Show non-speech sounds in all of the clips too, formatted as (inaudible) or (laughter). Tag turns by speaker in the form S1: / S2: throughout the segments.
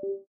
S1: Thank you.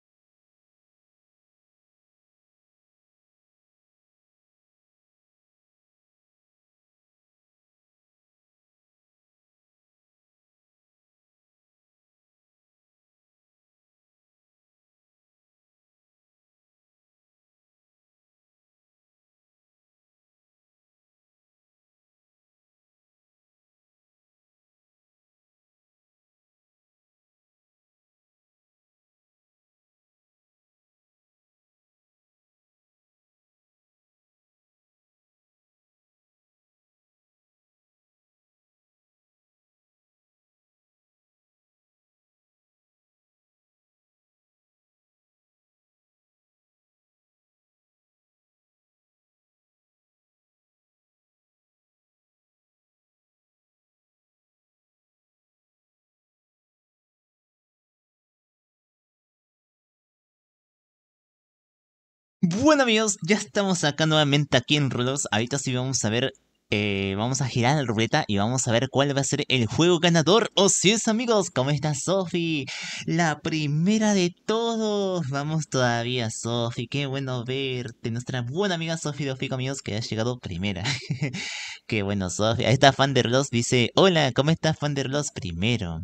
S1: Bueno amigos, ya estamos acá nuevamente aquí en Rolos. Ahorita sí vamos a ver eh, vamos a girar la ruleta y vamos a
S2: ver cuál va a ser el juego ganador. O oh, si es amigos, ¿cómo estás, Sofi? La primera de todos. Vamos todavía, Sofi. Qué bueno verte. Nuestra buena amiga Sofi de Ofico amigos que ha llegado primera. (laughs) Qué bueno, Sofi. Ahí está Fanderlos. Dice, hola, ¿cómo estás Fanderlos? Primero.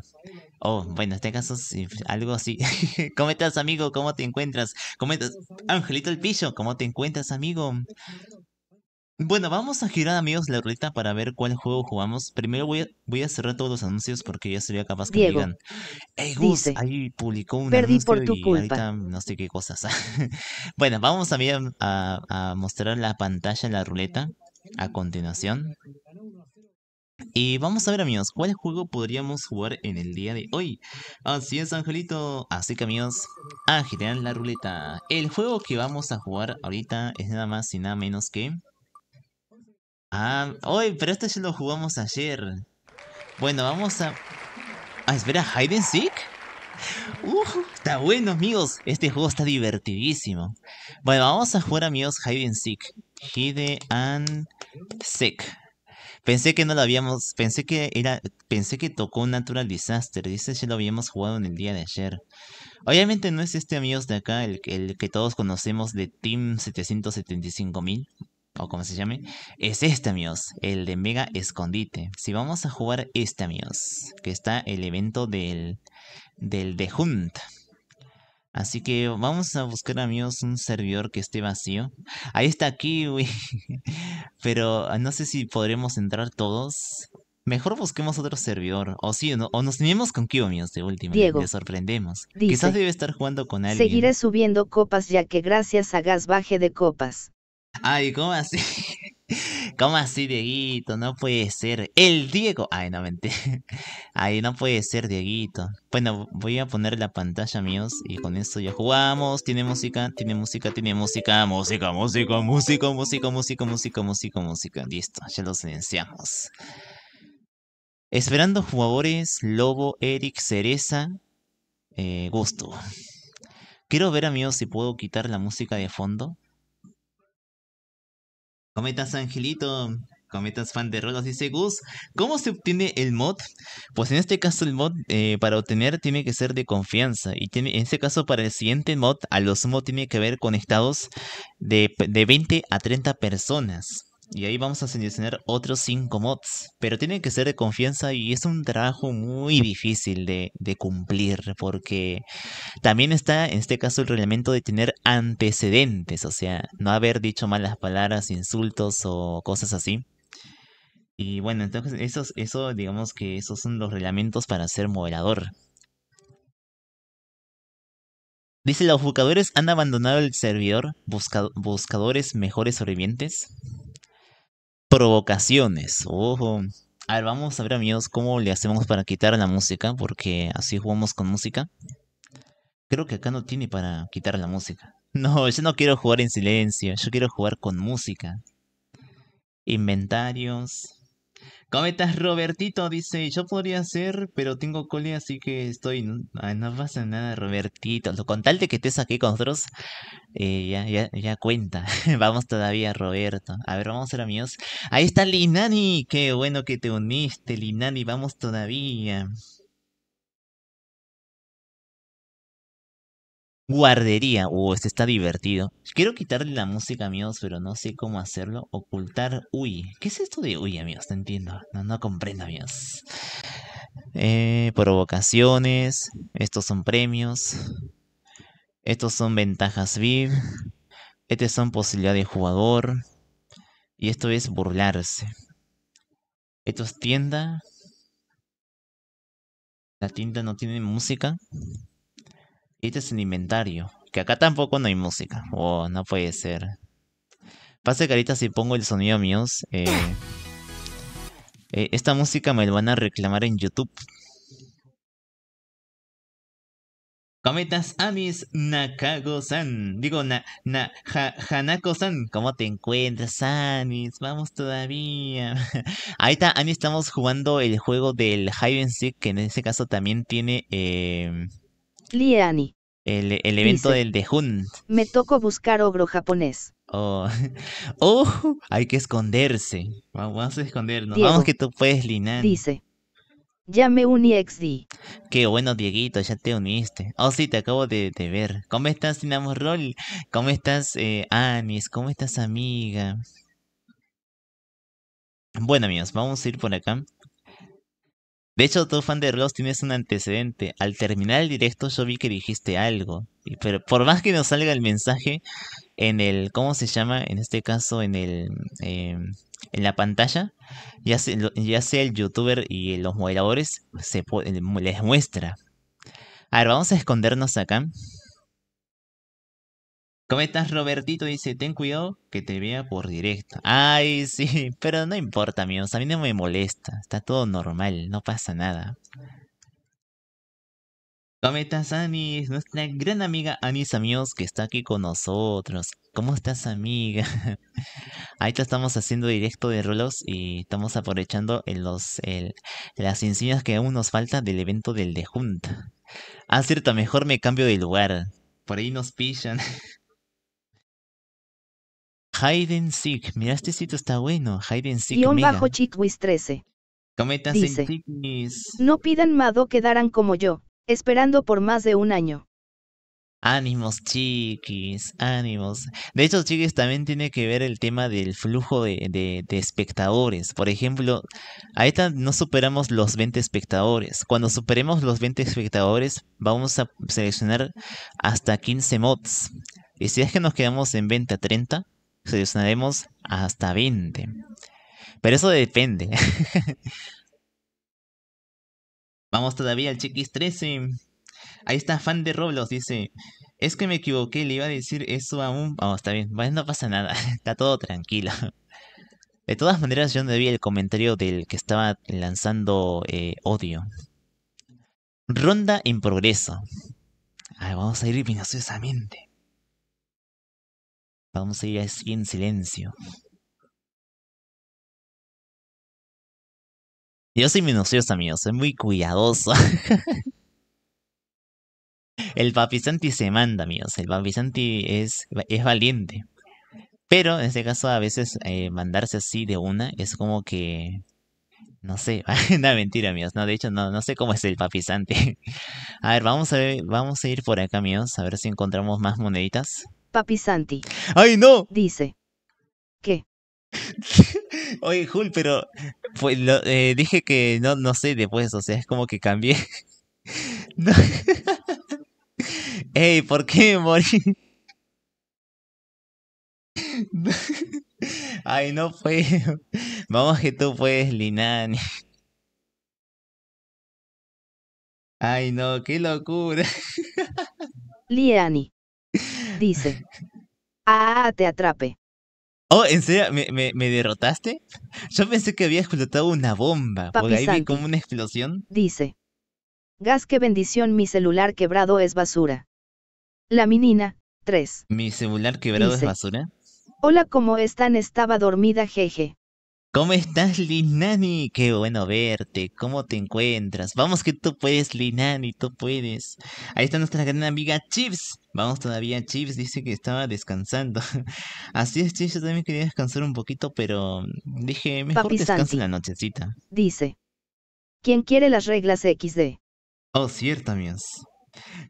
S2: Oh, bueno, en este caso algo así. (laughs) ¿Cómo estás, amigo? ¿Cómo te encuentras? ¿Cómo estás? Angelito el Pillo, ¿cómo te encuentras, amigo? Bueno, vamos a girar, amigos, la ruleta para ver cuál juego jugamos. Primero voy a, voy a cerrar todos los anuncios porque ya sería capaz que me digan. Gus, ahí publicó un perdí por tu y no sé qué cosas. (laughs) bueno, vamos a a, a, mostrar la pantalla en la ruleta a continuación. Y vamos a ver, amigos, cuál juego podríamos jugar en el día de hoy. Así es, Angelito. Así que, amigos, a girar la ruleta. El juego que vamos a jugar ahorita es nada más y nada menos que... Ah, hoy, pero este ya lo jugamos ayer. Bueno, vamos a... Ah, espera, Hide and Seek. Uh, está bueno, amigos. Este juego está divertidísimo. Bueno, vamos a jugar, amigos, Hide and Seek. Hide and Seek. Pensé que no lo habíamos... Pensé que era... Pensé que tocó un Natural Disaster. Dice ya lo habíamos jugado en el día de ayer. Obviamente no es este, amigos, de acá, el, el que todos conocemos de Team 775.000 o como se llame, es este amigos, el de Mega Escondite. Si vamos a jugar este amigos, que está el evento del, del The Hunt. Así que vamos a buscar amigos un servidor que esté vacío. Ahí está aquí, (laughs) Pero ah, no sé si podremos entrar todos. Mejor busquemos otro servidor. O sí, no, o nos unimos con Kiwi, amigos, de última. Diego. Le sorprendemos. Quizás debe estar jugando con alguien. Seguiré
S3: subiendo copas ya que gracias a Gas baje de copas.
S2: Ay, ¿cómo así? (laughs) ¿Cómo así, Dieguito? No puede ser. El Diego. Ay, no mentí. (laughs) Ay, no puede ser, Dieguito. Bueno, voy a poner la pantalla, amigos. Y con eso ya jugamos. Tiene música, tiene música, tiene música. Música, música, música, música, música, música, música, música. Listo, ya lo silenciamos. Esperando jugadores, Lobo, Eric, Cereza, eh, Gusto. Quiero ver, amigos, si puedo quitar la música de fondo. Cometas Angelito, cometas fan de rolos, dice Gus. ¿Cómo se obtiene el mod? Pues en este caso el mod eh, para obtener tiene que ser de confianza. Y en este caso para el siguiente mod, a los mods tiene que haber conectados de, de 20 a 30 personas. Y ahí vamos a seleccionar otros 5 mods. Pero tienen que ser de confianza y es un trabajo muy difícil de, cumplir. Porque también está en este caso el reglamento de tener antecedentes. O sea, no haber dicho malas palabras, insultos o cosas así. Y bueno, entonces eso, eso digamos que esos son los reglamentos para ser modelador. Dice, los buscadores han abandonado el servidor. buscadores mejores sobrevivientes provocaciones. Ojo. A ver, vamos a ver amigos cómo le hacemos para quitar la música, porque así jugamos con música. Creo que acá no tiene para quitar la música. (laughs) No, yo no quiero jugar en silencio, yo quiero jugar con música. Inventarios. Cometas Robertito dice, yo podría ser, pero tengo cole, así que estoy... no pasa nada, Robertito. Con tal de que estés aquí con nosotros, eh, ya, ya, ya cuenta. (laughs) vamos todavía, Roberto. A ver, vamos a ser amigos. Ahí está Linani. Qué bueno que te uniste, Linani.
S1: Vamos todavía. guardería. Uh, este está divertido. Quiero quitarle la música, amigos, pero no
S2: sé cómo hacerlo. Ocultar. Uy, ¿qué es esto de uy, amigos? No entiendo. No, no comprendo, amigos. Eh, provocaciones. Estos son premios. Estos son ventajas VIP. Estos son posibilidades de jugador. Y esto es burlarse. Esto es tienda. La tienda no tiene música este es el inventario. Que acá tampoco no hay música. Oh, no puede ser. Pase carita si pongo el sonido míos. Eh, eh, esta música me lo van a reclamar en YouTube. Cometas amis Nakago-san. Digo, na, na Hanako-san. ¿Cómo te encuentras, Anis? Vamos todavía. (laughs) Ahí está, Anis, estamos jugando el juego del Hive and Seek, que en este caso también tiene... Eh, Liani. El, el evento del de Hunt.
S3: Me tocó buscar ogro japonés.
S2: Oh. (laughs) oh, hay que esconderse. Vamos a escondernos. Vamos que tú puedes, Linan.
S3: Dice. Ya me uní XD.
S2: Qué bueno, Dieguito, ya te uniste. Oh, sí, te acabo de, ver. ¿Cómo estás, Sinamo Roll? ¿Cómo estás, eh, Anis? ¿Cómo estás, amiga? Bueno, amigos, vamos a ir por acá. De hecho, tú, fan de los tienes un antecedente. Al terminar el directo yo vi que dijiste algo. Pero por más que nos salga el mensaje en el, ¿cómo se llama? En este caso, en el... Em, en la pantalla, ya sea, el youtuber y los moderadores, se les muestra. A ver, vamos a escondernos acá. ¿Cómo estás, Robertito? Dice, ten cuidado que te vea por directo. Ay, (laughs) sí, pero no importa, amigos. A mí no me molesta. Está todo normal, no pasa nada. ¿Cómo estás, Anis? Nuestra gran amiga Anis, amigos, que está aquí con nosotros. ¿Cómo estás, amiga? (laughs) Ahorita estamos haciendo directo de rolos y estamos aprovechando los, las insignias que aún nos faltan del evento del de Junta. Ah, cierto, mejor me cambio de lugar. Por ahí nos pillan. (laughs) Hide and Seek. Mira, este sitio está bueno. Hide and Seek. Y un bajo
S3: 13. No pidan mado quedarán como yo, esperando por más de un año.
S2: Ánimos, chiquis, ánimos. De hecho, chiquis, también tiene que ver el tema del flujo de, espectadores. Por ejemplo, ahorita no superamos los 20 espectadores. Cuando superemos los 20 espectadores, vamos a seleccionar hasta 15 mods. Y si es que nos quedamos en 20 a 30, Seleccionaremos hasta 20. Pero eso depende. (laughs) Vamos todavía al Chiquis 13. Ahí está fan de Roblox, dice. Es que me equivoqué, le iba a decir eso a un... Oh, está bien, no pasa nada, (laughs) está todo tranquilo. De todas maneras, yo no vi el comentario del que estaba lanzando eh, odio. Ronda en progreso. vamos a ir minuciosamente. Vamos a ir así en silencio.
S1: Yo soy minucioso, amigos Soy muy cuidadoso. (laughs) El papi
S2: se manda, amigos. El papi es, es valiente. Pero en este caso, a veces eh, mandarse así de una es como que. No sé, (laughs) una mentira, amigos. No, de hecho, no, no sé cómo es el papi (laughs) A ver, vamos a ver, vamos a ir por acá, amigos, a ver si encontramos más moneditas papi ¡Ay, no!
S3: Dice. ¿Qué?
S2: (laughs) Oye, Jul, pero pues, eh, dije que no, no sé después, o sea, es como que cambié. (laughs) no. Ey, ¿por qué morí? (laughs)
S1: Ay, no fue. Vamos que tú puedes, Linani. Ay, no, qué locura.
S3: Liani. Dice. Ah, te atrape.
S2: Oh, ¿en serio? ¿Me, derrotaste? Yo pensé que había explotado una bomba, porque ahí vi como una explosión. Dice.
S3: Gas, qué bendición, mi celular quebrado es basura. La menina, 3.
S2: ¿Mi celular quebrado es basura?
S3: Hola, ¿cómo están? Estaba dormida, jeje.
S2: ¿Cómo estás, Linani? Qué bueno verte. ¿Cómo te encuentras? Vamos que tú puedes, Linani, tú puedes. Ahí está nuestra gran amiga Chips. Vamos todavía, Chips dice que estaba descansando. (laughs) Así es, Chips, yo también quería descansar un poquito, pero dije, mejor descansa la nochecita.
S3: Dice. ¿Quién quiere las reglas XD?
S2: Oh, cierto, amigos.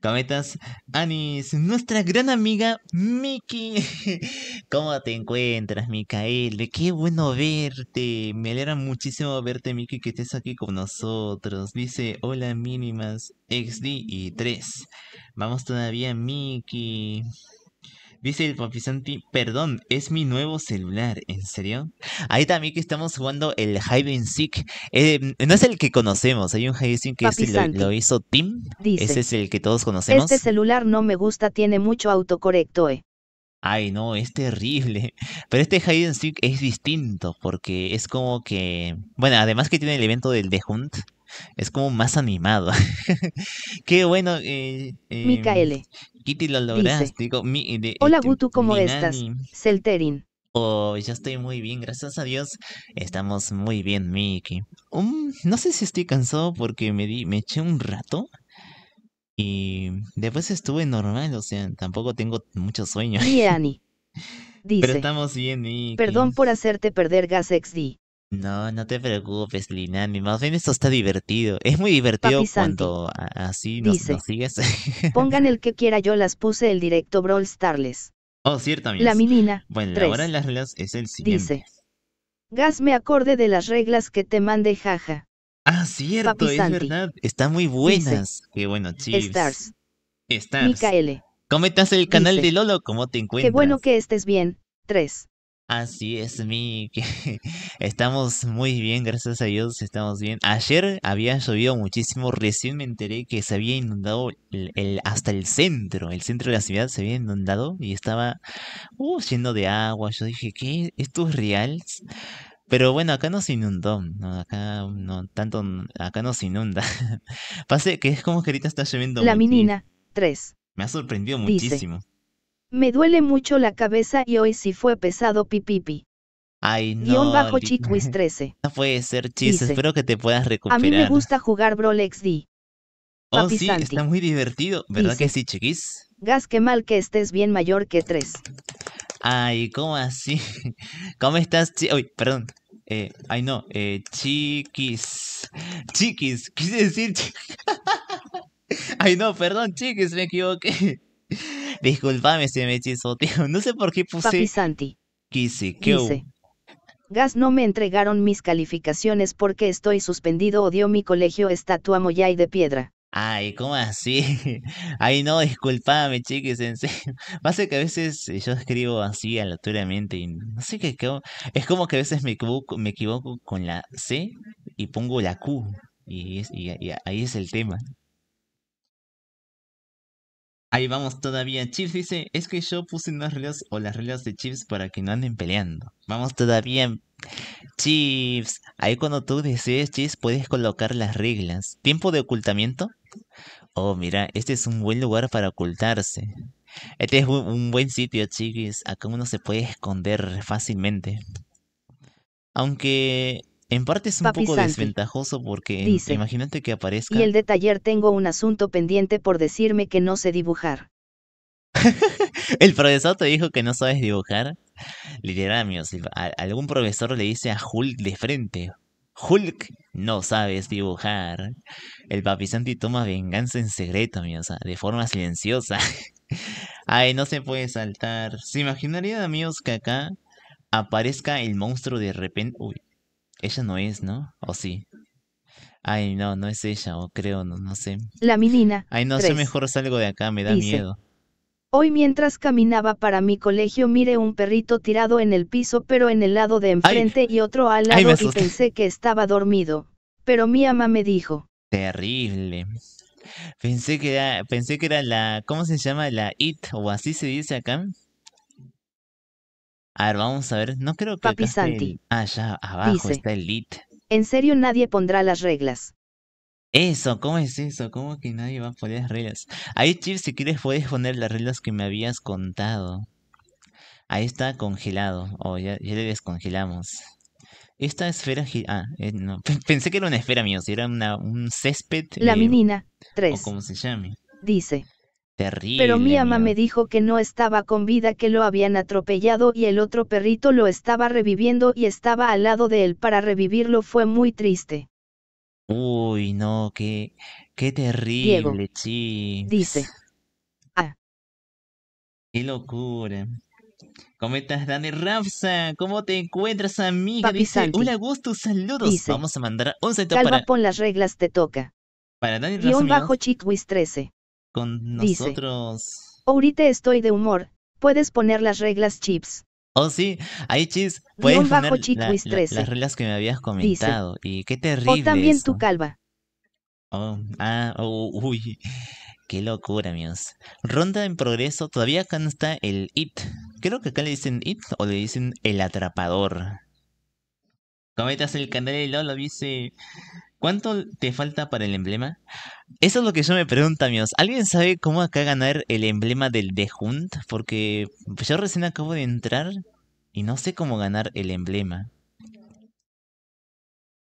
S2: Cometas Anis, nuestra gran amiga Miki. (laughs) ¿Cómo te encuentras, Micael? Qué bueno verte. Me alegra muchísimo verte, Miki, que estés aquí con nosotros. Dice, hola mínimas, XD y 3. Vamos todavía, Miki. Dice el Papi perdón, es mi nuevo celular, ¿en serio? Ahí también que estamos jugando el Hide and Seek. Em, no es el que conocemos, hay un Hide and Seek que lo, hizo Tim. Ese es el que todos conocemos. Este
S3: celular no me gusta, tiene mucho autocorrecto, eh.
S2: Ay, no, es terrible. Pero este Hide and Seek es distinto porque es como que... Bueno, además que tiene el evento del The Hunt, es como más animado. (laughs) Qué bueno. Eh, Micaele. Kitty, lo lograste. Hola,
S3: Gutu, ¿cómo estás? Celterin.
S2: Oh, ya estoy muy bien, gracias a Dios. Estamos muy bien, Miki. Um, no sé si estoy cansado porque me, di, me eché un rato. Y después estuve normal, o sea, tampoco tengo muchos sueños. (laughs) y Dice, Pero estamos bien, Perdón
S3: por hacerte perder Gas XD.
S2: No, no te preocupes, Linani. Más bien esto está divertido. Es muy divertido cuando así nos, dice, sigues. (laughs)
S3: Pongan el que quiera, yo las puse el directo Brawl Starles.
S2: Oh, cierto, amigos. La menina. Bueno, ahora tres, las reglas es el siguiente. Dice.
S3: Gas me acorde de las reglas que te mande jaja.
S2: Ah, cierto, es verdad. Están muy buenas. Qué bueno, chicos. Stars. Stars. Micaele. ¿Cómo estás el canal de Lolo? ¿Cómo te encuentras? Qué bueno
S3: que estés bien. 3.
S2: Así es, mi que (laughs) estamos muy bien, gracias a Dios, estamos bien. Ayer había llovido muchísimo, recién me enteré que se había inundado el, hasta el centro, el centro de la ciudad se había inundado y estaba uh, lleno de agua. Yo dije, ¿qué? ¿Esto es real? Pero bueno, acá no se inundó, acá no tanto, acá no se inunda. (laughs) Pase que es como que ahorita está lloviendo. La menina, 3. Me ha sorprendido muchísimo.
S3: Me duele mucho la cabeza y hoy sí fue pesado pipipi.
S2: Ay, no. Guión bajo Chiquis 13. (laughs) No puede ser, chis. Espero que te puedas recuperar. A mí me gusta
S3: jugar Brawl XD.
S2: Oh, sí, está muy divertido. ¿Verdad que sí, chiquis?
S3: Gas, que mal que estés bien mayor que 3.
S2: Ay, ¿cómo así? (laughs) ¿Cómo estás, chi Uy, perdón. Eh, ay, no. Eh, chiquis. Chiquis. Quise decir. (laughs) ay, no, perdón, chiquis, me equivoqué. (laughs) Disculpame si me chisoteo. No sé por qué puse. Papi Santi. ¿qué
S3: Gas no me entregaron mis calificaciones porque estoy suspendido. Odio mi colegio estatua y de piedra.
S2: Ay, ¿cómo así? (laughs) Ay, no, disculpame, chiques, en serio. (laughs) Pasa que a veces yo escribo así aleatoriamente y no sé qué. Es como que a veces me equivoco, me equivoco con la C y pongo la Q. y ahí es el tema. Ahí vamos todavía. Chips dice, es que yo puse unas reglas o las reglas de Chips para que no anden peleando. Vamos todavía. Chips, ahí cuando tú decides Chips puedes colocar las reglas. ¿Tiempo de ocultamiento? Oh, mira, este es un buen lugar para ocultarse. Este es un buen sitio, Chips. Acá uno se puede esconder fácilmente. Aunque en parte es un poco desventajoso porque imagínate que aparezca. Y el
S3: de taller tengo un asunto pendiente por decirme que no sé dibujar.
S2: (laughs) el profesor te dijo que no sabes dibujar. Literal, amigos, algún profesor le dice a Hulk de frente. Hulk, no sabes dibujar. El Papi toma venganza en secreto, amigos, de forma silenciosa. (laughs) Ay, no se puede saltar. ¿Se imaginaría, amigos, que acá aparezca el monstruo de repente? Uy, ella no es, ¿no? ¿O sí? Ay, no, no es ella, o creo, no, no sé.
S3: La menina. Ay,
S2: no sé, mejor salgo de acá, me da miedo.
S3: Hoy mientras caminaba para mi colegio miré un perrito tirado en el piso pero en el lado de enfrente y otro al lado y pensé que estaba dormido. Pero mi ama me dijo.
S2: Terrible. Pensé que pensé que era la, ¿cómo se llama? La IT o así se dice acá. A ver, vamos a ver. No creo que. Papi Santi. Ah, ya abajo está el lit.
S3: En serio, nadie pondrá las reglas.
S2: Eso, ¿cómo es eso? ¿Cómo que nadie va a poner las reglas? Ahí, Chip, si quieres, puedes poner las reglas que me habías contado. Ahí está congelado. o oh, ya, le descongelamos. Esta esfera. Ah, eh, no. (laughs) Pensé que era una esfera, mío. Si era una, un césped. La eh, menina. tres. O como se llame. Dice. Pero mi ama me
S3: dijo que no estaba con vida, que lo habían atropellado y el otro perrito lo estaba reviviendo y estaba al lado de él para revivirlo. Fue muy triste.
S2: Uy, no, qué, qué terrible, Diego, Dice. Ah. Qué locura. ¿Cómo estás, Dani Rafsa? ¿Cómo te encuentras, amiga? Papi Dice, Santi. hola,
S3: saludos. Vamos
S2: a mandar un saludo Calma,
S3: pon las reglas, te toca.
S2: Para Dani Rafsa, Y bajo
S3: chitwis 13
S2: con nosotros.
S3: Ahorita estoy de humor. Puedes poner las reglas chips.
S2: Oh, sí, ahí Chips, puedes poner las reglas que me habías comentado. y qué terrible. O también tu calva. Oh, ah, oh, uy. Qué locura, amigos. Ronda en progreso. Todavía acá no está el IT. Creo que acá le dicen IT o le dicen el atrapador. Cometas el canal lo lo dice. ¿Cuánto te falta para el emblema? Eso es lo que yo me pregunto, amigos. ¿Alguien sabe cómo acá ganar el emblema del The Hunt? Porque yo recién acabo de entrar y no sé cómo ganar el emblema.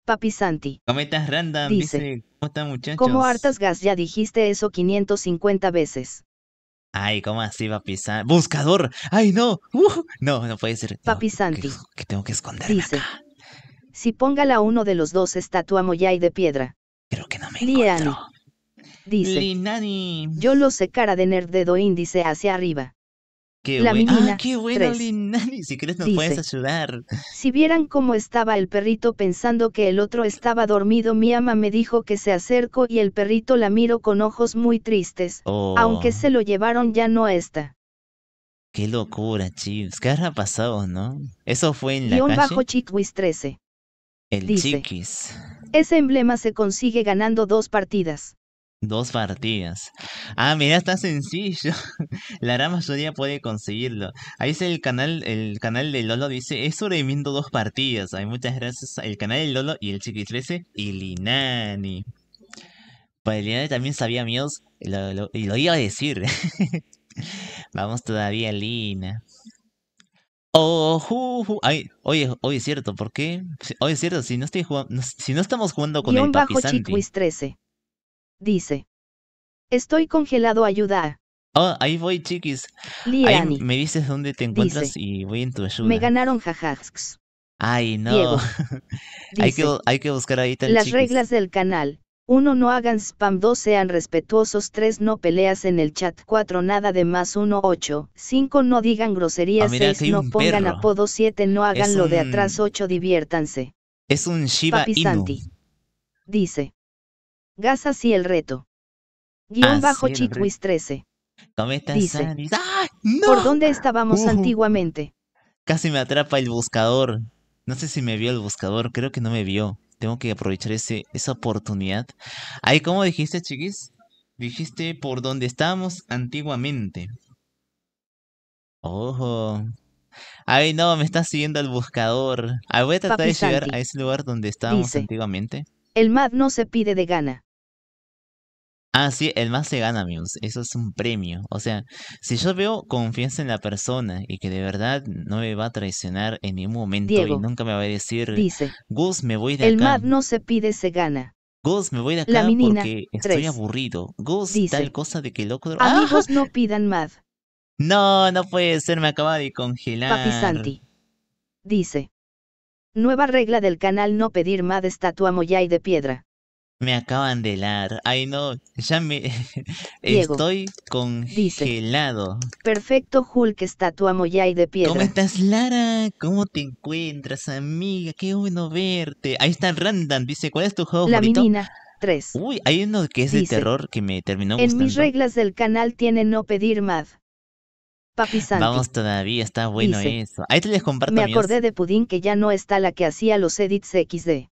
S3: Papi Santi.
S2: Cometas random, dice. ¿Cómo muchachos? Como hartas
S3: gas, ya dijiste eso 550 veces.
S2: Ay, ¿cómo así, Papi Santi? ¡Buscador! ¡Ay, no! ¡Uh! no, no puede ser. Papi Que, tengo que esconder. Dice.
S3: Si póngala uno de los dos estatua Moyai de piedra. Pero que no me Dice. Yo lo sé cara de nerd dedo índice hacia arriba.
S2: Qué la bueno. Ah, qué bueno, Si quieres nos puedes ayudar.
S3: Si vieran cómo estaba el perrito pensando que el otro estaba dormido, mi ama me dijo que se acercó y el perrito la miro con ojos muy tristes. Oh. Aunque se lo llevaron ya no está.
S2: Qué locura, chips. ¿Qué ha pasado, no? Eso fue en la Y un bajo
S3: Chitwis 13.
S2: El chiquis.
S3: Ese emblema se consigue ganando dos partidas.
S2: Dos partidas. Ah, mira, está sencillo. (laughs) La gran mayoría puede conseguirlo. Ahí dice el canal, el canal de Lolo dice, es sobreviviendo dos partidas. Hay muchas gracias El canal de Lolo y el chiquis 13 y Linani. Pues Linani también sabía míos y lo iba a decir. (laughs) Vamos todavía, Lina. Oh, ju, Ay, oye, oye, es cierto, ¿por qué? Oye, es cierto, si no estoy jugando, si no estamos jugando con el Dice.
S3: Estoy congelado, ayuda.
S2: Oh, ahí voy, chiquis. me dices dónde te encuentras y voy en tu ayuda. Me ganaron jajasks. Ay, no. (laughs) hay, que, hay que buscar ahí tal Las reglas
S3: del canal. 1. No hagan spam 2. Sean respetuosos 3. No peleas en el chat 4. Nada de más 1. 8. 5. No digan groserías 6. Ah, no pongan perro. apodo 7. No hagan lo de atrás 8. Diviértanse.
S1: Es un Shiba Papi Inu.
S3: Dice. Gas así el reto.
S1: Guión ah, bajo sí,
S3: 13. Dice. ¡Ah, no! ¿Por dónde estábamos antiguamente?
S2: Casi me atrapa el buscador. No sé si me vio el buscador, creo que no me vio tengo que aprovechar esa oportunidad. Ay, ¿cómo dijiste, chiquis? Dijiste por donde estábamos antiguamente. Ojo. Ay, no, me está siguiendo el buscador. voy a tratar de llegar a ese lugar donde estábamos antiguamente.
S3: El mad no se pide de gana.
S2: Ah, sí, el más se gana, amigos. Eso es un premio. O sea, si yo veo confianza en la persona y que de verdad no me va a traicionar en ningún momento y nunca me va a decir, dice, Gus, me voy de acá. El
S3: no se pide, se gana.
S2: Gus, me voy de acá porque estoy aburrido. Gus, tal cosa de que el ¡Ah!
S3: Amigos, no pidan mad.
S2: No, no puede ser, me acaba de congelar. Papi Santi. Dice.
S3: Nueva regla del canal no pedir mad estatua y de piedra.
S2: Me acaban de helar. Ay, no, ya me. (laughs) Estoy congelado. Dice,
S3: Perfecto Hulk está tu amo ya y de piedra. ¿Cómo
S2: estás, Lara? ¿Cómo te encuentras, amiga? Qué bueno verte. Ahí está Randan. Dice, ¿cuál es tu juego La Minina 3. Uy, hay uno que es de terror que me terminó en gustando. En mis
S3: reglas del canal tiene no pedir mad Papi Santi. Vamos
S2: todavía, está bueno eso. Ahí te les comparto. Me acordé de
S3: Pudín que ya no está la que hacía los edits XD.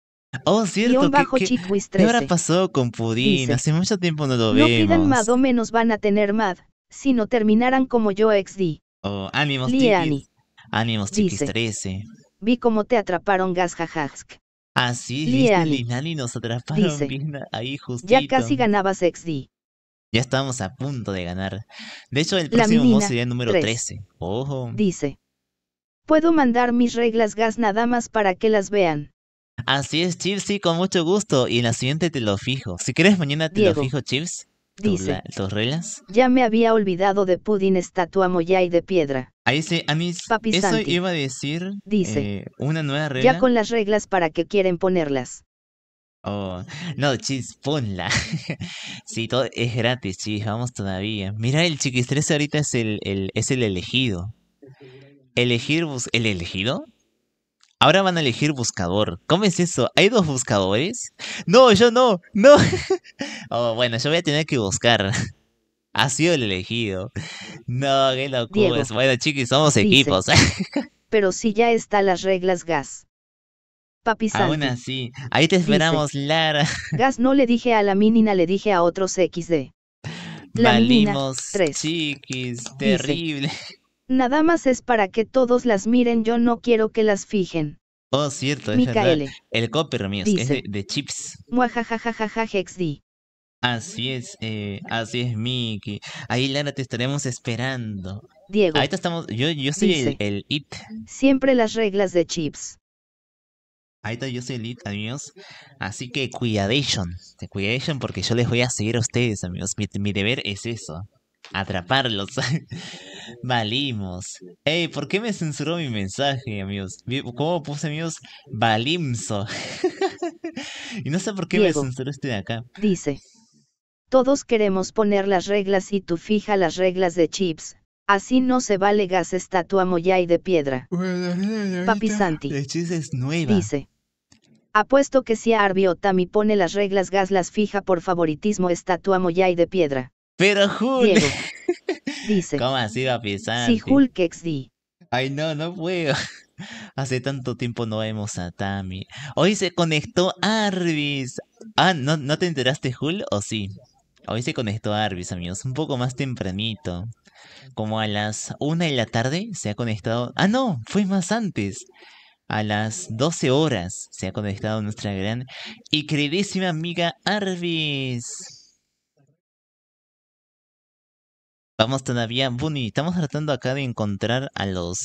S2: Oh, cierto. que bajo ¿Qué, qué, ahora pasó con Pudín? Hace mucho tiempo no lo veo. No pidan mad o
S3: menos van a tener mad, si no terminaran como yo XD.
S2: Oh, ánimos Liani. Ánimos Dice, 13.
S3: Vi cómo te atraparon gas jajask.
S2: Ah, sí, Liani. nos atraparon ahí justito. Ya casi
S3: ganabas XD.
S2: Ya estamos a punto de ganar. De hecho, el próximo mod sería el número 13. Ojo. Dice.
S3: Puedo mandar mis reglas gas nada más para que las vean.
S2: Así es, Chips, sí, con mucho gusto. Y en la siguiente te lo fijo. Si quieres, mañana te lo fijo, Chips. Dice, ¿Tus reglas?
S3: Ya me había olvidado de pudding estatua moya y de piedra.
S2: Ahí sí, a mis eso iba a decir Dice, eh, una nueva regla. Ya con
S3: las reglas para que quieren ponerlas.
S2: Oh, no, Chips ponla. (laughs) sí, todo es gratis, Chips, vamos todavía. Mira, el chiquis ahorita es el, es el elegido. Elegir, el elegido Ahora van a elegir buscador. ¿Cómo es eso? ¿Hay dos buscadores? No, yo no, no. (laughs) oh, bueno, yo voy a tener que buscar. (laughs) Ha sido el elegido. No, qué locura. bueno, chiquis, somos equipos. (laughs)
S3: pero si ya están las reglas, Gas. Papi Aún así.
S2: Ahí te esperamos, Lara.
S3: Gas no le dije a la minina, le dije a otros XD. La Valimos, tres
S2: chiquis, terrible.
S3: Nada más es para que todos las miren, yo no quiero que las
S2: fijen. Oh, cierto, es El copper mío es de, chips.
S3: Muajajajajaja
S2: Así es, eh, así es, Mickey. Ahí, Lara, te estaremos esperando.
S3: Diego. Ahí estamos.
S2: Yo, yo soy el, IT.
S3: Siempre las reglas
S2: de chips. Ahí está, yo soy el IT, amigos. Así que cuidadation. Cuidadation porque yo les voy a seguir a ustedes, amigos. mi deber es eso. Atraparlos. (laughs) Valimos. Ey, ¿por qué me censuró mi mensaje, amigos? ¿Cómo puse, amigos? Valimso. (laughs) y no sé por qué me censuró este de acá. Dice.
S3: Todos queremos poner las reglas y tú fija las reglas de chips. Así no se vale gas estatua y de piedra.
S1: Papi Santi.
S3: Dice. Apuesto que si a Arbiotami pone las reglas gas las fija por favoritismo estatua y de piedra.
S2: Pero Hulk... Dice. (laughs) ¿Cómo así, va a papi? Si Hulk XD. Ay, no, no puedo. (laughs) Hace tanto tiempo no vemos a Tami. Hoy se conectó Arvis. Ah, ¿no, ¿no te enteraste, Jul? ¿O sí? Hoy se conectó Arvis, amigos. Un poco más tempranito. Como a las una de la tarde se ha conectado. Ah, no, fue más antes. A las 12 horas se ha conectado nuestra gran y queridísima amiga Arvis. Vamos todavía, Bunny, estamos tratando acá de encontrar a los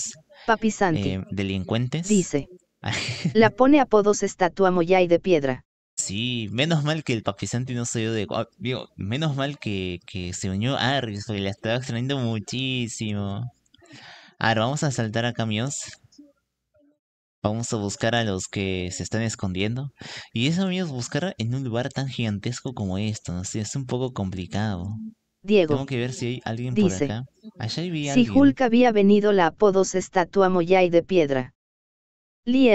S2: eh, delincuentes. Dice.
S3: (laughs) La pone apodos estatua y de piedra.
S2: Sí, menos mal que el Papi no se dio de... Ah, digo, menos mal que, que se unió a Aris, porque la estaba extrañando muchísimo. Ahora vamos a saltar a camiones, Vamos a buscar a los que se están escondiendo. Y eso, amigos, buscar en un lugar tan gigantesco como esto, no sé, es un poco complicado. Diego. Tengo que ver si hay alguien dice, por acá. Allá Si
S3: había venido la apodos estatua Moyai de piedra.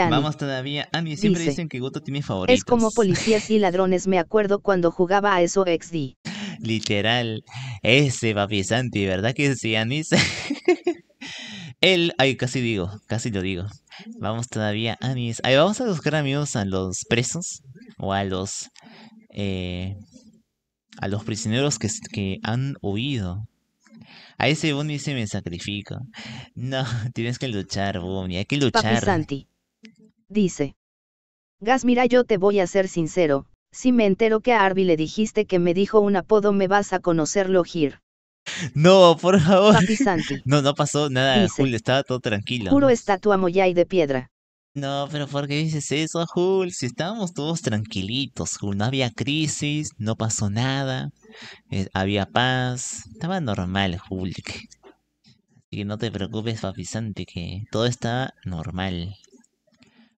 S3: Vamos
S2: todavía. A siempre dicen que Goto tiene favoritos. Es como policías
S3: y (laughs) ladrones, me acuerdo cuando jugaba a eso XD.
S2: Literal. Ese papi ¿verdad que sí, Anis? (laughs) Él, ay, casi digo, casi lo digo. Vamos todavía, Anis. ahí vamos a buscar amigos a los presos o a los eh, a los prisioneros que, que han huido. A ese uno se me sacrifica. No, (laughs) tienes que luchar, boni hay que luchar. Papi Santi.
S3: Dice. Gas, mira, yo te voy a ser sincero. Si me entero que a Arby le dijiste que me dijo un apodo, me vas a conocerlo, Gir.
S1: No, por
S2: favor. Papi (laughs) No, no pasó nada, Julio, estaba todo tranquilo. Puro
S3: estatua y de piedra.
S2: No, pero ¿por qué dices eso, Hulk? Si estábamos todos tranquilitos, Jul. No había crisis, no pasó nada, eh, había paz. Estaba normal, Hulk. Así que no te preocupes, papi Santi, que todo está normal.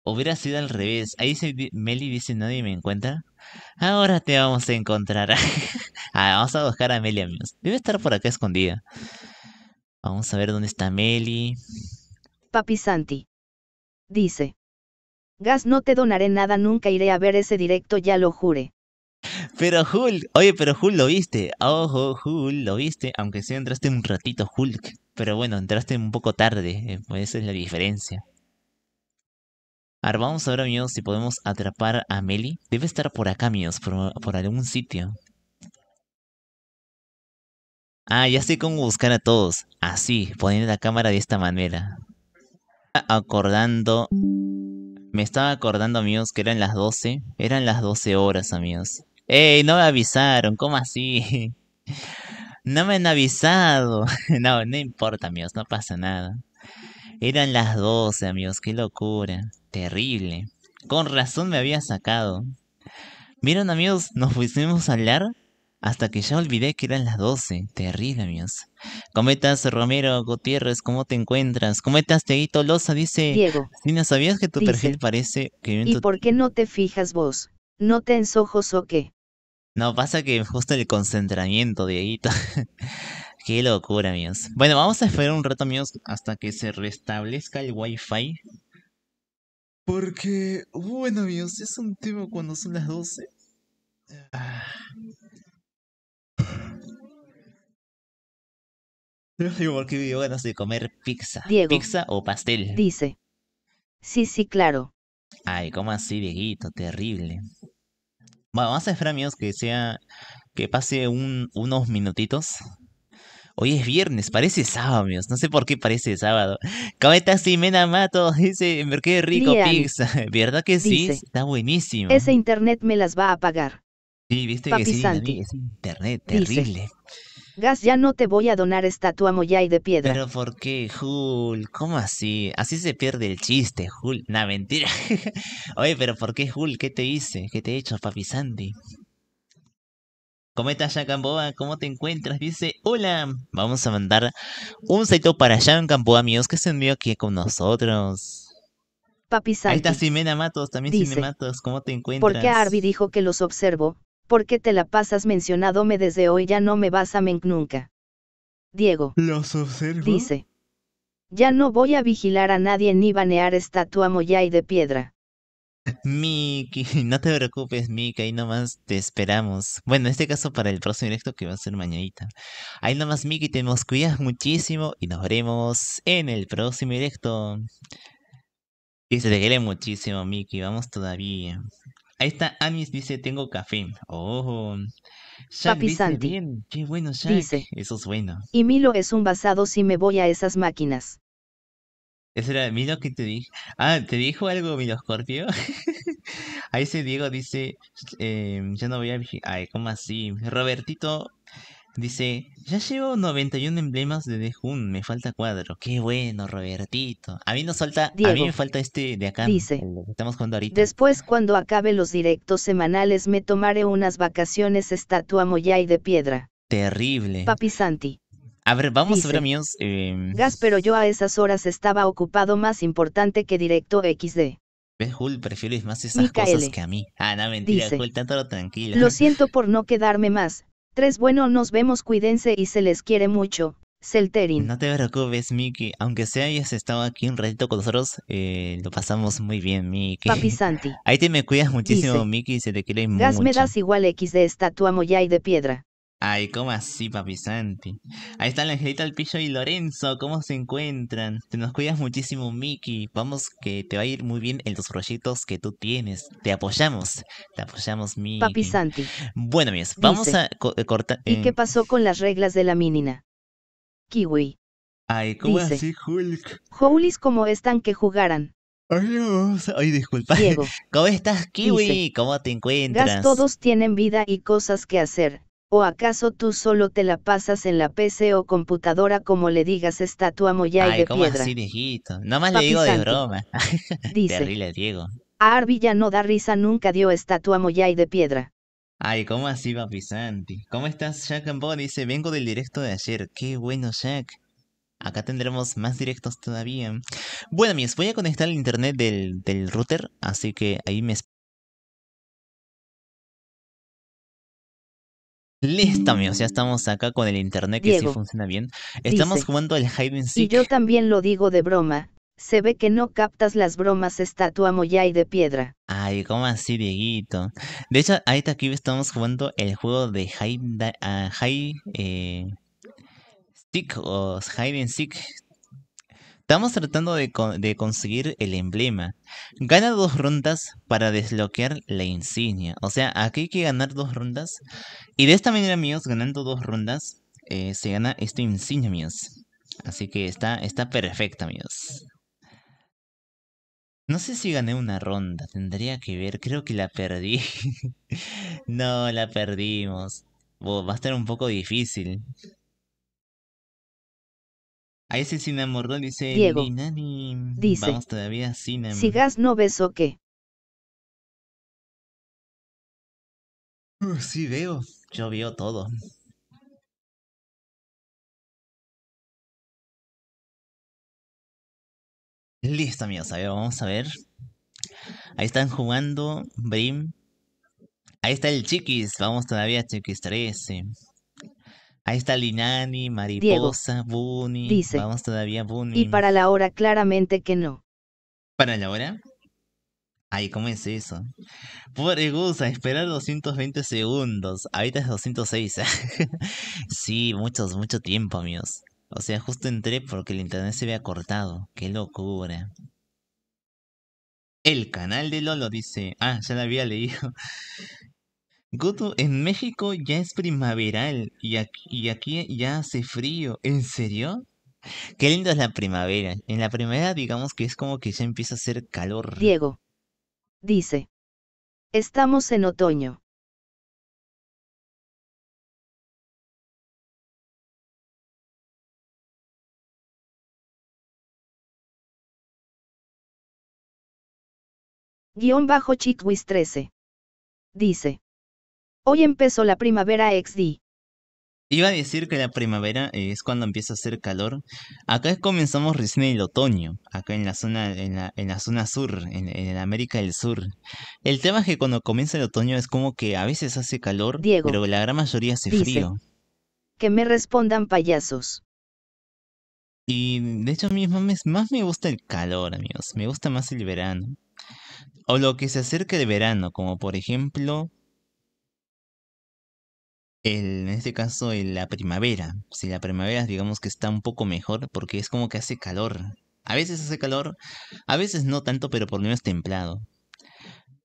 S2: Hubiera sido al revés. Ahí se, Meli dice, nadie me encuentra. Ahora te vamos a encontrar. (laughs) Ah, vamos a buscar a Meli, amigos. Debe estar por acá escondida.
S1: Vamos a ver dónde está Meli.
S3: Papi Santi, dice. Gas, no te donaré nada, nunca iré a ver ese directo, ya lo jure.
S2: Pero Hulk, oye, pero Hulk lo viste. Ojo, Hulk lo viste. Aunque sí entraste un ratito, Hulk. Pero bueno, entraste un poco tarde. Eh, pues esa es la diferencia. Ahora vamos a ver, amigos, si podemos atrapar a Meli. Debe estar por acá, amigos, por, por algún sitio. Ah, ya sé cómo buscar a todos. Así, ah, poniendo la cámara de esta manera acordando. Me estaba acordando, amigos, que eran las 12. Eran las 12 horas, amigos. ¡Ey! No me avisaron, ¿cómo así? (laughs) No me han avisado. (laughs) No, no importa, amigos, no pasa nada. Eran las 12, amigos, qué locura. Terrible. Con razón me había sacado. Miren, amigos, nos pusimos a hablar hasta que ya olvidé que eran las 12. Terrible, amigos. Cometas Romero Gutiérrez, ¿cómo te encuentras? Cometas Teguito Loza dice, Diego, no ¿sabías que tu perfil parece que... ¿Y
S3: por qué no te fijas vos? ¿No te ensojos o qué?
S2: No, pasa que justo el concentramiento, Dieguito. (laughs) qué locura, amigos. Bueno, vamos a esperar un rato, amigos, hasta que se restablezca el Wi-Fi.
S1: Porque, bueno, amigos, es un tema cuando son las 12 por (laughs) qué de comer pizza. ¿Pizza o pastel? Dice. Sí,
S2: sí, claro. Ay, ¿cómo así, viejito? Terrible. Bueno, vamos a esperar, amigos, que sea. Que pase unos minutitos. Hoy es viernes, parece sábado, amigos. No sé por qué parece sábado. Cometa Simena Mato dice, qué rico pizza. (laughs) ¿Verdad que sí? Está buenísimo. Ese
S3: internet me las va a pagar.
S2: Sí, viste que sí, es internet, terrible.
S3: Gas, ya no te voy a donar estatua
S2: Moyai de piedra. Pero ¿por qué, Jul? ¿Cómo así? Así se pierde el chiste, Jul. ¡Na mentira. (laughs) Oye, pero ¿por qué, Jul? ¿Qué te hice? ¿Qué te he hecho, papi Sandy? Cometa Yacamboa, ¿cómo te encuentras? Dice, hola. Vamos a mandar un saludo para Yacamboa, amigos, que se envió aquí con nosotros.
S3: Papi Sandy. Ahí está
S2: Simena Matos, también Simena Matos, ¿cómo te encuentras? ¿Por qué Arby
S3: dijo que los observo, ¿Por qué te la pasas mencionándome desde hoy ya no me vas a menc nunca. Diego. Los observo. Dice. Ya no voy a vigilar a nadie ni banear estatua y de piedra.
S2: Miki, (laughs) no te preocupes, Miki, ahí nomás te esperamos. Bueno, en este caso para el próximo directo que va a ser mañanita. Ahí nomás, Miki, te nos cuidas muchísimo y nos veremos en el próximo directo. Y se te quiere muchísimo, Miki, vamos todavía. Ahí está, Amis dice, tengo café. Oh. Shaq Bien. Qué bueno, Shaq. Dice. Eso es bueno.
S3: Y Milo es un basado si me voy a esas máquinas.
S2: Ese era Milo que te dije. Ah, ¿te dijo algo Milo Scorpio? (laughs) Ahí se Diego dice, eh, ya no voy a... Ay, ¿cómo así? Robertito Dice, ya llevo 91 emblemas de Dejun, me falta cuadro. Qué bueno, Robertito. A mí nos falta, me falta este de acá. Dice, estamos jugando ahorita.
S3: Después cuando acabe los directos semanales me tomaré unas vacaciones estatua Moyai de piedra.
S2: Terrible.
S3: Papi Santi.
S2: A ver, vamos a ver, amigos. Eh...
S3: Gas, pero yo a esas horas estaba ocupado más importante que directo XD.
S2: ¿Ves, Hul, Prefieres más esas cosas que a mí. Ah, no, mentira, vuelta Jul, tanto tranquilo. Lo
S3: siento por no quedarme más, Tres, Bueno, nos vemos, cuídense y se les quiere mucho.
S2: Celterin. No te preocupes, Miki. Aunque sea hayas estado aquí un ratito con nosotros, eh, lo pasamos muy bien, Miki. Papi (laughs) Santi. Ahí te me cuidas muchísimo, Miki, se te quiere mucho. Gas me
S3: das igual X de estatua moya y de piedra.
S2: Ay, ¿cómo así, papi Santi? Ahí están la Angelita al Pillo y Lorenzo, ¿cómo se encuentran? Te nos cuidas muchísimo, Miki. Vamos, que te va a ir muy bien en los proyectos que tú tienes. Te apoyamos, te apoyamos, Miki. Papi Santi. Bueno, amigos, vamos a eh, cortar. ¿Y eh, qué
S3: pasó con las reglas de la minina?
S2: Kiwi. Ay, ¿cómo así, Hulk?
S3: Howlis, ¿cómo están que jugaran?
S2: Ay, Ay, disculpa. (laughs) ¿Cómo estás, Kiwi? ¿Cómo te encuentras? todos
S3: tienen vida y cosas que hacer ¿O acaso tú solo te la pasas en la PC o computadora como le digas estatua Piedra? Ay, de ¿cómo Así,
S2: viejito? No más le digo de broma. (laughs) Dice. Terrible, Diego.
S3: A ya no da risa nunca dio estatua Moyai de piedra.
S2: Ay, ¿cómo así, papi Santi? ¿Cómo estás, Jack and Bo? Dice, vengo del directo de ayer. Qué bueno, Jack.
S1: Acá tendremos más directos todavía. Bueno, mis, voy a conectar el internet del, del router, así que ahí me
S2: Listo, amigos, ya
S1: estamos acá con el internet que sí funciona bien.
S2: Estamos jugando el Hide and Seek. Y
S3: yo también lo digo de broma. Se ve que no captas las bromas estatua y de piedra.
S2: Ay, ¿cómo así, Dieguito? De hecho, está aquí estamos jugando el juego de Hide, ah, eh, Stick o Hide and Seek Estamos tratando de, conseguir el emblema. Gana dos rondas para desbloquear la insignia. O sea, aquí hay que ganar dos rondas. Y de esta manera, amigos, ganando dos rondas, eh, se gana esta insignia, amigos. Así que está, está perfecta, amigos. No sé si gané una ronda, tendría que ver, creo que la perdí. (laughs) no, la perdimos. va a estar un poco difícil.
S1: Ahí ese se enamoró, dice Diego. Nani. Dice, Vamos todavía sin Si
S4: Gas no ves o qué.
S5: sí veo, yo veo todo.
S1: Listo amigos, a ver, vamos a ver. Ahí están jugando Brim. Ahí está el Chiquis,
S2: vamos todavía Chiquis 13. Ahí está Linani, Mariposa, Buni, Dice, Vamos todavía, Buni. Y
S3: para la hora, claramente que no.
S2: ¿Para la hora? Ay, ¿cómo es eso? Pobre Gusa, esperar 220 segundos. Ahorita es 206. (laughs) sí, muchos, mucho tiempo, amigos. O sea, justo entré porque el internet se había cortado. Qué locura. El canal de Lolo dice. Ah, ya la había leído. Guto, en México ya es primaveral y aquí, ya hace frío. ¿En serio? Qué linda es la primavera. En la primavera digamos que es como que ya empieza a hacer calor.
S3: Diego. Dice. Estamos en otoño.
S4: Guión bajo Chitwis 13. Dice. Hoy
S3: empezó la primavera XD.
S1: Iba a decir que la primavera es cuando empieza a hacer
S2: calor. Acá comenzamos recién el otoño, acá en la zona, en la, zona sur, en, América del Sur. El tema es que cuando comienza el otoño es como que a veces hace calor, pero la gran mayoría hace frío.
S3: Que me respondan payasos.
S2: Y de hecho a mí más, me gusta el calor, amigos. Me gusta más el verano. O lo que se acerca de verano, como por ejemplo en este caso en la primavera. Si la primavera digamos que está un poco mejor porque es como que hace calor. A veces hace calor, a veces no tanto, pero por lo menos templado.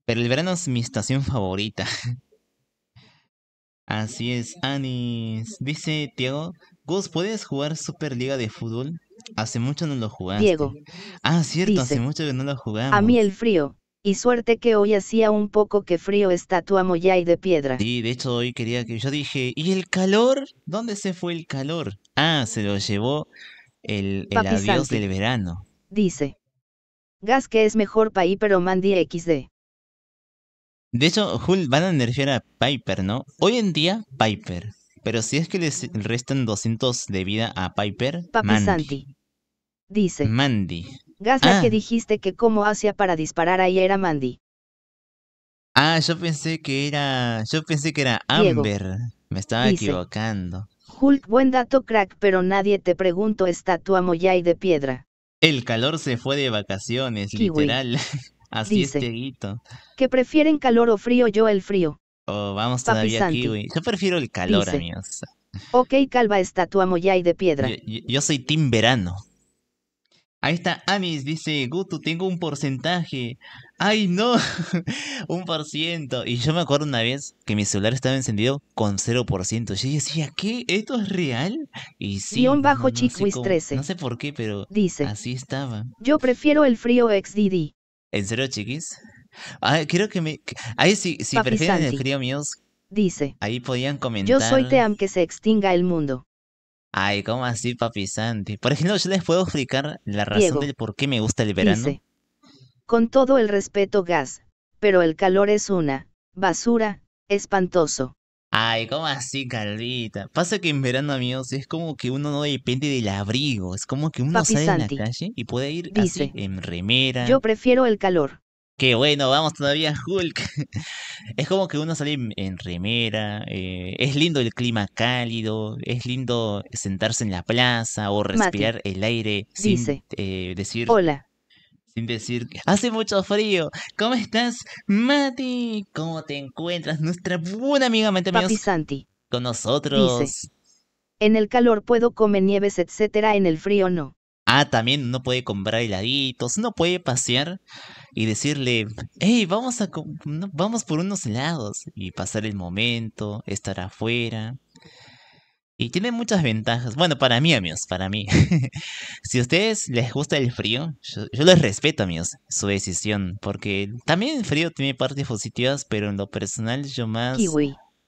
S2: Pero el verano es mi estación favorita. Así es, Anis. Dice Diego, Gus, ¿puedes jugar Superliga de fútbol? Hace mucho no lo jugaste. Diego. Ah, cierto, hace mucho que no lo jugamos. A mí
S3: el frío y suerte que hoy hacía un poco que frío estatua moya y de piedra.
S2: Sí, de hecho hoy quería que yo dije, ¿y el calor? ¿Dónde se fue el calor? Ah, se lo llevó el, el adiós del verano.
S3: Dice. Gas que es mejor Piper pero Mandy XD.
S2: De hecho, Jul, van a nerfear a Piper, ¿no? Hoy en día, Piper. Pero si es que les restan 200 de vida a Piper, Papi Santi. Dice. Mandy.
S3: Gasta que ah. dijiste que cómo hacía para disparar ahí era Mandy.
S2: Ah, yo pensé que era. Yo pensé que era Amber. Me estaba equivocando.
S3: Hulk, buen dato crack, pero nadie te preguntó estatua y de piedra.
S2: El calor se fue de vacaciones, literal. (laughs) Así es,
S3: Que prefieren calor o frío, yo el frío.
S2: Oh, vamos todavía aquí, güey. Yo prefiero el calor, amigos.
S3: Ok, calva estatua y de piedra.
S2: Yo, soy Tim verano. Ahí está Amis, dice, Gutu, tengo un porcentaje. ¡Ay, no! (laughs) un por ciento. Y yo me acuerdo una vez que mi celular estaba encendido con 0%. Yo decía, ¿qué? ¿Esto es real? Y sí. un bajo no, 13. No sé por qué, pero así estaba.
S3: Yo prefiero el frío XDD.
S2: ¿En cero chiquis? Ah, que me... Ahí sí, si, prefieren el frío, míos... Dice. Ahí podían comentar... Yo soy
S3: Team que se extinga el mundo.
S2: Ay, ¿cómo así, papi Santi? Por ejemplo, yo les puedo explicar la razón del por qué me gusta el verano.
S3: con todo el respeto, gas, pero el calor es una basura, espantoso.
S2: Ay, ¿cómo así, Carlita? Pasa que en verano, amigos, es como que uno no depende del abrigo. Es como que uno sale en la calle y puede ir así, en remera. Yo prefiero el calor. Qué bueno, vamos todavía, Hulk. (laughs) es como que uno sale en remera, eh, es lindo el clima cálido, es lindo sentarse en la plaza o respirar el aire sin eh, decir... Hola. Sin decir, hace mucho frío. ¿Cómo estás, Mati? ¿Cómo te encuentras? Nuestra buena amiga Mati Santi. Con nosotros.
S3: en el calor puedo comer nieves, etcétera, en el frío no.
S2: Ah, también no puede comprar heladitos, no puede pasear y decirle, hey, vamos, a vamos por unos helados y pasar el momento, estar afuera. Y tiene muchas ventajas. Bueno, para mí, amigos, para mí. (laughs) si a ustedes les gusta el frío, yo, les respeto, amigos, su decisión. Porque también el frío tiene partes positivas, pero en lo personal yo más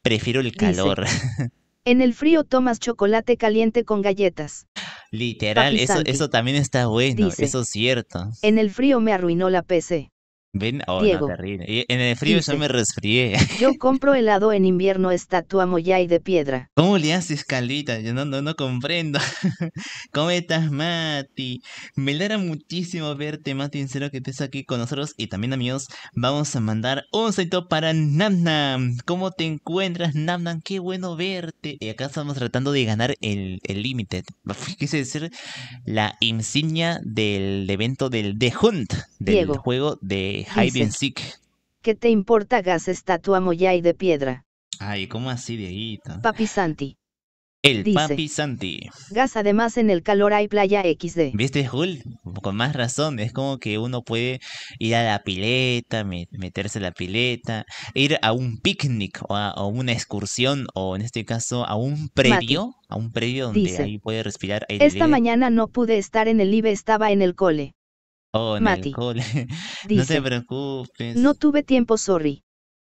S2: prefiero el calor. (laughs)
S3: En el frío tomas chocolate caliente con galletas.
S2: Literal, eso, también está bueno, eso es cierto.
S3: En el frío me arruinó la PC.
S2: Ven, oh, Diego. En el frío yo me resfrié. (laughs)
S3: Yo compro helado en invierno, estatua y de piedra.
S2: ¿Cómo le haces, Caldita? Yo no, no, no comprendo. (laughs) ¿Cómo estás, Mati? Me alegra muchísimo verte, Mati, sincero que estés aquí con nosotros. Y también, amigos, vamos a mandar un saludo para Namnam. ¿Cómo te encuentras, Namnam? Qué bueno verte. Y acá estamos tratando de ganar el límite. (laughs) Quise decir, la insignia del evento del The Hunt, del juego de hide and sick
S3: ¿Qué te importa gas estatua moya y de piedra?
S2: Ay, ¿cómo así, Dieguito? Papi Santi. El Papi Santi.
S3: Gas, además en el calor hay playa XD.
S2: ¿Viste, Jul? Con más razón. Es como que uno puede ir a la pileta, meterse a la pileta, ir a un picnic o a, una excursión o en este caso a un predio. a un predio donde ahí puede respirar Esta
S3: mañana no pude estar en el IBE, estaba en el cole.
S2: (laughs) no te preocupes. No
S3: tuve tiempo, sorry.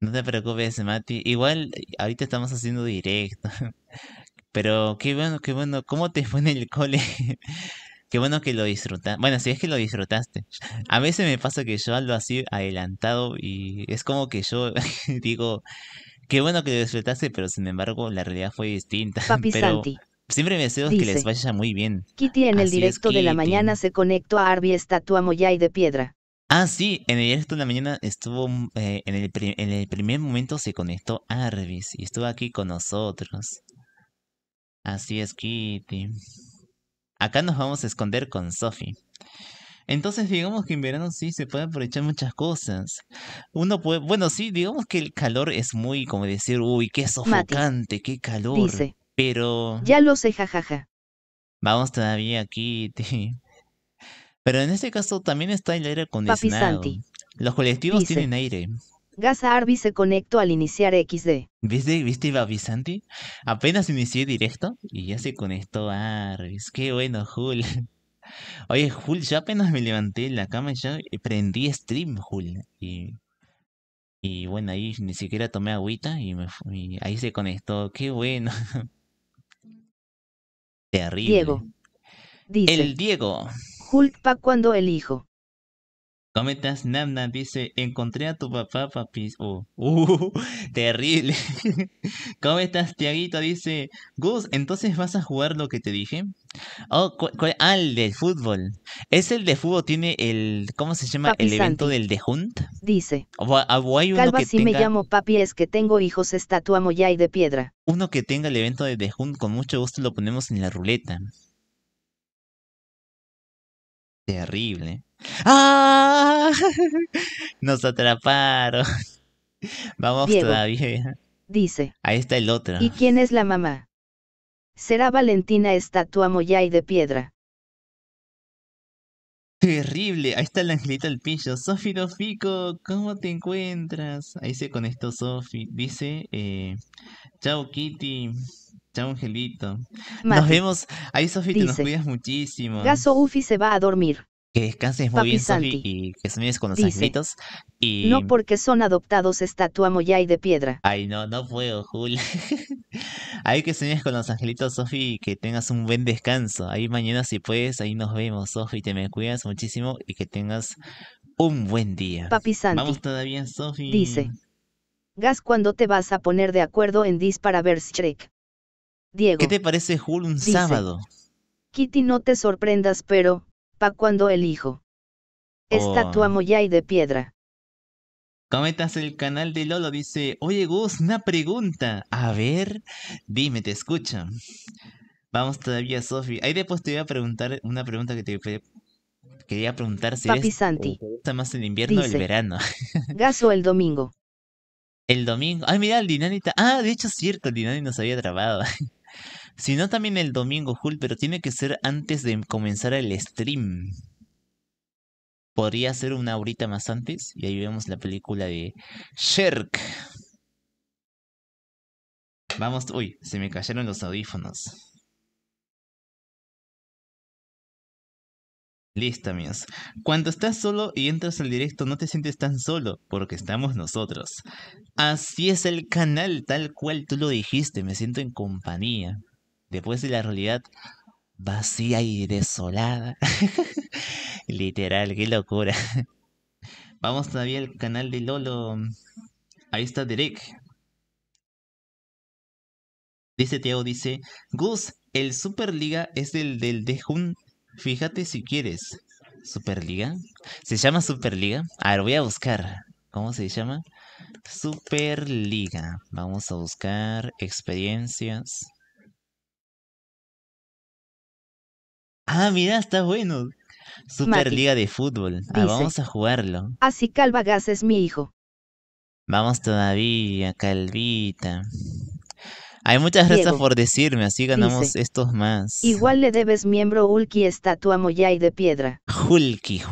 S2: No te preocupes, Mati. Igual eh, ahorita estamos haciendo directo. (laughs) Pero qué bueno, qué bueno. ¿Cómo te fue en el cole? (laughs) Qué bueno que lo disfrutaste. Bueno, si es que lo disfrutaste. A veces me pasa que yo hablo así adelantado y es como que yo digo, qué bueno que lo disfrutaste, pero sin embargo la realidad fue distinta. Siempre me deseo que les vaya muy bien.
S3: Kitty en el directo de la mañana se conectó a Arby estatua Moyai de piedra.
S2: Ah, sí, en el directo de la mañana estuvo, eh, en, el primer momento se conectó Arby. y estuvo aquí con nosotros. Así es, Kitty. Acá nos vamos a esconder con Sophie. Entonces digamos que en verano sí se puede aprovechar muchas cosas. Uno puede, bueno, sí, digamos que el calor es muy, como decir, uy, qué sofocante, qué calor. Pero. Ya
S3: lo sé, jajaja.
S2: Vamos todavía aquí. (laughs) Pero en este caso también está el aire acondicionado. Los colectivos tienen aire.
S3: Gaza Arby se conectó al iniciar XD.
S2: ¿Viste, viste Papi Santi? Apenas inicié directo y ya se conectó Arby. Qué bueno, Jul. (laughs) Oye, Jul, yo apenas me levanté en la cama y ya prendí stream, Jul. Y, y bueno, ahí ni siquiera tomé agüita y, y ahí se conectó. Qué bueno. (laughs) Diego. Dice, el Diego. Hulk
S3: cuando elijo.
S2: ¿Cómo estás, Namna? dice, encontré a tu papá, papi. Oh, uh, (laughs) terrible. (laughs) ¿Cómo estás, Tiaguito? Dice, Gus, ¿entonces vas a jugar lo que te dije? Oh, ah, el del fútbol. ¿Es el de fútbol? ¿Tiene el, cómo se llama? el evento del de Hunt? Dice. Calva, si me llamo
S3: papi es que tengo hijos estatua moya y de piedra.
S2: Uno que tenga el evento de The con mucho gusto lo ponemos en la ruleta. Terrible.
S4: ¡Ah! (laughs)
S2: Nos atraparon. (laughs) Vamos todavía.
S3: Dice.
S1: Ahí está el otro. ¿Y
S3: quién es la mamá? Será Valentina estatua y de piedra.
S1: Terrible, ahí está el angelito del pillo. Sofi
S2: Fico, ¿cómo te encuentras? Ahí se conectó Sofi. Dice, eh, chao Kitty, chao angelito. Nos vemos. Ahí Sofi, te nos cuidas muchísimo. Gaso
S3: Ufi se va a dormir.
S2: Que descanses muy bien, Santi. y que sueñes con los angelitos. Y... No
S3: porque son adoptados estatua y de piedra.
S2: Ay, no, no puedo, Jul. (laughs) hay que sueñes con los angelitos, Sofi, y que tengas un buen descanso. Ahí mañana si puedes, ahí nos vemos, Sofi. Te me cuidas muchísimo y que tengas un buen día. Papi Santi. Vamos todavía, Sofi. Dice.
S3: Gas, ¿cuándo te vas a poner de acuerdo en Dis para ver Shrek? Diego.
S2: ¿Qué te parece, Jul, un sábado?
S3: Kitty, no te sorprendas, pero pa cuando elijo. Estatua oh. y de
S2: piedra. Cometas el canal de Lolo dice, oye Gus, una pregunta. A ver, dime, te escucho. Vamos todavía, Sofi. Ahí después te voy a preguntar una pregunta que te quería preguntar si Papi Santi. ¿Está más en invierno o el verano. (laughs)
S3: Gaso el domingo.
S2: El domingo. Ay, mira, el Dinanita. Ah, de hecho es cierto, el Dinani nos había trabado. Si no, también el domingo, Jul, pero tiene que ser antes de comenzar el stream. Podría ser una horita más
S1: antes y ahí vemos la película de Shirk. Vamos, uy, se me cayeron los audífonos. Listo, amigos. Cuando estás solo y entras al directo, no te
S2: sientes tan solo, porque estamos nosotros. Así es el canal, tal cual tú lo dijiste, me siento en compañía. Después de la realidad vacía y desolada. (laughs) Literal, qué locura. (laughs) Vamos todavía al canal de Lolo. Ahí está Derek. Dice Teo, dice, Gus, el Superliga es el del Dejun. Fíjate si quieres. ¿Superliga? ¿Se llama Superliga? A ver, voy a buscar. ¿Cómo se llama? Superliga. Vamos a buscar experiencias.
S1: Ah, mira, está bueno. Superliga
S2: de fútbol. Ah, vamos a jugarlo.
S1: Así
S3: Calvagas es mi hijo.
S2: Vamos todavía, Calvita. Hay muchas gracias por decirme, así ganamos estos más.
S3: Igual le debes miembro Hulky estatua Moyai de piedra.
S2: Hulky,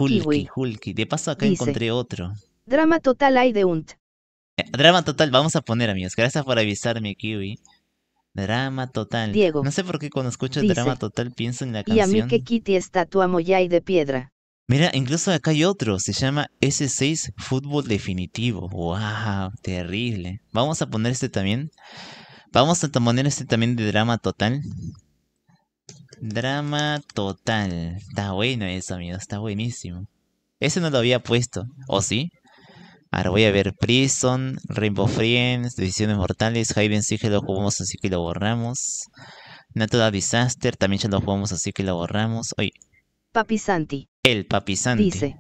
S2: Hulky, De paso acá encontré otro.
S3: Drama total hay de unt.
S2: Eh, drama total, vamos a poner, amigos. Gracias por avisarme, Kiwi. Drama total. Diego. No sé por qué cuando escucho drama total pienso en la canción. Y a mí que
S3: Kitty está ya y de piedra.
S2: Mira, incluso acá hay otro, se llama S6 Fútbol Definitivo. ¡Wow! Terrible. Vamos a poner este también. Vamos a poner este también de drama total. Drama total. Está bueno eso, amigo. está buenísimo. Ese no lo había puesto, ¿o sí? Ahora voy a ver Prison, Rainbow Friends, Decisiones Mortales, Javen sí que lo jugamos así que lo borramos. Natural Disaster también ya lo jugamos así que lo borramos. Oye.
S3: Papi Santi.
S2: El Papi Santi. Dice.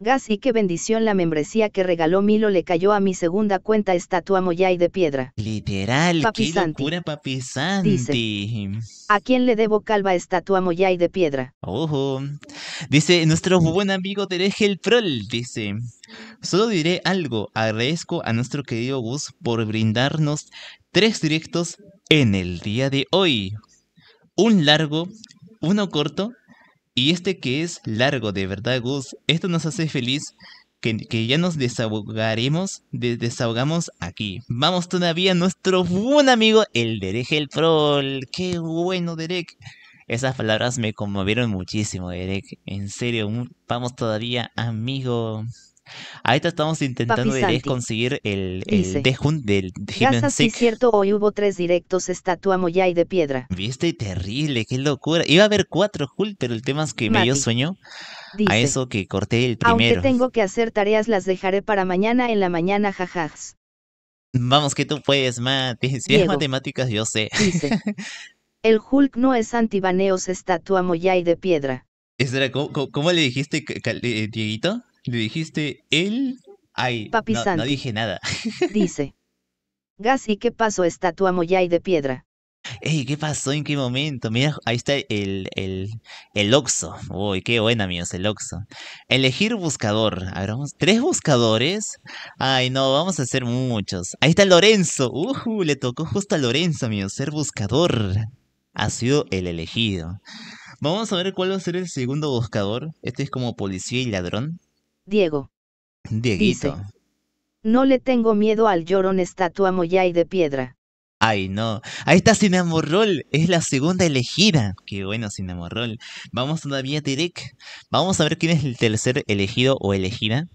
S3: Gas y qué bendición la membresía que regaló Milo le cayó a mi segunda cuenta estatua Moyai de piedra.
S2: Literal, papi qué Santi. Papi Santi. Dice,
S3: ¿A quién le debo calva estatua Moyai de piedra?
S2: Ojo. Dice nuestro buen amigo Tereje el Prol, dice. Solo diré algo, agradezco a nuestro querido Gus por brindarnos tres directos en el día de hoy. Un largo, uno corto y este que es largo, de verdad Gus, esto nos hace feliz que, ya nos desahogaremos, desahogamos aquí. Vamos todavía a nuestro buen amigo, el Derek el Prol. Qué bueno, Derek. Esas palabras me conmovieron muchísimo, Derek. En serio, vamos todavía, amigo. Ahorita estamos intentando conseguir el, el Dejun del sí,
S3: cierto, hoy hubo tres directos, estatua y de piedra.
S2: Viste, terrible, qué locura. Iba a haber cuatro, Hulk, pero el tema es que me dio sueño a eso que corté el primero. Aunque
S3: tengo que hacer tareas, las dejaré para mañana en la mañana, jajajas.
S2: Vamos, que tú puedes, Mati. Si es matemáticas, yo sé. (laughs)
S3: el Hulk no es antibaneos, estatua y de piedra.
S2: ¿Cómo, cómo, le dijiste, eh, Dieguito? Le dijiste él. Ay, no, dije nada. (laughs) dice.
S3: y ¿qué pasó está tu y de piedra?
S2: Ey, ¿qué pasó? ¿En qué momento? Mira, ahí está el, el, el Oxo. Uy, qué buena, amigos, el Oxo. Elegir buscador. A ver, vamos. ¿Tres buscadores? Ay, no, vamos a hacer muchos. Ahí está Lorenzo. Uh, le tocó justo a Lorenzo, amigos, ser buscador. Ha sido el elegido. Vamos a ver cuál va a ser el segundo buscador. Este es como policía y ladrón. Diego. Dieguito. Dice,
S3: no le tengo miedo al llorón estatua y de piedra.
S2: Ay, no. Ahí está Cinemorrol. Es la segunda elegida. Qué bueno, Cinemorrol. Vamos todavía, Tirek. Vamos a ver quién es el tercer elegido o elegida.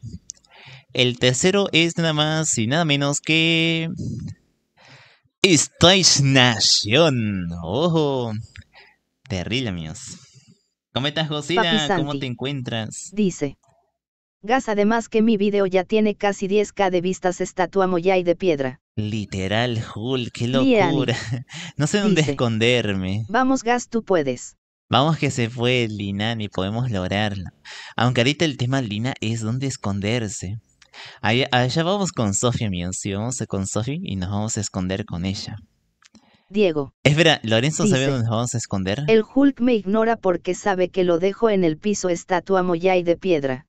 S2: El tercero es nada más y nada menos que. Stage Nation. Ojo. Terrible, amigos. ¿Cómo estás, Josina? ¿Cómo te encuentras?
S3: Dice. Gas además que mi video ya tiene casi 10k de vistas estatua y de piedra.
S2: Literal, Hulk, qué locura. (laughs) No sé dónde esconderme.
S3: Vamos Gas, tú puedes.
S2: Vamos que se fue ni podemos lograrla. Aunque ahorita el tema Lina es dónde esconderse. Allá, vamos con Sofía, amigos. Sí, vamos con Sofía y nos vamos a esconder con ella. Diego. Espera, ¿Lorenzo sabe dónde nos vamos a esconder?
S3: El Hulk me ignora porque sabe que lo dejo en el piso estatua y de piedra.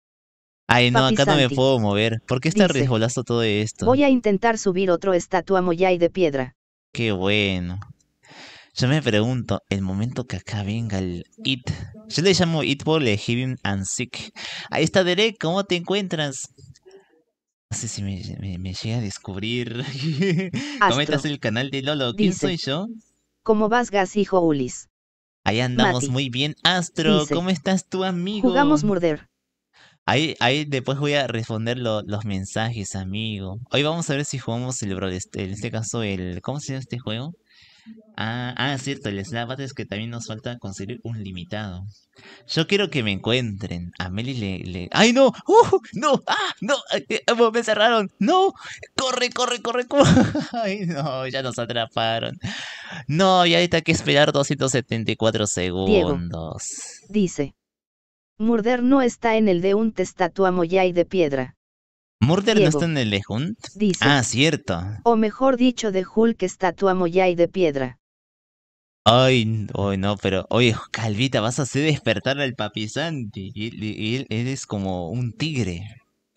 S2: Ay, no, acá no me puedo mover. ¿Por qué está Dice, todo esto? Voy a
S3: intentar subir otro estatua y de piedra.
S2: Qué bueno. Yo me pregunto, el momento que acá venga el IT. Yo le llamo IT por eh, Hidden and Sick. Ahí está Derek, ¿cómo te encuentras? No sé si me, llega a descubrir. (laughs) Comentas el canal de Lolo. ¿Quién soy yo?
S3: ¿Cómo vas, gas, hijo Ulis?
S2: Ahí andamos muy bien. Astro, ¿cómo estás tú, amigo? Jugamos Murder. Ahí, ahí después voy a responder los mensajes, amigo. Hoy vamos a ver si jugamos el este, en este caso el... ¿Cómo se llama este juego? Ah, ah cierto, el Slap es que también nos falta conseguir un limitado. Yo quiero que me encuentren. A Meli le... ¡Ay, no! ¡Uh! ¡No! ¡Ah! ¡No! Eh, ¡Me cerraron! ¡No! ¡Corre, corre, corre! corre! (laughs) ¡Ay, no! Ya nos atraparon. No, ya hay que esperar 274 segundos.
S3: dice... Murder no está en el de un Moyai de piedra.
S2: Murder no está en el de Hunt. ah, cierto.
S3: O mejor dicho, de Hulk Moyai de piedra.
S2: Ay, no, pero, oye, Calvita, vas a hacer despertar al papi Santi. Él, es como un tigre.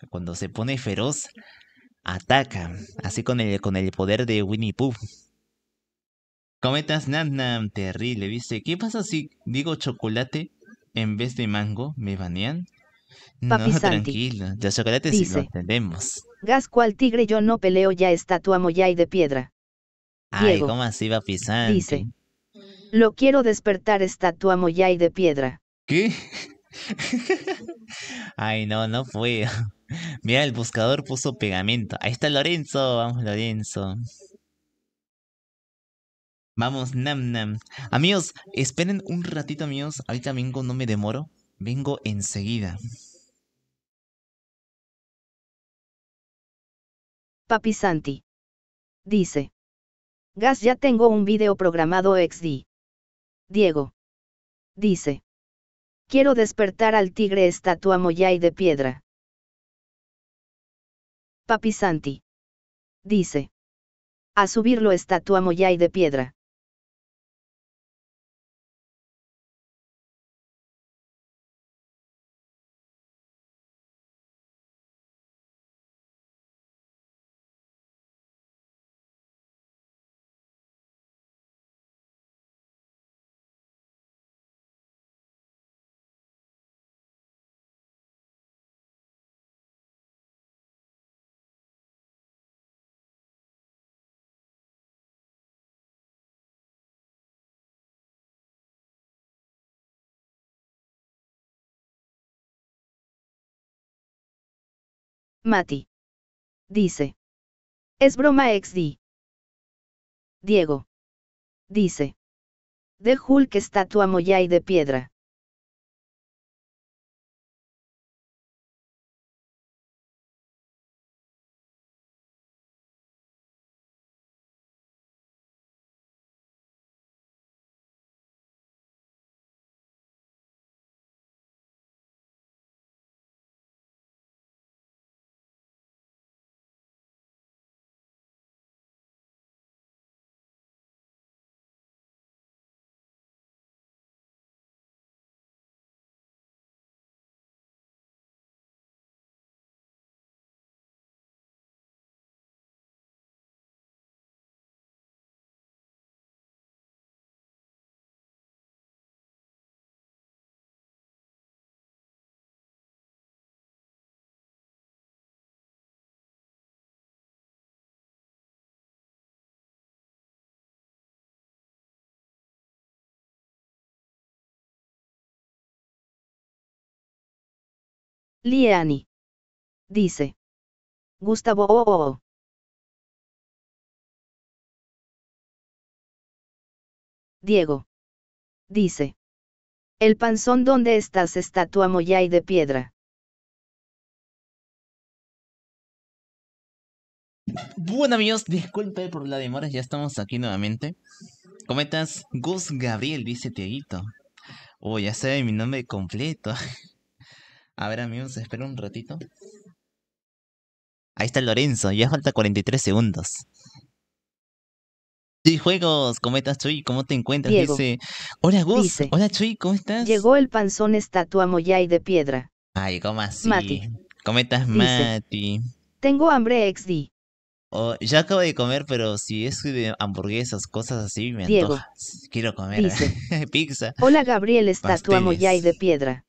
S2: Cuando se pone feroz, ataca. Así con el, con el poder de Winnie Pooh. Cometas Nam Nam, terrible, ¿viste? ¿Qué pasa si digo chocolate? en vez de mango me banean? no, tranquilo, ya chocolate lo entendemos.
S3: Gasco al tigre yo no peleo ya estatua y de piedra.
S2: Ay, ¿cómo así va Dice,
S3: lo quiero despertar estatua y de
S2: piedra. ¿Qué? (laughs) Ay, no, no puedo. Mira, el buscador puso pegamento. Ahí está Lorenzo, vamos Lorenzo.
S1: Vamos, nam nam. Amigos, esperen un ratito, amigos. Ahorita vengo, no me demoro. Vengo enseguida.
S4: Papi Santi. Dice. Gas, ya tengo un video programado XD. Diego. Dice. Quiero despertar al tigre estatua Moyai de piedra. Papisanti Dice. A subirlo estatua
S5: Moyai de piedra.
S4: Mati. Dice. Es broma XD. Diego. Dice. De Hulk estatua y de piedra.
S5: Liani. Dice. Gustavo.
S4: Diego. Dice. El panzón donde estás estatua y de piedra.
S2: Bueno amigos, disculpe por la demora, ya estamos aquí nuevamente. estás? Gus Gabriel, dice Tieguito. Oh, ya sabe mi nombre completo. A ver, amigos, espera un ratito. Ahí está Lorenzo, ya falta 43 segundos. Sí, juegos, ¿cómo estás, Chuy? ¿Cómo te encuentras? Dice, hola Gus,
S1: hola Chuy, ¿cómo estás? Llegó
S3: el panzón estatua y de piedra.
S2: Ay, ¿cómo así? Mati. ¿Cómo Mati?
S3: Tengo hambre XD.
S2: Oh, ya acabo de comer, pero si es de hamburguesas, cosas así, me antoja. Quiero comer (laughs) pizza.
S3: Hola Gabriel, estatua y de piedra.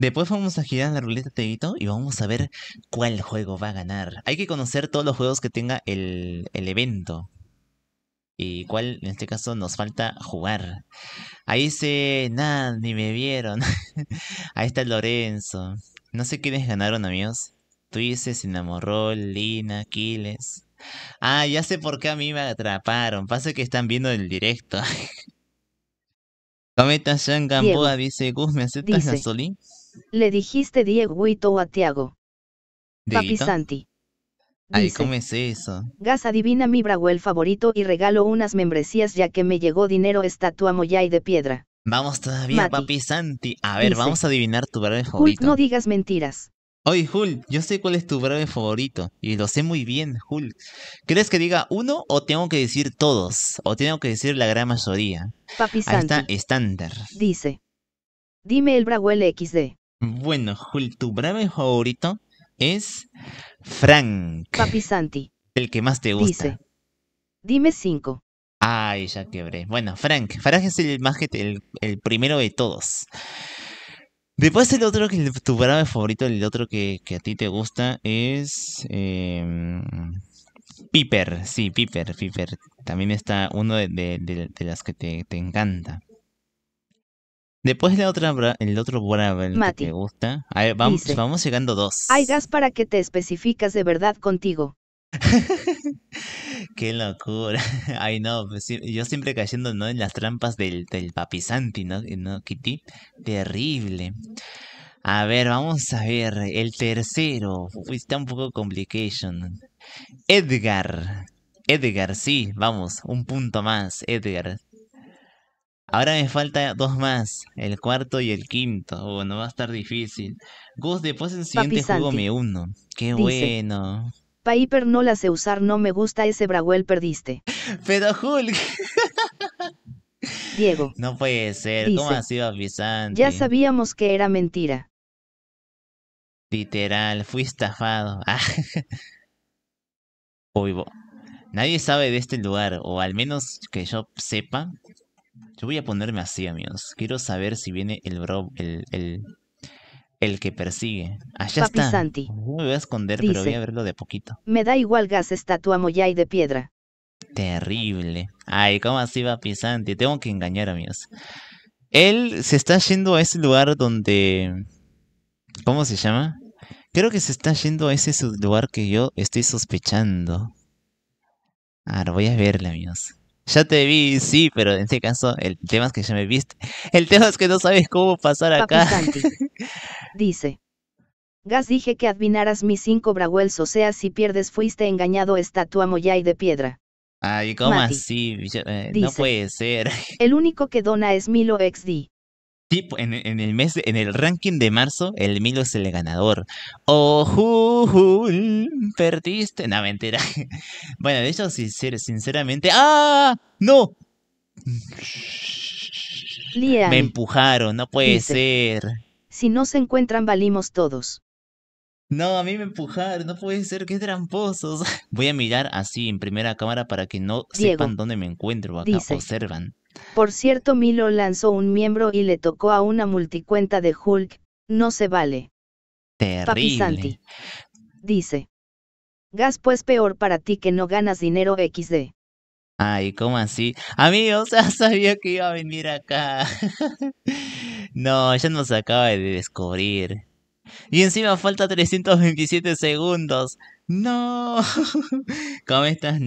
S2: Después vamos a girar la ruleta Teguito y vamos a ver cuál juego va a ganar. Hay que conocer todos los juegos que tenga el, evento. Y cuál, en este caso, nos falta jugar. Ahí dice, nada, ni me vieron. (laughs) Ahí está Lorenzo. No sé quiénes ganaron, amigos. Twice, enamoró Lina, Aquiles. Ah, ya sé por qué a mí me atraparon. Pasa que están viendo el directo. (laughs) Cometa Jean Gamboa dice, Gus, ¿me aceptas gasolín?
S3: Le dijiste Dieguito a Tiago.
S2: Papi Santi. Ay, ¿cómo eso?
S3: Gas adivina mi braguel favorito y regalo unas membresías ya que me llegó dinero estatua y de piedra.
S2: Vamos todavía, papi Santi. A ver, vamos a adivinar tu braguel favorito. Hulk,
S3: no digas mentiras.
S2: Oye, Hulk, yo sé cuál es tu braguel favorito. Y lo sé muy bien, Hulk. ¿Crees que diga uno o tengo que decir todos? O tengo que decir la gran mayoría.
S3: Papi Ahí está
S2: estándar.
S3: Dice. Dime el braguel XD.
S2: Bueno, tu brave favorito es Frank.
S3: Papisanti.
S2: El que más te gusta. Dice, dime cinco. Ay, ya quebré. Bueno, Frank. Frank es el más el, primero de todos. Después el otro que tu bravo favorito, el otro que, a ti te gusta es em, Piper, sí, Piper, Piper. También está uno de, las que te encanta. Después la otra, el otro bravo, el me gusta. vamos, vamos llegando dos. Hay
S3: gas para que te especificas de verdad contigo. (laughs)
S2: Qué locura. (laughs) Ay, no, pues yo siempre cayendo en las trampas del, del papisanti, ¿no? ¿no, Kitty? Terrible. A ver, vamos a ver. El tercero. está un poco complication. Edgar. Edgar, sí, vamos, un punto más, Edgar. Ahora me falta dos más, el cuarto y el quinto. Bueno, oh, no va a estar difícil. Gus, después en siguiente juego me uno. Qué bueno.
S3: Piper no la sé usar, no me gusta ese Braguel, perdiste. (laughs) Pero Hulk.
S2: Diego. (laughs) No puede ser, ¿cómo has sido Ya
S3: sabíamos que era mentira.
S2: Literal, fui estafado. (laughs) Ah. Nadie sabe de este lugar, o al menos que yo sepa, yo voy a ponerme así, amigos. Quiero saber si viene el bro, el, el, el que persigue. Allá ah, está. me voy a esconder, pero voy a verlo de poquito.
S3: Me da igual gas estatua y de piedra.
S2: Terrible. Ay, ¿cómo así va Pisanti? Tengo que engañar, amigos. Él se está yendo a ese lugar donde... ¿Cómo se llama? Creo que se está yendo a ese lugar que yo estoy sospechando. Ahora voy a verle, amigos. Ya te vi, sí, pero en este caso el tema es que ya me viste. El tema es que no sabes cómo pasar acá.
S3: (laughs) Dice. Gas dije que adivinaras mis cinco brahuels, o sea, si pierdes fuiste engañado estatua y de piedra.
S2: Ay, ¿cómo así? Eh, no puede ser.
S3: El único que dona es Milo XD
S2: tipo, en, el mes, en el ranking de marzo, el Milo es el ganador. Oh, perdiste. No, mentira. (laughs) Bueno, de hecho, sinceramente. ¡Ah! ¡No! Me empujaron, no puede ser.
S3: Si no se encuentran, valimos todos. No, a mí me empujaron, no puede ser, qué tramposos. (laughs)
S2: Voy a mirar así en primera cámara para que no sepan dónde me encuentro acá. Observan.
S3: Por cierto, Milo lanzó un miembro y le tocó a una multicuenta de Hulk, no se vale.
S1: Terrible. Papi
S3: Dice. Gaspo es peor para ti que no ganas dinero XD.
S1: Ay, ¿cómo
S2: así? Amigos, (laughs) ya sabía que iba a venir acá. (laughs) no, ya nos acaba de descubrir. Y encima falta 327 segundos. No. (laughs) ¿Cómo estás,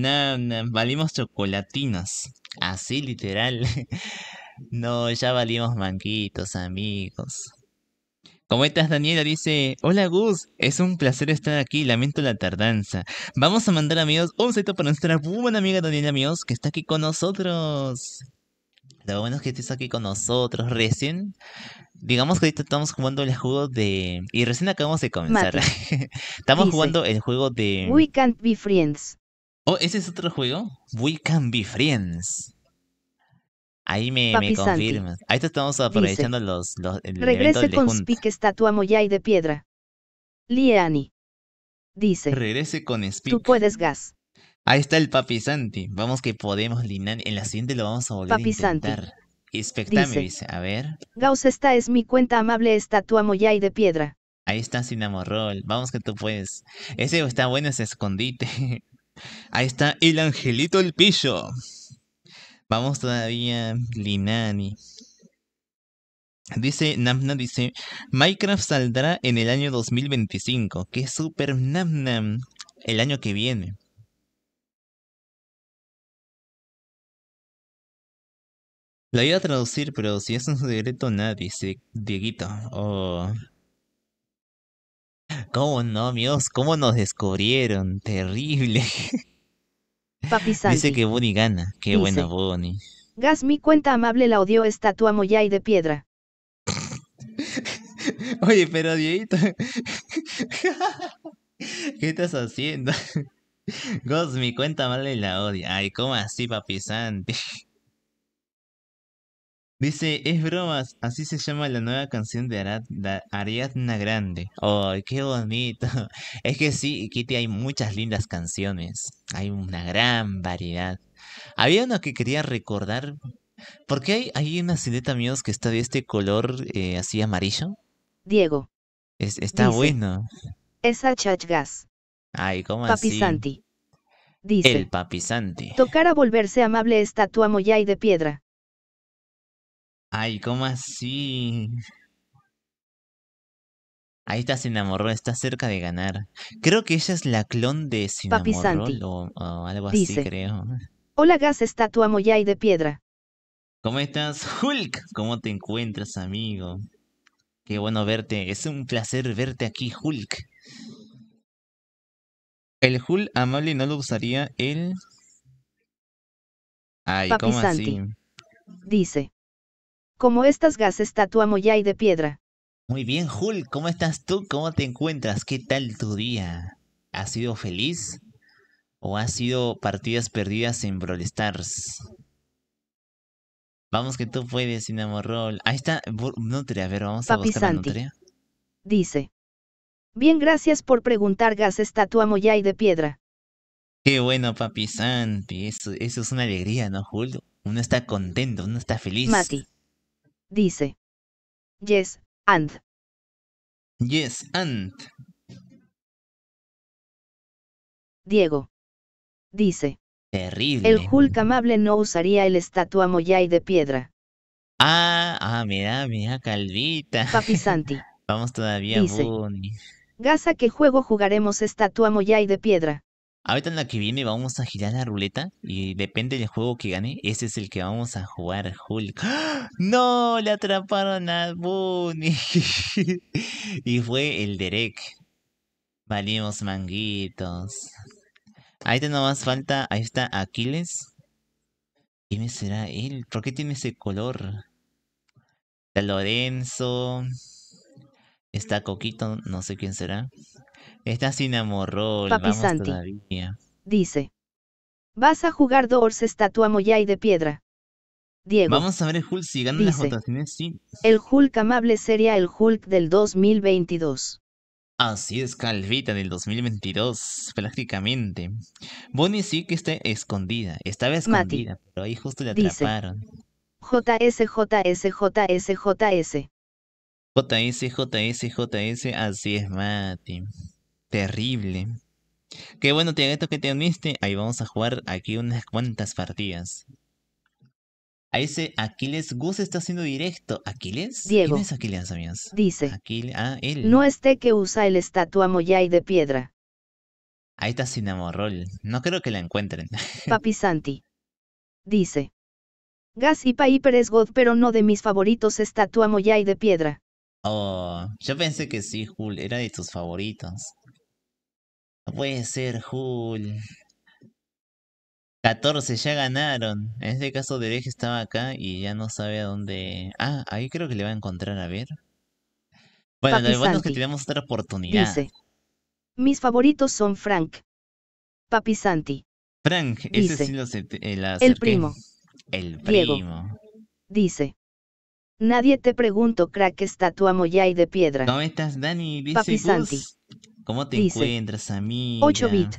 S2: Valimos chocolatinos. Así literal. (laughs) no, ya valimos manquitos, amigos. Como estás, Daniela dice, hola Gus, es un placer estar aquí, lamento la tardanza. Vamos a mandar amigos un saludo para nuestra buena amiga Daniela amigos que está aquí con nosotros. Lo bueno es que estés aquí con nosotros recién. Digamos que ahorita estamos jugando el juego de... Y recién acabamos de comenzar. (laughs) estamos jugando el juego de... We
S3: can't be friends.
S2: Oh, ese es otro juego. We can be friends.
S1: Ahí me, me confirmas. Ahí estamos aprovechando los, los el Regrese con Speak
S3: estatua y de piedra. Liani.
S2: Dice. Regrese con Speak. Tú
S3: puedes gas.
S2: Ahí está el Papi Santi. Vamos que podemos, Linani. En la siguiente lo vamos a volver a intentar. Santi. a ver.
S3: Gauss, esta es mi cuenta amable estatua y de piedra.
S2: Ahí está sinamorrol. Vamos que tú puedes. Ese está bueno ese escondite. (laughs) Ahí está el angelito el pillo. Vamos todavía, Linani. Dice Namna, dice, Minecraft saldrá en el año 2025. Que super Namnam! El año que viene.
S1: La iba a traducir, pero si es un secreto, nadie, dice Dieguito. Oh, ¿Cómo no, amigos? ¿Cómo nos
S2: descubrieron? Terrible. (laughs)
S3: Papi Dice
S2: que Bonnie gana. Qué buena Bonnie.
S3: cuenta amable la odió estatua y de piedra.
S2: (laughs) Oye, pero Dieguito. (laughs) ¿Qué estás haciendo? Gosmi, mi cuenta amable la odia. Ay, ¿cómo así, papi Santi? Dice, es bromas, así se llama la nueva canción de, Ariadna Grande. ¡Ay, qué bonito! (laughs) Es que sí, Kitty, hay muchas lindas canciones. Hay una gran variedad. Había una que quería recordar. ¿Por qué hay, una silueta, amigos, que está de este color eh, así amarillo? Diego. Es, está bueno.
S3: Es chachgas.
S2: Ay, ¿cómo Papi Dice. El Papi Santi.
S3: Tocar a volverse amable estatua y de piedra.
S1: Ay, ¿cómo así? Ahí está Cinnamoroll, está cerca de ganar. Creo que ella
S2: es la clon de Cinnamoroll o, o algo así, creo.
S3: Hola Gas, estatua y de piedra.
S2: ¿Cómo estás, Hulk? ¿Cómo te encuentras, amigo? Qué bueno verte. Es un placer verte aquí, Hulk.
S1: El Hulk amable no lo usaría él. Ay, ¿cómo así? Dice
S3: como estas gas estatua y de
S2: piedra. Muy bien, Hul. ¿cómo estás tú? ¿Cómo te encuentras? ¿Qué tal tu día? ¿Has sido feliz? ¿O has sido partidas perdidas en Brawl Stars? Vamos que tú puedes, Inamorrol. Ahí está, Nutria, a ver, vamos a buscar Nutria.
S3: Dice. Bien, gracias por preguntar, gas estatua y de piedra.
S2: Qué bueno, papi Santi. Eso, es una alegría, ¿no, Julio? Uno está contento, uno está feliz. Mati dice.
S3: Yes,
S4: and. Yes, and.
S3: Diego. Dice.
S1: Terrible. El
S3: Hulk amable no usaría el estatua moyai de piedra.
S1: Ah, ah, mira, mira, calvita.
S2: Papi Santi. (laughs) Vamos todavía, Dice,
S3: Gasa, ¿qué juego jugaremos estatua Moyai de piedra?
S2: Ahorita en la que viene vamos a girar la ruleta y depende del juego que gane, ese es el que vamos a jugar, Hulk. ¡Ah! ¡No! Le atraparon a Bunny. (laughs) y fue el Derek. Valimos manguitos. Ahí te más falta, ahí está Aquiles. ¿Quién será él? ¿Por qué tiene ese color? Está Lorenzo. Está Coquito, no sé quién será. Está sin amorrol,
S1: Papi Santi,
S3: Dice. Vas a jugar Doors estatua y de piedra. Diego. Vamos
S1: a ver el Hulk si las votaciones, sí.
S3: El Hulk amable sería el Hulk del 2022.
S2: Así es, Calvita del 2022, prácticamente. Bonnie sí que está escondida, estaba escondida, pero ahí justo la atraparon.
S3: JS, JS, JS, JS. JS,
S2: JS, JS, así es, Mati. Terrible. Qué bueno, Tiagueto, que te uniste. Ahí vamos a jugar aquí unas cuantas partidas. Ahí dice Aquiles Gus está haciendo directo. ¿Aquiles? Diego. ¿Quién Aquiles, amigos? Dice. Aquiles, ah, él. No
S3: esté que usa el estatua Moyai de piedra.
S2: Ahí está Sinamorrol. No creo que la encuentren. (laughs)
S3: Papi Santi. Dice. Gas y Piper es God, pero no de mis favoritos estatua Moyai de piedra.
S2: Oh, yo pensé que sí, Jul, era de tus favoritos. No puede ser, Jul. 14, ya ganaron. En este caso, Derek estaba acá y ya no sabe a dónde... Ah, ahí creo que le va a encontrar, a ver. Bueno, Papi lo bueno es que tenemos otra oportunidad.
S3: mis favoritos son Frank. Papi Frank,
S1: ese sí lo eh, el primo. El primo.
S3: Dice. Nadie te pregunto, crack, ya y de piedra. ¿Cómo estás,
S2: Dani? Dice ¿Cómo te encuentras, amiga? 8 bit.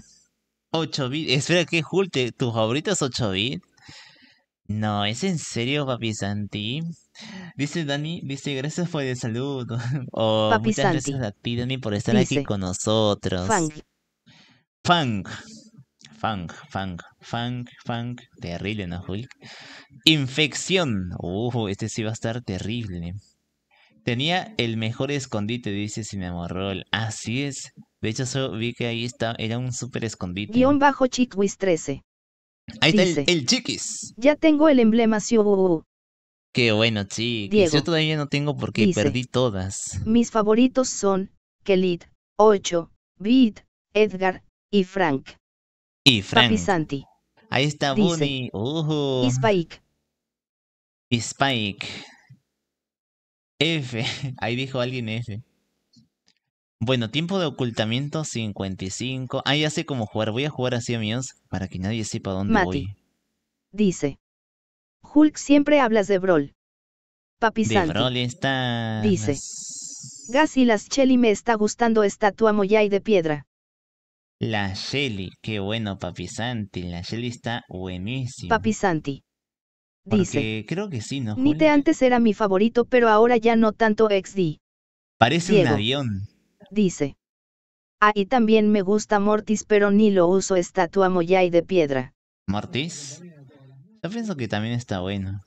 S2: 8 bit. Espera, ¿qué Hulk? ¿Tus ¿Tu favorito es 8 bit? No, ¿es en serio, Papi Santi? Dice Dani, dice, gracias por el saludo. (laughs) oh, muchas gracias a ti, Dani, por estar aquí con nosotros. Funk. Funk. Funk, funk, funk, Terrible, ¿no, Hulk? Infección. Uh, este sí va a estar terrible. Tenía el mejor escondite, dice Cinemorrol. Así es. De hecho, solo vi que ahí está, era un súper escondite.
S3: Guión bajo Chiquis 13.
S2: Ahí está el, chiquis.
S3: Ya tengo el emblema oh, oh, oh".
S2: Qué bueno, chiquis. Yo todavía no tengo porque perdí
S1: todas.
S3: Mis favoritos son Kelid, 8, Beat, Edgar y Frank.
S1: Y Frank. Papisanti. Ahí está Bunny. Y Spike. Y Spike. F. (laughs)
S2: Ahí dijo alguien F. Bueno, tiempo de ocultamiento 55. Ah, ya sé cómo jugar. Voy a jugar así, amigos, para que nadie sepa dónde voy. Dice.
S3: Hulk siempre hablas de Brawl. Papi De Brawl
S1: está... Dice.
S3: Gas y las me está gustando esta estatua y de piedra.
S2: La Shelly, qué bueno, Papi La Shelly está buenísima. Papi
S3: Santi.
S1: Dice. creo que sí, ¿no? Nite
S3: antes era mi favorito, pero ahora ya no tanto XD.
S1: Parece un avión.
S3: Dice. Ahí también me gusta Mortis, pero ni lo uso estatua Moyai de piedra.
S1: ¿Mortis?
S2: Yo pienso que también está bueno.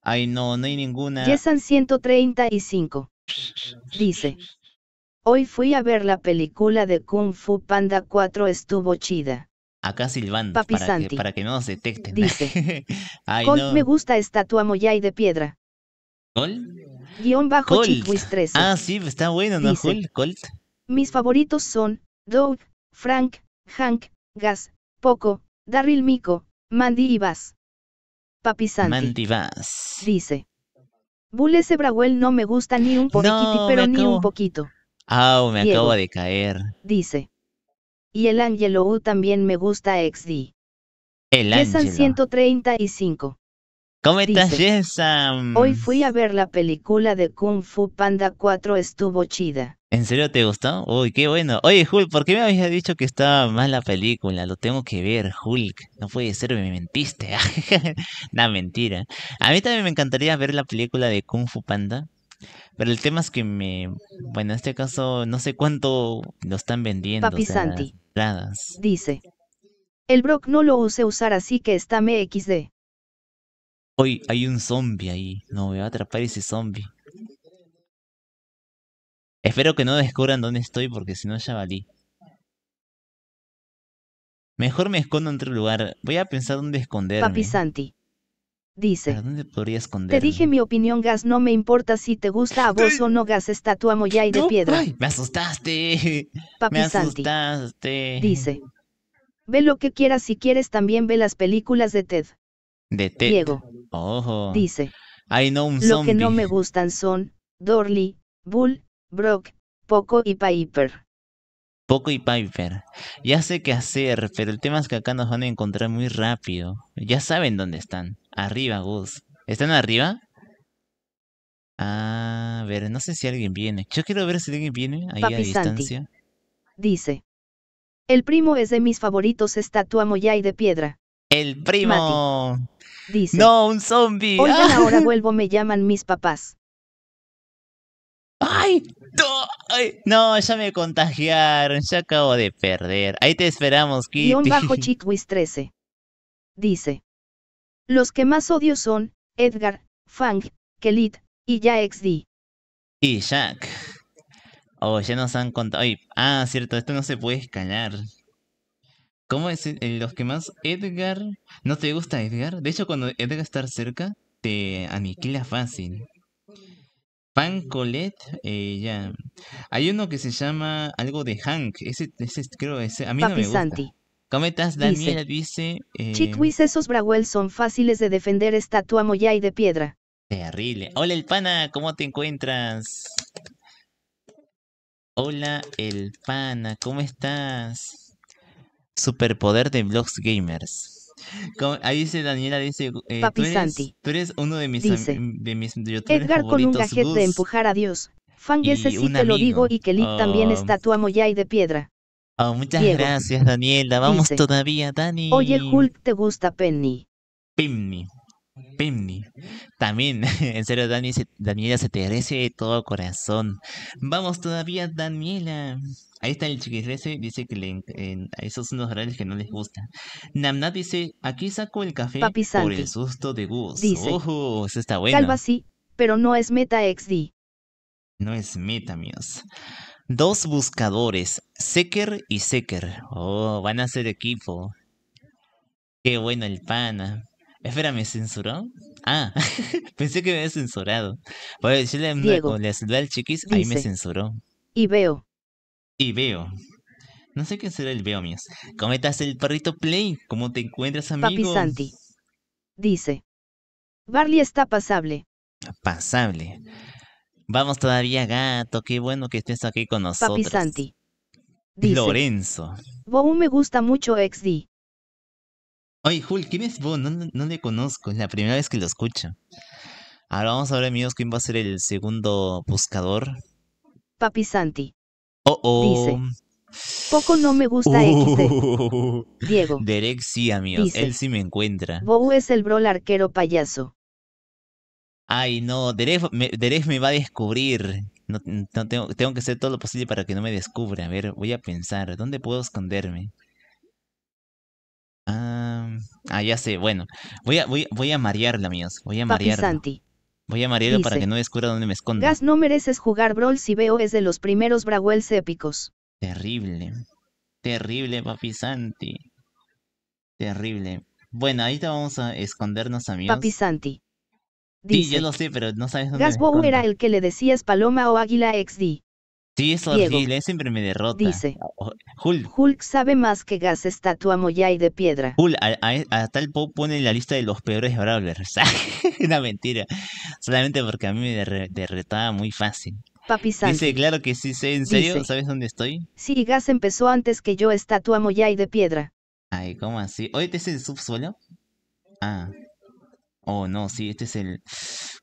S2: Ay, no, no hay ninguna.
S3: Yesan 135. Dice. Hoy fui a ver la película de Kung Fu Panda 4, estuvo chida.
S2: Acá silbando para, que, no nos detecten. Dice. (laughs) me
S3: gusta estatua y de piedra. ¿Colt? Guión bajo Colt. Chiquis Ah, sí,
S2: pues, está bueno, ¿no? Colt.
S3: Mis favoritos son Doug, Frank, Hank, Gas, Poco, Darryl Mico, Mandy y Bass. Papi Santi. Mandy
S2: Bass.
S3: Dice. Bull S. no me gusta ni un poquito, pero ni un poquito.
S2: Ah, me acabo de caer.
S3: Dice. Y el Angelo U también me gusta XD. El Yesan 135.
S1: ¿Cómo estás, Yesan? Hoy
S3: fui a ver la película de Kung Fu Panda 4, estuvo chida.
S2: ¿En serio te gustó? Uy, qué bueno. Oye, Hulk, ¿por qué me habías dicho que estaba mal la película? Lo tengo que ver, Hulk. No puede ser, me mentiste. La (laughs) mentira. A mí también me encantaría ver la película de Kung Fu Panda pero el tema es que me. Bueno, en este caso, no sé cuánto lo están vendiendo. Papi Santi.
S3: dice. El Brock no lo use usar así que está MXD.
S1: Hoy hay un zombie ahí. No, me a atrapar ese zombie. Espero que no descubran dónde estoy porque si no ya valí. Mejor me escondo en otro lugar. Voy a pensar dónde esconderme. Papi
S3: Santi
S2: dice. podría Te dije
S3: mi opinión, Gas, no me importa si te gusta a vos o no, Gas, estatua Moyai de piedra.
S2: me asustaste. Papi me asustaste. dice.
S3: Ve lo que quieras si quieres también ve las películas de Ted.
S2: De Ted. Diego. Dice. I know un Lo que no me
S3: gustan son Dorley, Bull, Brock, Poco y Piper.
S2: Poco y Piper. Ya sé qué hacer, pero el tema es que acá nos van a encontrar muy rápido. Ya saben dónde están. Arriba, Gus. ¿Están arriba? Ah, a ver, no sé si alguien viene. Yo quiero ver si alguien viene ahí a distancia.
S3: Dice. El primo es de mis favoritos estatua y de piedra.
S1: El primo. Dice. No, un zombie. Ah. ahora (laughs) vuelvo,
S3: me llaman mis papás.
S2: ¡Ay! No, ya me contagiaron, ya acabo de perder.
S1: Ahí te esperamos, Kitty. un bajo
S3: Chitwis 13. Dice. Los que más odio son Edgar, Fang, Kelit y ya XD.
S2: Y Jack. Oh, ya nos han contado. ah, cierto, esto no se puede escalar. ¿Cómo es eh, los que más Edgar? ¿No te gusta Edgar? De hecho, cuando Edgar está cerca, te aniquila fácil. Pancolet, eh, ya. Hay uno que se llama algo de Hank. Ese, ese creo, ese, a mí no me gusta. ¿Cómo estás, Daniel? Dice. eh, Chiquis,
S3: esos Brahuel son fáciles de defender estatua moya y de piedra.
S2: Terrible. Hola, el pana, ¿cómo te encuentras? Hola, el pana, ¿cómo estás? Superpoder de Vlogs Gamers. Ahí dice Daniela, dice, eh, Papi tú, eres, Santi. uno de mis, dice, em, Edgar con un gadget de empujar
S3: a Dios. Fan ese te lo digo y que también oh. está tu y de piedra.
S2: Oh, muchas gracias Daniela, vamos todavía Dani. Oye
S3: Hulk, ¿te gusta Penny?
S2: Penny. Pimni. También, (laughs) en serio, Daniela, se te agradece de todo corazón. Vamos todavía, Daniela. Ahí está el chiquitrece, dice que le, esos son los reales que no les gusta. Namnat dice, aquí saco el café por el susto de Gus. Dice, Ojo, eso está bueno. Calva
S3: sí, pero no es meta XD.
S2: No es meta, amigos. Dos buscadores, Seker y Seker. Oh, van a ser equipo. Qué bueno el pana. Espera, ¿me censuró? Ah, (laughs) pensé que me había censurado. Voy yo le, Diego, le saludé al chiquis, ahí me censuró. Y veo. Y veo. No sé quién será el veo, mías. Cometas el perrito Play. ¿Cómo te encuentras, amigo? Papi Dice.
S3: Barley está pasable.
S2: Pasable. Vamos todavía, gato. Qué bueno que estés aquí con nosotros. Papi Santi. Dice, Lorenzo.
S3: Bow me gusta mucho XD.
S2: Oye, Jul, ¿quién es Bo? No, le conozco, es la primera vez que lo escucho. Ahora vamos a ver, amigos, quién va a ser el segundo buscador.
S3: Papi Santi.
S2: Oh, oh. Dice.
S3: Poco no me gusta
S2: uh, Diego. (laughs) Derek sí, amigos. Él sí me encuentra.
S3: Bo es el bro arquero payaso.
S2: Ay, no. Derek me, va a descubrir. tengo, tengo que hacer todo lo posible para que no me descubra. A ver, voy a pensar. ¿Dónde puedo esconderme? Ah, ya sé, bueno. Voy a, voy, voy a marearla, amigos. Voy a Papi Santi. Voy a marearlo para que no descubra dónde me escondo. Gas,
S3: no mereces jugar Brawl si veo es de los primeros Brawls épicos.
S2: Terrible. Terrible, Papi Santi. Terrible. Bueno, ahorita vamos a escondernos, amigos. Papi Santi. Dice, yo lo sé, pero no sabes dónde
S3: era el que le decías Paloma o Águila XD.
S2: Sí, eso Diego, siempre me derrota. Dice, Hulk.
S3: Hulk sabe más que Gas estatua moya de piedra.
S2: Hulk, a, tal Pop pone en la lista de los peores brawlers. (laughs) Una mentira. Solamente porque a mí me derretaba muy fácil.
S3: Papi Dice,
S2: claro que sí, sé, ¿en serio? ¿Sabes dónde estoy?
S3: Sí, Gas empezó antes que yo estatua moya y de piedra.
S2: Ay, ¿cómo así? ¿Oye, este es el subsuelo? Ah. Oh, no, sí, este es el...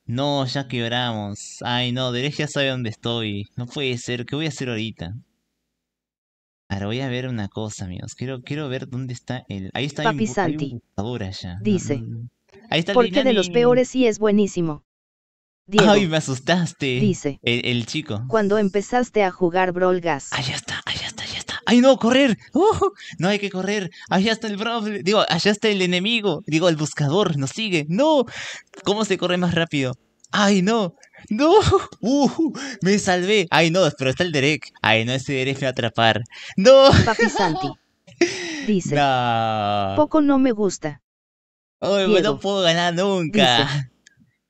S2: No, ya quebramos. Ay, no, derecha ya sabe dónde estoy. No puede ser, ¿qué voy a hacer ahorita? Ahora voy a ver una cosa, amigos. Quiero, quiero ver dónde está el. Ahí está Papi Santi. Dice. Mm, ahí está Porque de los peores
S3: sí es buenísimo.
S2: Ay, me asustaste. Dice. El, chico.
S3: Cuando empezaste a jugar Brawl Gas. está, Ahí está.
S2: ¡Ay, no, correr! ¡Uh! No hay que correr. Allá está el Digo, allá está el enemigo. Digo, el buscador nos sigue. ¡No! ¿Cómo se corre más rápido? ¡Ay, no! ¡No! ¡Uh! ¡Me salvé! ¡Ay, no! Pero está el Derek. ¡Ay, no! Ese Derek me va a atrapar. ¡No! Papi Santi. Dice. Poco
S3: no me gusta.
S2: Ay, no puedo ganar
S3: nunca.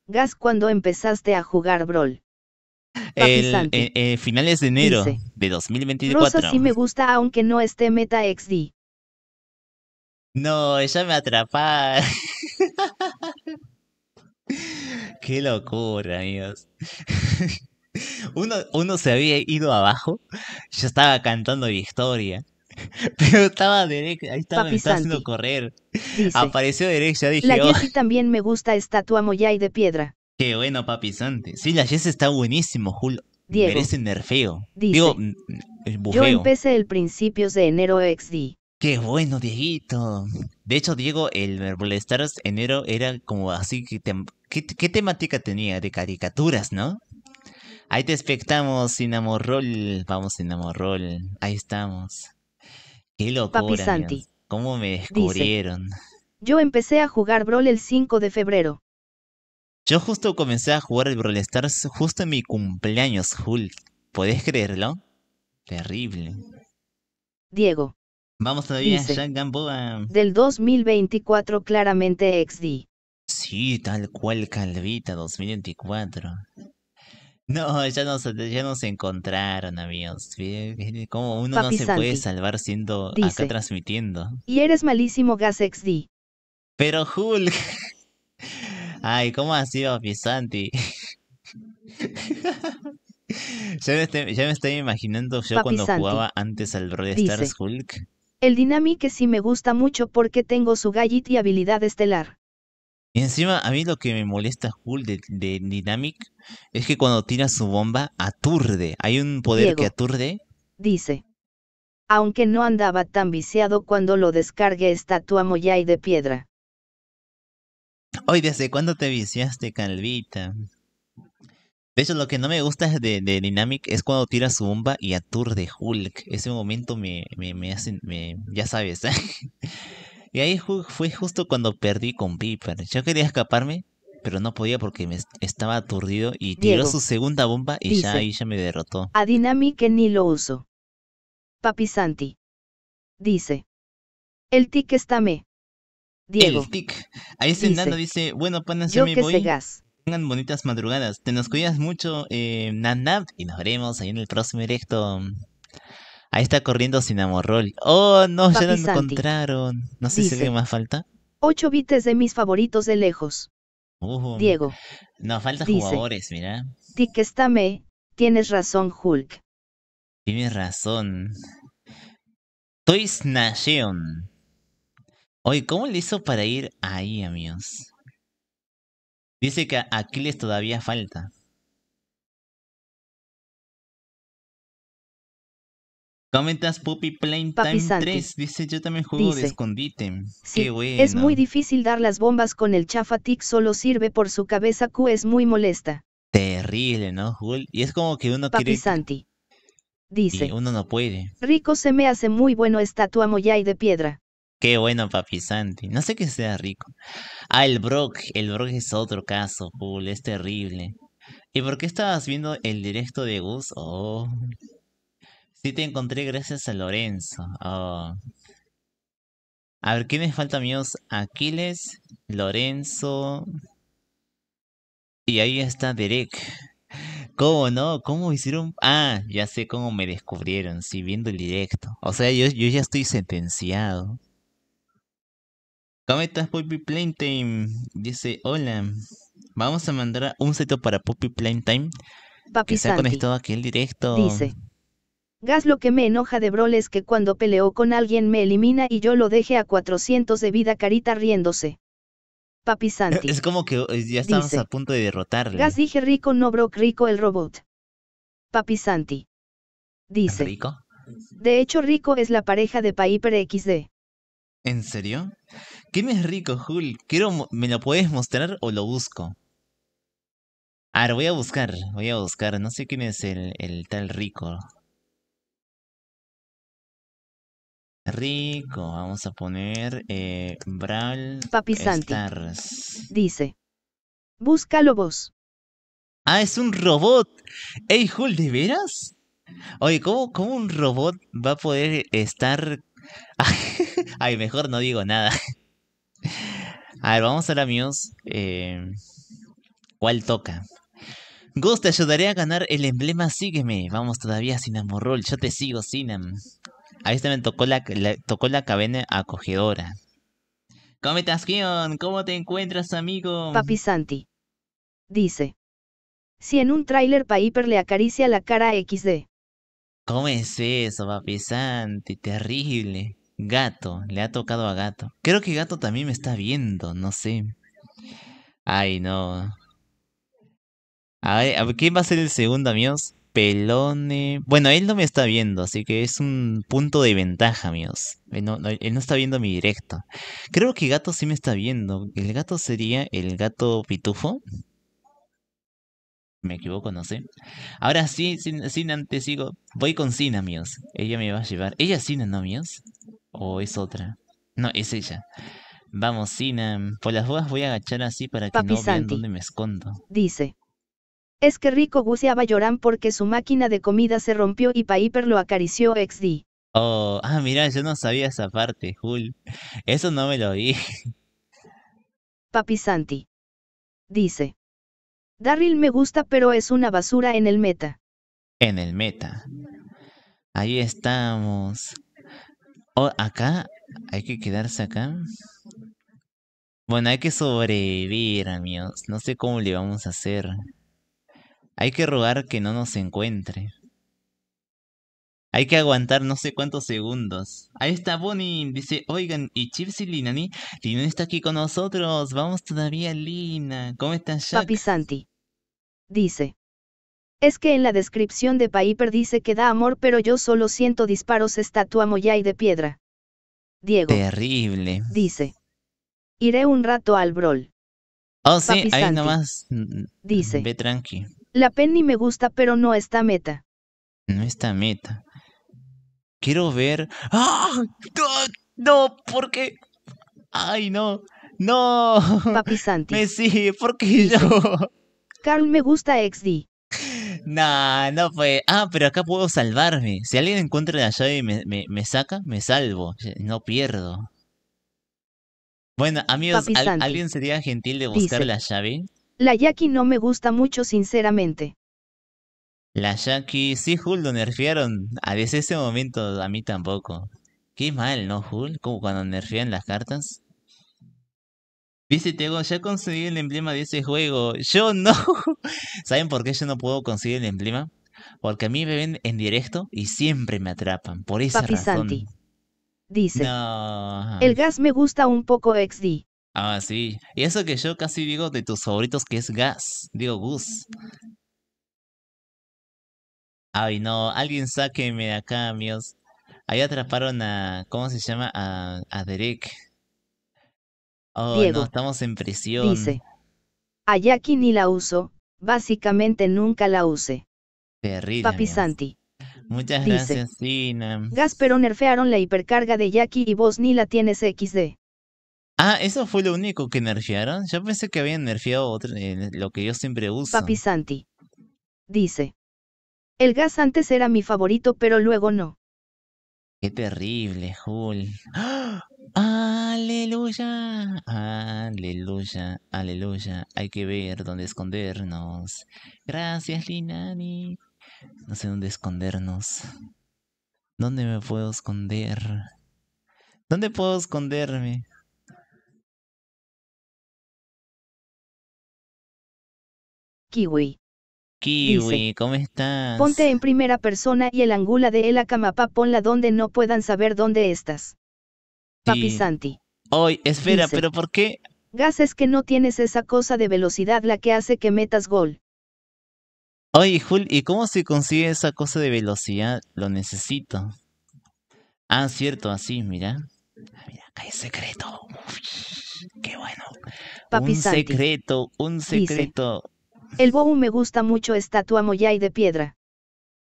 S3: Gas, cuando empezaste a jugar Brawl?
S2: El, eh, eh, finales de enero de 2024. Rosa sí me
S3: gusta aunque no esté Meta
S2: XD. No, ella me atrapa. (laughs) Qué locura, amigos. (laughs) uno, uno se había ido abajo, yo estaba cantando Victoria. (laughs) Pero
S3: estaba Derek, ahí
S2: estaba, correr. Apareció Derek, ya La oh". Jessie
S3: también me gusta estatua y de piedra.
S2: Qué bueno, Papi Santi. Sí, la Jess está buenísimo, Julio. Diego. Merece nerfeo. Digo, mm, mm, bufeo. Yo empecé
S3: el principios de enero XD.
S2: Qué bueno, Dieguito. De hecho, Diego, el Brawl Stars enero era como así que... ¿qué, temática tenía? De caricaturas, ¿no? Ahí te expectamos, Inamorrol. Vamos, Inamorrol. Ahí estamos. Qué locura. Papi Santi. ¿Cómo me descubrieron?
S3: yo empecé a jugar Brawl el 5 de febrero.
S2: Yo justo comencé a jugar el Brawl Stars justo en mi cumpleaños, Hulk. ¿Puedes creerlo? Terrible. Diego. Vamos todavía, Gamboa.
S3: Del 2024 claramente XD.
S2: Sí, tal cual Calvita 2024. No, ya nos, ya nos encontraron, amigos. Como uno no se puede salvar siendo acá transmitiendo.
S3: Y eres malísimo Gas XD.
S2: Pero Hulk. (laughs) Ay, ¿cómo ha sido Pisanti? (laughs) ya, me estoy, imaginando yo cuando jugaba antes al Brawl Stars Hulk.
S3: El Dynamic sí me gusta mucho porque tengo su gadget y habilidad estelar.
S2: Y encima, a mí lo que me molesta Hulk de, Dynamic es que cuando tira su bomba,
S1: aturde. Hay un poder que aturde.
S2: Dice.
S3: Aunque no andaba tan viciado cuando lo descargue estatua y de piedra.
S2: Hoy, ¿desde cuándo te viciaste, Calvita? De hecho, lo que no me gusta de, de Dynamic es cuando tira su bomba y aturde Hulk. Ese momento me, me, hacen, me, ya sabes. (laughs) y ahí fue justo cuando perdí con Piper. Yo quería escaparme, pero no podía porque me estaba aturdido y tiró su segunda bomba y ya ahí
S1: ya me derrotó.
S3: A Dynamic ni lo uso. Papi Santi. Dice. El tic está me. Diego. El tic.
S2: Ahí Nando dice, bueno, pónganse yo me voy. Tengan bonitas madrugadas. Te nos cuidas mucho, eh, Nanda. Y nos veremos ahí en el próximo directo. Ahí está corriendo sin Oh, no, ya lo encontraron. No sé si alguien más falta.
S3: Ocho bits de mis favoritos de lejos.
S1: Diego. Nos faltan jugadores, mira.
S3: Tic Tienes razón, Hulk.
S1: Tienes razón. Toy Snasheon. Oye, ¿cómo le hizo para ir ahí, amigos? Dice que a Aquiles todavía falta.
S2: Comentas Puppy Plain Time 3. Dice, yo también juego de escondite. Qué bueno. Es muy
S3: difícil dar las bombas con el chafatic, solo sirve por su cabeza Q, es muy molesta.
S2: Terrible, ¿no, Jul? Y es como que uno Papi Santi. Dice. Y uno no puede.
S3: Rico se me hace muy bueno estatua y de piedra.
S2: Qué bueno, papi No sé que sea rico. Ah, el Brock. El Brock es otro caso, pool. Es terrible. ¿Y por qué estabas viendo el directo de Gus? Oh. Sí te encontré gracias a Lorenzo. Oh. A ver, ¿qué me falta, amigos? Aquiles, Lorenzo. Y ahí está Derek. ¿Cómo no? ¿Cómo hicieron? Ah, ya sé cómo me descubrieron, sí, viendo el directo. O sea, yo, yo ya estoy sentenciado. ¿Cómo estás, Poppy Playtime? Dice, hola. Vamos a mandar un seto para Poppy Playtime.
S3: Papi que se aquí
S2: directo. Dice.
S3: Gas lo que me enoja de Brol es que cuando peleó con alguien me elimina y yo lo deje a 400 de vida carita riéndose. Papi (laughs) Santi.
S2: Es como que eh, ya estamos a punto de derrotarle. Gas
S3: dije rico no Brock rico el robot. Papi Santi.
S2: Dice. ¿Rico?
S3: De hecho rico es la pareja de Piper
S2: XD. ¿En serio? ¿Qué me es rico, Jul? Quiero, ¿Me lo puedes mostrar
S1: o lo busco? Ah, voy a buscar, voy a buscar. No sé quién es el, tal rico. Rico, vamos a poner eh, Brawl Papi
S3: dice,
S2: búscalo vos. Ah, es un robot. Ey, Jul, ¿de veras? Oye, ¿cómo, ¿cómo, un robot va a poder estar (laughs) Ay, mejor no digo nada. A ver, vamos a la Muse. Eh, ¿Cuál toca? Gus, te ayudaré a ganar el emblema Sígueme. Vamos todavía, roll. Yo te sigo, Cinnam. Ahí también tocó la, tocó la estás, acogedora. ¿cómo te encuentras, amigo? Papi Santi. Dice.
S3: Si en un tráiler Piper le acaricia la cara XD.
S2: ¿Cómo es eso, papi Terrible. Gato, le ha tocado a gato. Creo que gato también me está viendo, no sé. Ay, no. A ver, ¿quién va a ser el segundo, amigos? Pelone. Bueno, él no me está viendo, así que es un punto de ventaja, amigos. no, él no, está viendo mi directo. Creo que gato sí me está viendo. El gato sería el gato pitufo me equivoco, no sé. Ahora sí, sin, sin antes sigo. Voy con Sin, amigos. Ella me va a llevar. ¿Ella es no, amigos? ¿O es otra? No, es ella. Vamos, Sina. Por las buenas voy a agachar así para que no vean dónde me escondo.
S3: Dice. Es que Rico buceaba llorando porque su máquina de comida se rompió y Piper lo acarició XD.
S2: Oh, ah, mira, yo no sabía
S1: esa parte, Jul. Eso no me lo dije.
S3: Papi Santi. Dice. Darryl me gusta, pero es una basura en el meta.
S1: En el meta. Ahí estamos.
S2: acá hay que quedarse acá. Bueno, hay que sobrevivir, amigos. No sé cómo le vamos a hacer. Hay que rogar que no nos encuentre. Hay que aguantar no sé cuántos segundos. Ahí está Bonnie. Dice, oigan, ¿y Chips y Lina? Lina está aquí con nosotros. Vamos todavía, Lina. ¿Cómo estás, Jack? Papi Santi dice. Es que en la descripción
S3: de Piper dice que da amor, pero yo solo siento disparos estatua mollay de piedra. Diego.
S1: Terrible.
S3: Dice. Iré un rato al brol.
S1: Oh, sí, ahí nomás. Dice. Ve tranqui.
S3: La penny me gusta, pero no está meta.
S2: No está meta. Quiero ver.
S3: ¡Ah! ¡No!
S2: ¡No! Porque. ¡Ay, no!
S3: ¡No! Papi Santi. Me porque yo. Carl me gusta XD.
S2: Nah, no fue. Ah, pero acá puedo salvarme. Si alguien encuentra la llave y me, saca, me salvo. No pierdo. Bueno, amigos, ¿alguien sería gentil de buscar la llave?
S3: La Jackie no me gusta mucho, sinceramente.
S2: La Jackie, sí, Hul, lo nerfearon. Ah, desde ese momento a mí tampoco. Qué mal, ¿no, Hul? Como cuando nerfean las cartas. Dice Tego, ya conseguí el emblema de ese juego. Yo no. (laughs) ¿Saben por qué yo no puedo conseguir el emblema? Porque a mí me ven en directo y siempre me atrapan. Por esa razón. Dice. No. El
S3: gas me gusta un poco XD.
S2: Ah, sí. Y eso que yo casi digo de tus favoritos que es gas. Digo Gus. Ay, no. Alguien sáqueme de acá, amigos. Ahí atraparon a... ¿Cómo se llama? A, a Derek. Oh, estamos en prisión. Dice.
S3: A Jackie ni la uso, básicamente nunca la use.
S2: Terrible. Papi Santi. Muchas gracias, Sina.
S3: Gas, pero nerfearon la hipercarga de Jackie y vos ni la tienes XD.
S2: Ah, eso fue lo único que nerfearon. Yo pensé que habían nerfeado otro, eh, lo que yo siempre uso. Papi
S3: Santi. Dice. El gas antes era mi favorito, pero luego no.
S2: Qué terrible, Jul. ¡Ah! Aleluya, aleluya, aleluya. Hay que ver dónde escondernos. Gracias, Linani.
S1: No sé dónde escondernos. ¿Dónde me puedo esconder? ¿Dónde puedo esconderme? Kiwi. Kiwi, ¿cómo estás? Ponte
S3: en primera persona y el angula de el ponla donde no puedan saber dónde estás.
S2: Papi Santi. Hoy, espera, pero ¿por qué?
S3: Gas es que no tienes esa cosa de velocidad la que hace que metas gol.
S2: Oye, Jul, ¿y cómo se consigue esa cosa de velocidad? Lo necesito. Ah, cierto, así, mira. Ah, mira, acá hay secreto. qué bueno. Papi un secreto, un secreto.
S3: el Bow me gusta mucho estatua y de piedra.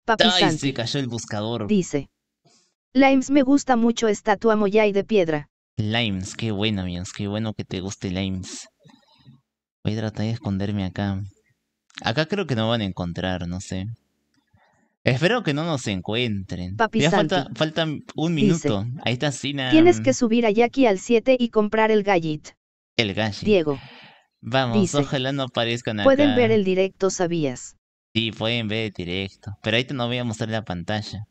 S3: Papi Ay, Santi.
S2: cayó el buscador. Dice.
S3: Limes me gusta mucho esta estatua y de piedra.
S2: Limes, qué bueno, amigos, qué bueno que te guste Limes. Voy a tratar de esconderme acá. Acá creo que no van a encontrar, no sé. Espero que no nos encuentren. Papi falta, un minuto. Ahí está Sina. Tienes que
S3: subir a Jackie al 7 y comprar el gallit.
S2: El gadget Diego. Vamos, ojalá no aparezcan acá. Pueden ver
S3: el directo, ¿sabías?
S2: Sí, pueden ver el directo. Pero te no voy a mostrar la pantalla.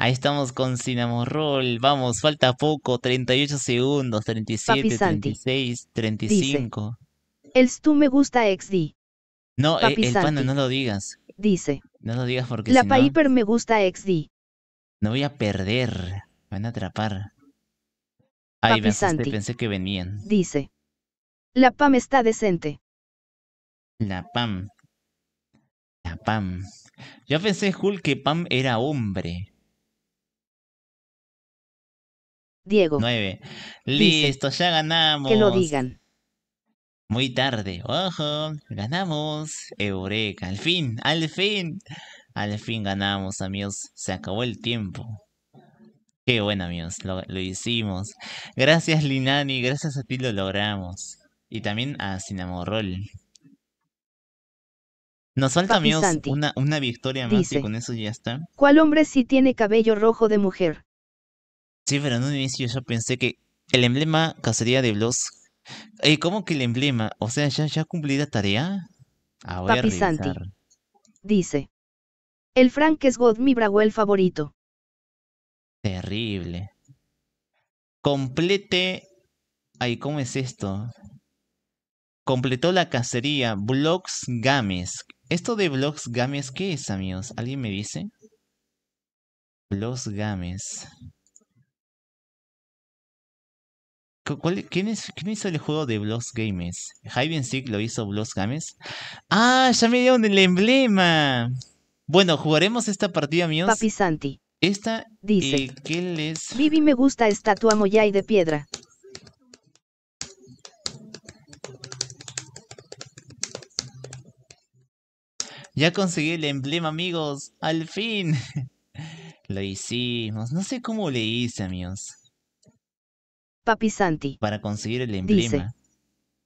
S2: Ahí estamos con Cinnamon Vamos, falta poco. 38 segundos, 37, seis, 36, 35. cinco.
S3: el Stu me gusta XD.
S2: No, e, el, no lo digas. Dice. No lo digas porque La Piper
S3: me gusta XD.
S2: No voy a perder. Van a atrapar.
S1: Ahí pensé que venían.
S3: Dice. La PAM está
S1: decente. La PAM. La PAM. Yo pensé, Jul, que PAM era hombre. Diego. Nueve. Listo, ya ganamos. Que lo digan. Muy
S2: tarde. Ojo, ganamos. Eureka. Al fin, al fin. Al fin ganamos, amigos. Se acabó el tiempo. Qué bueno, amigos. Lo, hicimos. Gracias, Linani. Gracias a ti lo logramos. Y también a Cinamorrol. Nos falta, amigos, una, victoria más y con eso ya está.
S3: ¿Cuál hombre sí tiene cabello rojo de mujer?
S2: Sí, pero en un inicio yo pensé que el emblema cacería de Blox. y eh, ¿Cómo que el emblema? O sea, ¿ya, ya cumplí la tarea? Ah,
S3: Dice. El Frank es God, mi Braguel favorito.
S1: Terrible. Complete. Ay, ¿cómo es esto?
S2: Completó la cacería. Blocks Games. ¿Esto de Blocks Games qué es, amigos?
S1: ¿Alguien me dice? Blocks Games. quién, hizo el juego de Bloss Games? ¿Hyven
S2: sick lo hizo Bloss Games? ¡Ah! Ya me dieron el emblema. Bueno, jugaremos esta partida, amigos. Papi Santi. Esta. Dice. Eh, ¿Qué les.? Vivi me gusta estatua
S3: Moyai de piedra.
S2: Ya conseguí el emblema, amigos. Al fin. (laughs) lo hicimos. No sé cómo le hice, amigos. Papi Santi. Para conseguir el emblema.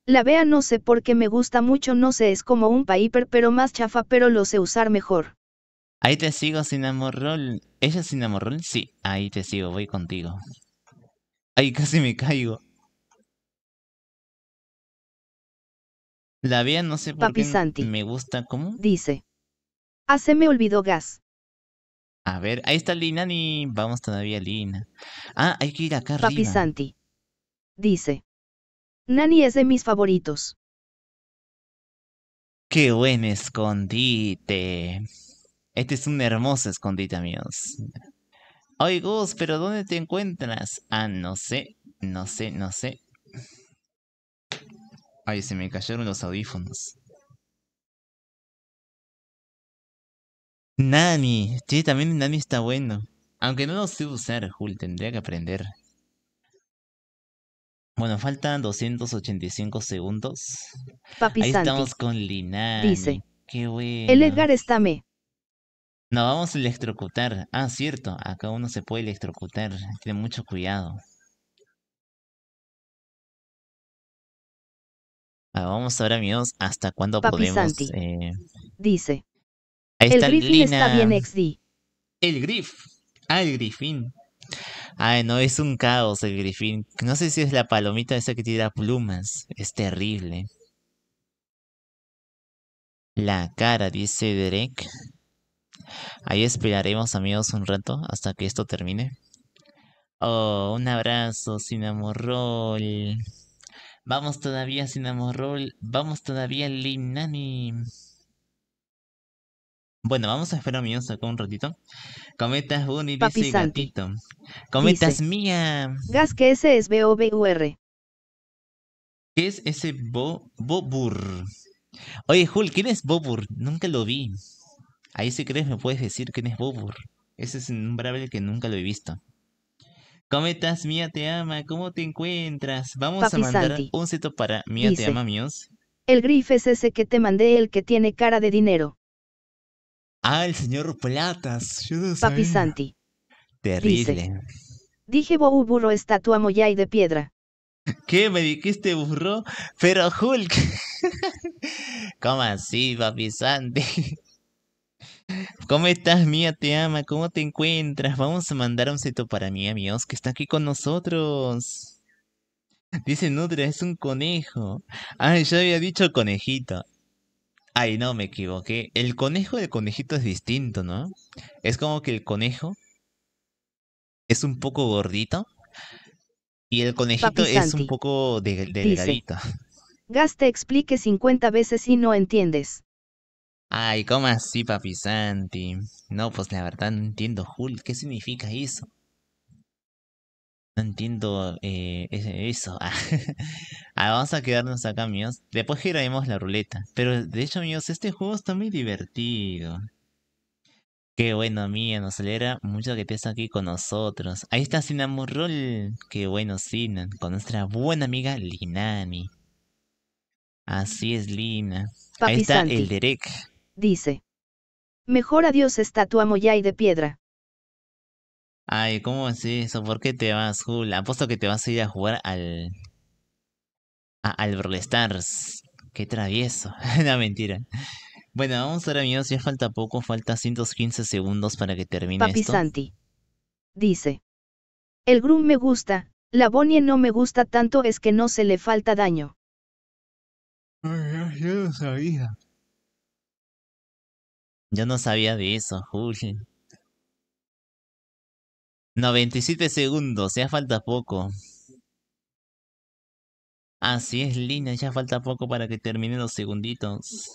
S3: la vea no sé por qué me gusta mucho, no sé, es como un paper pero más chafa, pero lo sé usar mejor.
S1: Ahí te sigo, sin ¿Ella es sin Sí, ahí te sigo, voy contigo. Ahí casi me caigo. La vea no sé por qué me gusta, ¿cómo? Dice.
S3: Ah, se me olvidó gas.
S2: A ver, ahí está Lina ni vamos todavía Lina. Ah, hay que ir acá Papi dice. Nani es de mis favoritos.
S1: Qué buen escondite. Este
S2: es un hermoso escondite, amigos. Oye pero ¿dónde te encuentras? Ah,
S1: no sé, no sé, no sé. Ay, se me cayeron los audífonos. Nani, sí, también Nani está bueno. Aunque no lo sé usar, Jul, tendría que aprender.
S2: Bueno, faltan 285 segundos.
S3: Papi Ahí estamos
S2: con Lina. Dice. Qué bueno. El Edgar
S3: está me.
S1: No, vamos a electrocutar. Ah, cierto. Acá uno se puede electrocutar. Tienen mucho cuidado.
S5: Vamos ah, vamos
S2: ahora, amigos, hasta cuándo podemos. Eh?
S3: Dice.
S4: Ahí el está Griffin está
S2: bien
S3: XD. El Griff.
S2: Ah, el Griffin. Ay, no, es un caos el grifín. No sé si es la palomita esa que tira plumas. Es terrible. La cara, dice Derek. Ahí esperaremos, amigos, un rato hasta que esto termine. Oh, un abrazo, Sinamorrol. Vamos todavía, Sinamorrol. Vamos todavía, Linani. Bueno, vamos a esperar a Mios acá un ratito. Cometas un Papi dice gatito. Cometas mía.
S3: Gas que ese es B-O-B-U-R.
S2: ¿Qué es ese Bobur? Oye, Jul, ¿quién es Bobur? Nunca lo vi. Ahí si crees me puedes decir quién es Bobur. Ese es un brable que nunca lo he visto. Cometas, Mía te ama, ¿cómo te encuentras? Vamos a mandar un cito para Mía te ama, Mios.
S3: El grif es ese que te mandé, el que tiene cara de dinero.
S2: Ah, el señor Platas. Yo Papi Santi. Terrible.
S3: Dije Bobu burro estatua y de piedra.
S2: ¿Qué? ¿Me dijiste burro? Pero Hulk. (laughs) ¿Cómo así, Papi Santi? (laughs) ¿Cómo estás, Mía? Te ama. ¿Cómo te encuentras? Vamos a mandar un seto para mí, amigos, que está aquí con nosotros. Dice Nutra, es un conejo. Ah, yo había dicho conejito. Ay, no, me equivoqué. El conejo de conejito es distinto, ¿no? Es como que el conejo es un poco gordito y el conejito es un poco de, delgadito. (laughs)
S3: Gas te explique 50 veces y no entiendes.
S2: Ay, ¿cómo así, papi No, pues la verdad no entiendo, Jul, ¿qué significa eso? No entiendo eh, eso. (laughs) Ah, vamos a quedarnos acá, amigos. Después giraremos la ruleta. Pero de hecho, amigos, este juego está muy divertido. Qué bueno, mía, nos alegra mucho que estés aquí con nosotros. Ahí está Sinamurrol. Qué bueno, Sinan. Con nuestra buena amiga Linani. Así es, Lina.
S3: Papi Ahí está el Derek. Dice. Mejor adiós estatua y de piedra.
S2: Ay, ¿cómo es eso? ¿Por qué te vas, Jul? Apuesto que te vas a ir a jugar al... A, al Brawl Stars. Qué travieso. (laughs) no, mentira. Bueno, vamos ahora, amigos. Ya falta poco. Falta 115 segundos para que termine Papi Santi.
S3: Dice. El Groom me gusta. La Bonnie no me gusta tanto es que no se le falta daño.
S1: Ay, yo no sabía. Yo no sabía de eso, Jul. 97 segundos, ya falta poco. Así ah, es, Lina, ya falta poco para que termine
S2: los segunditos.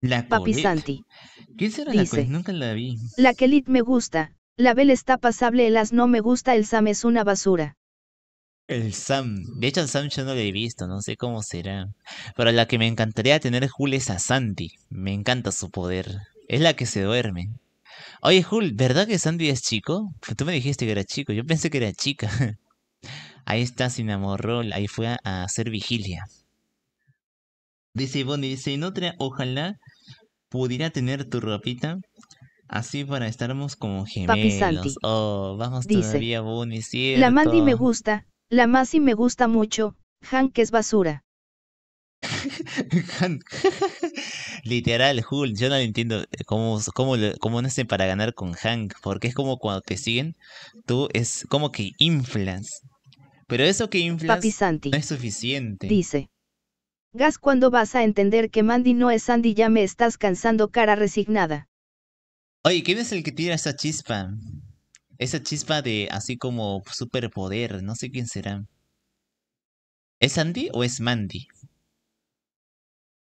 S2: La Papi ¿Qué dice, la Nunca la vi.
S3: La Kelit me gusta, la Bel está pasable, el As no me gusta, el Sam es una basura.
S2: El Sam, de hecho el Sam yo no lo he visto, no sé cómo será. Pero la que me encantaría tener Jules es a Santi. Me encanta su poder. Es la que se duerme. Oye, Hul, ¿verdad que Sandy es chico? Pues tú me dijiste que era chico, yo pensé que era chica. (laughs) Ahí está, se enamoró, ahí fue a, hacer vigilia. Dice Bonnie, dice, en otra, ojalá pudiera tener tu ropita así para estarmos como gemelos. Papi Oh, vamos todavía, Bonnie, cierto. La Mandy me
S3: gusta, la Masi me gusta mucho, Hank es basura. (laughs)
S2: Hank. Literal, Hulk, yo no entiendo eh, cómo, cómo, cómo para ganar con Hank, porque es como cuando te siguen, tú es como que inflas. Pero eso que inflas no es suficiente. Dice.
S3: Gas, cuando vas a entender que Mandy no es Sandy? Ya me estás cansando, cara resignada.
S2: Oye, ¿quién es el que tira esa chispa? Esa chispa de así como superpoder, no sé quién será. ¿Es Sandy o es Mandy?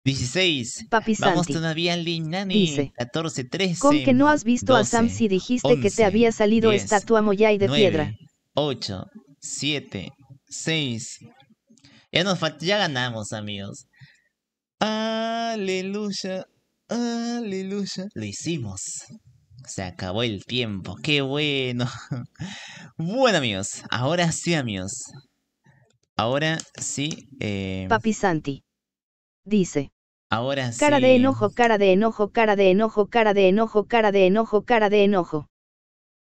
S2: 16. Papi Vamos todavía,
S1: Lin Nani.
S2: 14, 13. Con que no
S3: has visto a Sam si dijiste que te había salido 10, estatua y de piedra.
S2: 8, 7, 6. Ya nos ya ganamos, amigos. Aleluya. Aleluya. Lo hicimos. Se acabó el tiempo. Qué bueno. (laughs) bueno, amigos. Ahora sí, amigos. Ahora sí. Eh... Papi Santi dice. Ahora Cara de
S3: enojo, cara de enojo, cara de enojo, cara de enojo, cara de enojo, cara de enojo.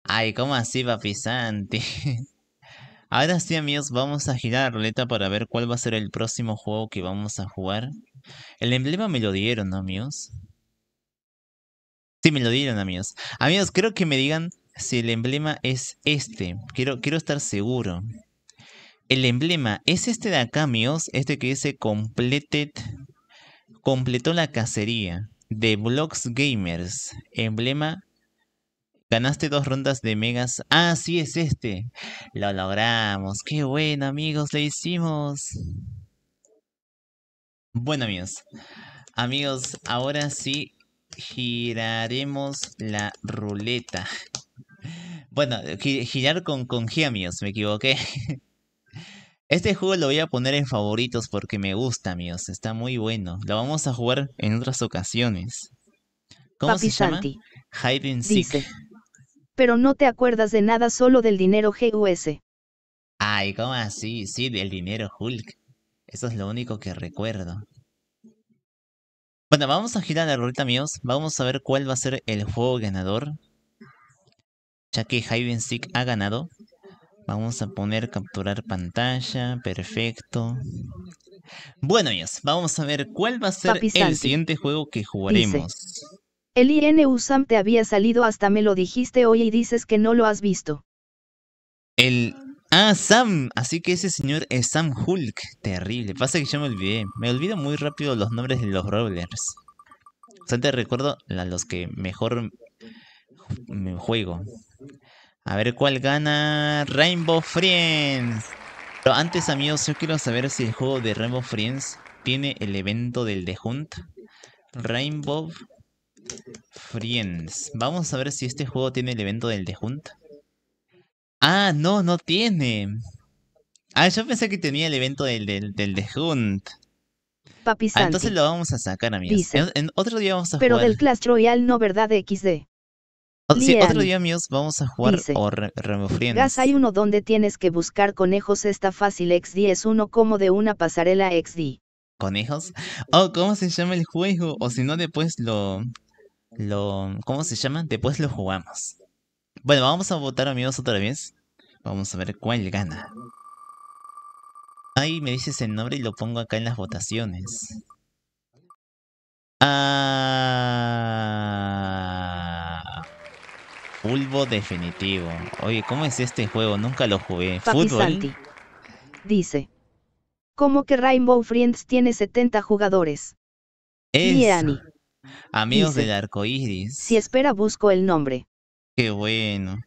S2: Ay, ¿cómo así, papi Santi? (laughs) Ahora sí, amigos, vamos a girar la ruleta para ver cuál va a ser el próximo juego que vamos a jugar. El emblema me lo dieron, ¿no, amigos? Sí, me lo dieron, amigos. Amigos, creo que me digan si el emblema es este. Quiero, quiero estar seguro. El emblema es este de acá, amigos. Este que dice Completed completó la cacería de Blox Gamers, emblema. Ganaste dos rondas de megas. Ah, sí, es este. Lo logramos. Qué bueno, amigos, lo hicimos. Bueno, amigos. Amigos, ahora sí giraremos la ruleta. Bueno, girar con, con G, amigos, me equivoqué. (laughs) Este juego lo voy a poner en favoritos porque me gusta, amigos. Está muy bueno. Lo vamos a jugar en otras ocasiones. ¿Cómo se llama? and
S3: Pero no te acuerdas de nada solo del dinero GUS.
S2: Ay, ¿cómo así? Sí, del dinero Hulk. Eso es lo único que recuerdo. Bueno, vamos a girar la ruleta, amigos. Vamos a ver cuál va a ser el juego ganador. Ya que Hide and ha ganado. Vamos a poner capturar pantalla, perfecto. Bueno, ya vamos a ver cuál va a ser el siguiente juego que jugaremos.
S3: el INU Sam te había salido hasta me lo dijiste hoy y dices que no lo has visto.
S2: El... Ah, Sam. Así que ese señor es Sam Hulk. Terrible. Pasa que yo me olvidé. Me olvido muy rápido los nombres de los Rollers. O sea, te recuerdo a los que mejor me juego. A ver cuál gana Rainbow Friends. Pero antes amigos, yo quiero saber si el juego de Rainbow Friends tiene el evento del The Hunt. Rainbow Friends. Vamos a ver si este juego tiene el evento del The Hunt. Ah, no, no tiene. Ah, yo pensé que tenía el evento del, del, del The Hunt.
S3: Papi ah, entonces lo
S2: vamos a sacar, amigos. en, otro día vamos a pero jugar. Pero del
S3: Clash Royale no, ¿verdad, XD?
S2: otro día, amigos, vamos a jugar o
S3: hay uno donde tienes que buscar conejos. Esta fácil. XD es uno como de una pasarela XD.
S2: ¿Conejos? Oh, ¿cómo se llama el juego? O si no, después lo... lo ¿Cómo se llama? Después lo jugamos. Bueno, vamos a votar, amigos, otra vez. Vamos a ver cuál gana. Ahí me dices el nombre y lo pongo acá en las votaciones. Ah... Bulbo definitivo. Oye, ¿cómo es este juego? Nunca lo jugué. ¿Fútbol?
S3: Dice. ¿Cómo que Rainbow Friends tiene 70 jugadores?
S2: Es. Amigos del arco iris.
S3: Si espera, busco el nombre.
S2: Qué bueno.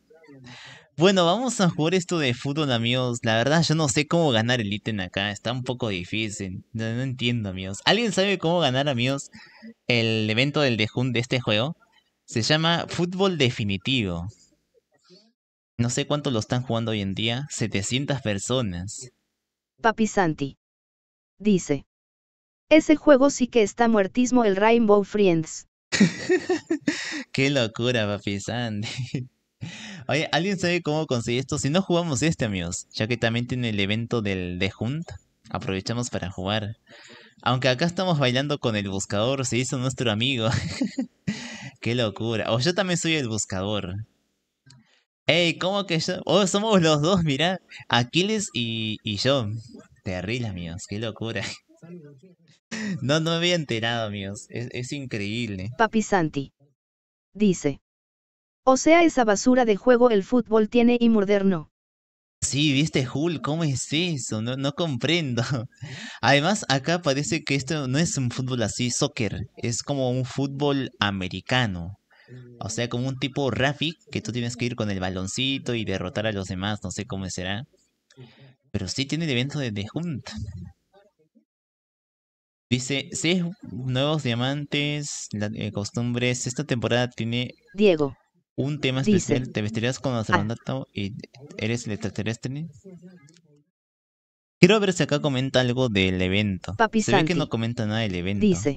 S2: Bueno, vamos a jugar esto de fútbol, amigos. La verdad, yo no sé cómo ganar el ítem acá. Está un poco difícil. No, entiendo, amigos. ¿Alguien sabe cómo ganar, amigos, el evento del Dejun de este juego? Se llama Fútbol Definitivo. No sé cuánto lo están jugando hoy en día. 700 personas.
S3: Papi Santi. Dice. Ese juego sí que está muertismo el Rainbow Friends.
S2: (laughs) Qué locura, Papi Santi. Oye, ¿alguien sabe cómo conseguir esto? Si no jugamos este, amigos, ya que también tiene el evento del The Hunt, aprovechamos para jugar. Aunque acá estamos bailando con el buscador, se hizo nuestro amigo. (laughs) qué locura. O yo también soy el buscador. Ey, ¿cómo que yo? Oh, somos los dos, mira, Aquiles y, y yo. Terrible, amigos, qué locura. (laughs) No, no me había enterado, amigos. Es, es increíble. Papi Santi. Dice.
S3: O sea, esa basura de juego el fútbol tiene y morder no.
S2: Sí, viste Hulk, ¿cómo es eso? No, no comprendo. (laughs) Además, acá parece que esto no es un fútbol así, soccer, es como un fútbol americano. O sea, como un tipo Rafi, que tú tienes que ir con el baloncito y derrotar a los demás, no sé cómo será. Pero sí tiene el evento de The Dice, sí, nuevos diamantes, eh, costumbres, esta temporada tiene... Diego, un tema especial? ¿Te vestirías con astronauta ah. y eres el extraterrestre? Quiero ver si acá comenta algo del evento. Papi Se ve que no comenta nada del evento. Dice,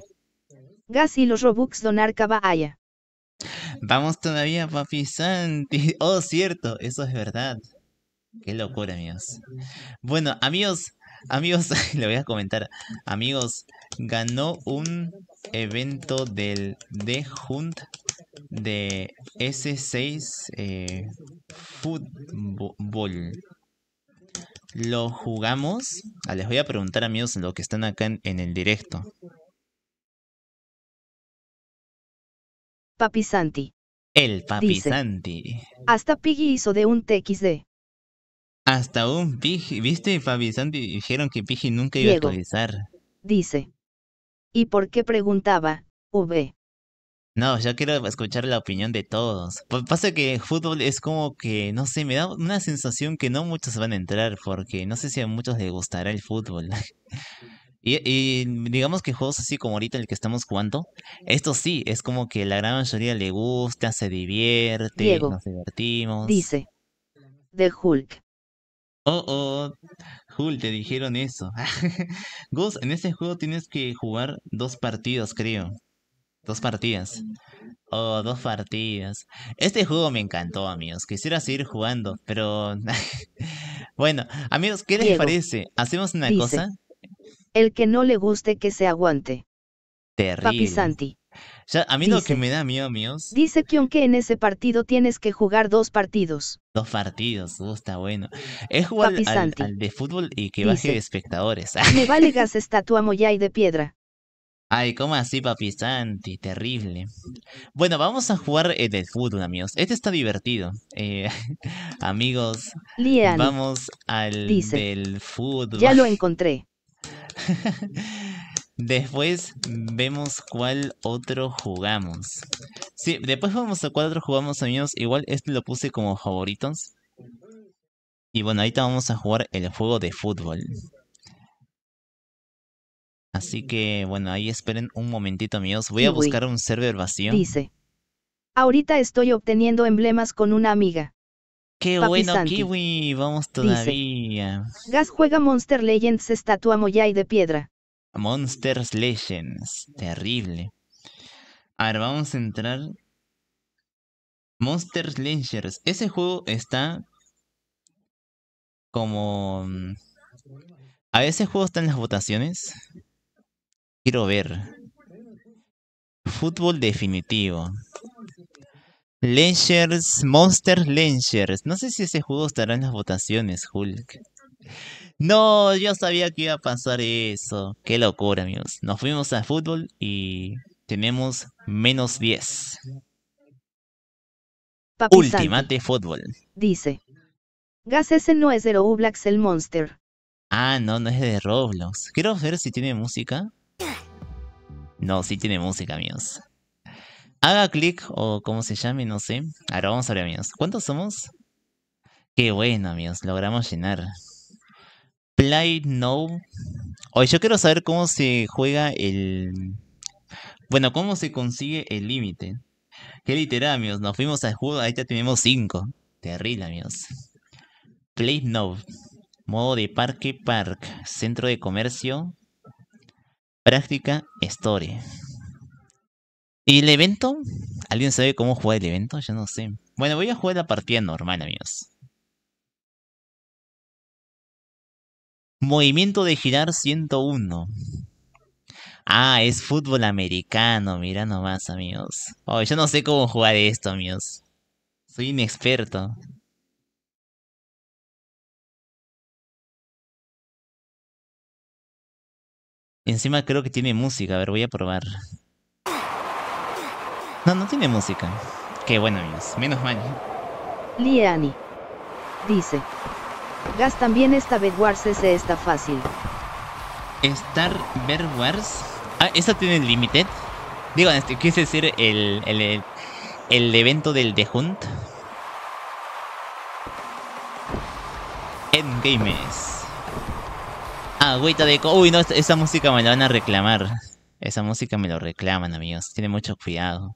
S3: Gas y los Robux donar caballa.
S2: Vamos todavía, papi Santi. (laughs) Oh, cierto, eso es verdad. Qué locura, amigos. Bueno, amigos, amigos, (laughs) le voy a comentar. Amigos, ganó un evento del de hunt de S6 eh, football
S1: ¿Lo jugamos? Ah, les voy a preguntar amigos lo que están acá en, el directo.
S4: papisanti
S2: El papisanti
S3: Hasta Piggy hizo de un TXD.
S2: Hasta un Piggy. ¿Viste, Papi Santi? Dijeron que Piggy nunca iba a actualizar.
S3: Dice. ¿Y por qué preguntaba, V?
S2: No, yo quiero escuchar la opinión de todos. Pasa que fútbol es como que, no sé, me da una sensación que no muchos van a entrar porque no sé si a muchos les gustará el fútbol. (laughs) y, digamos que juegos así como ahorita el que estamos jugando, esto sí, es como que la gran mayoría le gusta, se divierte, nos divertimos. Dice, de Hulk. Oh, oh, Jul, te dijeron eso. (laughs) Gus, en este juego tienes que jugar dos partidos, creo. Dos partidas. Oh, dos partidas. Este juego me encantó, amigos. Quisiera seguir jugando, pero... (laughs) bueno, amigos, ¿qué les parece? ¿Hacemos una cosa?
S3: El que no le guste que se aguante.
S2: Terrible. Papi Santi a mí lo que me da miedo, amigos.
S3: Dice que aunque en ese partido tienes que jugar dos partidos.
S2: Dos partidos, está bueno. Es jugar al, de fútbol y que va baje de espectadores. me
S3: (laughs) vale gas estatua y de piedra.
S2: Ay, ¿cómo así, papi Santi? Terrible. Bueno, vamos a jugar el eh, del fútbol, amigos. Este está divertido. Eh, (laughs) amigos, vamos al del fútbol. Ya lo
S3: encontré. (laughs)
S2: Después vemos cuál otro jugamos. Sí, después vamos a cuál otro jugamos, amigos. Igual este lo puse como favoritos. Y bueno, ahorita vamos a jugar el juego de fútbol. Así que, bueno, ahí esperen un momentito, amigos. Voy a buscar un server vacío. Dice.
S3: Ahorita estoy obteniendo emblemas con una amiga. ¡Qué bueno,
S2: Kiwi! Vamos todavía.
S3: Gas juega Monster Legends estatua Moyai de piedra.
S2: Monsters Legends. Terrible. A ver, vamos a entrar. Monsters Legends. Ese juego está como... Mm, a ese juego está en las votaciones. Quiero ver. Fútbol definitivo. Legends, Monsters Legends. No sé si ese juego estará en las votaciones, Hulk. No, yo sabía que iba a pasar eso. Qué locura, amigos. Nos fuimos al fútbol y tenemos menos 10.
S3: Ultimate Fútbol. Dice. Gas ese no es de Roblox el Monster.
S2: Ah, no, no es de Roblox. Quiero ver si tiene música. No, sí tiene música, amigos. Haga clic o como se llame, no sé. Ahora vamos a ver, amigos. ¿Cuántos somos? Qué bueno, amigos. Logramos llenar. Play no oye, yo quiero saber cómo se juega el. Bueno, cómo se consigue el límite. Qué literal, amigos. Nos fuimos al juego, ahí ya tenemos 5. Terrible, amigos. Play no Modo de parque park. Centro de comercio. Práctica Story. ¿Y el evento? ¿Alguien sabe cómo jugar el
S1: evento? Yo no sé. Bueno, voy a jugar la partida normal, amigos. Movimiento de girar 101.
S2: Ah, es fútbol americano, mira nomás, amigos. Oh, yo no sé cómo jugar esto, amigos. Soy inexperto.
S1: Encima creo que tiene música, a ver, voy a probar. No, no tiene música.
S2: Qué bueno, amigos, menos mal.
S3: Liani dice, Gas también esta Bedwars, ese está fácil.
S2: Star Bedwars. Ah, esta tiene limited. Digo, este, quise decir el, el, el, evento del The Hunt. Endgames. Agüita de de... Uy, no, esa música me la van a reclamar. Esa música me lo reclaman, amigos. Tiene mucho cuidado.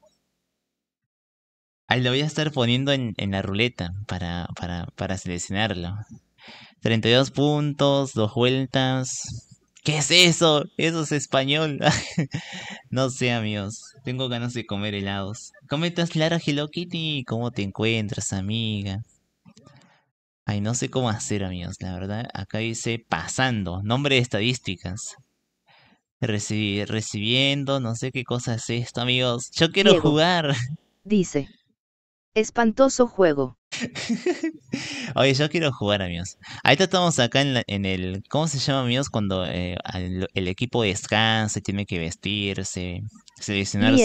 S2: Ahí lo voy a estar poniendo en, en la ruleta para, para, para seleccionarlo. 32 puntos, dos vueltas. ¿Qué es eso? Eso es español. (laughs) no sé, amigos. Tengo ganas de comer helados. Comentas Lara Hello Kitty. ¿Cómo te encuentras, amiga? Ay, no sé cómo hacer, amigos. La verdad, acá dice pasando. Nombre de estadísticas. recibiendo, no sé qué cosa es esto, amigos. Yo quiero jugar.
S3: Dice, Espantoso juego.
S2: (laughs) Oye, yo quiero jugar, amigos. Ahorita estamos acá en, en el. ¿Cómo se llama, amigos? Cuando eh, el, equipo descansa, tiene que vestirse, seleccionar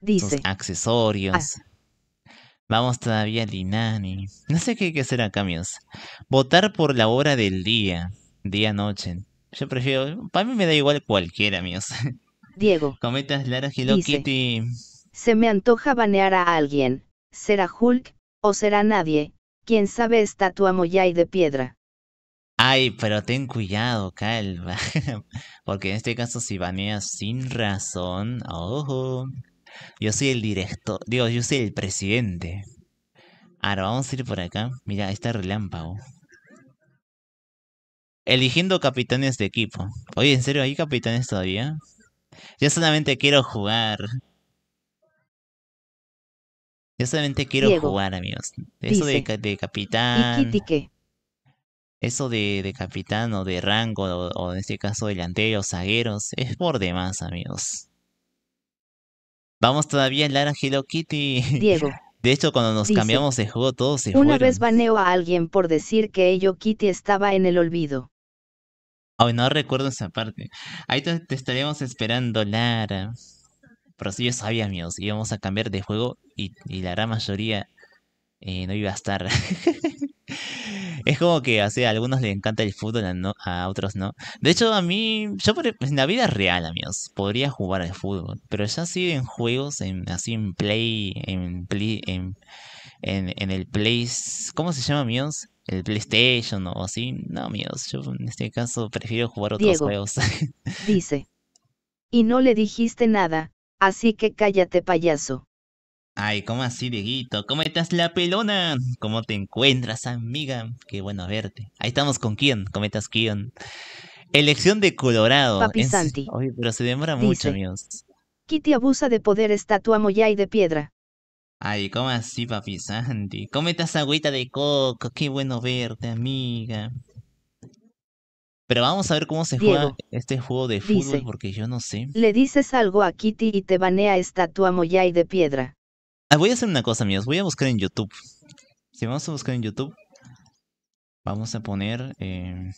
S2: Dice. sus accesorios. Ah. Vamos todavía a Linani. No sé qué hay que hacer acá, amigos. Votar por la hora del día. Día-noche. Yo prefiero. Para mí me da igual cualquiera, amigos. (laughs) Diego. Cometas Lara Hello Kitty.
S3: Se me antoja banear a alguien, será Hulk, o será nadie, quién sabe estatua y de
S2: piedra. Ay, pero ten cuidado, calva. (laughs) Porque en este caso si baneas sin razón, ojo. Yo soy el director, digo, yo soy el presidente. Ahora vamos a ir por acá. Mira, está relámpago. Eligiendo capitanes de equipo. Oye, ¿en serio hay capitanes todavía? Yo solamente quiero jugar. Yo solamente quiero jugar, amigos. Eso de, de, Kitty qué? Eso de, capitán o de rango, o, en este caso delanteros, zagueros, es por demás, amigos. Vamos todavía a Lara Hello Kitty. Diego. (laughs) De hecho, cuando nos cambiamos de juego, todos se Una vez
S3: baneo a alguien por decir que ello Kitty estaba en el olvido.
S2: Ay, no recuerdo esa parte. Ahí te, te estaríamos esperando, Lara pero yo sabía, amigos, íbamos a cambiar de juego y, la gran mayoría eh, no iba a estar. (laughs) es como que o a algunos les encanta el fútbol, a, a otros no. De hecho, a mí, yo e, pues, en la vida real, amigos, podría jugar al fútbol, pero ya sí en juegos, en, así en Play, en en, en, el Play, ¿cómo se llama, amigos? el PlayStation o así. No, amigos, yo en este caso prefiero jugar otros juegos. (laughs)
S3: dice. Y no le dijiste nada, Así que cállate, payaso.
S2: Ay, ¿cómo así, Dieguito? ¿Cómo estás, la pelona? ¿Cómo te encuentras, amiga? Qué bueno verte. Ahí estamos con quién, ¿cómo estás, Kion? Elección de Colorado. Papi Santi. pero se demora mucho, amigos.
S3: Kitty abusa de poder estatua ya y de piedra.
S2: Ay, ¿cómo así, papi Santi? ¿Cómo estás, agüita de coco? Qué bueno verte, amiga. Pero vamos a ver cómo se juega este juego de fútbol, porque yo no sé.
S3: Le dices algo a Kitty y te banea estatua y de piedra.
S2: Ah, voy a hacer una cosa, amigos. Voy a buscar en YouTube. Si vamos a buscar en YouTube, vamos a poner eh,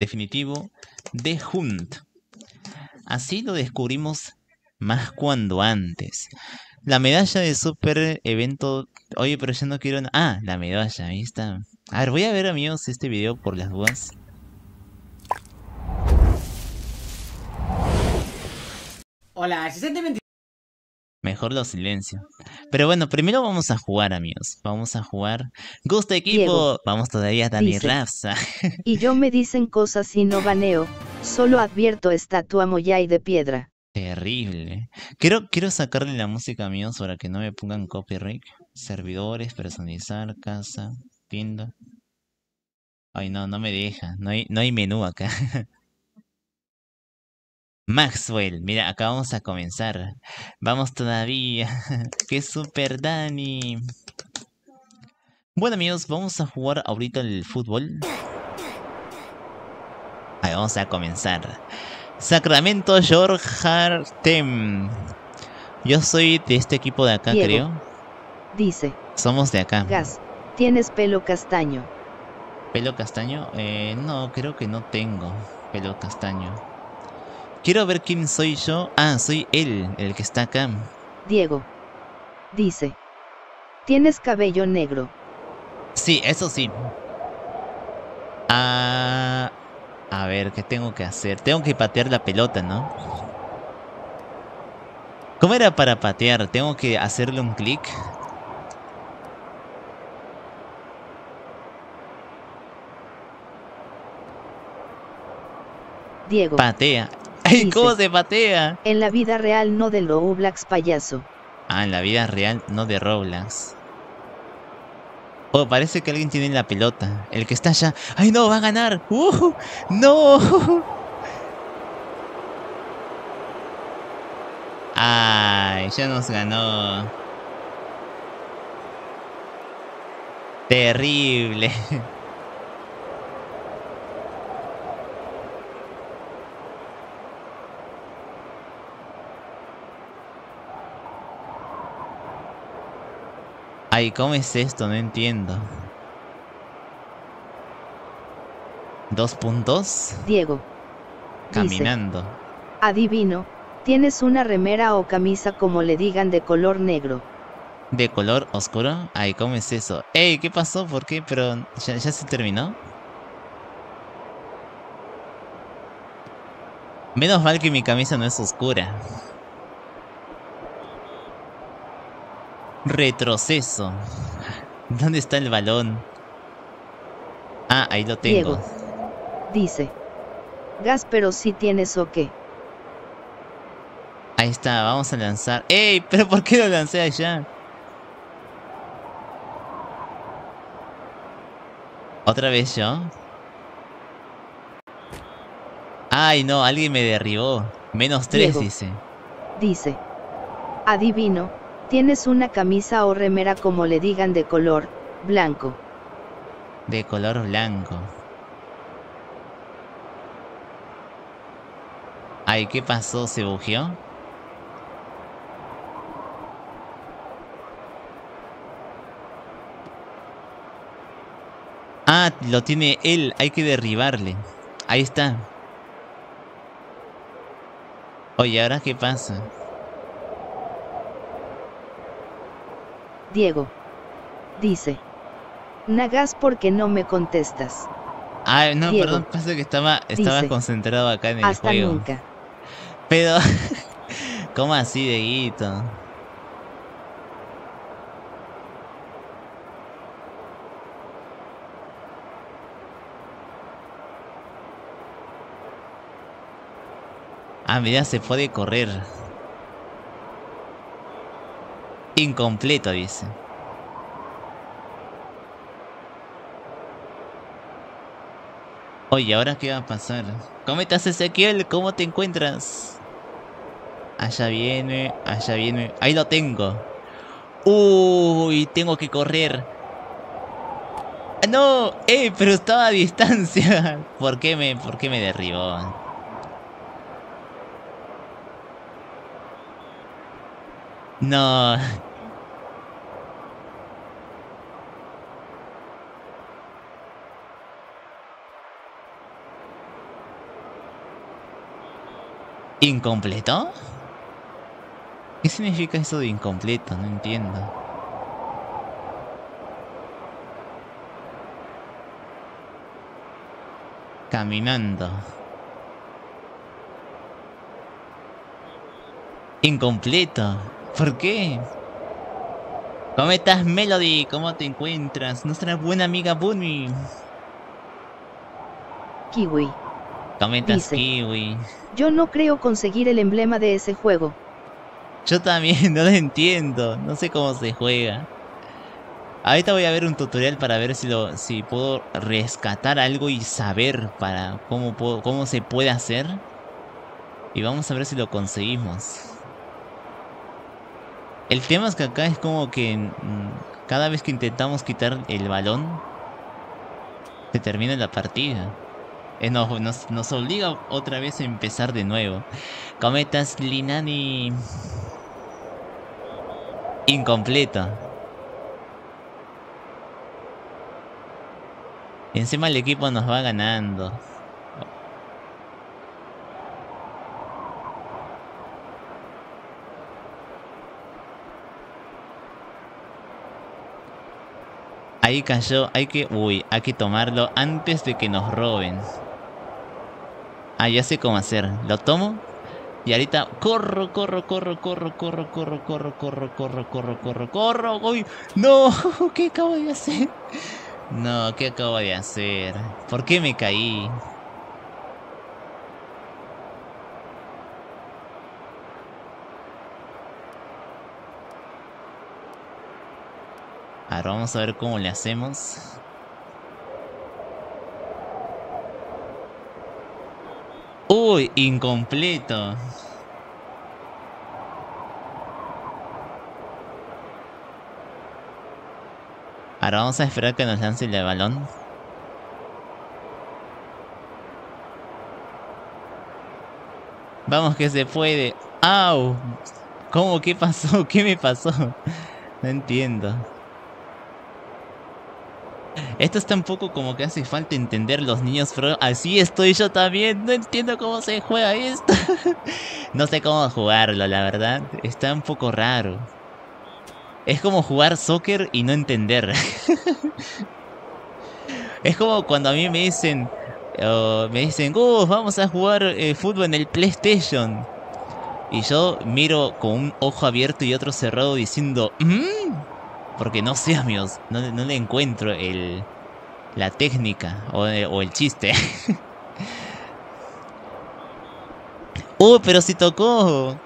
S2: definitivo de Hunt. Así lo descubrimos más cuando antes. La medalla de super evento. Oye, pero yo no quiero. Ah, la medalla, ahí está. A ver, voy a ver, amigos, este video por las dudas.
S4: Hola, asistente
S2: Mejor lo silencio. Pero bueno, primero vamos a jugar, amigos. Vamos a jugar. Gusto equipo. Vamos todavía a Dani Rapsa. (laughs)
S3: y yo me dicen cosas y no baneo. Solo advierto estatua moyay de piedra.
S2: Terrible. Quiero, quiero sacarle la música, amigos, para que no me pongan copyright. Servidores, personalizar, casa, tienda. Ay, no, no me deja. No hay, no hay menú acá. (laughs) Maxwell, mira, acá vamos a comenzar. Vamos todavía. (laughs) ¡Qué super Dani! Bueno amigos, vamos a jugar ahorita el fútbol. Ahí, vamos a comenzar. Sacramento George Hartem. Yo soy de este equipo de acá, creo. Dice. Somos de acá. Gas,
S3: ¿tienes pelo castaño?
S2: ¿Pelo castaño? Eh, no, creo que no tengo pelo castaño. Quiero ver quién soy yo. Ah, soy él, el que está acá.
S3: Diego. Dice. Tienes cabello negro.
S2: Sí, eso sí. Ah, a ver, ¿qué tengo que hacer? Tengo que patear la pelota, ¿no? ¿Cómo era para patear? Tengo que hacerle un clic. Diego. Patea.
S3: Ay, ¿cómo se patea? En la vida real no de Roblox, payaso.
S2: Ah, en la vida real no de Roblox. Oh, parece que alguien tiene la pelota. El que está allá. ¡Ay, no! ¡Va a ganar! ¡Uh! ¡No! ¡Ay! Ya nos ganó. Terrible. Ay, ¿cómo es esto? No entiendo. ¿Dos puntos? Diego. Caminando.
S3: Adivino, tienes una remera o camisa como le digan de color negro.
S2: ¿De color oscuro? Ay, ¿cómo es eso? Ey, ¿qué pasó? ¿Por qué? ¿Pero ya se terminó? Menos mal que mi camisa no es oscura. Retroceso. ¿Dónde está el balón? Ah, ahí lo tengo.
S3: Dice. Gaspero, si tienes o
S2: qué. Ahí está, vamos a lanzar. ¡Ey! ¿Pero por qué lo lancé allá? ¿Otra vez yo? Ay, no, alguien me derribó. Menos tres, dice.
S3: Dice. Adivino. Tienes una camisa o remera como le digan de color, blanco.
S2: De color blanco. Ay, ¿qué pasó? ¿Se bugió? Ah, lo tiene él. Hay que derribarle. Ahí está. Oye, ¿ahora qué pasa?
S3: Diego. Dice. Nagas, porque no me contestas?
S2: Ah, no, perdón, pasa que estaba, estaba concentrado acá en el hasta nunca. Pero, (laughs) ¿cómo así, Dieguito? Ah, mira, se puede correr. Incompleto, dice. Oye, ¿ahora qué va a pasar? ¿Cómo estás, Ezequiel? ¿Cómo te encuentras? Allá viene, allá viene. Ahí lo tengo. Uy, tengo que correr. Ah, ¡No! ¡Eh! Pero estaba a distancia. (laughs) ¿Por qué me, por qué me derribó? No. ¿Incompleto? ¿Qué significa eso de incompleto? No entiendo. Caminando. Incompleto. ¿Por qué? ¿Cómo estás, Melody? ¿Cómo te encuentras? Nuestra buena amiga Bunny. Kiwi. ¿Cómo estás, Kiwi? Yo
S3: no creo conseguir el emblema de ese juego.
S2: Yo también, (laughs) no lo entiendo. No sé cómo se juega. Ahorita voy a ver un tutorial para ver si lo si puedo rescatar algo y saber para cómo puedo, cómo se puede hacer. Y vamos a ver si lo conseguimos. El tema es que acá es como que mm, cada vez que intentamos quitar el balón, se termina la partida. Eh, nos, obliga otra vez a empezar de nuevo. Cometas Linani... Incompleta. Encima el equipo nos va ganando. Ahí cayó, hay que... Uy, hay que tomarlo antes de que nos roben. Ah, ya sé cómo hacer. Lo tomo. Y ahorita corro, corro, corro, corro, corro, corro, corro, corro, corro, corro, corro, corro. Uy, no, ¿qué acabo de hacer? No, ¿qué acabo de hacer? ¿Por qué me caí? Ahora vamos a ver cómo le hacemos. Uy, incompleto. Ahora vamos a esperar que nos lance el balón. Vamos que se puede. ¡Au! ¿Cómo? ¿Qué pasó? (laughs) ¿Qué me pasó? (laughs) No entiendo. Esto es tan poco como que hace falta entender los niños, pero así estoy yo también. No entiendo cómo se juega esto. (laughs) no sé cómo jugarlo, la verdad. Está un poco raro. Es como jugar soccer y no entender. (laughs) es como cuando a mí me dicen, oh, me dicen, uh, vamos a jugar eh, fútbol en el PlayStation. Y yo miro con un ojo abierto y otro cerrado diciendo, mm". Porque no sé, amigos, no, le encuentro el, la técnica o, el chiste. ¡Oh, (laughs) pero si tocó!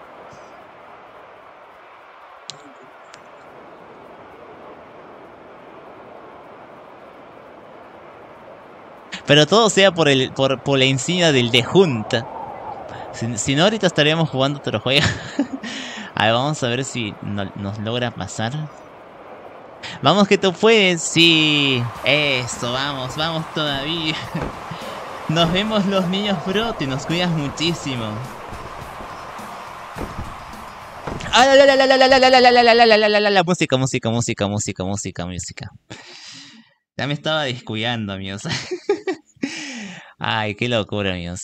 S2: Pero todo sea por, el, por, la insignia del de Junta. Si, no, ahorita estaríamos jugando otro juego. (laughs) a ver, vamos a ver si nos logra pasar. Vamos que tú puedes, sí. Eso, vamos, vamos todavía. Nos vemos los niños, bro. Te nos cuidas muchísimo. Música, música, música, música, música, música. Ya me estaba descuidando, amigos. Ay, qué locura, amigos.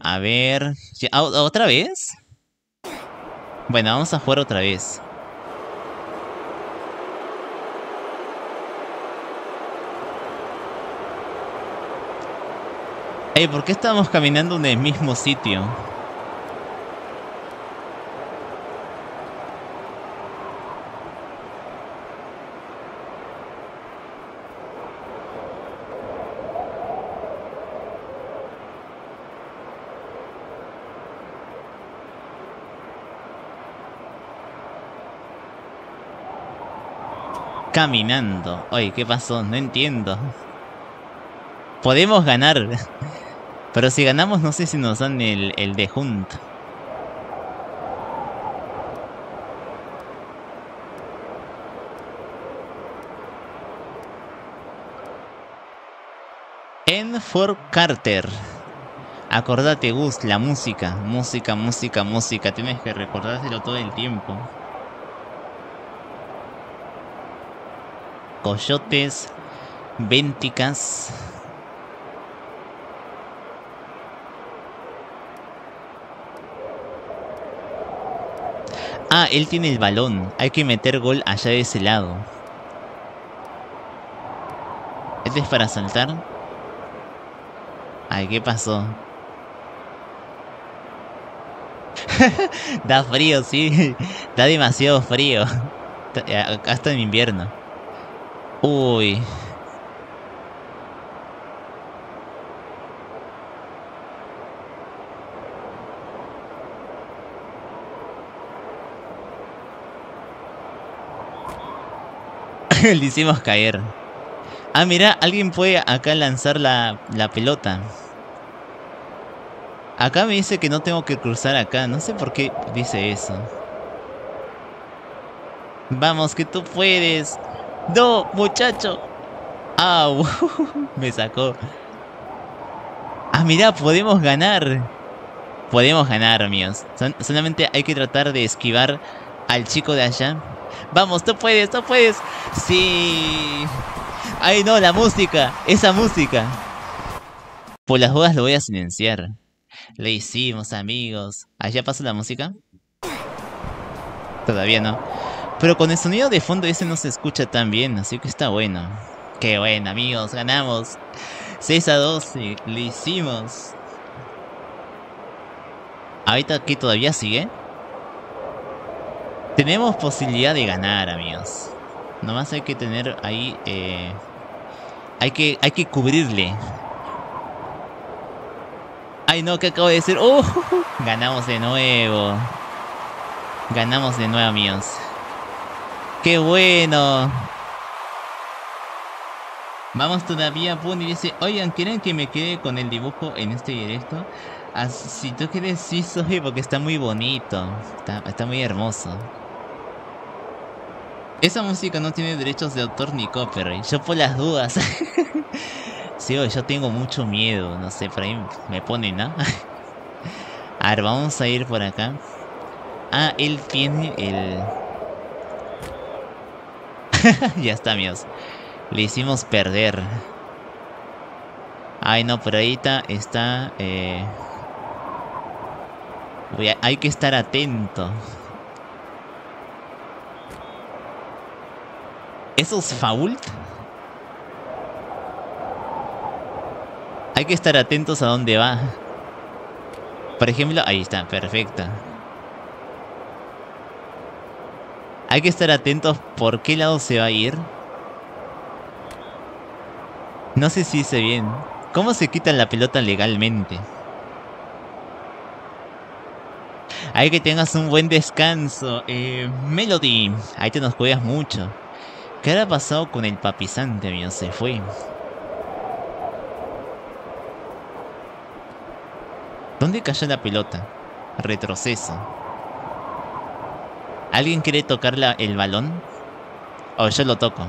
S2: A ver. ¿Otra vez? Bueno, vamos a jugar otra vez. Ey, ¿por qué estamos caminando en el mismo sitio? Caminando. Oye, ¿qué pasó? No entiendo. Podemos ganar. Pero si ganamos, no sé si nos dan el, el de Hunt. En for Carter. Acordate, Gus, la música. Música, música, música. Tienes que recordárselo todo el tiempo. Coyotes, Vénticas. Ah, él tiene el balón. Hay que meter gol allá de ese lado. ¿Este es para saltar? Ay, ¿qué pasó? (laughs) da frío, sí. da demasiado frío. Hasta eh, en invierno. Uy. (laughs) Le hicimos caer. Ah, mira, alguien puede acá lanzar la, pelota. Acá me dice que no tengo que cruzar acá. No sé por qué dice eso. Vamos, que tú puedes. No, muchacho. Ah, Au, (laughs) me sacó. Ah, mira, podemos ganar. Podemos ganar, amigos. solamente hay que tratar de esquivar al chico de allá. Vamos, tú puedes, tú puedes. Sí. Ay, no, la música. Esa música. Por las bodas lo voy a silenciar. Le hicimos, amigos. ¿Allá ¿Ah, pasa la música? Todavía no. Pero con el sonido de fondo ese no se escucha tan bien, así que está bueno. Qué bueno, amigos, ganamos. 6 a 12. le hicimos. Ahorita aquí todavía sigue. Tenemos posibilidad de ganar, amigos. Nomás hay que tener ahí... Eh, hay, que, hay que cubrirle. Ay, no, ¿qué acabo de decir? ¡Oh! (laughs) Ganamos de nuevo. Ganamos de nuevo, amigos. ¡Qué bueno! Vamos todavía, y dice, oigan, ¿quieren que me quede con el dibujo en este directo? Así, ah, si tú quieres, sí, soy porque está muy bonito. Está, está muy hermoso. Esa música no tiene derechos de autor ni copyright. Yo por las dudas. (laughs) sí, yo tengo mucho miedo. No sé, por ahí me pone ¿no? ¿ah? a ver, vamos a ir por acá. Ah, él tiene el... (laughs) ya está, amigos. Le hicimos perder. Ay, no, por ahí está... Eh, hay que estar atento. ¿Eso es fault? Hay que estar atentos a dónde va. Por ejemplo, ahí está, perfecto. Hay que estar atentos por qué lado se va a ir. No sé si hice bien. ¿Cómo se quita la pelota legalmente? Hay que tengas un buen descanso. Eh, Melody, ahí te nos cuidas mucho. ¿Qué ha pasado con el papizante mío? Se fue. ¿Dónde cayó la pelota? Retroceso. ¿Alguien quiere tocar el balón? O oh, yo lo toco.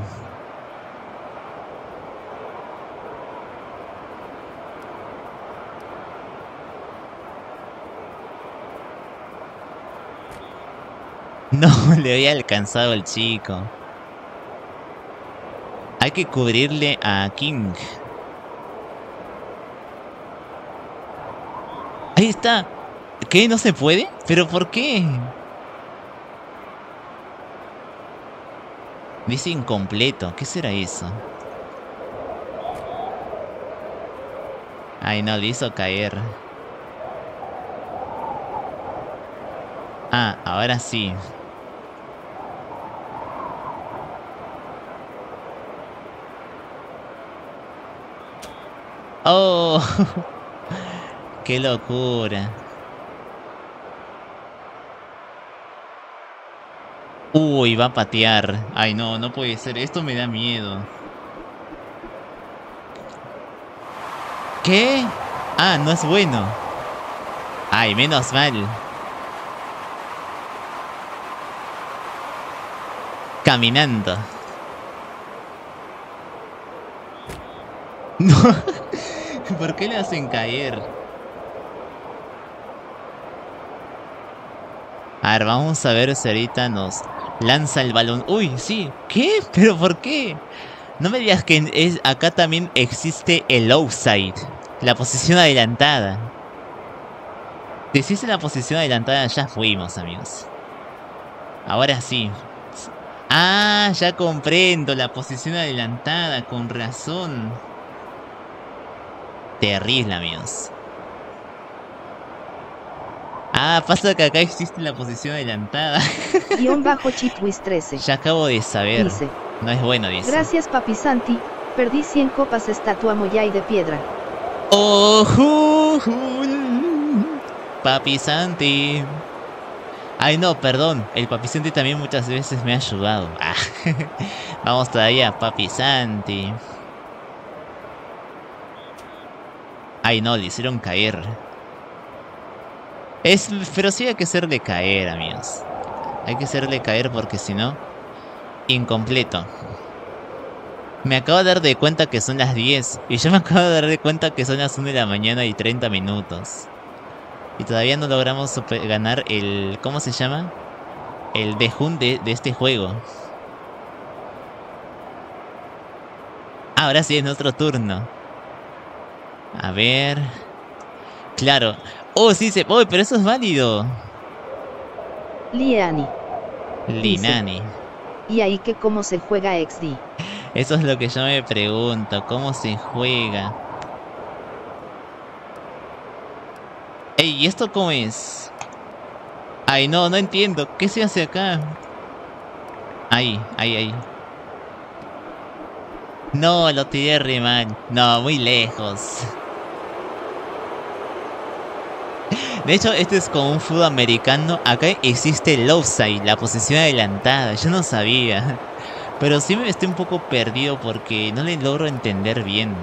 S2: No, (laughs) le había alcanzado el chico. Hay que cubrirle a King. Ahí está. ¿Qué? ¿No se puede? ¿Pero por qué? Dice incompleto. ¿Qué será eso? Ay, no, le hizo caer. Ah, ahora sí. ¡Oh! (laughs) ¡Qué locura! Uy, va a patear. Ay, no, no puede ser. Esto me da miedo. ¿Qué? Ah, no es bueno. Ay, menos mal. Caminando. (laughs) No. (laughs) ¿Por qué le hacen caer? A ver, vamos a ver si ahorita nos lanza el balón. Uy, sí. ¿Qué? (laughs) ¿Pero por qué? No me digas que es, acá también existe el outside. La posición adelantada. Si es la posición adelantada, ya fuimos, amigos. Ahora sí. Ah, ya comprendo. La posición adelantada, con razón. Terrible, amigos. Ah, pasa que acá existe la posición adelantada. Un (laughs) bajo Chipwis 13. Ya acabo de saber. no es bueno, dice. Gracias,
S3: papi Santi. Perdí 100 copas estatua Moyai de piedra.
S2: ¡Oh! papi Santi. Ay, no, perdón. El Papi Santi también muchas veces me ha ayudado. Ah, (laughs) Vamos todavía, Papi Santi. Ay, no, le hicieron caer. Es, pero sí hay que hacerle caer, amigos. Hay que hacerle caer porque si no... Incompleto. Me acabo de dar de cuenta que son las 10. Y yo me acabo de dar de cuenta que son las 1 de la mañana y 30 minutos. Y todavía no logramos ganar el... ¿Cómo se llama? El dejun de este juego. Ahora sí es nuestro turno. A ver. Claro. Oh, sí se. puede! pero eso es válido. Liani. Linani.
S3: Y ahí que cómo se juega XD.
S2: Eso es lo que yo me pregunto. ¿Cómo se juega? Ey, ¿y esto cómo es? Ay, no, no entiendo. ¿Qué se hace acá? Ahí, ahí, ahí. No, lo tiré re mal. No, muy lejos. De hecho, este es como un fútbol americano. Acá existe el offside, la posición adelantada. Yo no sabía. (laughs) Pero sí me estoy un poco perdido porque no le logro entender bien.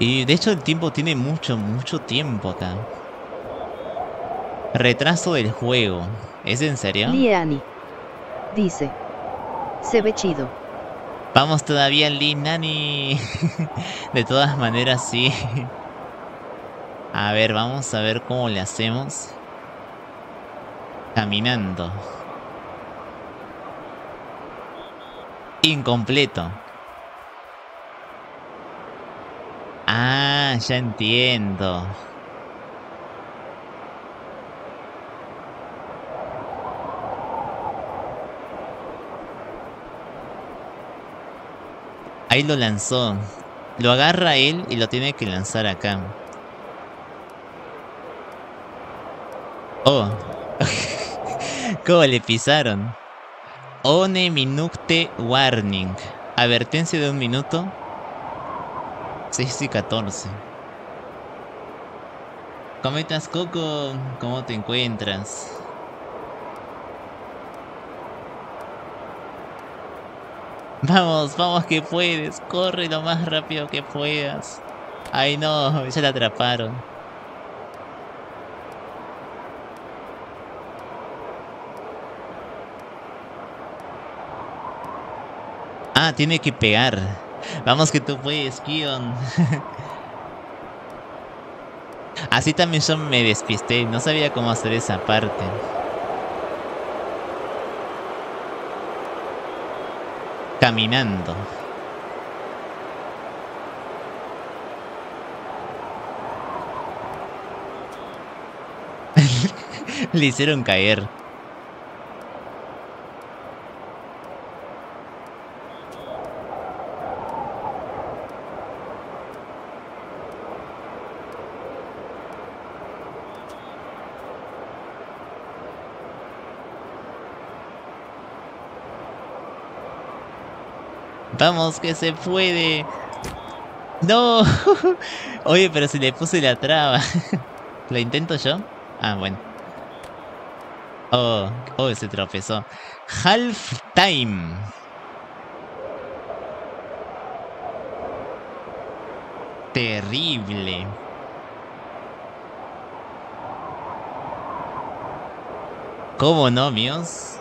S2: Y de hecho el tiempo tiene mucho, mucho tiempo acá. Retraso del juego. ¿Es en serio?
S3: Liani. Dice. Se ve chido.
S2: Vamos todavía, Linani. (laughs) de todas maneras, sí. A ver, vamos a ver cómo le hacemos. Caminando. Incompleto. Ah, ya entiendo. Ahí lo lanzó. Lo agarra él y lo tiene que lanzar acá. Oh. (laughs) ¿Cómo le pisaron? One minute warning. Advertencia de un minuto. 6 y 14. Cometas Coco? ¿Cómo te encuentras? Vamos, vamos que puedes. Corre lo más rápido que puedas. Ay no, ya la atraparon. Ah, tiene que pegar. Vamos que tú puedes, Kion. (laughs) Así también yo me despisté. No sabía cómo hacer esa parte. Caminando. (laughs) Le hicieron caer. Vamos que se puede. No. (laughs) Oye, pero si le puse la traba. (laughs) ¿Lo intento yo? Ah, bueno. Oh, oh, se tropezó. Half time. Terrible. ¿Cómo no, míos?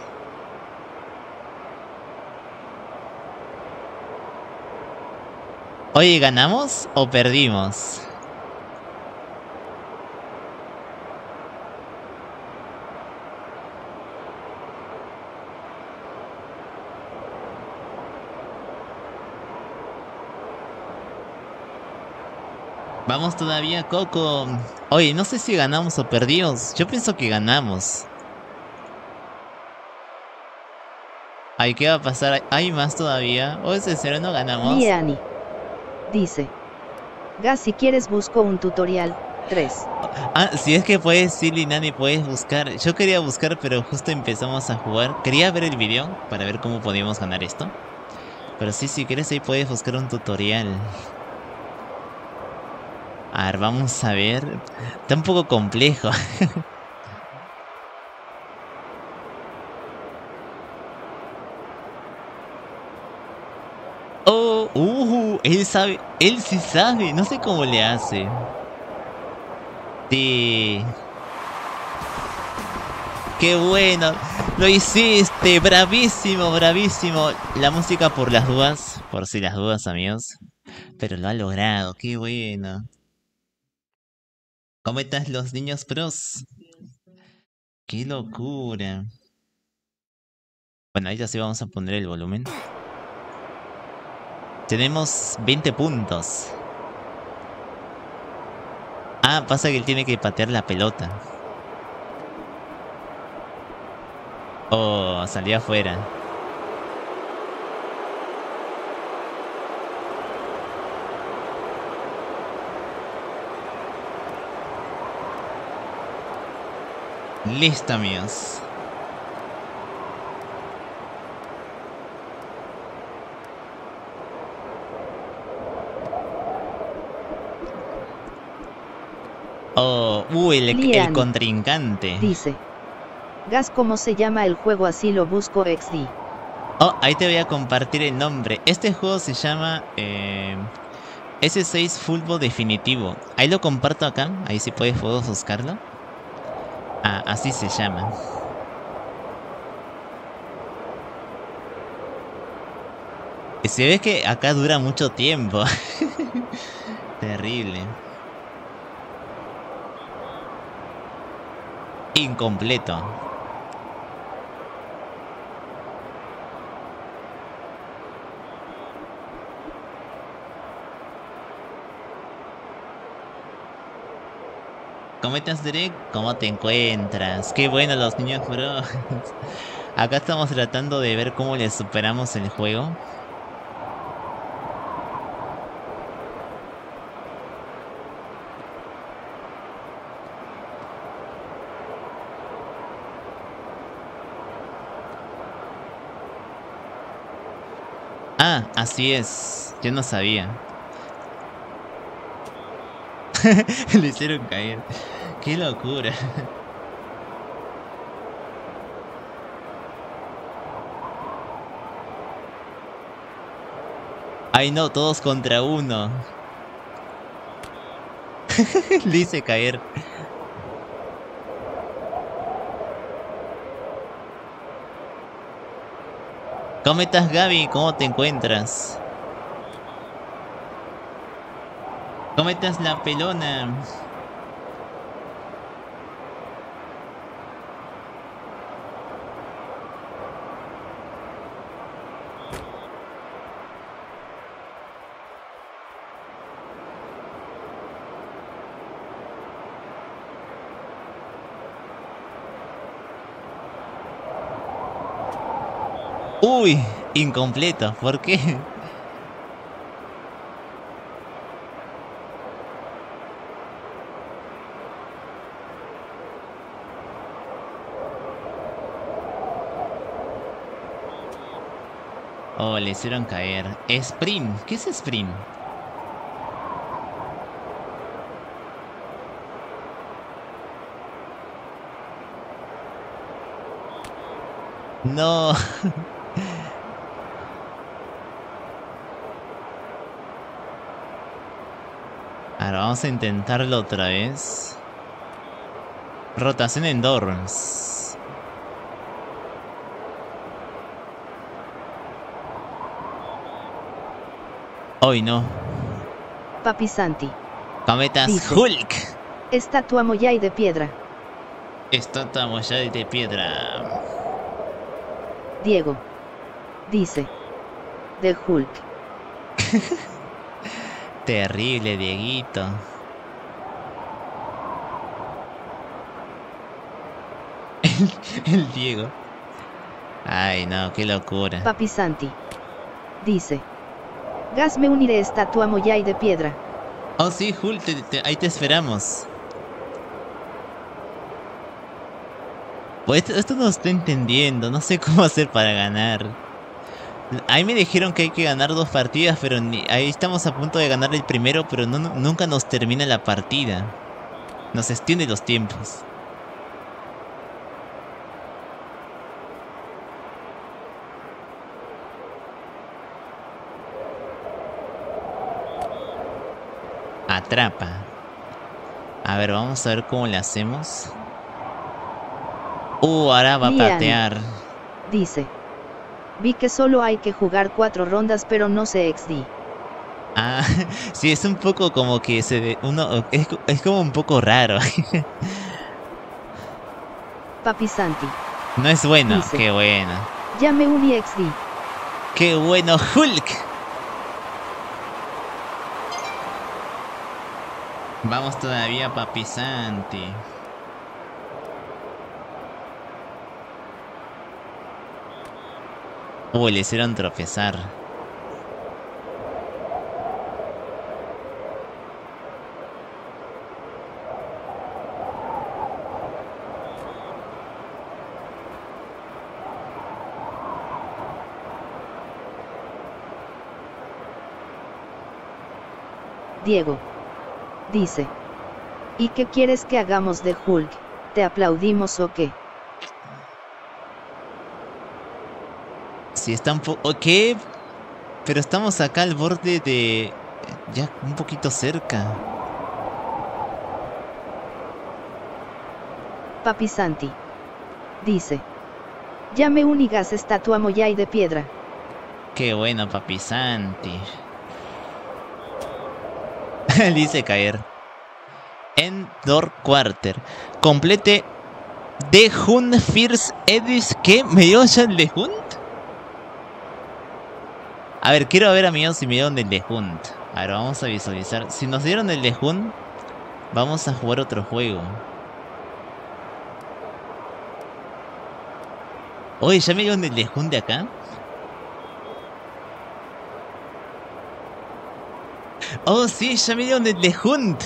S2: Oye, ¿ganamos o perdimos? Vamos todavía, Coco. Oye, no sé si ganamos o perdimos. Yo pienso que ganamos. Ay, ¿qué va a pasar? ¿Hay más todavía? ¿O ese cero no ganamos? dice.
S3: Gas, si quieres busco un tutorial, 3.
S2: Ah, si es que puedes, Silly Nani, puedes buscar. Yo quería buscar, pero justo empezamos a jugar. Quería ver el video para ver cómo podíamos ganar esto. Pero sí, si quieres ahí puedes buscar un tutorial. A ver, vamos a ver. Está un poco complejo. (laughs) Él sabe, él sí sabe, no sé cómo le hace. Sí. Qué bueno, lo hiciste, bravísimo, bravísimo. La música por las dudas, por si las dudas, amigos. Pero lo ha logrado, qué bueno. ¿Cómo estás los niños pros? Qué locura. Bueno, ahí ya sí vamos a poner el volumen. Tenemos 20 puntos. Ah, pasa que él tiene que patear la pelota. Oh, salió afuera. Listo, amigos. Oh, el, contrincante. Dice.
S3: Gas, ¿cómo se llama el juego? Así lo busco XD.
S2: Oh, ahí te voy a compartir el nombre. Este juego se llama eh, S6 Fútbol Definitivo. Ahí lo comparto acá. Ahí si puedes, puedo buscarlo. Ah, así se llama. Se ve que acá dura mucho tiempo. (laughs) Terrible. incompleto. Cometas Direct, ¿cómo te encuentras? Qué bueno los niños bro. (laughs) Acá estamos tratando de ver cómo les superamos el juego. Ah, así es. Yo no sabía. (laughs) Le hicieron caer. Qué locura. Ay no, todos contra uno. (laughs) Le hice caer. ¿Cómo estás, Gaby? ¿Cómo te encuentras? ¿Cómo estás, la pelona? Uy, incompleto. ¿Por qué? Oh, le hicieron caer. Sprint. ¿Qué es sprint?
S1: No. (laughs)
S2: vamos a intentarlo otra vez. Rotación en Dorms. Hoy no.
S3: Papi Santi.
S2: Cometas Hulk.
S3: Estatua Moyai de piedra.
S2: Estatua Moyai de piedra.
S3: Diego. Dice. De Hulk. (laughs)
S2: Terrible, Dieguito. (laughs) El, Diego. Ay, no, qué locura.
S3: Papi Santi. Dice. me uniré estatua y de piedra.
S2: Oh, sí, Hul, ahí te esperamos. Pues esto, no lo estoy entendiendo. No sé (laughs) cómo hacer para ganar. Ahí me dijeron que hay que ganar dos partidas, pero ahí estamos a punto de ganar el primero, pero nunca nos termina la partida. Nos extiende los tiempos. Atrapa. A ver, vamos a ver cómo le hacemos. Uh, ahora va a patear.
S3: Dice, Vi que solo hay que jugar cuatro rondas pero no sé XD.
S2: Ah, (laughs) sí, es un poco como que se ve, uno, es, es como un poco raro.
S3: (laughs) Papi Santi.
S2: No es bueno, qué bueno.
S3: Ya me uní XD. Qué
S2: bueno, Hulk. Vamos todavía, Papi Santi. Uy, le hicieron tropezar.
S3: Diego. Dice. ¿Y qué quieres que hagamos de Hulk? ¿Te aplaudimos o qué?
S2: si Ok, pero estamos acá al borde de... Ya un poquito cerca. Papi
S3: Santi. Dice. Llame unigas estatua y de piedra.
S2: Qué bueno, Papi Santi. (laughs) Dice caer. Endor Quarter. Complete de Hun First Edis. ¿Qué? ¿Me dio ya el de Hun? A ver, quiero ver amigos si me dieron del Hunt. A ver, vamos a visualizar. Si nos dieron el de Hunt, vamos a jugar otro juego. Oye, ¿ya me dieron el de Hunt de acá? Oh, sí, ya me dieron el de Hunt!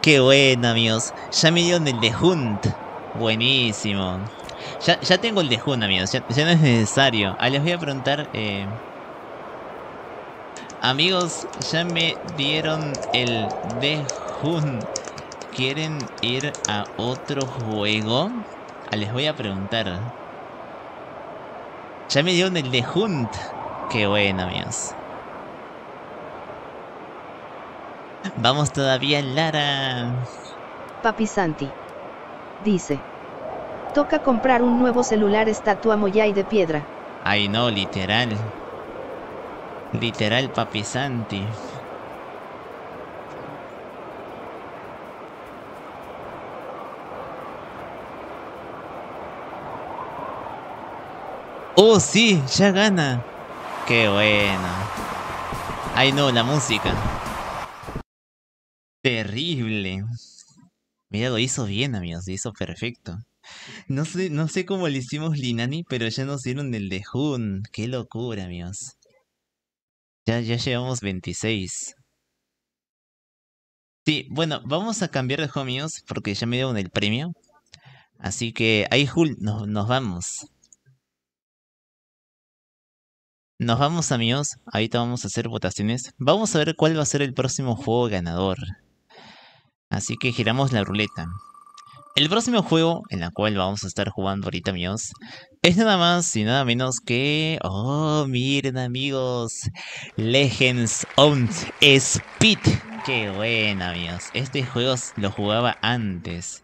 S2: Qué bueno, amigos. Ya me dieron el de Hunt! Buenísimo. Ya, tengo el de Hunt, amigos. Ya, no es necesario. Ah, les voy a preguntar... Eh, Amigos, ya me dieron el Hunt ¿Quieren ir a otro juego? Ah, les voy a preguntar. Ya me dieron el de Hunt Qué bueno, amigos. Vamos todavía, Lara. Papi Santi. Dice.
S3: Toca comprar un nuevo celular estatua Moyai de piedra.
S2: Ay no, literal. Literal papi Santi. Oh, sí, ya gana. Qué bueno. Ay, no, la música. Terrible. Mira, lo hizo bien, amigos. Lo hizo perfecto. No sé, no sé cómo le hicimos Linani, pero ya nos dieron el de Hun Qué locura, amigos. Ya, ya llevamos 26. Sí, bueno, vamos a cambiar de juego, amigos, porque ya me dieron el premio. Así que ahí, Jul, no, nos vamos. Nos vamos, amigos. Ahorita vamos a hacer votaciones. Vamos a ver cuál va a ser el próximo juego ganador. Así que giramos la ruleta. El próximo juego en el cual vamos a estar jugando ahorita, amigos, es nada más y nada menos que... Oh, miren amigos. Legends on Speed. Qué bueno, amigos. Este juego lo jugaba antes.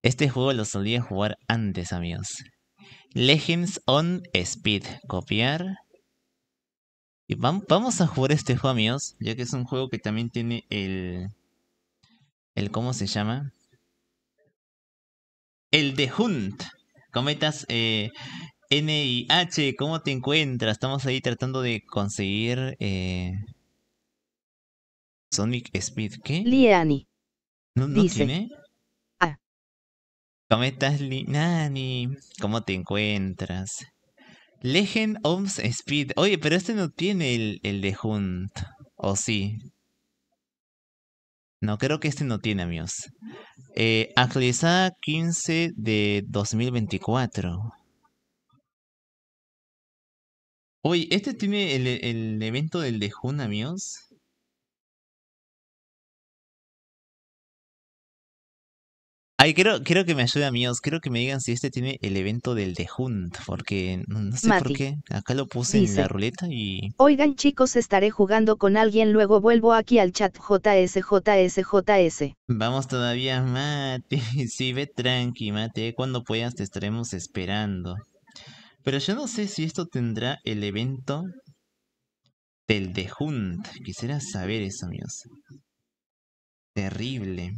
S2: Este juego lo solía jugar antes amigos. Legends on Speed. Copiar. Y vamos a jugar este juego amigos. Ya que es un juego que también tiene el... El cómo se llama. El de Hunt. Cometas NIH, eh, ¿cómo te encuentras? Estamos ahí
S1: tratando de conseguir eh, Sonic Speed. ¿Qué? Liani. ¿No, tiene? Ah. Cometas
S2: Liani, ¿cómo te encuentras? Legend Oms Speed. Oye, pero este no tiene el, de Hunt. ¿O sí? No, creo que este no tiene, amigos. Eh, actualizada 15 de
S1: 2024. Oye, este tiene el, el evento del Dejun, amigos. Ay, quiero, quiero que me ayude, amigos. Quiero que me digan si este tiene el evento del The Hunt, porque no sé por qué. Acá lo puse en la
S2: ruleta y.
S3: Oigan, chicos, estaré jugando con alguien. Luego vuelvo aquí al chat JSJSJS.
S2: Vamos todavía, Mate. (laughs) Sí, ve tranqui, Mate. Eh, cuando puedas te estaremos esperando. Pero yo no sé si esto tendrá el evento del The Hunt. Quisiera saber eso, amigos.
S5: Terrible.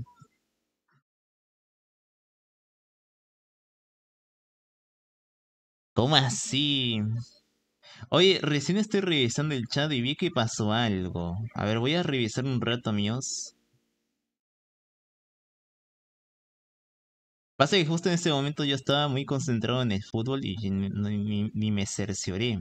S2: ¿Cómo así? Oye, recién
S1: estoy revisando el chat y vi que pasó algo. A ver, voy a revisar un rato, amigos. Pasa que justo en ese momento yo estaba muy concentrado en el fútbol y ni, me cercioré.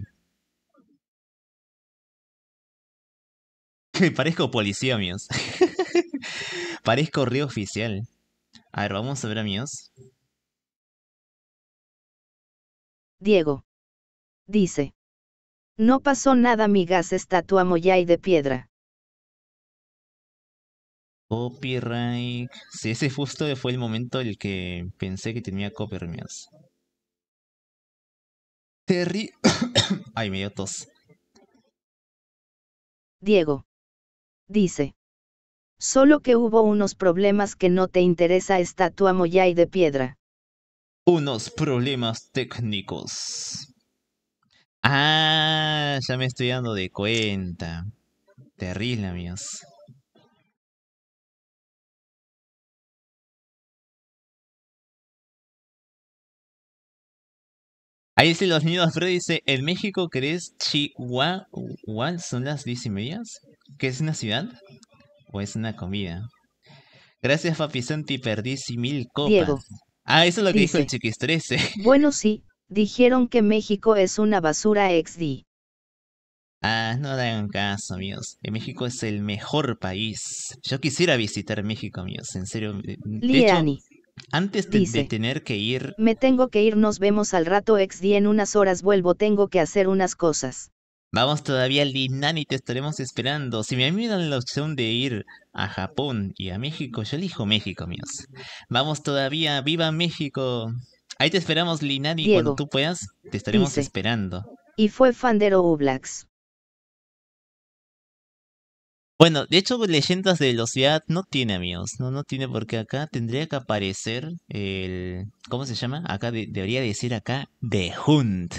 S1: (laughs) Parezco policía, amigos. (laughs) Parezco río oficial. A ver, vamos a ver, amigos.
S4: Diego. Dice. No
S3: pasó nada migas estatua y de piedra.
S2: Copyright. Oh, sí, ese justo fue el momento en el que pensé que tenía copyright. Terry. (coughs) Ay, me dio tos.
S4: Diego. Dice. Solo
S3: que hubo unos problemas que no te interesa estatua y de piedra
S2: unos problemas técnicos. Ah, ya me estoy dando de cuenta. Terrible, amigos. Ahí dice los niños Freddy dice, ¿en México crees Chihuahua son las diez y medias? ¿Qué es una ciudad? ¿O es una comida? Gracias, Papi Santi, perdí mil copas. Ah, eso es lo que dijo el Chiquis (laughs)
S3: Bueno, sí, dijeron que México es una basura XD.
S2: Ah, no hagan caso, amigos. México es el mejor país. Yo quisiera visitar México, amigos, en serio. De Liani. antes de, de, tener que ir...
S3: Me tengo que ir, nos vemos al rato XD, en unas horas vuelvo, tengo que hacer unas cosas.
S2: Vamos todavía Linani, te estaremos esperando. Si me dan la opción de ir a Japón y a México, yo elijo México, míos. Vamos todavía, viva México. Ahí te esperamos, Linani,
S3: cuando
S1: tú puedas, te estaremos esperando.
S3: Y fue fan de
S1: bueno, de hecho, leyendas de velocidad
S2: no tiene amigos, no, no tiene porque acá tendría que aparecer el... ¿Cómo se llama? Acá debería decir acá The Hunt.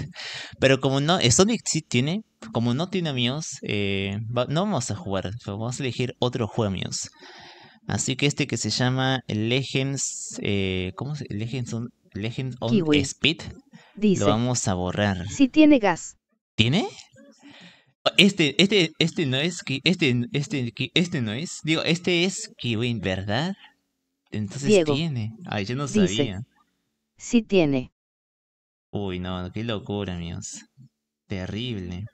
S2: Pero como no, Sonic sí tiene, como no tiene amigos, eh, no vamos a jugar, vamos a elegir otro juego amigos. Así que este que se llama Legends, eh, ¿cómo se Legends on, Legend Speed, lo vamos a borrar. Sí,
S3: tiene gas.
S2: ¿Tiene? Este, este, este no es que, este, este, este no es. Digo, este es Kiwin, ¿verdad? Entonces tiene. Ay, yo no sabía. Sí
S1: tiene. Uy, no, qué locura, amigos. Terrible.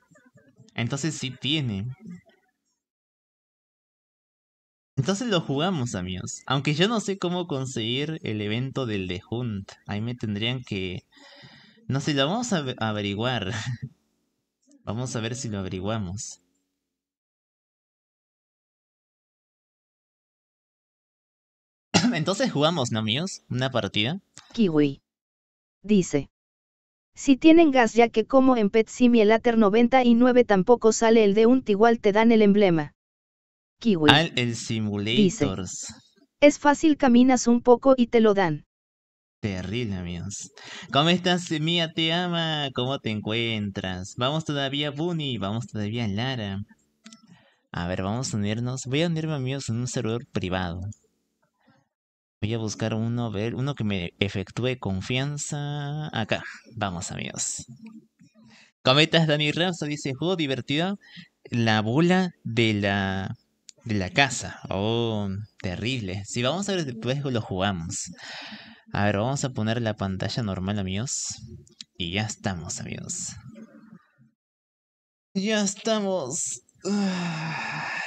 S1: Entonces sí tiene. Entonces lo
S2: jugamos, amigos. Aunque yo no sé cómo conseguir el evento del de Hunt. Ahí me tendrían
S1: que... No sé, lo vamos a averiguar. (laughs) Vamos a ver si lo averiguamos. (clears throat) Entonces jugamos, ¿no, míos? ¿Una partida? Kiwi. Dice.
S3: Si tienen gas ya que como en Pet Ater 99 tampoco sale el de un igual te dan el emblema.
S2: Kiwi. Al ah, el
S3: es fácil caminas un poco y te lo dan.
S2: Terrible, amigos. ¿Cómo estás, Mía? Te ama. ¿Cómo te encuentras? Vamos todavía, Bunny. Vamos todavía, Lara. A ver, vamos a unirnos. Voy a unirme, amigos, en un servidor privado. Voy a buscar uno, ver, uno que me efectúe confianza. Acá. Vamos, amigos. Cometas Dani Ramsa dice, juego divertido. La bola de la de la casa. Oh, terrible. Si vamos a ver después lo jugamos. A ver, vamos a poner la pantalla normal, amigos. Y ya estamos, amigos.
S1: Ya estamos. (sighs)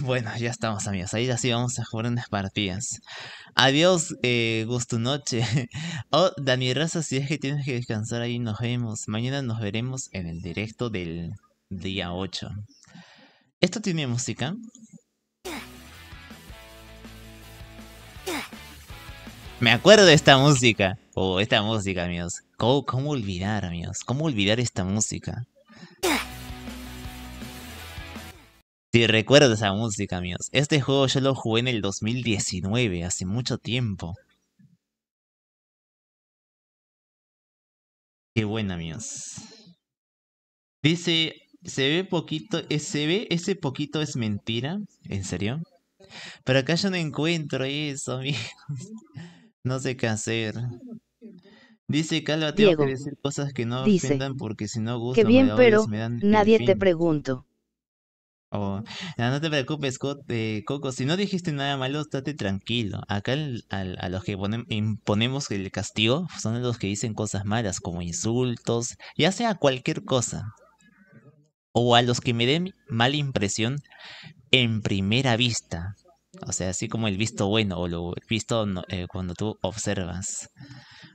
S2: Bueno, ya estamos, amigos. Ahí así vamos a jugar unas partidas. Adiós, eh, gusto noche. (laughs) oh, Dani Raza si es que tienes que descansar ahí, nos vemos. Mañana nos veremos en el directo del día 8. Esto tiene música. Me acuerdo de esta música. Oh, esta música, amigos. ¿Cómo, olvidar, amigos? ¿Cómo olvidar esta música? Si sí, recuerdo
S1: esa música, amigos. Este juego yo lo jugué en el 2019, hace mucho tiempo. Qué buena, amigos. Dice se ve poquito, eh, se ve ese poquito es
S2: mentira, ¿en serio? Pero acá yo no encuentro eso, (laughs) amigos. No sé qué hacer. Dice Calva, tengo que decir cosas que no ofendan porque si no gustan bien, pero nadie te
S3: pregunto.
S2: Oh, ah, no te preocupes, eh, Coco. Si no dijiste nada malo, estate tranquilo. Acá a los que imponemos el castigo son los que dicen cosas malas, como insultos, ya sea cualquier cosa o a los que me den mala impresión en primera vista. O sea, así como el visto bueno o lo visto eh, cuando tú observas.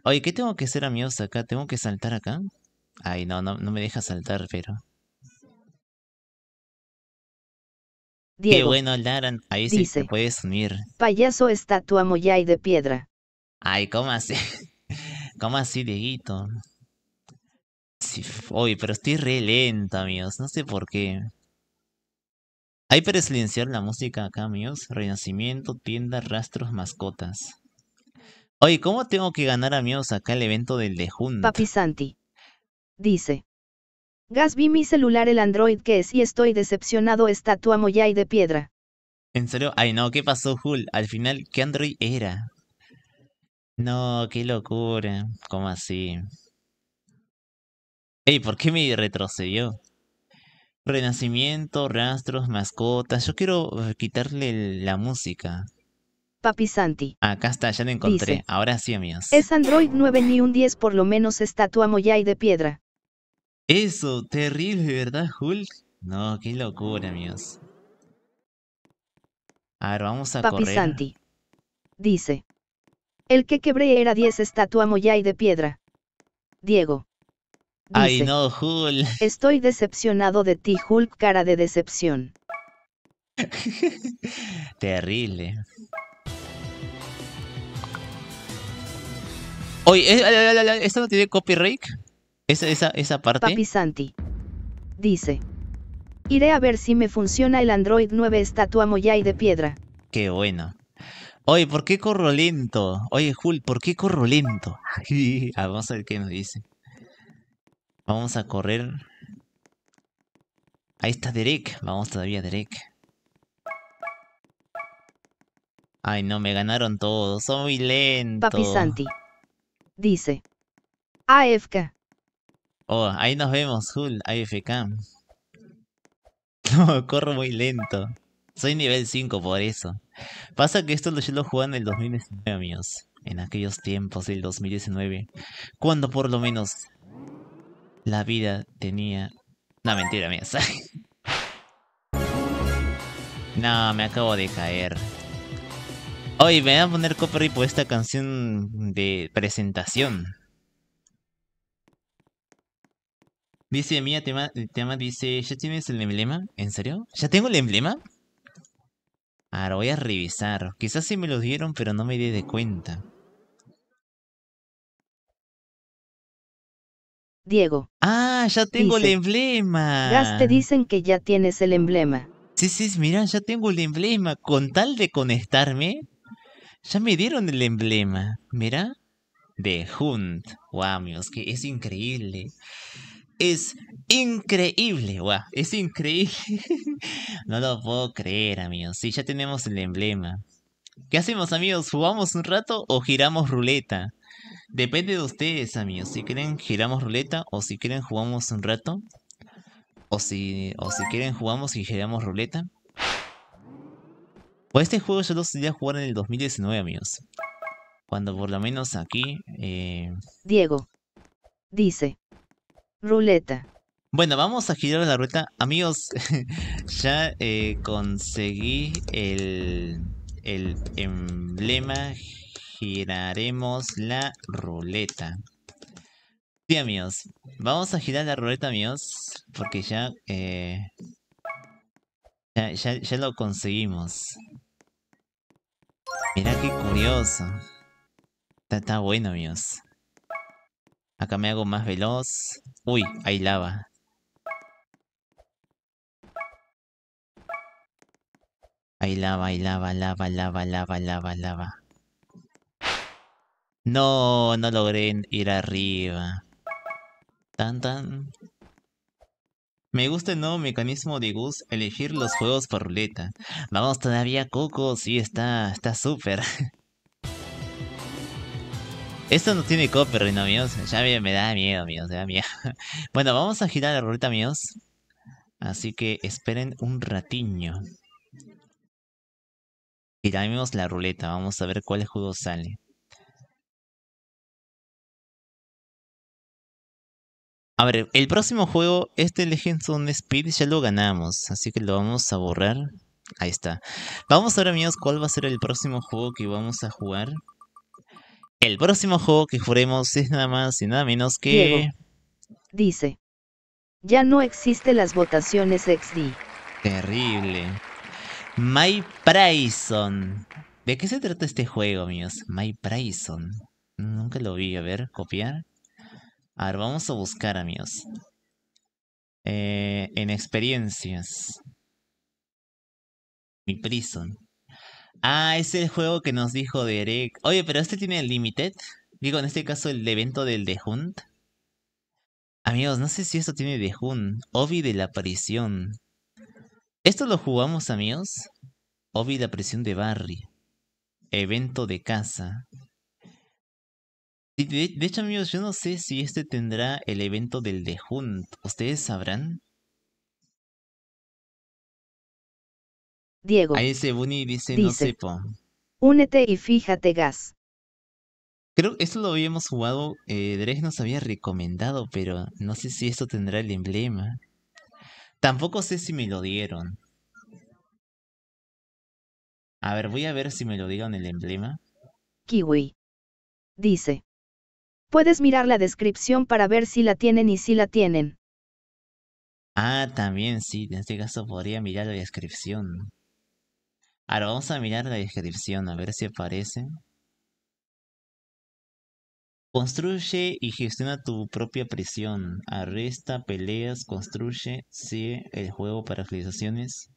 S2: Oye, ¿qué tengo que hacer, amigos, acá? ¿Tengo que saltar acá? Ay,
S1: no, no, me deja saltar, pero... Qué bueno, Laran. Ahí sí te puedes unir.
S3: Payaso estatua y de piedra.
S2: Ay, ¿cómo así? (laughs) ¿Cómo así, Dieguito? Sí, oye, pero estoy re lenta, amigos. No sé por qué. Hay para silenciar la música acá, amigos. Renacimiento, tienda, rastros, mascotas. Oye, ¿cómo tengo que ganar, amigos, acá el evento del de Junta? Papi Santi. Dice.
S3: Gas vi mi celular el Android que es y estoy decepcionado estatua y de
S2: piedra. ¿En serio? Ay no, ¿qué pasó, Hul? Al final, ¿qué Android era? No, qué locura. ¿Cómo así? Ey, ¿por qué me retrocedió? Renacimiento, rastros, mascotas. Yo quiero eh, quitarle la música.
S3: Papi Santi.
S2: Acá está, ya la encontré. Ahora sí, amigos. Es
S3: Android 9 ni un 10, por lo menos estatua Moyai de piedra.
S2: Eso, terrible, ¿verdad, Hulk? No, qué locura, amigos. Ahora vamos a Papi Santi. Dice.
S3: El que quebré era 10 estatua Moyai de piedra. Diego.
S1: Ay, no, Hulk.
S3: (laughs) Estoy decepcionado de ti, Hulk, cara de decepción.
S2: Terrible. Oye, eh, eh, eh, esto no tiene copyright? ¿Esa, parte? Papi Santi. Dice.
S3: Iré a ver si me funciona el Android 9 estatua Moyai de piedra.
S2: Qué bueno. Oye, ¿por qué corro lento? Oye, Hulk, ¿por qué corro lento? (laughs) Vamos a ver qué nos dice. Vamos a correr. Ahí está Derek. Vamos todavía, Derek. Ay, no, me ganaron todos. Soy muy lento. Papi Santi. Dice.
S3: AFK.
S2: Oh, ahí nos vemos, Hul. AFK. (laughs) No, corro muy lento. Soy nivel 5 por eso. Pasa que esto yo lo jugaba en el 2019, amigos. En aquellos tiempos del 2019. Cuando por lo menos la vida tenía... No, mentira, mía. (laughs) no, me acabo de caer. Hoy me van a poner copyright por esta canción de presentación. Dice Mía tema, tema dice, ¿ya tienes el emblema? ¿En serio? ¿Ya tengo el emblema?
S1: Ahora voy a revisar. Quizás sí me lo dieron, pero no me di de cuenta.
S4: Diego. Ah,
S3: ya
S1: tengo el emblema. Ya te
S3: dicen que ya tienes el emblema.
S1: Sí, sí, mira,
S2: ya tengo el emblema. Con tal de conectarme, ya me dieron el emblema. Mira, de Hunt. Guau, amigos, que es increíble. Es increíble, guau. es increíble. (laughs) no lo puedo creer, amigos. Sí, ya tenemos el emblema. ¿Qué hacemos, amigos? ¿Jugamos un rato o giramos ruleta? Depende de ustedes, amigos. Si quieren, giramos ruleta. O si quieren, jugamos un rato. O si, o si quieren, jugamos y giramos ruleta. Pues este juego yo lo solía jugar en el 2019, amigos. Cuando por lo menos aquí... Eh,
S3: Diego. Dice. Ruleta.
S2: Bueno, vamos a girar la ruleta. Amigos, (laughs) ya eh, conseguí el, el emblema giraremos la ruleta. Sí, amigos. Vamos a girar la ruleta, amigos. Porque eh, ya... ya, lo conseguimos. Mirá qué curioso. Está, está, bueno, amigos. Acá me hago más veloz. Uy,
S1: hay lava. Hay lava, hay lava, lava, lava, lava, lava, lava.
S2: No, no logré ir arriba. Tan tan. Me gusta el nuevo mecanismo de Gus, elegir los juegos por ruleta. Vamos todavía, Coco, sí, está está súper. (laughs) Esto no tiene copyright, ¿no, amigos? Ya me, me, da miedo, amigos, da miedo. (laughs) Bueno, vamos a girar la ruleta, amigos. Así que esperen un ratiño. Giramos la ruleta, vamos a ver cuál juego sale.
S1: A ver, el próximo juego, este Legends on Speed, ya lo ganamos, así que lo vamos a borrar.
S2: Ahí está. Vamos a ver, amigos, cuál va a ser el próximo juego que vamos a jugar. El próximo juego que jugaremos es nada más y nada menos que... Dice.
S3: Ya no existen las votaciones XD.
S2: Terrible. My Prison. ¿De qué se trata este juego, amigos? My Prison. Nunca lo vi. A ver, copiar. A vamos a buscar, amigos. Eh, en experiencias. Mi Prison. Ah, es el juego que nos dijo Derek. Oye, pero este tiene el Limited. Digo, en este caso, el evento del The Hunt. Amigos, no sé si esto tiene The Hunt. Obi de la prisión. Esto lo jugamos, amigos. Obi de la prisión de Barry. Evento de casa.
S1: De, hecho, amigos, yo no sé si este tendrá el evento del The Hunt. ¿Ustedes sabrán? Diego. Ahí ese Bunny dice, dice no sepo.
S3: Únete y fíjate, Gas.
S2: Creo que esto lo habíamos jugado, eh, nos había recomendado, pero no sé si esto tendrá el emblema. Tampoco sé si me lo dieron.
S1: A ver, voy a ver si me lo dieron el emblema.
S3: Kiwi. Dice. Puedes mirar la descripción para ver si la tienen y si la tienen.
S2: Ah, también sí, en este caso podría mirar la descripción. Ahora vamos a mirar la descripción, a ver si aparece. Construye y gestiona tu propia prisión. Arresta, peleas, construye, sigue el juego para actualizaciones.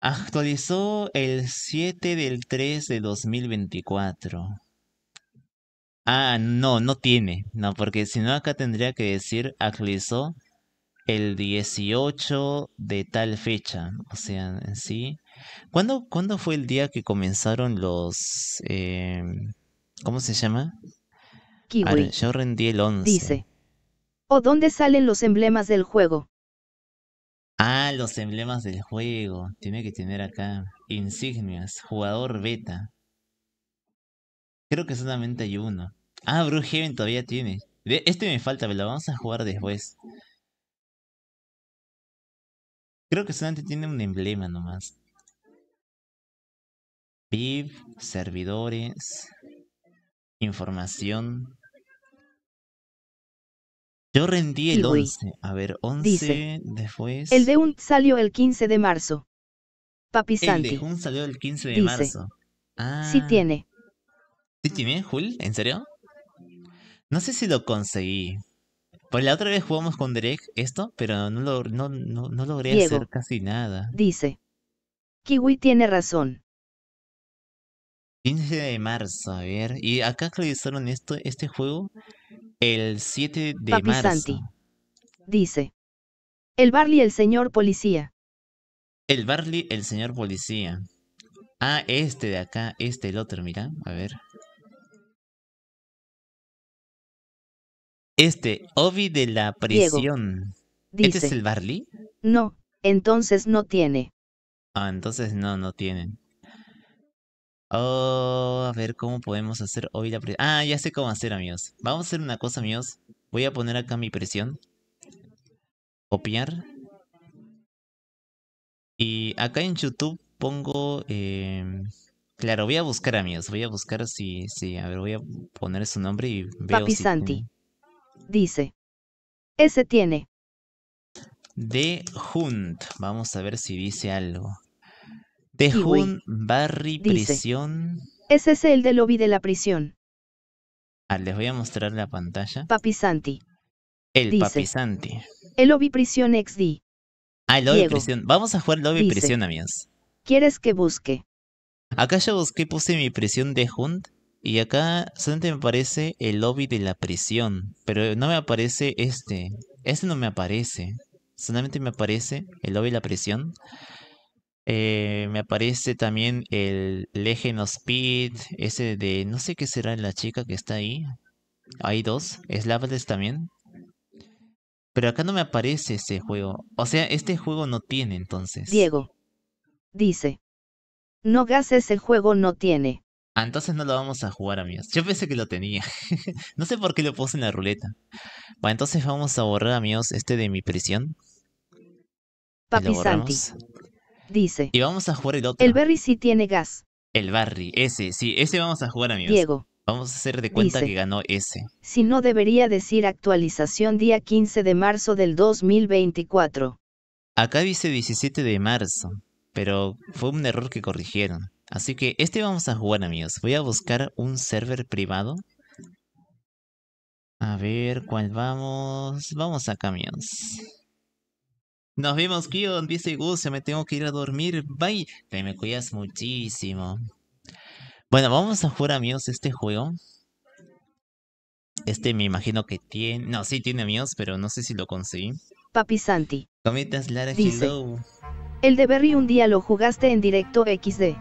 S2: Actualizó el 7 del 3 de 2024. Ah, no, no tiene. No, porque si no acá tendría que decir actualizó el 18 de tal fecha. O sea, en sí. ¿Cuándo, ¿cuándo fue el día que comenzaron los... Eh, ¿Cómo se llama? Ah, yo rendí el 11. Dice.
S3: ¿O oh, dónde salen los emblemas del juego?
S2: Ah, los emblemas del juego. Tiene que tener acá insignias, jugador beta. Creo que solamente hay uno. Ah, Heaven todavía tiene. Este me falta, pero lo vamos a jugar
S1: después. Creo que solamente tiene un emblema nomás. PIB, servidores, información. Yo
S2: rendí el 11. A ver, 11 después.
S3: El de un salió el 15 de marzo. Papi
S4: El de un
S2: salió el 15 de marzo.
S3: Ah. Sí tiene.
S2: ¿Sí ¿tiene Jul? ¿En serio? No sé si lo conseguí. Pues la otra vez jugamos con Derek esto, pero no, lo, no, no, logré hacer casi nada. Dice.
S3: Kiwi tiene razón.
S2: 15 de marzo, a ver. Y acá actualizaron esto, este juego el 7 de marzo.
S3: Dice. El Barley, el señor policía.
S2: El Barley,
S1: el señor policía. Ah, este de acá, este el otro, mira, a ver. Este, Ovi de la prisión. ¿Este es el Barley?
S3: No, entonces no tiene.
S2: Ah, entonces no, no tienen. Oh, a ver cómo podemos hacer Ovi la presión. Ah, ya sé cómo hacer, amigos. Vamos a hacer una cosa, amigos. Voy a poner acá mi presión. Copiar. Y acá en YouTube pongo... Em, claro, voy a buscar, amigos. Voy a buscar si... Sí, a ver, voy a poner su nombre y veo si
S3: dice. Ese tiene.
S2: De Hunt. Vamos a ver si dice algo. De Hunt, Barry, Prisión.
S3: Ese Es el de lobby de la prisión.
S2: Ah, les voy a mostrar la pantalla.
S3: Papi Santi.
S2: El dice, Papi Santi.
S3: El lobby prisión XD.
S2: Ah, el lobby prisión. Vamos a jugar lobby prisión, amigos.
S3: ¿Quieres que busque?
S2: Acá yo busqué, puse mi prisión de Hunt y acá solamente me aparece el lobby de la prisión, pero no me aparece este. Este no me aparece. Solamente me aparece el lobby de la prisión. Eh, me aparece también el Legend of Speed, ese de no sé qué será la chica que está ahí. Hay dos, es también. Pero acá no me aparece ese juego. O sea, este juego no tiene entonces. Diego. Dice. No gas ese
S3: juego no tiene.
S2: Ah, entonces no lo vamos a jugar, amigos. Yo pensé que lo tenía. (laughs) no sé por qué lo puse en la ruleta. Bueno, entonces vamos a borrar, amigos, este de mi prisión. Papi Santi. Dice. Y vamos a jugar el otro. El
S3: Barry sí tiene gas.
S2: El Barry, ese, sí, ese vamos a jugar, amigos. Diego. Vamos a hacer de cuenta que ganó ese.
S3: Si no debería decir actualización día 15 de marzo del 2024.
S2: Acá dice 17 de marzo, pero fue un error que corrigieron. Así que este vamos a jugar, amigos. Voy a buscar un server privado. A ver, ¿cuál vamos? Vamos acá, amigos. Nos vemos, Kion. Dice ya me tengo que ir a dormir. Bye. Te me cuidas muchísimo. Bueno, vamos a jugar, amigos, este juego. Este me imagino que tiene... No, sí tiene amigos, pero no sé si lo conseguí.
S3: Papi Santi.
S2: Comitas Lara Dice,
S3: El de Berry un día lo jugaste en directo XD.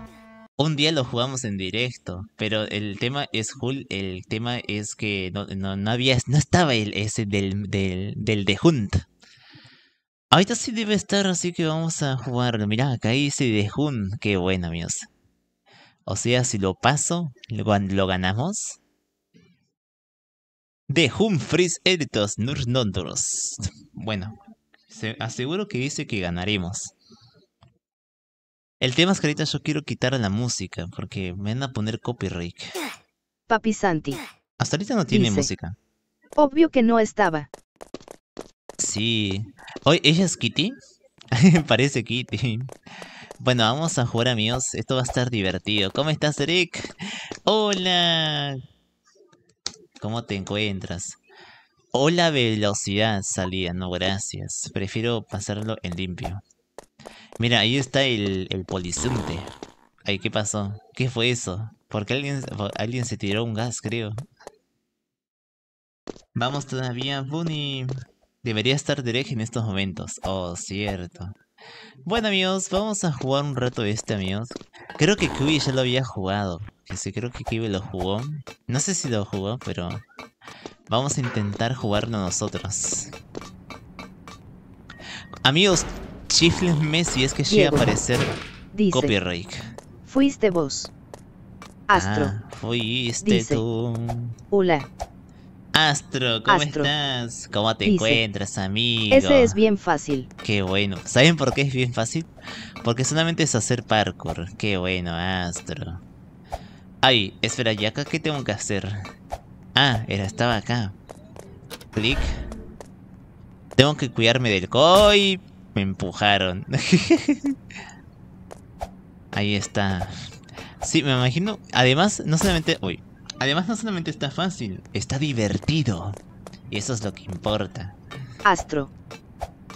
S2: Un día lo jugamos en directo, pero el tema es el tema es que no, había, no estaba el ese del, del, del de Hunt. Ahorita sí debe estar, así que vamos a jugarlo. Mirá, acá dice de Hunt, qué bueno amigos. O sea, si lo paso, lo, lo ganamos. De Freeze Editos Nur Nonduros. Bueno, aseguro que dice que ganaremos. El tema es que ahorita yo quiero quitar la música porque me van a poner copyright.
S3: Papi Santi.
S2: Hasta ahorita no tiene música.
S3: Obvio que no estaba.
S2: Sí. Hoy ella es Kitty. (laughs) Parece Kitty. Bueno, vamos a jugar amigos. Esto va a estar divertido. ¿Cómo estás, Eric? Hola. ¿Cómo te encuentras? Hola, velocidad, salida. No, gracias. Prefiero pasarlo en limpio. Mira, ahí está el, el polizonte. Ay, ¿qué pasó? ¿Qué fue eso? Porque alguien, alguien se tiró un gas, creo. Vamos todavía, Bunny. Debería estar derecho en estos momentos. Oh, cierto. Bueno amigos, vamos a jugar un rato este amigos. Creo que Kiwi ya lo había jugado. Que sí, creo que Kiwi lo jugó. No sé si lo jugó, pero... Vamos a intentar jugarlo nosotros. Amigos, Chifles Messi es que llega a aparecer copyright.
S3: Fuiste vos. Astro. Ah,
S2: fuiste tú. Hola. Astro, ¿cómo estás? ¿Cómo te encuentras, amigo? Ese es
S3: bien fácil.
S2: Qué bueno. ¿Saben por qué es bien fácil? Porque solamente es hacer parkour. Qué bueno, Astro. Ay, espera, ¿y acá qué tengo que hacer? Ah, era, estaba acá. Clic. Tengo que cuidarme del coi empujaron. (laughs) Ahí está. Sí, me imagino. Además, no solamente... Uy. Además, no solamente está fácil, está divertido. Y eso es lo que importa. Astro.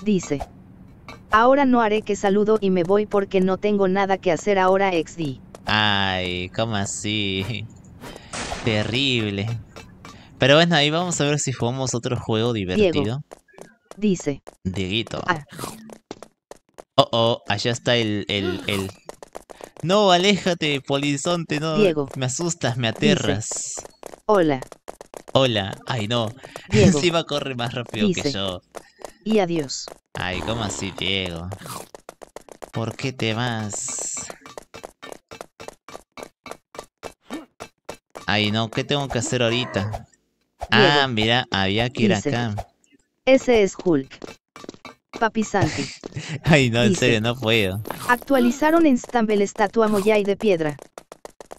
S2: Dice.
S3: Ahora no haré que saludo y me voy porque no tengo nada que hacer ahora XD.
S2: Ay, ¿cómo así? Terrible. Pero bueno, ahí vamos a ver si jugamos otro juego divertido dice. Dieguito. Ah. Oh, oh, allá está el, No, aléjate, polizonte, no. Diego. Me asustas, me aterras. Hola. Hola. Ay, no. Diego. Encima (laughs) corre más rápido que yo.
S3: Y adiós.
S2: Ay, ¿cómo así, Diego? ¿Por qué te vas? Ay, no, ¿qué tengo que hacer ahorita?
S3: Ah, mira, había que ir acá. Ese es Hulk. Papi Santi.
S2: (laughs) Ay, no, en serio, no puedo.
S3: Actualizaron en Stambel estatua Moyai de piedra.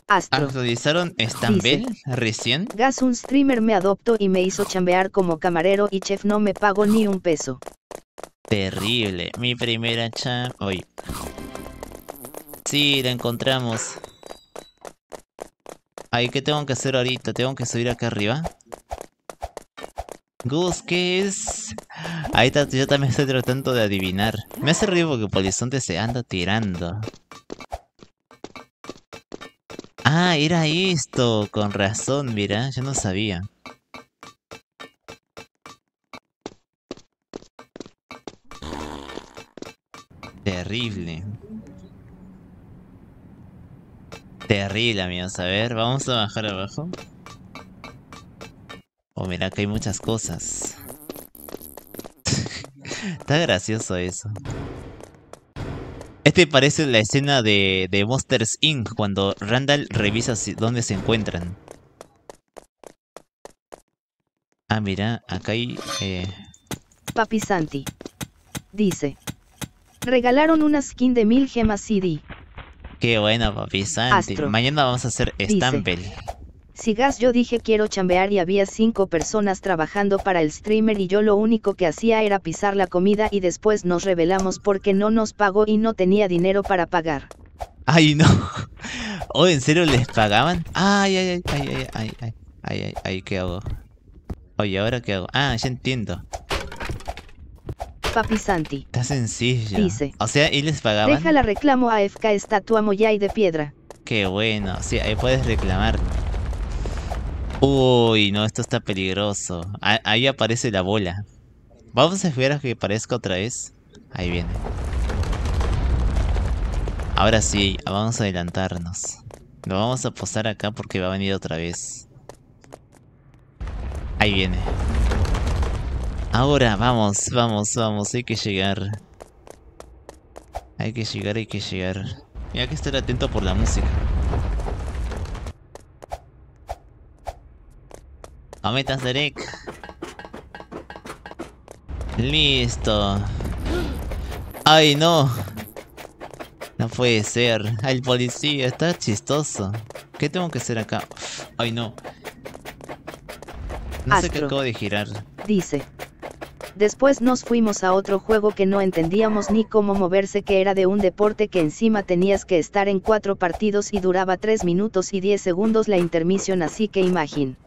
S2: Astro. ¿Actualizaron Stambel recién?
S3: Gas, un streamer me adoptó y me hizo chambear como camarero y chef, no me pagó ni un peso.
S2: Terrible, mi primera cham... Hoy. Sí, la encontramos. Ay, ¿qué tengo que hacer ahorita? ¿Tengo que subir acá arriba? Gus, ¿qué es? Ahí está, yo también estoy tratando de adivinar. Me hace ruido porque Polizonte se anda tirando. Ah, era esto. Con razón, mira. Yo no sabía. Terrible. Terrible, amigos. A ver, vamos a bajar abajo. Oh, mira, que hay muchas cosas. (laughs) Está gracioso eso. Este parece la escena de, Monsters Inc. cuando Randall revisa dónde se encuentran. Ah, mira, acá hay... Eh,
S3: papi Santi. Dice. Regalaron una skin de mil gemas CD.
S2: Qué bueno, papi Santi. Mañana vamos a hacer Stampel
S3: gas yo dije quiero chambear y había cinco personas trabajando para el streamer y yo lo único que hacía era pisar la comida y después nos revelamos porque no nos pagó y no tenía dinero para pagar.
S2: Ay no. (laughs) ¿O oh, en serio les pagaban?
S3: Ay, ay, ay, ay, ay,
S2: ay, ay, ay, ay, ¿qué hago? Oye, ¿ahora qué hago? Ah, ya entiendo.
S3: Papi Santi.
S2: Está sencillo. Dice. O sea, ¿y les pagaban? Déjala
S3: la reclamo FK estatua y de piedra.
S2: Qué bueno, sí, ahí puedes reclamar. Uy, no, esto está peligroso. ahí aparece la bola. Vamos a esperar a que aparezca otra vez. Ahí viene. Ahora sí, vamos a adelantarnos. Lo vamos a posar acá porque va a venir otra vez. Ahí viene. Ahora, vamos, vamos, vamos. Hay que llegar. Hay que llegar, hay que llegar. Y hay que estar atento por la música. A metas Derek. Listo. Ay, no. No puede ser. Ay, el policía está chistoso. ¿Qué tengo que hacer acá? Ay, no. No sé qué acabo de girar. Dice.
S3: Después nos fuimos a otro juego que no entendíamos ni cómo moverse que era de un deporte que encima tenías que estar en cuatro partidos y duraba 3 minutos y 10 segundos la intermisión así que imagín.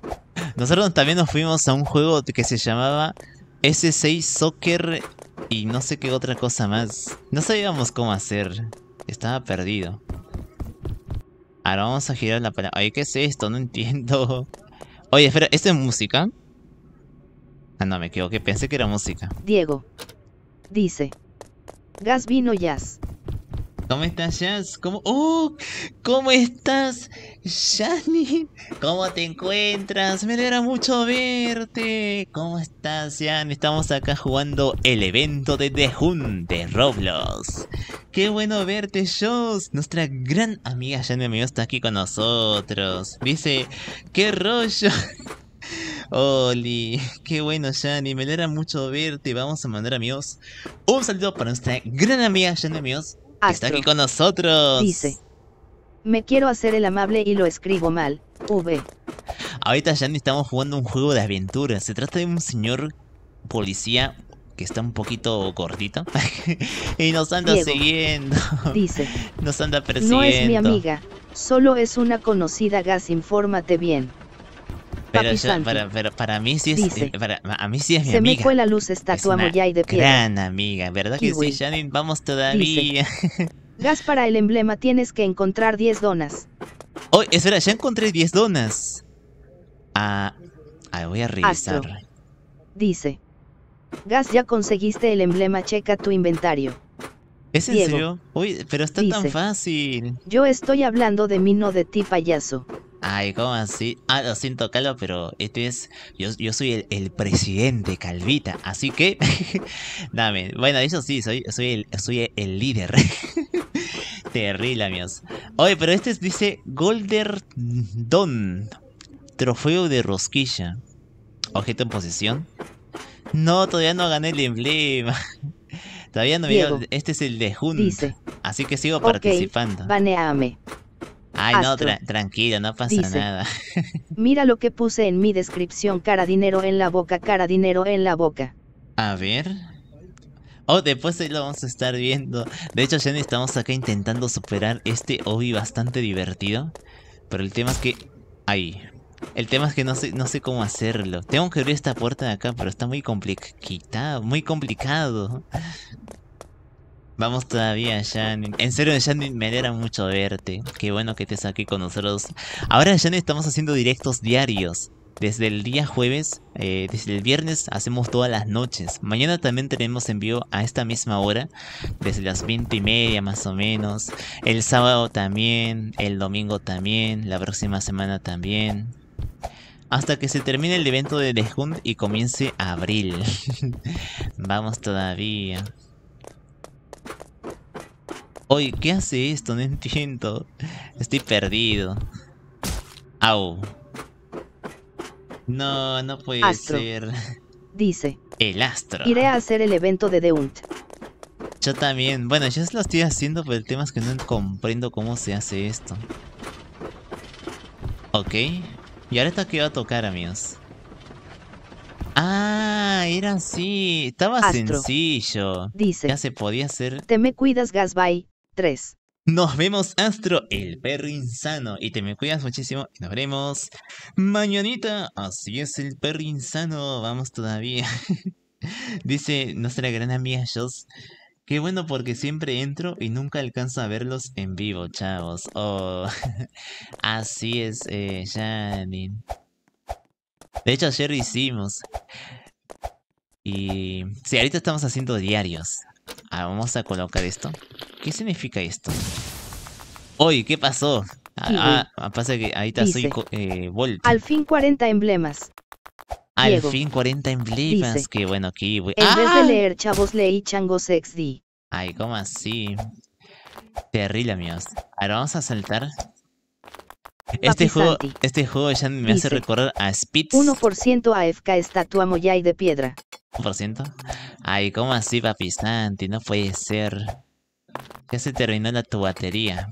S2: Nosotros también nos fuimos a un juego que se llamaba S6 Soccer y no sé qué otra cosa más. No sabíamos cómo hacer. Estaba perdido. Ahora vamos a girar la palabra. Ay, ¿qué es esto? No entiendo. (laughs) Oye, espera, ¿esto es música? Ah, no, me equivoqué. Pensé que era música.
S3: Diego. Dice. Gas vino jazz. ¿Cómo estás,
S2: Jazz? ¿Cómo? ¡Oh! estás, Shani? ¿Cómo te encuentras? Me alegra mucho verte. ¿Cómo estás, Jan? Estamos acá jugando el evento de The de Roblox. ¡Qué bueno verte, Joss! Nuestra gran amiga Janine Amigo está aquí con nosotros. Dice, ¡qué rollo! (laughs) Oli, qué bueno, Shani. Me alegra mucho verte. Vamos a mandar, amigos, un saludo para nuestra gran amiga Shani, amigos. Está aquí con nosotros. Dice.
S3: Me quiero hacer el amable y lo escribo mal. V.
S2: Ahorita ya estamos jugando un juego de aventuras Se trata de un señor policía que está un poquito gordito (laughs) y nos anda siguiendo. Dice. (laughs) Nos anda persiguiendo. No es mi amiga,
S3: solo es una conocida gas, infórmate bien.
S2: Pero, para, para, mí sí es, eh, a mí sí es se me fue la
S3: luz está es y de piedra. Gran
S2: amiga, ¿verdad que sí, Vamos todavía.
S3: (laughs) gas para el emblema tienes que encontrar 10 donas.
S2: Oh, espera, ya encontré 10 donas. Ah, voy a revisar. Dice,
S3: gas ya conseguiste el emblema, checa tu inventario.
S2: ¿Es en serio? Uy, pero está tan fácil.
S3: Yo estoy hablando de mí, no de ti, payaso.
S2: Ay, ¿cómo así? Ah, lo siento, Calva, pero este es. Yo, yo soy el, presidente, Calvita. Así que. (laughs) Dame. Bueno, eso sí, soy, soy, el, soy el líder. (laughs) Terrible, amigos. Oye, pero este dice Golder Don. Trofeo de rosquilla. Objeto en posesión. No, todavía no gané el emblema. (laughs) todavía no me Este es el de Jun. Así que sigo participando.
S3: Baneame.
S2: Ay, no, tranquila, no pasa nada.
S3: (laughs) Mira lo que puse en mi descripción, cara dinero en la boca, cara dinero en la boca.
S2: A ver. Oh, después lo vamos a estar viendo. De hecho, Jenny, estamos acá intentando superar este hobby bastante divertido. Pero el tema es que... Ay. El tema es que no sé, no sé cómo hacerlo. Tengo que abrir esta puerta de acá, pero está muy complicado. Muy complicado. Vamos todavía, Shannon. En serio, Shannon, me alegra mucho verte. Qué bueno que estés aquí con nosotros. Ahora, ya estamos haciendo directos diarios. Desde el día jueves, eh, desde el viernes, hacemos todas las noches. Mañana también tenemos envío a esta misma hora, desde las 20 y media más o menos. El sábado también, el domingo también, la próxima semana también hasta que se termine el evento de The Hunt y comience abril. (laughs) Vamos todavía. Oye, ¿qué hace esto? No entiendo. Estoy perdido. Au. No, no puede ser. Dice. El astro. Iré a hacer el evento de Deunt. Yo también. Bueno, yo lo estoy haciendo, pero el tema es que no comprendo cómo se hace esto. Ok. Y ahora está que va a tocar, amigos. Ah, era así. Estaba sencillo. Dice. Ya se podía hacer. Te
S3: me cuidas, Gasby. 3.
S2: Nos vemos, Astro, el perro insano. Y te me cuidas muchísimo. Y nos vemos mañanita. Así es, el perro insano. Vamos todavía. (laughs) Dice nuestra gran amiga Joss. Qué bueno porque siempre entro y nunca alcanzo a verlos en vivo, chavos. Oh, (laughs) así es, eh, De hecho, ayer hicimos. Y... Sí, ahorita estamos haciendo diarios. Ah, vamos a colocar esto. ¿Qué significa esto? ¡Uy! ¿qué pasó? Ah, ah, ah, pasa que ahí está, soy eh, Al
S3: fin 40 emblemas. Al fin
S2: 40 emblemas. Qué bueno aquí En vez de
S3: leer chavos, leí changos XD.
S2: Ay, ¿cómo así? Terrible, amigos. Ahora vamos a saltar este juego, este juego ya me hace recordar a Spitz.
S3: 1% AFK estatua Moyai de piedra.
S2: ¿1%? Ay, ¿cómo así, papi No puede ser. Ya se terminó la tu batería.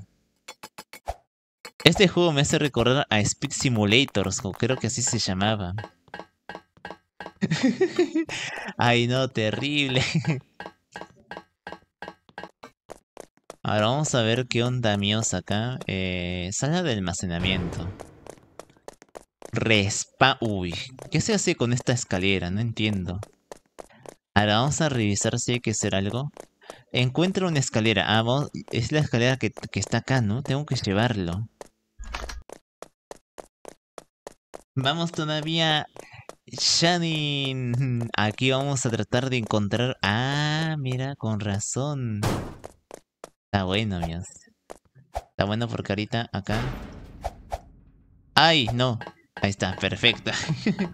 S2: Este juego me hace recordar a Speed Simulators, creo que así se llamaba. (laughs) Ay, no, terrible. (laughs) Ahora vamos a ver qué onda míos acá. Eh, sala de almacenamiento. Respa... Uy, ¿qué se hace con esta escalera? No entiendo. Ahora vamos a revisar si hay que hacer algo. Encuentro una escalera. Ah, es la escalera que, está acá, ¿no? Tengo que llevarlo. Vamos todavía... Shannin... aquí vamos a tratar de encontrar... Ah, mira, con razón. Está bueno, mías. Está bueno por carita acá... ¡Ay, no! Ahí está, perfecta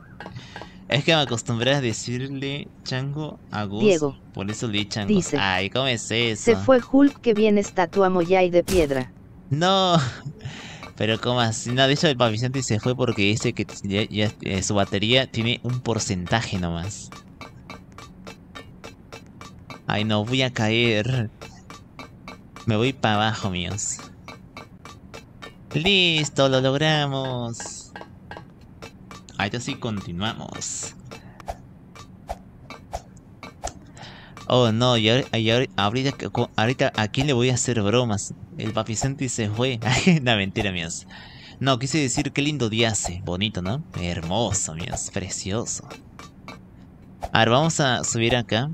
S2: (laughs) es que me acostumbré a decirle chango a Gus. Por eso le di chango. Dice, Ay, ¿cómo es eso? Se fue
S3: Hulk que viene estatua y de
S1: piedra. No.
S2: (laughs) Pero ¿cómo así, no, de hecho el Vicente se fue porque dice que ya, eh, su batería tiene un porcentaje nomás. Ay no, voy a caer. Me voy para abajo, míos. Listo, lo logramos. Ahí sí continuamos. Oh no, y, ahora ahorita, ahorita, a quién le voy a hacer bromas. El papi Santi se fue. (laughs) no, mentira, míos. No, quise decir qué lindo día hace. Bonito, ¿no? Hermoso, míos. Precioso. A ver, vamos a subir acá.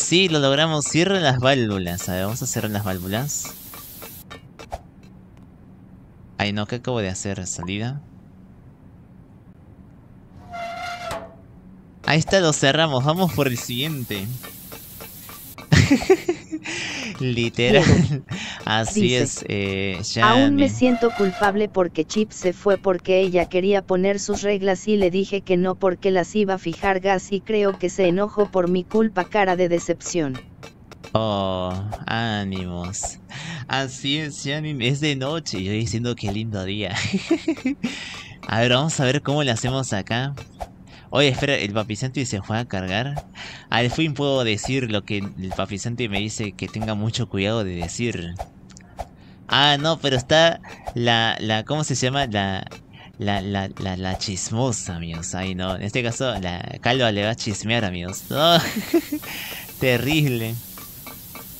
S2: Sí, lo logramos. Cierra las válvulas. A ver, vamos a cerrar las válvulas. Ay, no, ¿qué acabo de hacer? Salida. Ahí está, lo cerramos. Vamos por el siguiente. (laughs) Literal. (laughs) Así es. Eh, aún me
S3: siento culpable porque Chip se fue porque ella quería poner sus reglas y le dije que no porque las iba a fijar gas y creo que se enojó por mi culpa cara de decepción.
S2: Oh, ánimos. Así es, ya Es de noche. y Yo diciendo qué lindo día. (laughs) a ver, vamos a ver cómo le hacemos acá. Oye, espera, ¿el Papi Santi se fue a cargar? Al fin puedo decir lo que el Papi Santi me dice que tenga mucho cuidado de decir. Ah, no, pero está la, la, ¿cómo se llama? La, la, la, la, chismosa, amigos. Ay, no, en este caso, la calva le va a chismear, amigos. (laughs) terrible.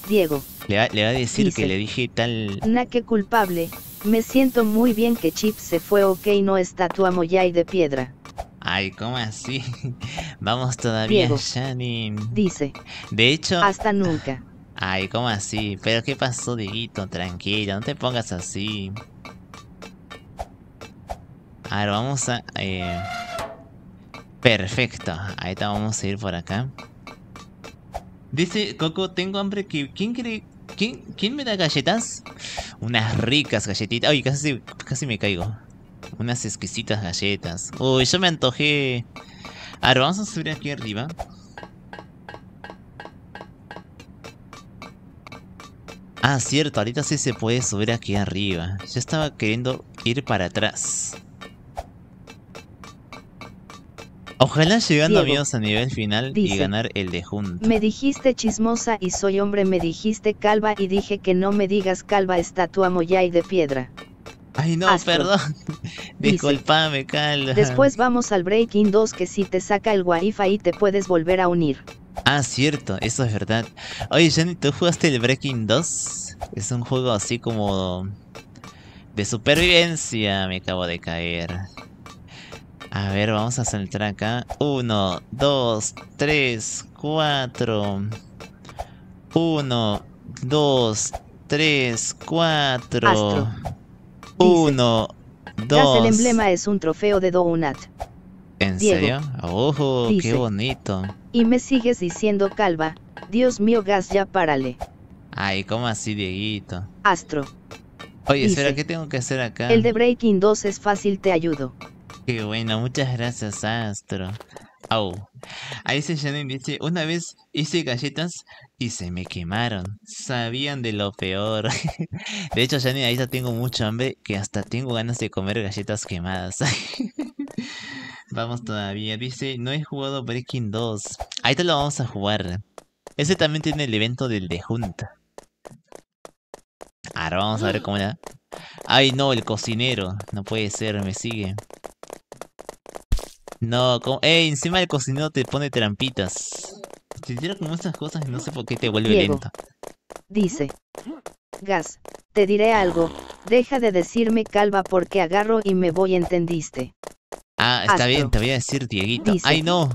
S2: Diego. Le va, a decir que le dije tal...
S3: Na, qué culpable. Me siento muy bien que Chip se fue, ok, no está tu amo ya y de piedra.
S2: Ay, ¿cómo así? (laughs) Vamos todavía, Shani. Dice. De hecho. Hasta nunca. Ay, ¿cómo así? Pero ¿qué pasó, digito, Tranquilo, no te pongas así. Ahora vamos a... Eh, perfecto. Ahí está, vamos a ir por acá. Dice Coco, tengo hambre que... ¿Quién quiere... ¿Quién me da galletas? Unas ricas galletitas. Ay, casi, casi me caigo. Unas exquisitas galletas. Uy, yo me antojé. Ahora vamos a subir aquí arriba. Ah, cierto, ahorita sí se puede subir aquí arriba. Yo estaba queriendo ir para atrás. Ojalá llegando a amigos a nivel final y ganar el de junto.
S3: Me dijiste chismosa y soy hombre, me dijiste calva y dije que no me digas calva estatua y de piedra.
S2: Ay, no, perdón. (laughs) Disculpame, Carlos. Después
S3: vamos al Breaking 2 que si te saca el Wi-Fi y te puedes volver a unir.
S2: Ah, cierto, eso es verdad. Oye, Jenny, ¿tú jugaste el Breaking 2? Es un juego así como... De supervivencia, me acabo de caer. A ver, vamos a centrar acá. Uno, dos, tres, cuatro. Uno, dos, tres, cuatro. Uno, dos. el emblema
S3: es un trofeo de Donut.
S2: ¿En serio? ¡Ojo! ¡Qué bonito!
S3: Y me sigues diciendo calva. Dios mío, Gas, ya párale.
S2: Ay, ¿cómo así, Dieguito? Astro. Oye, ¿será que tengo que hacer acá? El de
S3: Breaking 2 es fácil, te ayudo.
S2: Qué bueno, muchas gracias, Astro. Oh. dice Shannon dice, una vez hice galletas y se me quemaron. Sabían de lo peor. (laughs) de hecho, Shannon, ya tengo mucho hambre que hasta tengo ganas de comer galletas quemadas. (laughs) vamos todavía. Dice, no he jugado Breaking 2. Ahí te lo vamos a jugar. Ese también tiene el evento del de Junta. Ahora vamos a ver cómo era. Ay no, el cocinero. No puede ser, me sigue. No, como, eh, encima el cocinero te pone trampitas. Te tira como estas cosas y no sé por qué te vuelve lento. Dice.
S3: Gas, te diré algo, deja de decirme calva porque agarro y me voy, ¿entendiste?
S2: Ah, está bien, te voy a decir Dieguito. Ay, no.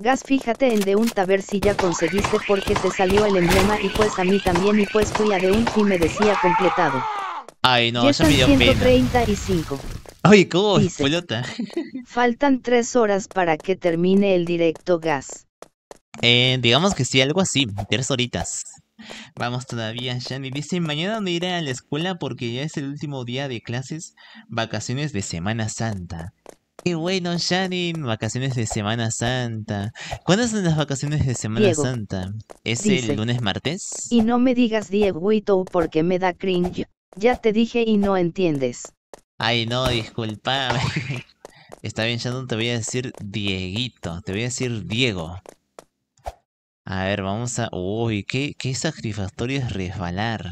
S3: Gas, fíjate en de un ver si ya conseguiste porque te salió el emblema y pues a mí también y pues fui a de un y me decía
S2: completado. Ay, no, ya me dio
S3: 135.
S2: Ay, ¿cómo? (laughs)
S3: Faltan tres horas para que termine el directo gas.
S2: Eh, digamos que sí, algo así, tres horitas. Vamos todavía, Shani. Dice, mañana no iré a la escuela porque ya es el último día de clases, vacaciones de Semana Santa. Qué bueno, Shannon! vacaciones de Semana Santa. ¿Cuándo son las vacaciones de Semana Santa? ¿Es el lunes martes?
S3: Y no me digas Diego porque me da cringe. Ya te dije y no entiendes.
S2: Ay, no, disculpame. (laughs) Está bien, ya no te voy a decir Dieguito, te voy a decir Diego. A ver, vamos a... Uy, qué, qué es resbalar.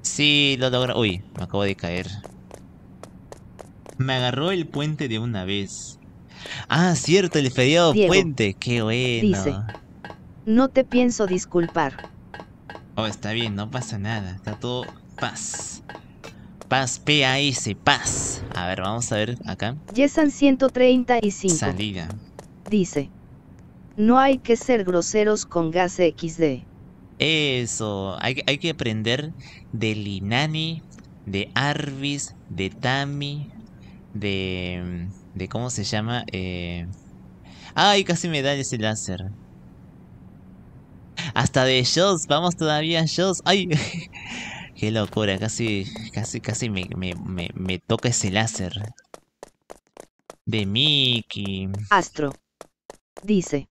S2: Sí, lo logra. Uy, me acabo de caer. Me agarró el puente de una vez. Ah, cierto, el feriado puente. Qué bueno. Dice,
S3: no te pienso disculpar.
S2: Oh, está bien, no pasa nada. Está todo paz. Paz, P-A-S, paz. A ver, vamos a ver acá.
S3: Yesan 135. Salida. Dice. No hay que ser groseros con gas XD.
S2: Eso, hay, hay que aprender de Linani, de Arvis, de Tami, de... de ¿Cómo se llama? Eh... Ay, casi me da ese láser. Hasta de shows, vamos todavía Joss! ¡Ay! (laughs) Qué locura, casi, casi, casi me, toca ese láser. De Mickey. Astro. Dice.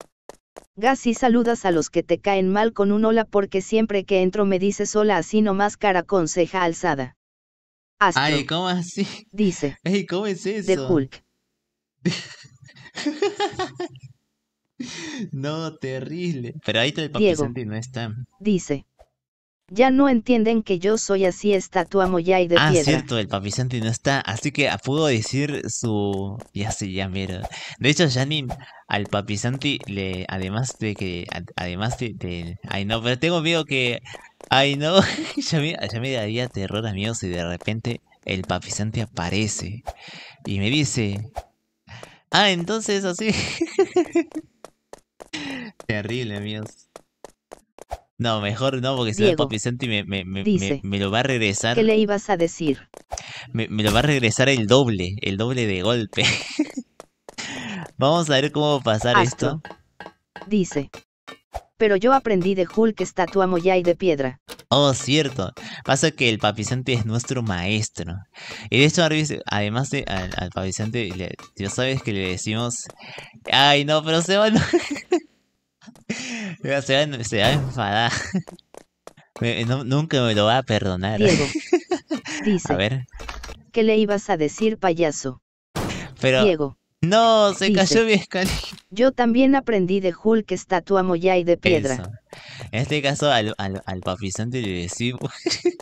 S3: Gassi saludas a los que te caen mal con un hola porque siempre que entro me dices hola así nomás cara con ceja alzada.
S2: Astro. Ay, ¿cómo así? Dice. Ay ¿cómo es eso? De Hulk. (laughs) (laughs) No, terrible. Pero ahí el papi no está.
S3: Dice. Ya no entienden que yo soy así estatua y de ah, piedra. Ah, cierto,
S2: el papi no está, así que pudo decir su... Ya sé, ya mira. De hecho, ni al papisanti le... Además de que... Además de... Ay, no, pero tengo miedo que... Ay, no. (laughs) ya, me, ya daría terror, amigos, Y de repente el papi aparece. Y me dice... Ah, entonces así... (laughs) Terrible, amigos. No, mejor no, porque si el Papi Santi me, me, lo va a regresar. ¿Qué le
S3: ibas a decir?
S2: Me, lo va a regresar el doble, el doble de golpe. (laughs) Vamos a ver cómo va a pasar esto.
S3: Dice. Pero yo aprendí de Hulk estatua y de piedra.
S2: Oh, cierto. Pasa que el papicente es nuestro maestro. Y de hecho, además de al, al papicente, ya sabes que le decimos... Ay, no, pero se va... (laughs) se, va, a enfadar. nunca me lo va a perdonar. Diego, (laughs) dice. A ver.
S3: ¿Qué le ibas a decir, payaso? Pero. Diego. No, se cayó mi escalera. Yo también aprendí de Hulk estatua moya y de piedra.
S2: En este caso, al, al, al papizante le decimos. (laughs)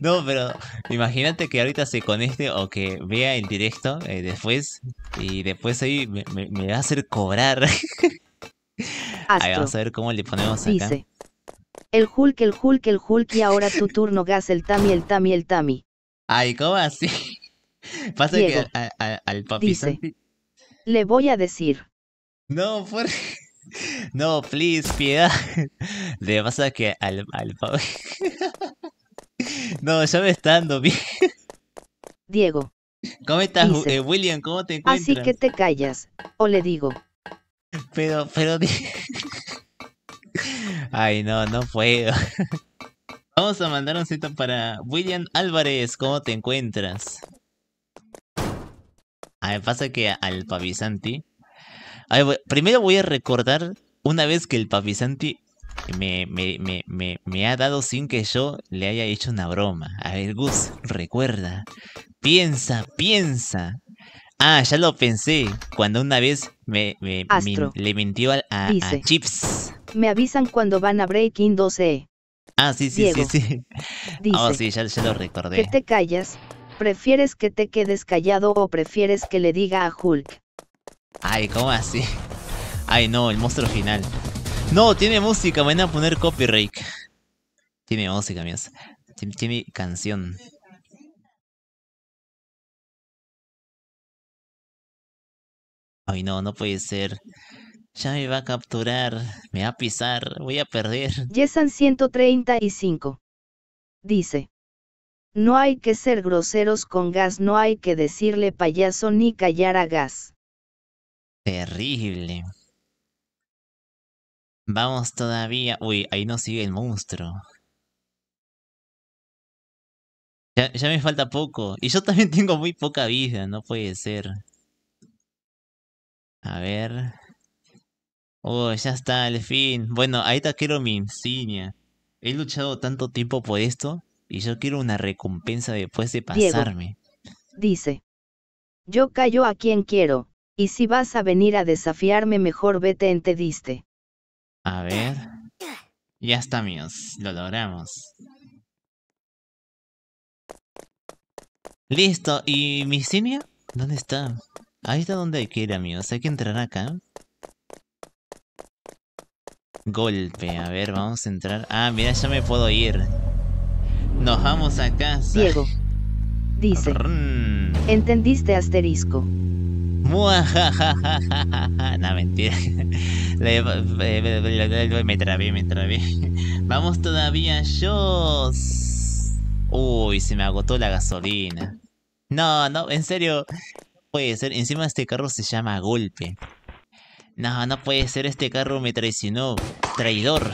S2: No, pero imagínate que ahorita se conecte o que vea en directo eh, después y después ahí me va a hacer cobrar. (laughs) vamos a ver cómo le ponemos acá. Dice.
S3: El Hulk, el Hulk, el Hulk y ahora tu turno gas el Tami, el Tami, el Tami.
S2: Ay, ¿cómo así? (laughs) Pasa que al papi dice,
S3: Le voy a decir. No, por... (laughs)
S2: No, please, piedad. (laughs) Le pasa que al, al papi... No, ya me está dando bien. Diego. ¿Cómo estás, eh, William? ¿Cómo te encuentras? Así que
S3: te callas, o le digo. Pero,
S2: pero... Ay, no, no puedo. Vamos a mandar un cito para William Álvarez. ¿Cómo te encuentras? A ah, ver, pasa que al Pavisanti... primero voy a recordar una vez que el Pavisanti me, me ha dado sin que yo le haya hecho una broma. A ver, Gus, recuerda. Piensa, piensa. Ah, ya lo pensé. Cuando una vez me, le mintió a, a, Chips.
S3: Me avisan cuando van a Breaking 12.
S2: Ah, sí, sí, sí, sí. (laughs) Oh, sí, ya, lo recordé. ¿Que
S3: te callas? ¿Prefieres que te quedes callado o prefieres que le diga a Hulk?
S2: Ay, ¿cómo así? Ay, no, el monstruo final. No, tiene música, me van a poner copyright. Tiene música, amigos. Tiene, tiene canción.
S1: Ay, no, no puede ser. Ya me va a capturar, me va a pisar, voy a perder.
S3: Yesan 135. Dice. No hay que ser groseros con Gas, no hay que decirle payaso ni callar a Gas.
S2: Terrible.
S1: Vamos todavía. Uy, ahí no sigue el monstruo. Ya, ya me falta poco. Y yo también (laughs) tengo muy poca vida, no puede ser. A ver.
S2: Oh, ya está, al fin. Bueno, ahorita quiero mi insignia. He luchado tanto tiempo por esto y yo quiero una recompensa después de pasarme.
S3: dice. Yo callo a quien quiero, y si vas a venir a desafiarme mejor vete en te diste.
S1: A ver. Ya está, amigos. Lo logramos. Listo. ¿Y mi
S2: insignia? ¿Dónde está? Ahí está donde hay que ir, amigos. Hay que entrar acá. Golpe. A ver, vamos a entrar. Ah, mira, ya me puedo ir. Nos vamos a casa. Diego. Dice.
S3: ¿Entendiste asterisco?
S2: no, mentira. (laughs) me trabé, me trabé. (laughs) Vamos todavía, yo. Uy, se me agotó la gasolina. No, no, en serio puede ser. Encima este carro se llama Golpe. No, no puede ser. Este carro me traicionó. Traidor.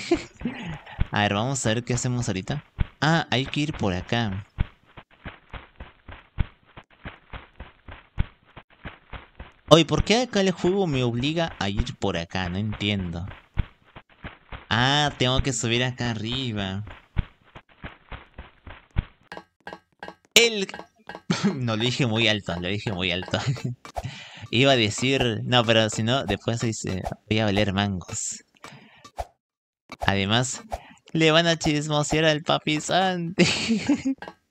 S2: (laughs) a ver, vamos a ver qué hacemos ahorita. Ah, hay que ir por acá. Oye, ¿por qué acá el juego me obliga a ir por acá? No entiendo. Ah, tengo que subir acá arriba. El... (laughs) no, lo dije muy alto, lo dije muy alto. (laughs) Iba a decir... No, pero si no, después dice... Voy a valer mangos. Además, le van a chismosear al papi Santi.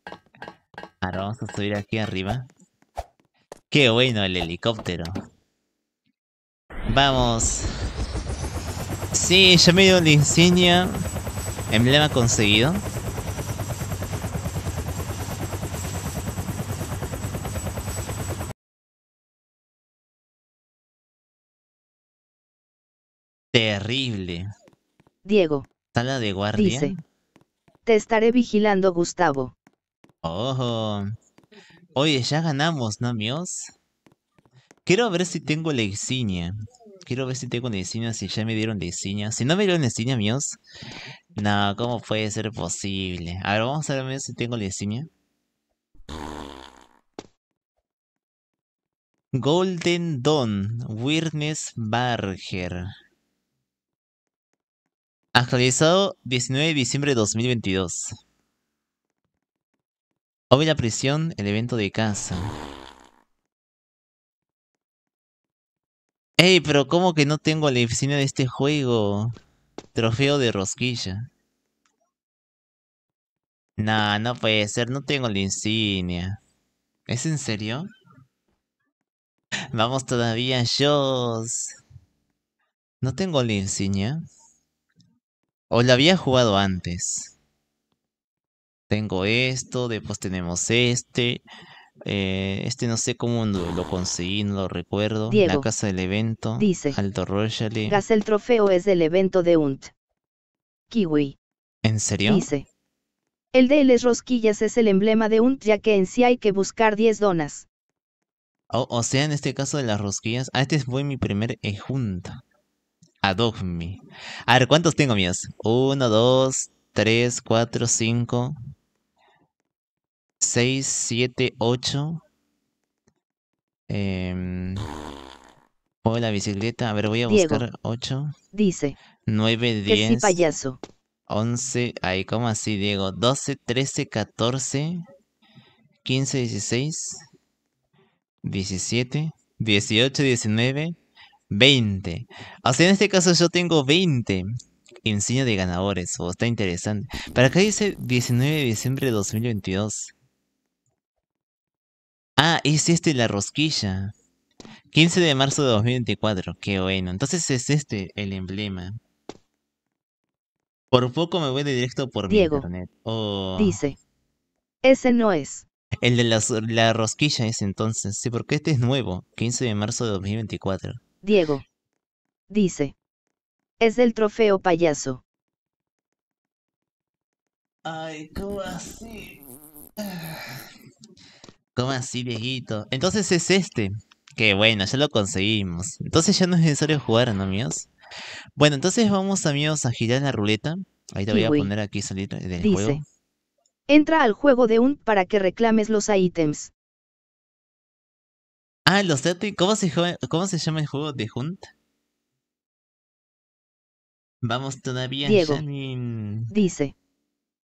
S2: (laughs) Ahora vamos a subir aquí arriba. Qué bueno el helicóptero. Vamos. Sí, ya me dio la insignia. Emblema conseguido.
S1: terrible. Diego. Sala de guardia.
S3: Te estaré vigilando, Gustavo.
S1: Oh. Oye,
S2: ya ganamos, ¿no, mios? Quiero ver si tengo la insignia. Quiero ver si tengo la insignia, si ya me dieron la insignia. Si no me dieron la insignia, No, ¿cómo puede ser posible? A ver, vamos a ver si tengo la insignia. Golden Dawn, Weirdness Barger. Actualizado 19 de diciembre de
S1: 2022. Hoy la prisión, el evento de casa. Ey, pero ¿cómo
S2: que no tengo la insignia de este juego? Trofeo de rosquilla. Nah, no puede ser, no tengo la insignia. ¿Es en serio? Vamos todavía, yo. No tengo la insignia. O la había jugado antes. Tengo esto, después tenemos este. Eh, este no sé cómo lo conseguí, no lo recuerdo. en la casa del evento. Dice. Alto Royale. Gas
S3: el trofeo es del evento de UNT. Kiwi.
S2: ¿En serio? Dice.
S3: El de las rosquillas es el emblema de UNT ya que en sí hay que buscar 10 donas.
S2: O, sea, en este caso de las rosquillas. Ah, este fue mi primer e junta. Me. A ver, ¿cuántos tengo míos? Uno, dos, tres, cuatro, cinco, seis, siete, ocho. Eh, la bicicleta. A ver, voy a buscar ocho. Dice. Nueve, diez. payaso. Once. Ahí, ¿cómo así, Diego? Doce, trece, catorce. Quince, dieciséis. Diecisiete. Dieciocho, diecinueve. 20. o sea en este caso yo tengo 20 en de ganadores. O está interesante. ¿Para qué dice 19 de diciembre de 2022? Ah, es este la rosquilla. 15 de marzo de 2024. Qué bueno. Entonces es este el emblema. Por poco me voy de directo por mi internet. Oh. Dice.
S3: Ese no es.
S2: El de la rosquilla es entonces. Sí, porque este es nuevo. 15 de marzo de 2024.
S3: Diego. Dice. Es del trofeo payaso.
S2: Ay, ¿cómo así? (sighs) ¿Cómo así, viejito? Entonces es este. Que bueno, ya lo conseguimos. Entonces ya no es necesario jugar, ¿no, amigos? Bueno, entonces vamos, amigos, a girar la ruleta. Ahí te voy a poner aquí salir del Dice, juego.
S3: Entra al juego de un para que reclames los ítems.
S1: Ah, los sé. ¿Cómo se, llama el juego de Hunt? Vamos todavía. Diego. Dice.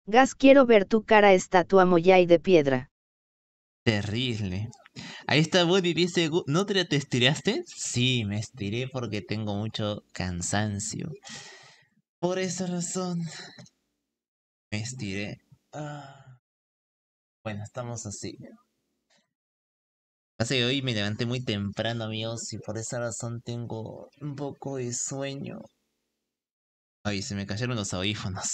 S3: Gas, quiero ver tu cara estatua y de piedra.
S1: Terrible.
S2: Ahí está Woody, dice, ¿no te, estiraste? Sí, me estiré porque tengo mucho cansancio. Por esa razón,
S1: me estiré.
S2: Ah.
S1: Bueno, estamos así. Hace hoy me levanté muy temprano, amigos, y por esa razón tengo un
S2: poco de sueño. Ay, se me cayeron los audífonos.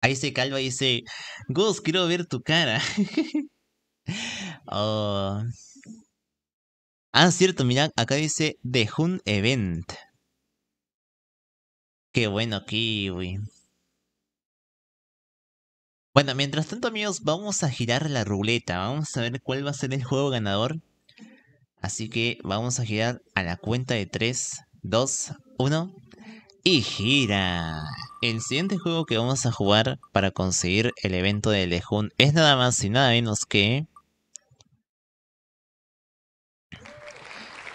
S2: Ahí se calva y dice, Gus, quiero ver tu cara. (laughs) oh. Ah, cierto, mira, acá
S1: dice The Hun Event. Qué bueno, Kiwi. Bueno, mientras tanto amigos, vamos a girar la
S2: ruleta. Vamos a ver cuál va a ser el juego ganador. Así que vamos a girar a la cuenta de 3, 2, 1 y gira. El siguiente juego que vamos a jugar para conseguir el evento de Lejun es nada más y nada menos que...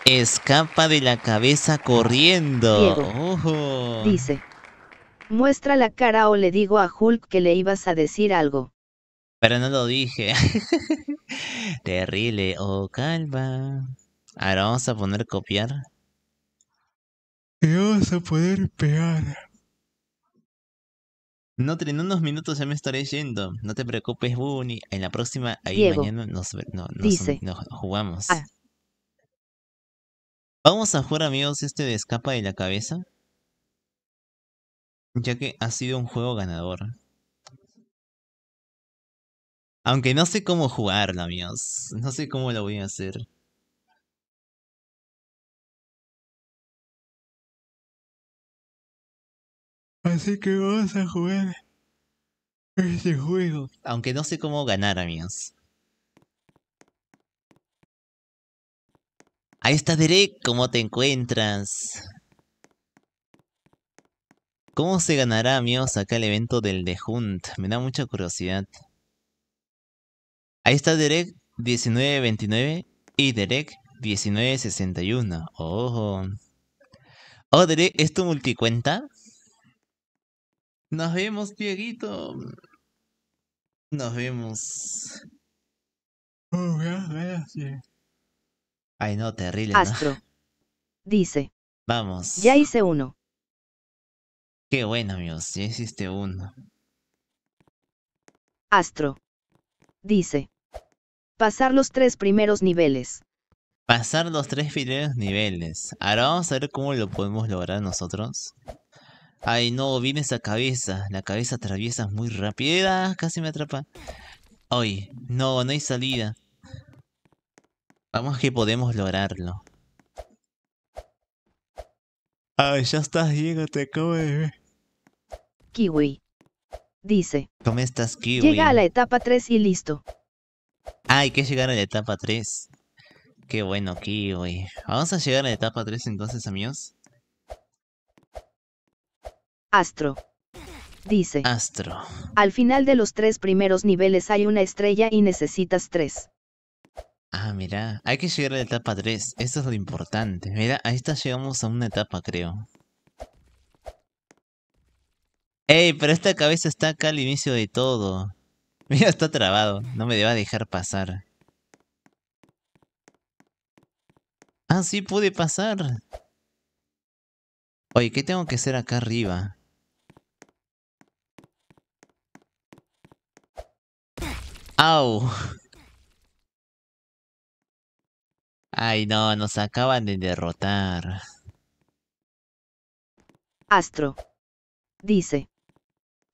S2: Escapa de la cabeza corriendo.
S3: ¡Ojo! Dice, Muestra la cara o le digo a Hulk que le ibas a decir algo.
S2: Pero no lo dije. (laughs) Terrible. Oh, calma. Ahora vamos a poner copiar.
S1: Y vas a poder pegar.
S2: No, en unos minutos ya me estaré yendo. No te preocupes, Bunny. En la próxima,
S1: ahí mañana nos, no, jugamos. Ah. Vamos a jugar, amigos, este de escapa de la cabeza ya que ha sido un juego ganador. Aunque no sé cómo jugarlo, amigos. No sé cómo lo voy a hacer. Así que vamos a jugar este juego.
S2: Aunque no sé cómo ganar, amigos.
S1: Ahí está Derek, ¿cómo te encuentras? ¿Cómo se ganará,
S2: amigos, acá el evento del The Hunt? Me da mucha curiosidad. Ahí está Derek 1929 y Derek 1961. Ojo. Oh. Derek, ¿es tu multicuenta? Nos vemos, Dieguito. Nos vemos.
S4: Oh,
S1: Ay, no, terrible. Astro. Dice. Vamos. Ya
S4: hice uno.
S1: Qué bueno, amigos, ya hiciste uno.
S3: Astro. Dice. Pasar los tres primeros niveles.
S2: Pasar los tres primeros niveles. Ahora vamos a ver cómo lo podemos lograr nosotros. Ay, no, viene esa cabeza. La cabeza atraviesa muy rápida. Casi me atrapa. Ay, no, no hay salida. Vamos que podemos lograrlo. Ay, ya estás, Diego, te acabo kiwi. Dice. ¿Cómo estás, kiwi. Llega a
S3: la etapa 3 y listo.
S2: Ah, hay que llegar a la etapa 3. Qué bueno, kiwi. Vamos a llegar a la etapa 3 entonces, amigos. Astro. Dice. Astro.
S3: Al final de los tres primeros niveles hay una estrella y necesitas tres.
S2: Ah, mira, hay que llegar a la etapa 3. Eso es lo importante. Mira, ahí está, llegamos a una etapa, creo. Ey, pero esta cabeza está acá al inicio de todo. (laughs) Mira, está trabado. No me deba dejar pasar. Ah, sí, pude pasar.
S1: Oye, ¿qué tengo que hacer acá arriba? ¡Au! Ay, no, nos acaban de derrotar.
S3: Astro. Dice.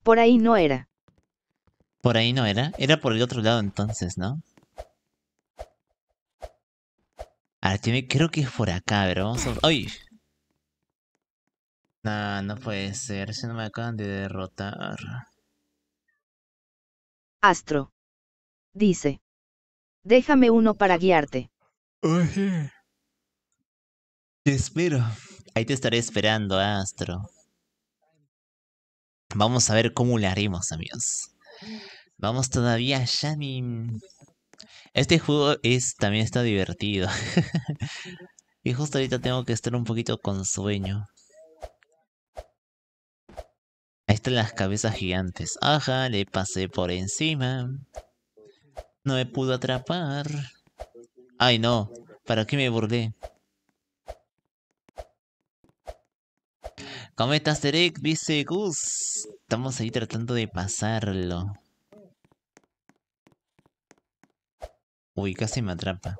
S3: Por ahí no era.
S2: Por ahí no era. Era por el otro lado entonces, ¿no? Artime, ah, creo que es por acá, pero
S1: vamos a... ¡Ay! Nah, no puede ser. Si no me acaban de derrotar. Astro. Dice.
S3: Déjame uno para guiarte.
S5: Oye.
S1: Te espero. Ahí te estaré esperando, Astro.
S2: Vamos a ver cómo le haremos, amigos. Vamos todavía a Este juego es, también está divertido. (laughs) y justo ahorita tengo que estar un poquito con sueño. Ahí están las cabezas gigantes. Ajá, le pasé por encima. No me pudo atrapar. Ay, no. ¿Para qué me burlé? ¿Cómo estás, Derek? Dice Gus. Estamos ahí tratando de pasarlo. Uy, casi me atrapa.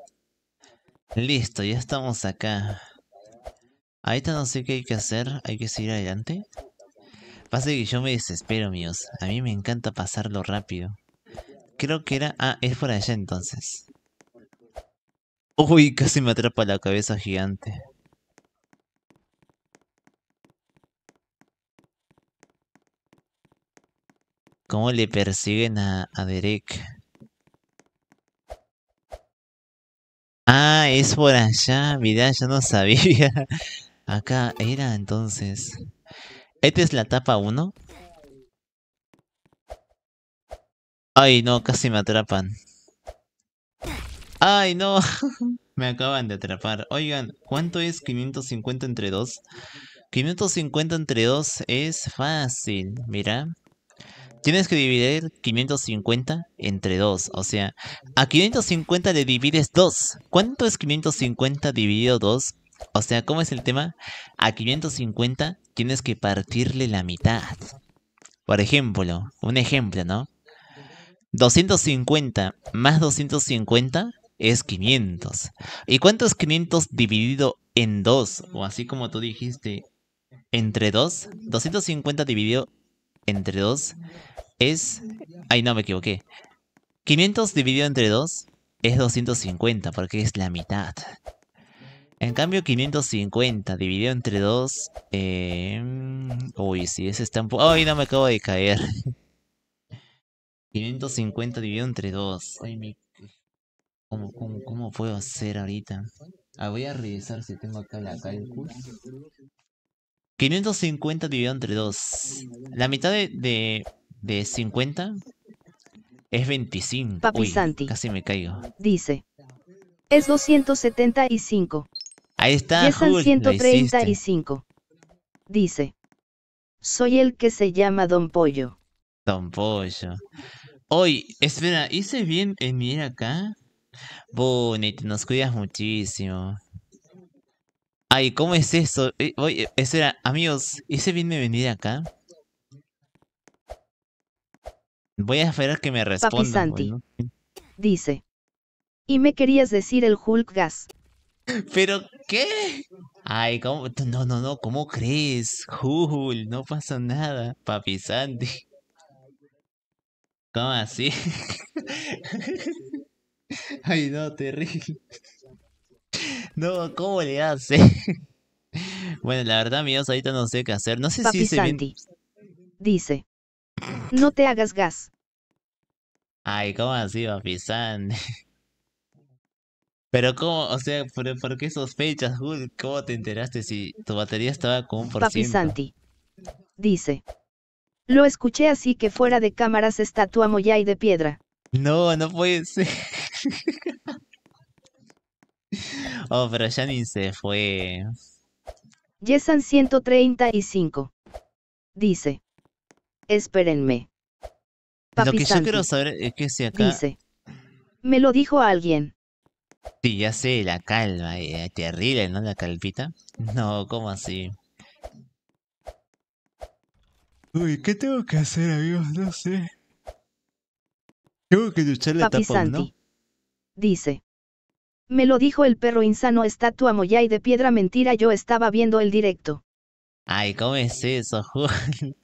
S2: Listo, ya estamos acá. Ahorita no sé qué hay que hacer. Hay que seguir adelante. Pasa que yo me desespero, míos. A mí me encanta pasarlo rápido. Creo que era... Ah, es por allá entonces. Uy, casi me atrapa la cabeza gigante. ¿Cómo le persiguen a, Derek? Ah, es por allá. Mira, yo no sabía. (laughs) Acá era entonces. ¿Esta es la etapa 1? Ay, no, casi me atrapan.
S1: Ay, no. (laughs)
S2: me acaban de atrapar. Oigan, ¿cuánto es 550 entre 2? 550 entre 2 es fácil. Mira. Tienes que dividir 550 entre 2. O sea, a 550 le divides 2. ¿Cuánto es 550 dividido 2? O sea, ¿cómo es el tema? A 550 tienes que partirle la mitad. Por ejemplo, un ejemplo, ¿no? 250 más 250 es 500. ¿Y cuánto es 500 dividido en 2? O así como tú dijiste, entre 2. 250 dividido entre 2 es... Ay, no, me equivoqué. 500 dividido entre 2 es 250, porque es la mitad. En cambio, 550 dividido entre 2... Em, uy, si ese está un poco... Ay, no, me acabo de caer. 550 dividido entre 2. Ay, me... ¿Cómo, puedo hacer ahorita? Ah, voy a revisar si tengo acá la cálculo 550 dividido entre 2. La mitad de, 50 es 25. Papi Santi. Casi me caigo.
S3: Dice. Es 275.
S2: Ahí está. Es 135.
S3: Dice. Soy el que se llama Don Pollo.
S2: Don Pollo. Hoy, espera, ¿hice bien en ir acá? bonito, nos cuidas muchísimo. Ay, ¿cómo es eso? Eh, Oye, eh, ese era, amigos, ese bien venir acá. Voy a esperar que me responda. Papi pues,
S3: dice. Y me querías decir el Hulk Gas. (laughs) ¿Pero qué?
S2: Ay, ¿cómo? No, no, no, ¿cómo crees? Hulk, no pasa nada, Papi Santi. ¿Cómo así? (laughs) Ay, no, terrible. No, ¿cómo le hace? bueno, la verdad, amigos, ahorita no sé qué hacer. No sé si
S3: dice: No te hagas gas.
S2: Ay, ¿cómo así, Papi Santi? Pero cómo, o sea, ¿por, qué sospechas, ¿Cómo te enteraste si tu batería estaba con un Papi Santi dice.
S3: Lo escuché así que fuera de cámaras está ya y de piedra.
S2: No, no puede ser. Oh, pero ya ni se fue.
S3: Yesan 135. Dice.
S2: Espérenme. Papi lo que yo quiero saber es que acá... Dice.
S3: Me lo dijo alguien.
S2: Sí, ya sé, la calma. te eh, terrible, ¿no? La calpita. No, ¿cómo así? Uy, ¿qué tengo que hacer, amigos? No sé. Tengo que luchar la Tapón, ¿no?
S3: Dice. Me lo dijo el perro insano estatua y de piedra mentira, yo estaba viendo el directo.
S2: Ay, ¿cómo es eso, (laughs)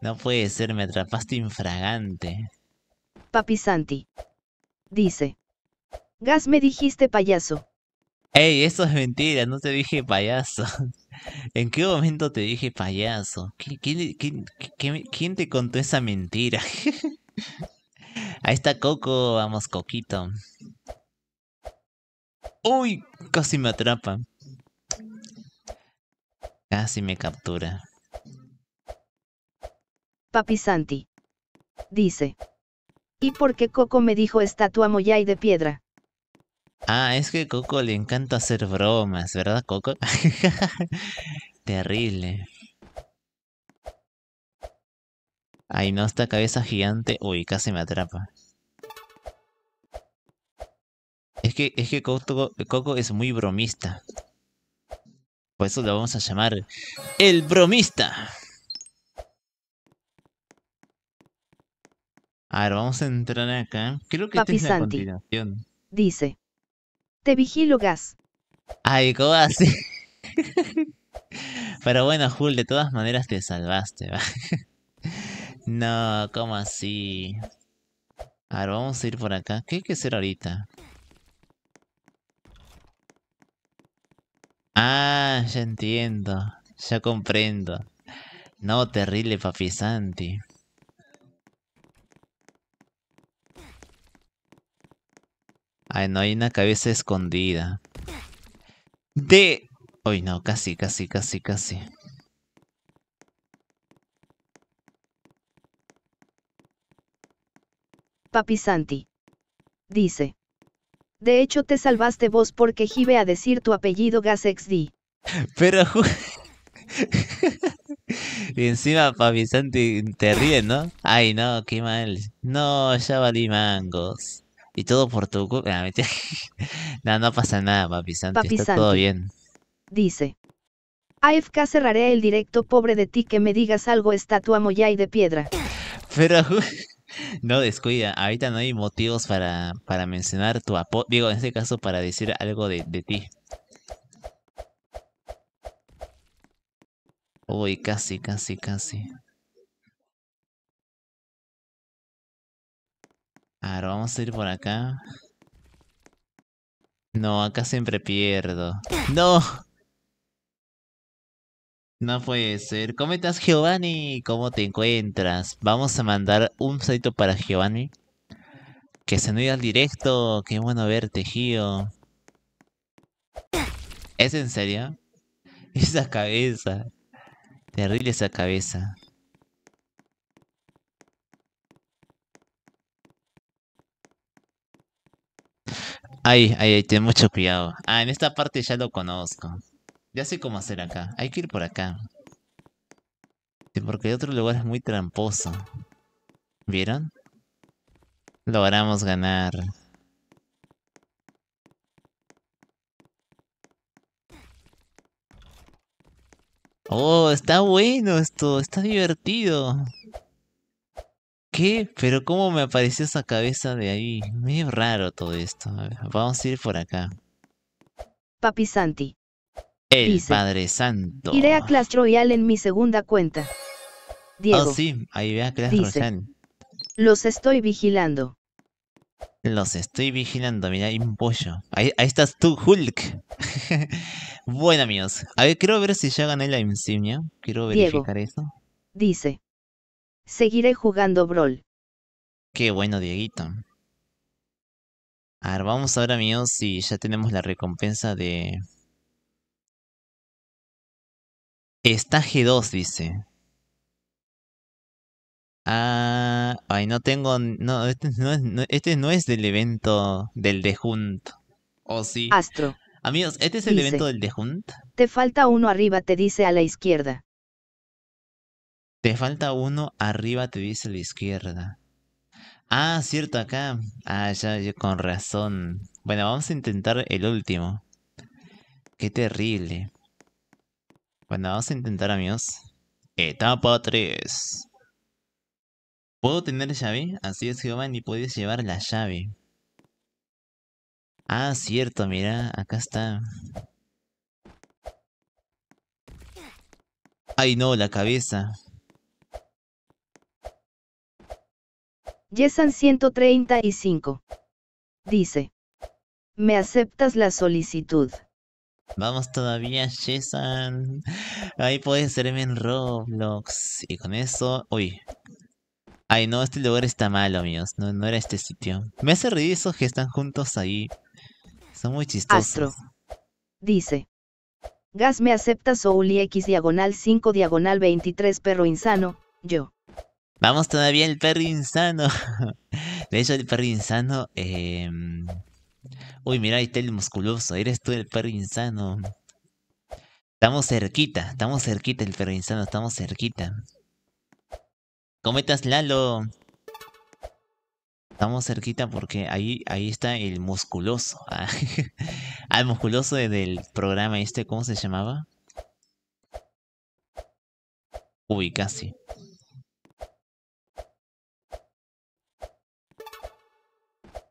S2: no puede ser, me atrapaste infragante.
S3: Papi Santi. Dice. Gas me dijiste payaso.
S2: Ey, eso es mentira, no te dije payaso. (laughs) ¿En qué momento te dije payaso? ¿Quién, quién te contó esa mentira? (laughs) Ahí está Coco, vamos Coquito. Uy, casi me atrapa. Casi me captura.
S3: Papi Santi. Dice. ¿Y por qué Coco me dijo estatua y de piedra?
S2: Ah, es que Coco le encanta hacer bromas, ¿verdad, Coco? (laughs) Terrible. Ay, no, esta cabeza gigante. Uy, casi me atrapa. Es que, es que Coco, es muy bromista. Por eso lo vamos a llamar el bromista. A ver, vamos a entrar acá. Creo que esta es la
S3: Dice. Te vigilo, Gas.
S2: Ay, ¿cómo así? (laughs) Pero bueno, Jul, de todas maneras te salvaste. (laughs) no, ¿cómo así? A ver, vamos a ir por acá. ¿Qué hay que hacer ahorita? Ah, ya entiendo. Ya comprendo. No, terrible papi Santi. Ay, no, hay una cabeza escondida. De... Uy, no, casi, casi, casi, casi.
S3: Papi Santi. Dice. De hecho te salvaste vos porque gibe a decir tu apellido GasXD.
S2: Pero... (laughs) y encima papi Santi te ríe, ¿no? Ay no, qué mal. No, ya valí mangos. Y todo por tu culpa. Ah, (laughs) no, no pasa nada, papi Santi. está todo bien. Dice.
S3: AFK cerraré el directo pobre de ti que me digas algo estatua y de piedra.
S2: Pero... No descuida, ahorita no hay motivos para, para mencionar tu apodo, digo, en este caso para decir algo de, de ti.
S1: Uy, casi, casi, casi. Ahora vamos a ir por acá. No, acá siempre pierdo. ¡No!
S2: No puede ser. ¿Cómo estás, Giovanni? ¿Cómo te encuentras? Vamos a mandar un salito para Giovanni. Que se nos diga al directo. Qué bueno verte, Gio. ¿Es en serio? (laughs) Esa cabeza. Terrible esa cabeza. Ay, ay, ay, ten mucho cuidado. Ah, en esta parte ya lo conozco. Ya sé cómo hacer acá. Hay que ir por acá. porque el otro lugar es muy tramposo. ¿Vieron? Logramos ganar. Oh, está bueno esto. Está divertido. ¿Qué? ¿Pero cómo me apareció esa cabeza de ahí? Muy raro todo esto. vamos a ir por acá.
S3: Papi Santi.
S2: El Padre Santo. Iré
S3: a Clash Royale en mi segunda cuenta.
S2: Diego. Oh, sí, ahí ve a Clash Royale.
S3: Los estoy vigilando.
S2: Los estoy vigilando, mira, hay un pollo. Ahí, estás tú, Hulk. (laughs) bueno, amigos. A ver, quiero ver si ya gané la insignia. Quiero verificar eso. Dice.
S3: Seguiré jugando Brawl.
S2: Qué bueno, Dieguito.
S1: A ver, vamos a ver, amigos, si ya tenemos la recompensa de Está G2, dice. Ah, ay, no tengo. No, este no es, este del evento
S2: del de ¿O oh, sí? Astro. Amigos, ¿este es el evento del de Te
S3: falta uno arriba, te dice a la izquierda.
S2: Te falta uno arriba, te dice a la izquierda. Ah, cierto, acá. Ah, ya, ya, con razón. Bueno, vamos a intentar el último. Qué terrible. Bueno, pues vamos a intentar, amigos. Etapa 3. ¿Puedo tener llave? Así es, Giovanni, puedes llevar la llave. Ah, cierto, mira, acá está.
S1: Ay, no, la cabeza.
S3: Yesan 135. Dice. Me aceptas la solicitud.
S1: Vamos todavía,
S2: Jason. Ahí puedes hacerme en Roblox. Y con eso... Uy. Ay, no, este lugar está malo, amigos. No, no era este sitio. Me hace reír esos que están juntos ahí. Son muy chistosos. Astro. Dice. Gas
S3: me acepta y X diagonal 5 diagonal 23 perro insano, yo.
S2: Vamos todavía el perro insano. (laughs) De hecho, el perro insano... Em, Uy, mira, ahí está el musculoso. Eres tú el perro insano. Estamos cerquita, estamos cerquita el perro insano, estamos cerquita. Cometas Lalo. Estamos cerquita porque ahí, ahí está el musculoso. (laughs) Ah, al musculoso del programa este, ¿cómo se llamaba?
S1: Uy, casi.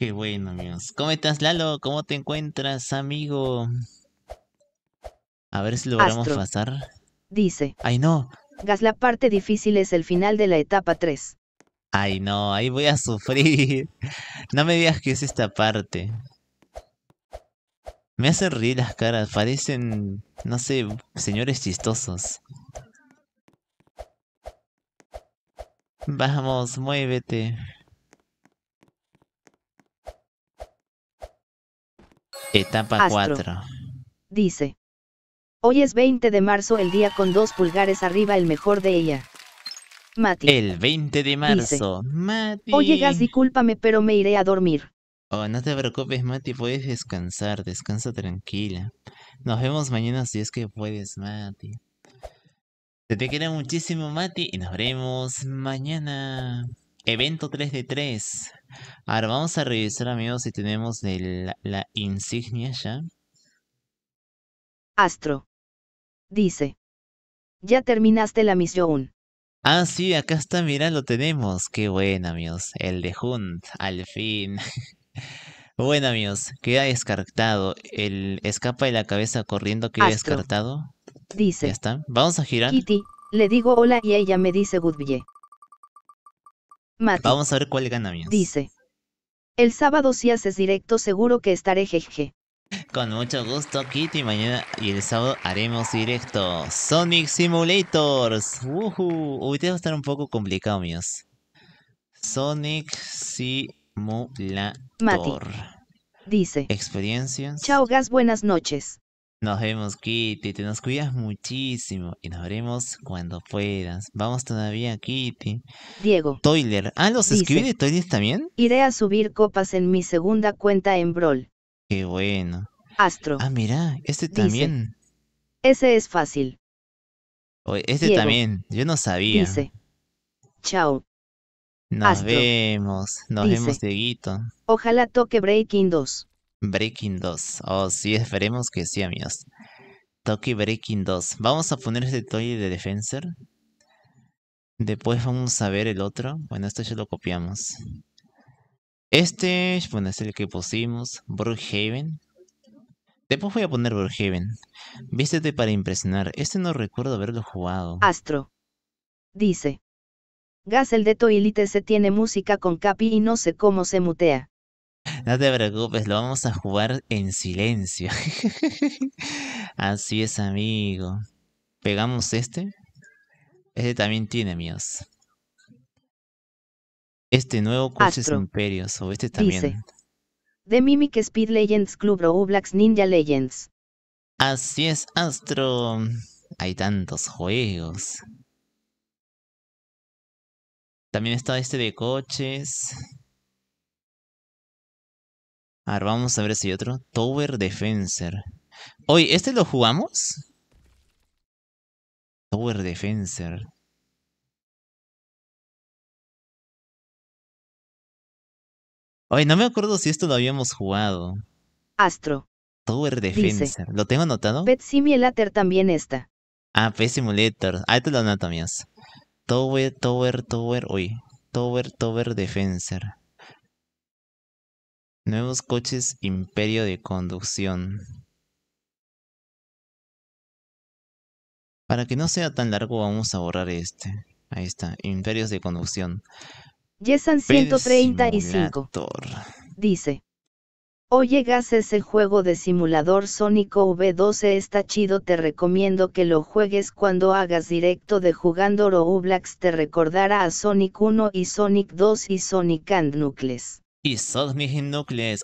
S1: Qué bueno, amigos.
S2: ¿Cómo estás, Lalo? ¿Cómo te encuentras, amigo? A ver si logramos pasar. Dice. Ay, no.
S3: Gas, la parte difícil es el final de la etapa
S2: 3. Ay, no, ahí voy a (laughs) sufrir. No me digas que es esta parte. Me hacen reír las caras, parecen, no sé, señores chistosos.
S1: Vamos, muévete. Etapa 4.
S3: Dice. Hoy es 20 de marzo, el día con dos pulgares arriba, el mejor de ella.
S2: Mati. El 20 de marzo.
S3: Mati. Oye, Gas, discúlpame, pero me iré a dormir.
S2: Oh, no te preocupes, Mati, puedes descansar, descansa tranquila. Nos vemos mañana si es que puedes, Mati. Se te quiero muchísimo, Mati, y nos veremos mañana. Evento 3 de 3. Ahora vamos a revisar, amigos, si tenemos
S1: la, insignia ya.
S3: Astro. Dice. Ya terminaste la misión.
S1: Ah, sí, acá está, mira,
S2: lo tenemos. Qué bueno, amigos. El de Hunt, al fin. (laughs) bueno, amigos, queda descartado. El escapa de la cabeza corriendo queda descartado. Dice. Ya está. Vamos a girar.
S3: Kitty, le digo hola y ella me dice goodbye. Vamos
S2: a ver cuál gana bien. Dice.
S3: El sábado si haces directo seguro que estaré jeje.
S2: Con mucho gusto, Kitty. Mañana y el sábado haremos directo. Sonic Simulators. Uh Hoy te va a estar un poco complicado, míos. Sonic Simulator. Dice. Experiencias. Chao, gas. Buenas noches. Nos vemos, Kitty. Te nos cuidas muchísimo. Y nos veremos cuando puedas. Vamos todavía, Kitty. Diego. Toiler. Ah, ¿los escribí de Toiler también?
S3: Iré a subir copas en mi segunda cuenta en Brawl.
S2: Qué bueno. Astro. Ah, mira, este también.
S3: Ese es fácil.
S2: este también. Yo no sabía. Dice. Chao. Nos vemos. Nos vemos, Dieguito.
S3: Ojalá toque Breaking
S2: 2. Breaking 2. Oh, sí, esperemos que sí, amigos. Toki Breaking 2. Vamos a poner este toy de Defensor. Después vamos a ver el otro. Bueno, este ya lo copiamos. Este, bueno, es el que pusimos. Brookhaven. Después voy a poner Brookhaven. Vístete para impresionar. Este no recuerdo haberlo jugado.
S3: Astro. Dice. Gas el de Toilite se tiene música con capi y no sé cómo se mutea.
S2: No te preocupes, lo vamos a jugar en silencio. (laughs) Así es, amigo. Pegamos este. Este también tiene, míos. Este nuevo Coches Imperios, o este también. De
S3: The Mimic Speed Legends Club Roblox Ninja Legends.
S1: Así es, Astro. Hay tantos juegos. También está este de coches.
S2: Ahora vamos a ver hay otro. Tower Defenser. Oye, ¿este lo jugamos? Tower Defenser.
S1: Oye, no me acuerdo si esto lo habíamos jugado. Astro. Tower Defenser. ¿Lo tengo anotado?
S3: Pet Simulator también
S2: está. Ah, Pet Simulator. ahí te lo anoto, Tower, Tower, Tower.
S1: Oye, Tower, Tower Defenser. Nuevos coches Imperio de conducción. Para que no sea tan largo vamos a borrar este. Ahí está, Imperios de
S2: conducción.
S3: Yesan 135. Dice. Oye llegas ese juego de simulador Sonic V12 está chido te recomiendo que lo juegues cuando hagas directo de jugando Roblox te recordará a Sonic 1 y Sonic 2 y Sonic and Knuckles.
S2: Y sos mis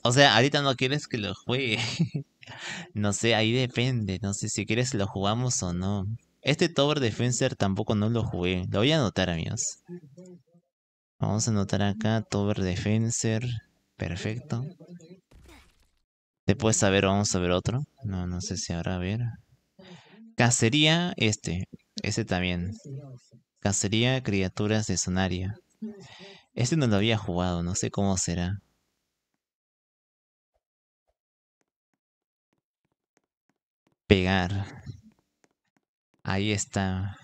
S2: O sea, ahorita no quieres que lo juegue. (laughs) no sé, ahí depende. No sé si quieres lo jugamos o no. Este Tower Defenser tampoco no lo jugué. Lo voy a anotar, amigos. Vamos a anotar acá Tower Defender, Perfecto. Después, a ver, vamos a ver otro. No, no sé si ahora a ver. Cacería, este. Ese también. Cacería, criaturas de sonaria.
S1: Este no lo había jugado, no sé cómo será. Pegar. Ahí está.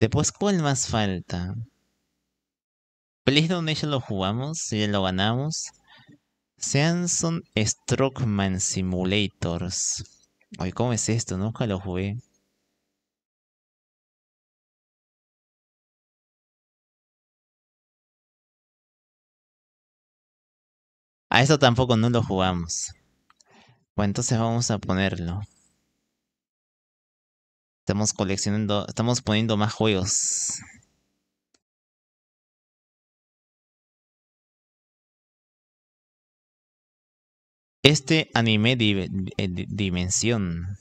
S1: Después, ¿cuál más falta? Playstone. ya lo jugamos, ya lo
S2: ganamos. Stroke Strokeman Simulators. Ay, ¿cómo es esto? Nunca lo jugué. A eso tampoco no lo jugamos. Bueno, entonces vamos a ponerlo. Estamos coleccionando, estamos poniendo más
S5: juegos. Este anime eh, dimensión.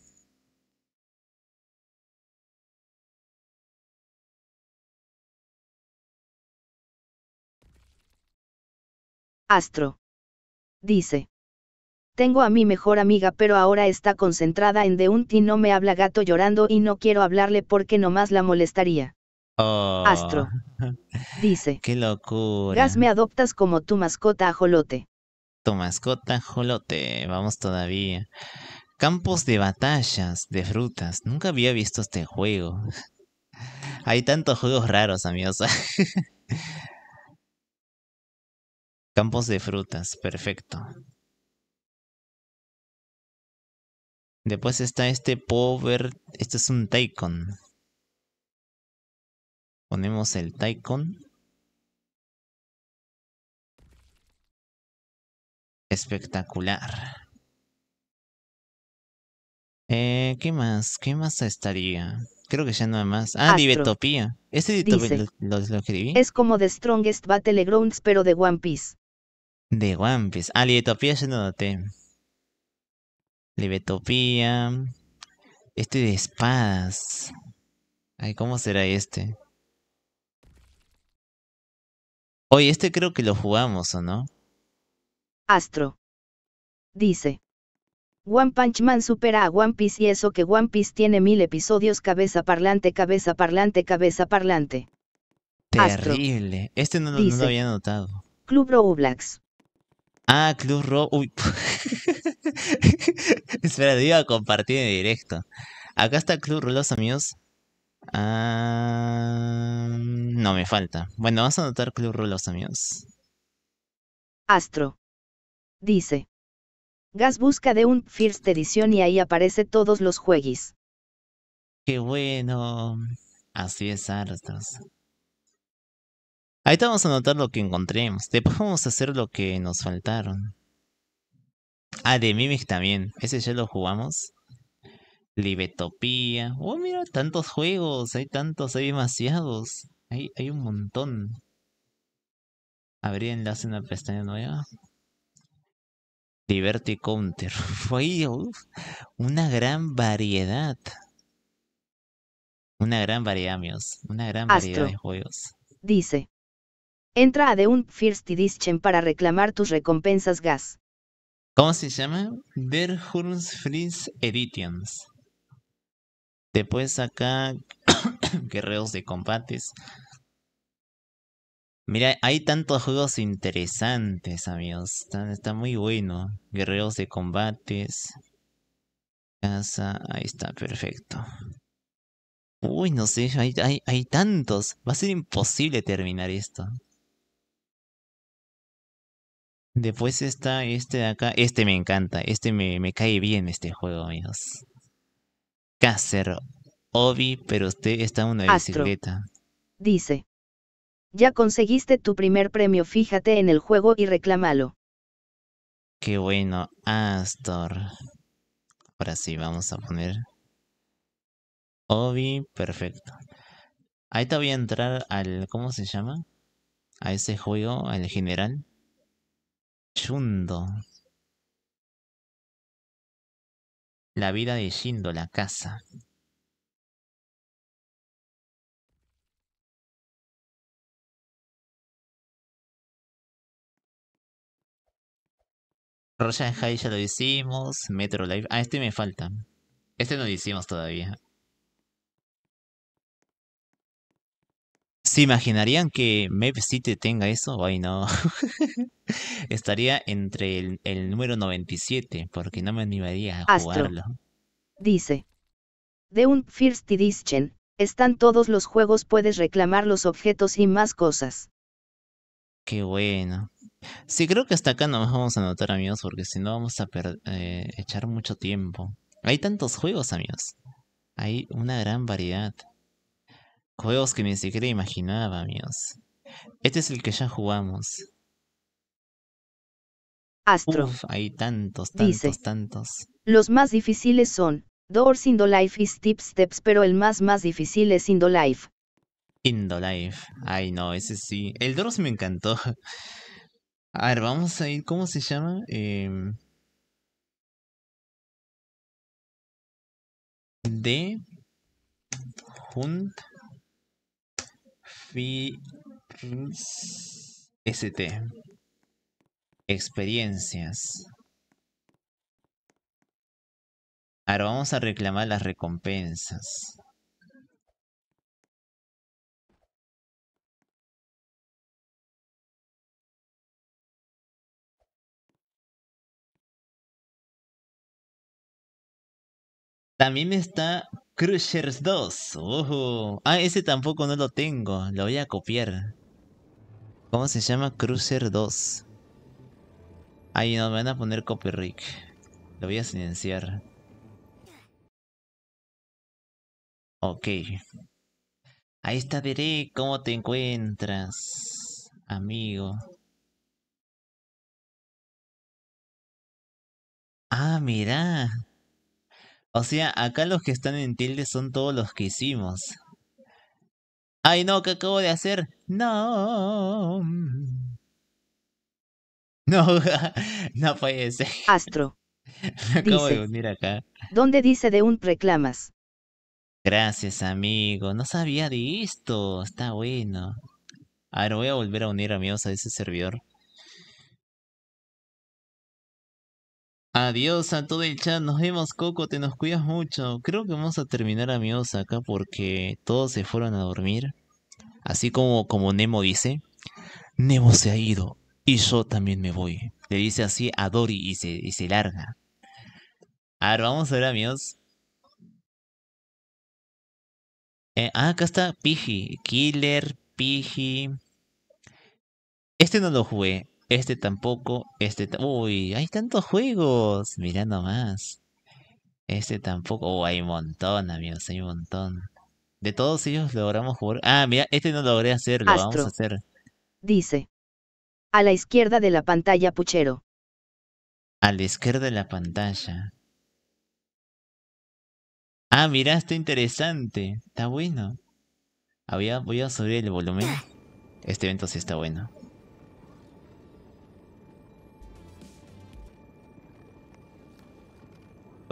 S3: Astro dice. Tengo a mi mejor amiga pero ahora está concentrada en The un no me habla gato llorando y no quiero hablarle porque nomás la molestaría.
S2: Ah. Astro. Dice. (laughs) Qué locura. Gas me
S3: adoptas como tu mascota ajolote.
S2: Tu mascota ajolote. Vamos todavía. Campos de batallas de frutas. Nunca había visto este juego. (laughs) Hay
S1: tantos juegos raros, amigos. (laughs) Campos de frutas, perfecto. Después está este Power. Este es un taikon. Ponemos el taikon. Espectacular. Eh, ¿Qué más? ¿Qué más estaría? Creo que ya no hay más. Ah, Divetopía.
S2: Este divetopía lo, escribí.
S3: Es como The Strongest Battlegrounds, pero de One Piece.
S2: De One Piece. Ah, Libetopía ya no noté. Libetopía. Este de espadas. Ay, ¿cómo será este?
S1: Oye, este creo que lo jugamos, ¿o no?
S3: Astro. Dice. One Punch Man supera a One Piece y eso que One Piece tiene mil episodios cabeza parlante, cabeza parlante, cabeza parlante. Terrible.
S2: Este no, no, lo había notado.
S3: Club Roblox.
S2: Ah, Club Ro... Uy. (laughs) Espera, te iba a compartir en directo. Acá está Club los amigos. Ah, no me falta. Bueno, vamos a anotar Club los amigos.
S3: Astro. Dice. Gas busca de un first Edition y ahí aparece todos los juegis.
S1: Qué bueno. Así es,
S2: Astros. Ahí vamos a anotar lo que encontremos. Después vamos a hacer lo que nos faltaron. Ah, de Mimic también. Ese ya lo jugamos. Libetopía. Oh, mira, tantos juegos. Hay tantos, hay demasiados. Hay, hay un montón. Abrir enlace en la pestaña nueva. Liberty Counter. (laughs) una gran variedad. Una gran variedad, amigos. Una gran variedad de juegos.
S3: Dice. Entra a The First Edition para reclamar tus recompensas gas.
S2: ¿Cómo se llama? Der Fries Editions. Después (coughs) acá, guerreros de combates. Mira, hay tantos juegos interesantes, amigos. Está, muy bueno. Guerreros de combates. Casa, ahí está, perfecto. Uy, no sé, hay tantos. Va a ser imposible terminar esto. Después está este de acá. Este me encanta. Este me, cae bien este juego, amigos. Cácer. Obi, pero usted está en una bicicleta.
S3: Dice. Ya conseguiste tu primer premio, fíjate en el juego y reclámalo.
S2: Qué bueno, Astor. Ahora sí, vamos a poner... Obi, perfecto. Ahí te
S1: voy a entrar al... ¿Cómo se llama? A ese juego, al general. Yundo. La
S5: vida de Yindo, la casa.
S1: Royal High ya lo hicimos. Metro Life. Ah, este me falta. Este no lo hicimos todavía.
S2: ¿Se imaginarían que Map City tenga eso? Ay, no. (laughs) Estaría entre el, número 97, porque no me animaría a jugarlo.
S3: Dice. De un First Edition, están todos los juegos, puedes reclamar los objetos y más cosas.
S1: Qué bueno. Sí,
S2: creo que hasta acá nos vamos a anotar, amigos, porque si no vamos a eh, echar mucho tiempo. Hay tantos juegos, amigos. Hay una gran variedad. Juegos que ni siquiera imaginaba, amigos. Este es el que ya jugamos. Astro. hay tantos, tantos, tantos.
S3: Los más difíciles son Doors in the Life y Steep Steps, pero el más más difícil es In
S2: the Ay, no, ese sí. El Doors me encantó. (laughs) A ver, vamos a ir. ¿Cómo se llama? Em,
S1: de. Hunt. ST. Experiencias. Ahora vamos a reclamar las recompensas.
S2: También está Crushers 2. Ojo. Ah, ese tampoco no lo tengo. Lo voy a copiar. ¿Cómo se llama? Cruiser 2. Ahí nos van a poner copyright. Lo voy a silenciar.
S1: Ok. Ahí está veré ¿Cómo te encuentras? Amigo. Ah, mira. O sea, acá los que están en tilde son todos los que hicimos.
S2: Ay, no, ¿qué acabo de hacer? No. No, (laughs) no fue ese. Astro. (laughs) Me acabo de unir acá. ¿Dónde
S3: dice de un reclamas?
S2: Gracias, amigo. No sabía de esto. Está bueno. Ahora voy a volver a unir amigos a ese servidor. Adiós a todo el chat, nos vemos Coco, te nos cuidas mucho. Creo que vamos a terminar amigos acá porque todos se fueron a dormir. Así como, como Nemo dice, Nemo se ha ido y yo también me voy. Le dice así a Dory y se, se larga. A vamos a ver amigos.
S1: Eh, ah, acá está Piji, Killer, Piji. Este no lo jugué, este
S2: tampoco. Este. Uy, hay tantos juegos. Mirá nomás. Este tampoco. Oh, hay un montón, amigos. Hay un montón. De todos ellos logramos jugar. Ah,
S1: mira, este no logré hacer, lo Vamos a hacer.
S3: Dice. A la izquierda de la pantalla, puchero.
S1: A la izquierda de la pantalla. Ah, mira, está interesante. Está bueno. Había, ah,
S2: voy a subir el volumen. Este evento sí está bueno.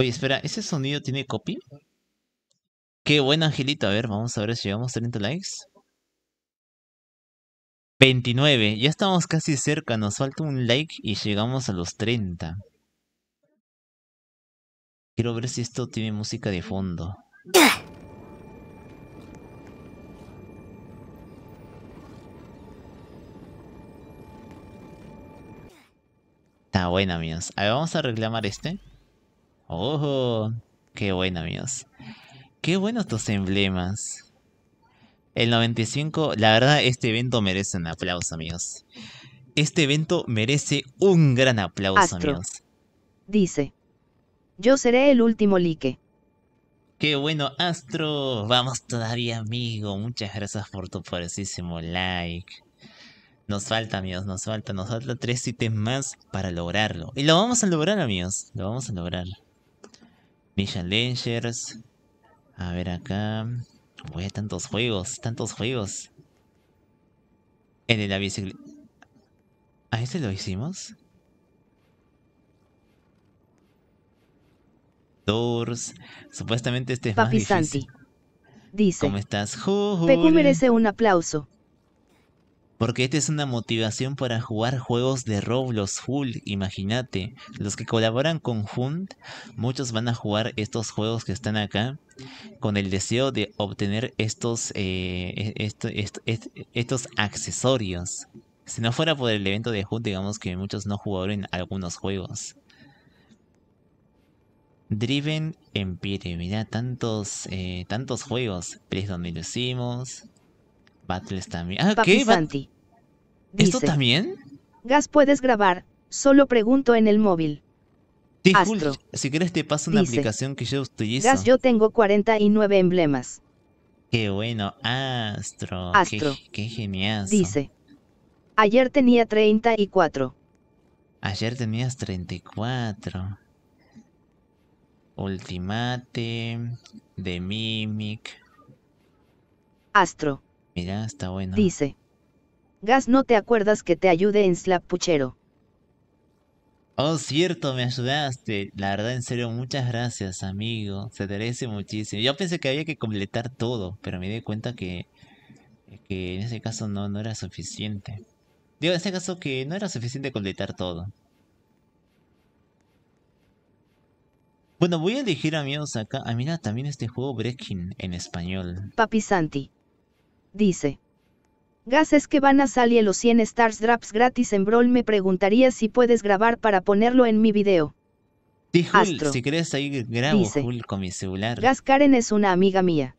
S2: Oye, espera, ¿ese sonido tiene copy? Qué buen angelito. A ver, vamos a ver si llegamos a 30 likes.
S1: 29. Ya estamos casi cerca. Nos falta un like y llegamos a los 30. Quiero ver si esto
S2: tiene música de fondo. Está buena, amigos. A ver, vamos a reclamar este. Oh, ¡Qué bueno, amigos! ¡Qué buenos tus emblemas! El 95, la verdad, este evento merece un aplauso, amigos. Este evento merece un gran aplauso, Astro. amigos.
S3: Dice, yo seré el último like.
S2: Qué bueno, Astro. Vamos todavía, amigo. Muchas gracias por tu poderosísimo like. Nos falta, amigos, nos falta, nos falta tres ítems más para lograrlo. Y lo vamos a lograr, amigos. Lo vamos a lograr. Mission Legends. A ver acá. Voy a tantos juegos, tantos juegos. En El de ¿A este lo hicimos? Tours. Supuestamente este es más difícil. Santi. Dice. ¿Cómo estás? Pecu merece
S3: un aplauso.
S2: Porque esta es una motivación para jugar juegos de Roblox full, imagínate. Los que colaboran con Hunt, muchos van a jugar estos juegos que están acá con el deseo de obtener estos, eh, e, estos accesorios. Si no fuera por el evento de Hunt, digamos que muchos no jugaron algunos juegos. Driven Empire, mira, tantos, eh, tantos juegos. Place donde lo hicimos. Ah, Santi. ¿Esto también?
S3: Gas puedes grabar, solo pregunto en el móvil.
S2: Si quieres te paso una aplicación que yo utilizo. Gas, yo
S3: tengo 49 emblemas.
S2: Qué bueno, Astro. Astro. Qué, genial. Dice.
S3: Ayer tenía 34.
S2: Ayer tenías 34. Ultimate. De Mimic. Astro. Mira, está bueno. Dice.
S3: Gas, ¿no te acuerdas que te ayude en Slap Puchero?
S2: Oh, cierto, me ayudaste. La verdad, en serio, muchas gracias, amigo. Se merece muchísimo. Yo pensé que había que completar todo, pero me di cuenta que, en ese caso no, no era suficiente. Digo, en ese caso que no era suficiente completar todo. Bueno, voy a elegir amigos acá. Ah, mira, también este juego Breaking en español.
S3: Papi Santi dice. es que van a salir los 100 Stars Drops gratis en Brawl me preguntaría si puedes grabar para ponerlo en mi video.
S2: dijo si quieres ahí grabo con mi celular. Gas
S3: Karen es una amiga mía.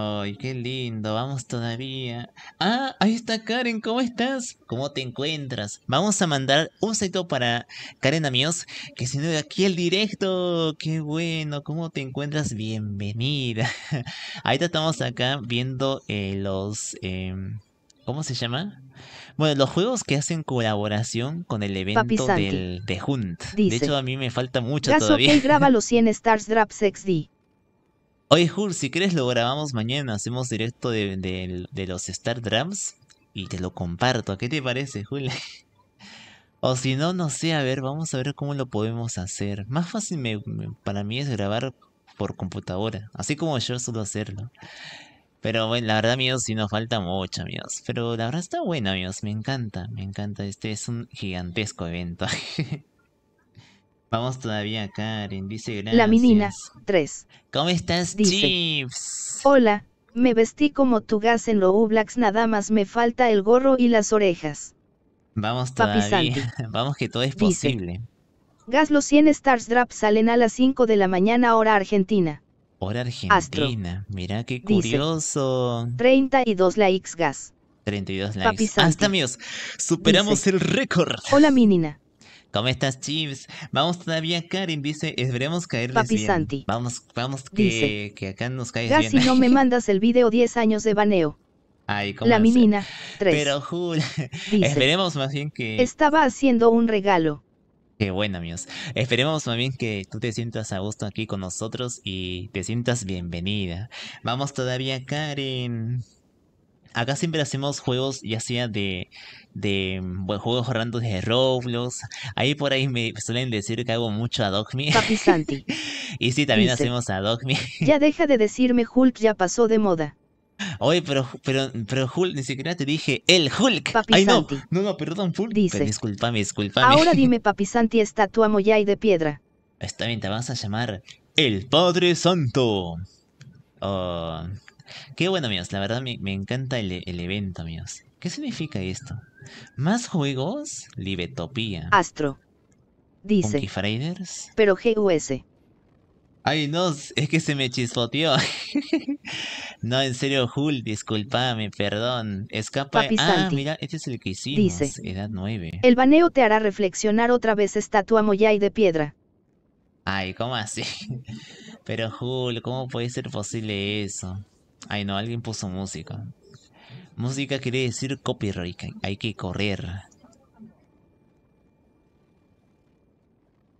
S2: Ay, qué lindo, vamos todavía. Ah, ahí está Karen, ¿cómo estás? ¿Cómo te encuentras? Vamos a mandar un saludo para Karen amigos, que se de aquí el directo. Qué bueno, ¿cómo te encuentras? Bienvenida. (laughs) Ahorita estamos acá viendo eh, los... Em, ¿Cómo se llama? Bueno, los juegos que hacen colaboración con el evento de Hunt. de hecho, a mí me falta mucho todavía. graba
S3: los 100 Stars Drop
S2: XD. Oye, Jul, si quieres lo grabamos mañana, hacemos directo de, los Star Drums y te lo comparto. ¿Qué te parece, Jul? (laughs) o si no, no sé, a ver, vamos a ver cómo lo podemos hacer. Más fácil para mí es grabar por computadora, así como yo suelo hacerlo. Pero bueno, la verdad, amigos, si nos falta mucho, amigos. Pero la verdad está buena, amigos, me encanta, me encanta. Este es un gigantesco evento. (laughs) Vamos todavía, Karen. Dice gracias. La menina, 3. ¿Cómo estás, Dice,
S3: Hola, me vestí como tu gas en lo Blacks nada más me falta el gorro y las orejas.
S2: Vamos todavía. (laughs) Vamos que todo es posible.
S3: Gas los 100 Stars Drop salen a las 5 de la mañana hora argentina.
S2: Hora argentina. Mira qué curioso.
S3: 32 likes gas.
S2: 32 likes. Papi Hasta míos. superamos el récord.
S3: Hola menina.
S2: ¿Cómo estás, Chips? Vamos todavía, Karen dice, esperemos caer. Papi Santi. Vamos, vamos que, que acá nos caes casi no me (laughs)
S3: mandas el video 10 años de baneo.
S2: Ay, ¿cómo La menina, 3. Pero, Jul, (laughs) esperemos más bien que...
S3: Estaba haciendo un regalo.
S2: Qué bueno, amigos. Esperemos más bien que tú te sientas a gusto aquí con nosotros y te sientas bienvenida. Vamos todavía, Karen. Acá siempre hacemos juegos ya sea de de mm, juegos randos de Roblox. Ahí por ahí me suelen decir que hago mucho a Dogme. (laughs) y sí, también hacemos a
S3: ya deja de decirme Hulk, ya pasó de moda.
S2: Oye, pero, pero, Hulk, ni siquiera te dije el Hulk. Papi Ay, no, no, perdón, Hulk. Dice, disculpame, disculpame. Ahora
S3: dime, (laughs) Papi Santi, ya y de piedra.
S2: Está bien, te vas a llamar el Padre Santo. Oh, qué bueno, amigos. La verdad me, encanta el, el evento, amigos. ¿Qué significa esto? ¿Más juegos? Libetopía. Astro. Dice. Fraders?
S3: Pero GUS.
S2: Ay, no, es que se me chispoteó. (laughs) no, en serio, Hul, discúlpame, perdón. Escapa. Papi ah, mira, este es el que hicimos. Dice. Edad 9.
S3: El baneo te hará reflexionar otra vez estatua y de piedra.
S2: Ay, ¿cómo así? (laughs) Pero Hul, ¿cómo puede ser posible eso? Ay, no, alguien puso música. Música quiere decir copyright. Hay que correr.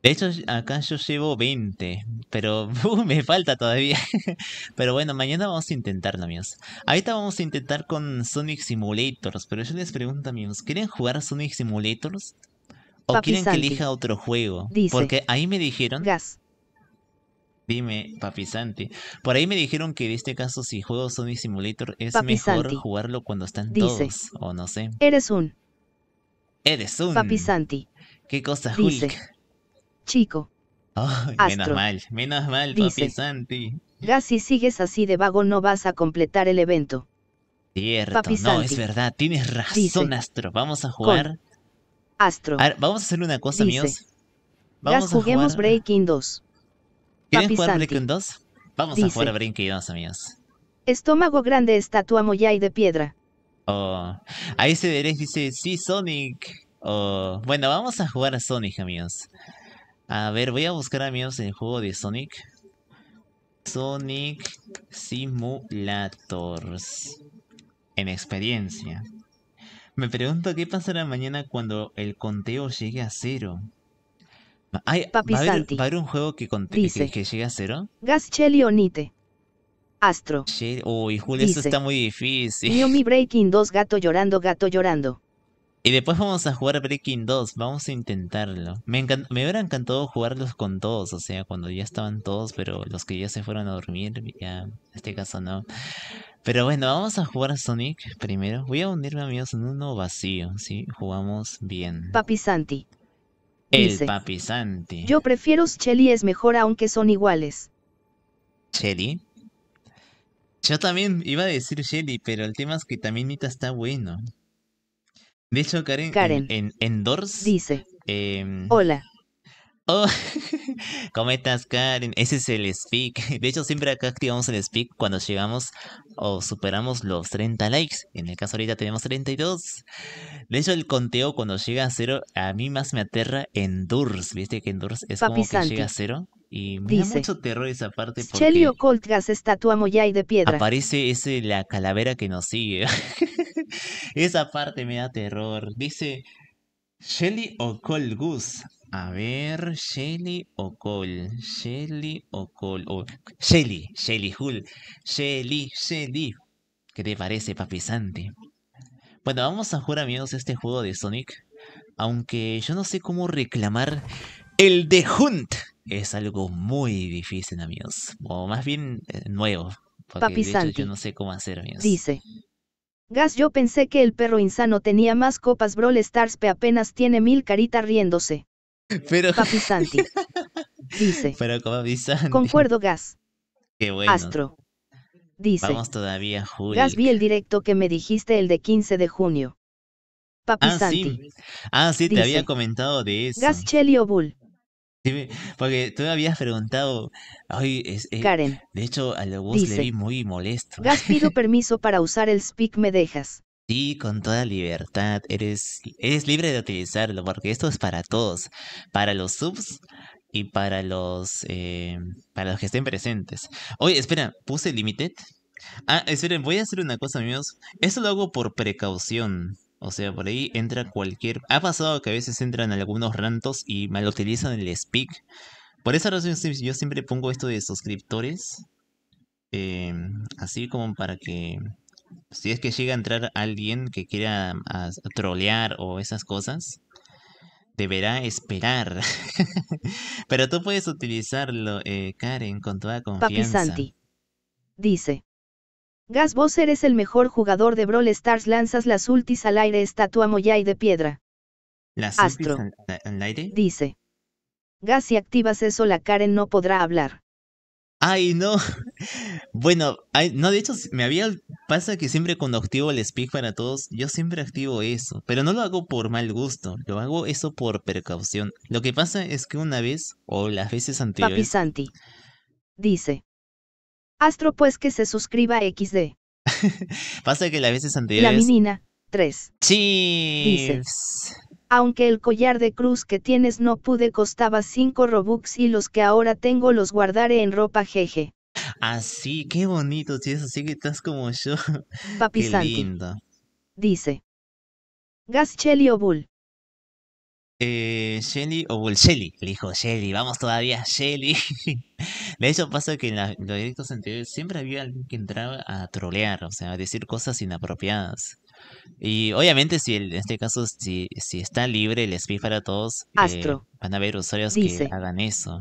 S2: De hecho, acá yo llevo 20, pero (laughs) uh, me falta todavía. (laughs) pero bueno, mañana vamos a intentarlo, amigos. Ahorita vamos a intentar con Sonic Simulators, pero yo les pregunto, amigos, ¿quieren jugar Sonic Simulators?
S1: ¿O quieren que elija
S2: otro juego? Porque ahí me dijeron... Gas. Dime, Papi Santi. Por ahí me dijeron que en este caso, si juego Sony Simulator, es mejor jugarlo cuando están todos. O no sé.
S3: Eres un. Eres un. Papi Santi.
S2: ¿Qué cosa, Hulk? chico. menos mal, menos mal, Papi Santi.
S3: Ya si sigues así de vago no vas a completar el evento.
S2: Cierto, no, es verdad, tienes razón, Astro. Vamos a jugar. Astro. vamos a hacer una cosa, amigos. Vamos a jugar...
S3: Breaking 2. ¿Quieren jugar Breaking
S2: 2? Vamos a jugar a 2, amigos.
S3: Estómago grande, estatua y de piedra.
S2: Oh, ahí se veréis, dice, sí, Sonic. Oh, bueno, vamos a jugar a Sonic, amigos. A ver, voy a buscar, amigos, el juego de Sonic. Sonic Simulators. En experiencia. Me pregunto qué pasará mañana cuando el conteo llegue a cero. Papi un juego que, con que, que, llegue a cero.
S3: Gaschelli
S2: Astro. Uy, Julio, eso está muy difícil. mi
S3: Breaking 2, gato llorando, gato llorando.
S2: Y después vamos a jugar Breaking 2, vamos a intentarlo. Me, me hubiera encantado jugarlos con todos, o sea, cuando ya estaban todos, pero los que ya se fueron a dormir, ya, en este caso no. Pero bueno, vamos a jugar a Sonic primero. Voy a unirme, amigos, en uno vacío, ¿sí? Jugamos bien.
S3: Papi Santi. El
S2: papi Santi. Yo
S3: prefiero Shelly es mejor aunque son iguales.
S2: ¿Shelly? Yo también iba a decir Shelly, pero el tema es que también está bueno. De hecho, Karen, Karen en, Dors, dice: em, Hola, Oh, (laughs) ¿cómo estás, Karen? Ese es el speak. (laughs) De hecho, siempre acá activamos el speak cuando llegamos o superamos los 30 likes. En el caso ahorita tenemos 32. De hecho, el conteo cuando llega a cero, a mí más me aterra en DURS. ¿Viste que en es cuando que llega a cero? Y me da mucho terror esa parte porque... Chelio
S3: Coltgas estatua y de piedra.
S2: Aparece ese, la calavera que nos sigue. (laughs) esa parte me da terror. Dice... Shelly o Colgus a ver, Shelly o Cole. Shelly o Cole. Shelly, Shelly Hull. Shelly, Shelly. ¿Qué te parece, papizante? Bueno, vamos a jugar, amigos, este juego de Sonic. Aunque yo no sé cómo reclamar el de Hunt. Es algo muy difícil, amigos. O más bien, eh, nuevo. Porque de yo no sé cómo hacer, amigos. Dice.
S3: Gas, yo pensé que el perro insano tenía más copas Brawl Stars, apenas tiene mil caritas riéndose.
S2: (laughs) Papi Santi. (laughs) Dice. Pero
S3: Concuerdo Gas.
S2: Qué Astro. Dice. Vamos todavía, Gas, vi
S3: el directo que me dijiste el de 15 de junio. Papi ah, Santi. Sí.
S2: Ah, sí, te había comentado de eso. Gas Bull. porque tú me habías preguntado, eh, Karen. De hecho, a lo le vi muy molesto.
S3: Gas, pido (laughs) permiso para usar el speak, me
S2: dejas. Sí, con toda libertad. Eres, eres libre de utilizarlo porque esto es para todos, para los subs y para los eh, para los que estén presentes. Oye, espera, puse limited. Ah, esperen, voy a hacer una cosa, amigos. Esto lo hago por precaución. O sea, por ahí entra cualquier. Ha pasado que a veces entran algunos rantos y mal utilizan el speak. Por esa razón yo siempre pongo esto de suscriptores. Eh, así como para que si es que llega a entrar alguien que quiera um, trolear o esas cosas, deberá esperar. (laughs) Pero tú puedes utilizarlo, eh, Karen, con toda confianza. Papi Santi.
S3: Dice. Gas vos es el mejor jugador de Brawl Stars. Lanzas las ultis al aire, estatua y de piedra. ¿Las Astro. ultis
S2: al aire? Dice.
S3: Gas, si activas eso, la Karen no podrá hablar.
S2: Ay, no. (laughs) Bueno, ay, no, de hecho, me había. Pasa que siempre cuando activo el speak para todos, yo siempre activo eso. Pero no lo hago por mal gusto, lo hago eso por precaución. Lo que pasa es que una vez, o las veces anteriores. Papi Santi. Dice.
S3: Astro, pues que se suscriba a XD.
S2: (laughs) pasa que las veces
S1: anteriores. La
S3: menina, tres.
S1: Sí. Dice
S3: aunque el collar de cruz que tienes no pude costaba 5 robux y los que ahora tengo los guardaré en ropa jeje.
S1: Así, ah, qué bonito tienes, así que estás como yo.
S2: (laughs)
S3: Papi qué Santi. Dice. Gas Shelly o Bull?
S1: Eh, Shelly Bull, Shelly, le dijo Shelly, vamos todavía, Shelly. (laughs) De hecho pasa
S2: que en los directos anteriores siempre había alguien que entraba a trolear, o sea, a decir cosas inapropiadas. Y obviamente, si en este caso, si, si está libre el speed para todos, eh, van a haber usuarios que hagan eso.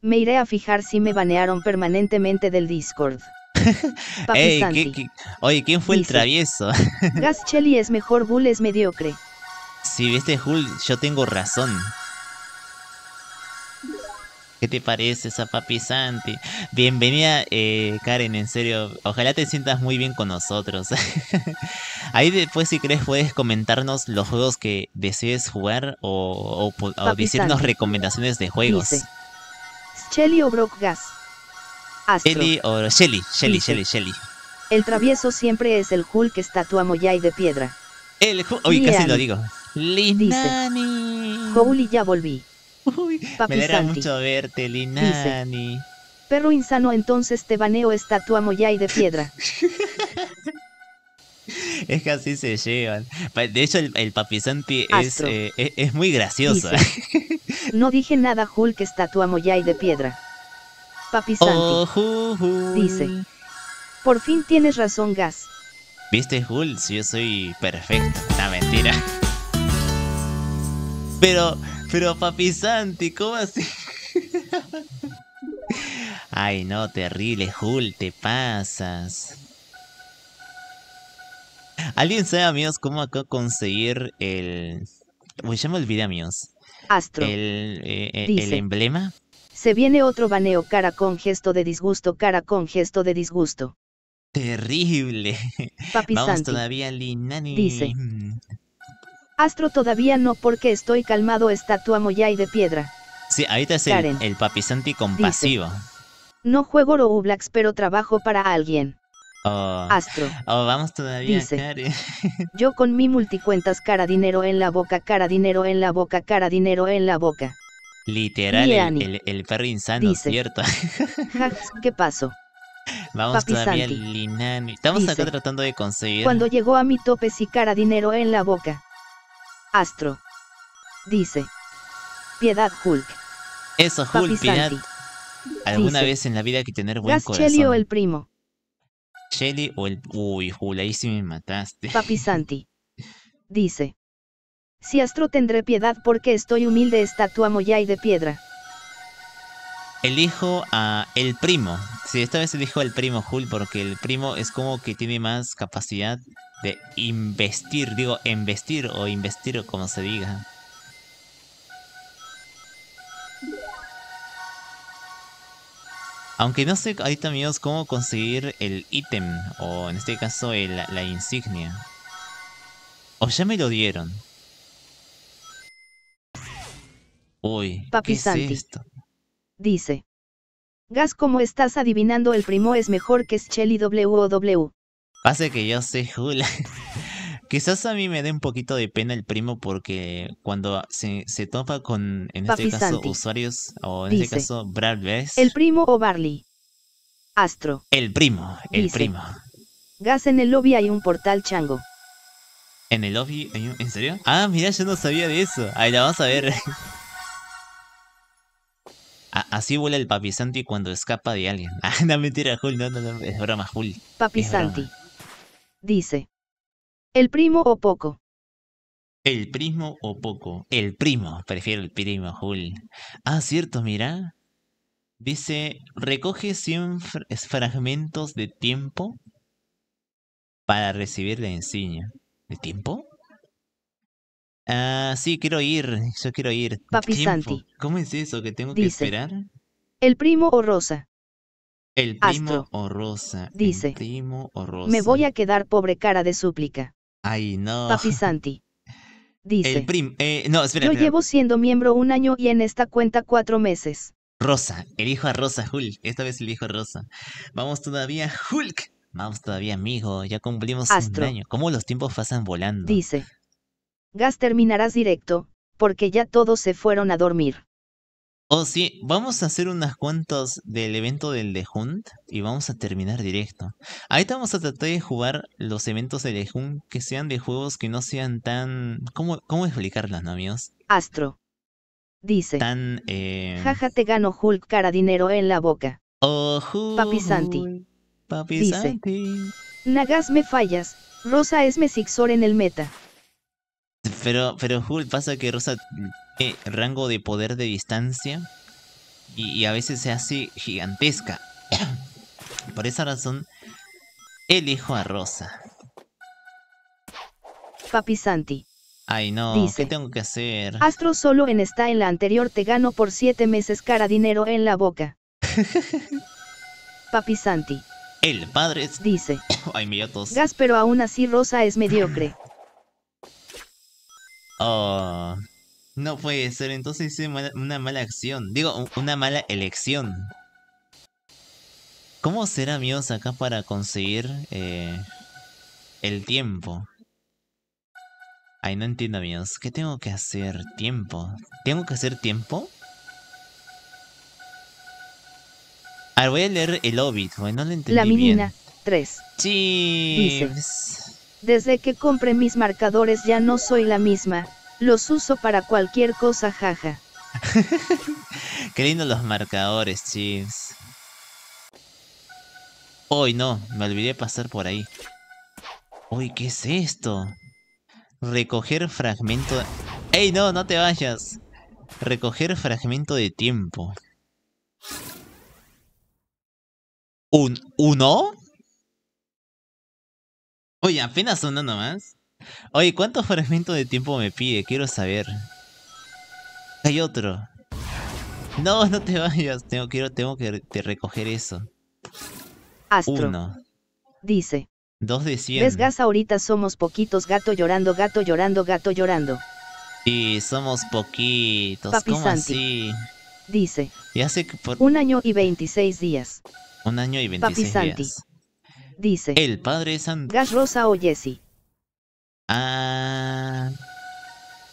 S3: Me iré a fijar si me banearon permanentemente del Discord. (laughs)
S2: oye, ¿quién fue el travieso?
S3: Gaschelli es mejor, Bull es mediocre.
S2: Si viste, Hull, yo tengo razón. ¿Qué te parece esa papi Bienvenida, eh, Karen, en serio. Ojalá te sientas muy bien con nosotros. (laughs) Ahí después, si crees, puedes comentarnos los juegos que desees jugar o, decirnos recomendaciones de juegos.
S3: Shelly o Brock Gas. Shelly
S2: o Shelly, Shelly, Shelly, Shelly.
S3: El travieso siempre es el Hulk estatua y de piedra.
S2: El Hulk. Uy, casi lo digo.
S3: Linani. Dice, ya volví. Uy, me alegra mucho
S2: verte, Linani.
S3: Perro insano, entonces te baneo estatua y de piedra.
S2: (laughs) es que así se llevan. De hecho, el, Papi Santi es, eh, muy gracioso.
S3: (laughs) no dije nada, Hulk estatua y de piedra. Papi Santi.
S1: Oh,
S2: dice.
S3: Por fin tienes razón, Gas.
S2: ¿Viste, Hulk? Yo soy perfecto. La mentira. (laughs) Pero pero papi ¿cómo así? (laughs) Ay, no, terrible, Hul, te pasas. ¿Alguien sabe, amigos, cómo acá conseguir el... Uy, ya me olvidé, amigos. Astro. El, eh, eh, el emblema.
S3: Se viene otro baneo cara con gesto de disgusto, cara con gesto de disgusto.
S2: Terrible. Papi (laughs) Vamos todavía al Dice.
S3: Astro todavía no porque estoy calmado estatua y de piedra.
S2: Sí, ahorita es el, papisanti compasivo.
S3: no juego Roblox pero trabajo para alguien.
S2: Oh. Astro. Oh, vamos todavía,
S3: (laughs) Yo con mi multicuentas cara dinero en la boca, cara dinero en la boca, cara dinero en la boca.
S2: Literal, el, el, perro insano, ¿cierto? ¿Qué pasó? Vamos todavía, Linani. Estamos acá tratando de conseguir. Cuando
S3: llegó a mi tope, sí, cara dinero en la boca.
S2: Astro. Dice. Piedad Hulk. Eso, Hulk, Alguna vez en la vida hay que tener buen corazón. Shelly o el primo. Shelly o el... Uy, Hulk, ahí sí me mataste. Papi
S3: (laughs) Santi. Dice. Si Astro tendré piedad porque estoy humilde estatua moya y de piedra.
S2: Elijo a ah, el primo. Sí, esta vez elijo al primo Hulk porque el primo es como que tiene más capacidad de investir, digo, investir o investir o como se diga. Aunque no sé ahorita amigos cómo conseguir el ítem o en este caso la insignia. O ya me lo dieron. Uy, Papi ¿qué Es esto?
S3: Dice. Gas como estás adivinando el primo es mejor que Shelly WOW.
S2: Pase que yo soy Hulk (laughs) Quizás a mí me dé un poquito de pena el primo porque cuando se, topa con, en este caso, usuarios, o en este caso, Brad Bess, El
S3: primo o Barley.
S2: Astro. el primo, el primo.
S3: Gas en el lobby hay un portal chango.
S2: En el lobby, hay ¿en serio? Ah, mira, yo no sabía de eso. Ahí la vamos a ver. (laughs) así vuela el papi Santi cuando escapa de alguien. (laughs) Ah, no, mentira, hul, no, no, es broma, hul.
S3: Papi dice. El primo o poco.
S2: El primo o poco. El primo, prefiero el primo, Jul. Ah, cierto, mira. Dice, recoge 100 fragmentos de tiempo para recibir la enseña. ¿De tiempo? Ah, sí, quiero ir. Yo quiero ir. Papi ¿Cómo es eso que tengo que esperar?
S3: El primo o rosa.
S2: El primo o Rosa. Dice. Rosa. Me voy
S3: a quedar pobre cara de súplica.
S2: Ay, no. Papi
S3: Santi. (laughs) Dice. El
S2: prim eh, no, espera, Yo llevo
S3: siendo miembro un año y en esta cuenta cuatro meses.
S2: Rosa. Elijo a Rosa, Hulk. Esta vez elijo a Rosa. Vamos todavía, Hulk. Vamos todavía, amigo. Ya cumplimos un año. ¿Cómo los tiempos pasan volando? Dice.
S3: Gas terminarás directo, porque ya todos se fueron a dormir.
S2: Oh, sí, vamos a hacer unas cuantas del evento del The Hunt y vamos a terminar directo. Ahorita vamos a tratar de jugar los eventos del The Hunt que sean de juegos que no sean tan... ¿Cómo, cómo explicarlos, no, amigos? Astro. Dice. Tan... Eh...
S3: Jaja te gano Hulk cara dinero en la boca.
S2: Oh, Hulk. Papi Santi. Papi Santi.
S3: Nagas me fallas. Rosa es Mesixor en el meta.
S2: Pero, pero Hulk, pasa que Rosa rango de poder de distancia y, a veces se hace gigantesca. (coughs) Por esa razón, elijo a Rosa.
S3: Papisanti
S2: Ay no, ¿qué tengo que hacer?
S3: Astro solo en está en la anterior te gano por siete meses cara dinero en la boca.
S2: (laughs) Papi El padre Dice. (coughs) Ay, mira tos. Gas,
S3: pero aún así Rosa es mediocre. (coughs)
S2: Oh, no puede ser, entonces hice una mala acción. Digo, una mala elección. ¿Cómo será amigos acá para conseguir eh, el tiempo? Ay, no entiendo amigos. ¿Qué tengo que hacer? Tiempo. ¿Tengo que hacer tiempo? A voy a leer el Hobbit, no lo entendí La menina, tres. 3. Pues.
S3: Desde que compré mis marcadores ya no soy la misma. Los uso para cualquier cosa, jaja. (laughs)
S2: Qué lindo los marcadores, chis. Hoy no, me olvidé pasar por ahí. Uy, ¿qué es esto? Recoger fragmento... ¡Ey, no, no te vayas! Recoger fragmento de tiempo. ¿Un uno? Oye, apenas uno nomás. Oye, ¿cuántos fragmentos de tiempo me pide? Quiero saber. Hay otro. No, no te vayas. Tengo, quiero, tengo que recoger eso.
S3: Astro. Uno. Dice.
S2: Dos de cien. ¿Ves
S3: gas? Ahorita somos poquitos. Gato llorando, gato llorando, gato llorando.
S2: Y somos poquitos. ¿Cómo así? Dice. por... Un
S3: año y veintiséis días.
S2: Un año y 26 días. Santi. Dice. El Padre Santi Gas Rosa o Jessie. Ah.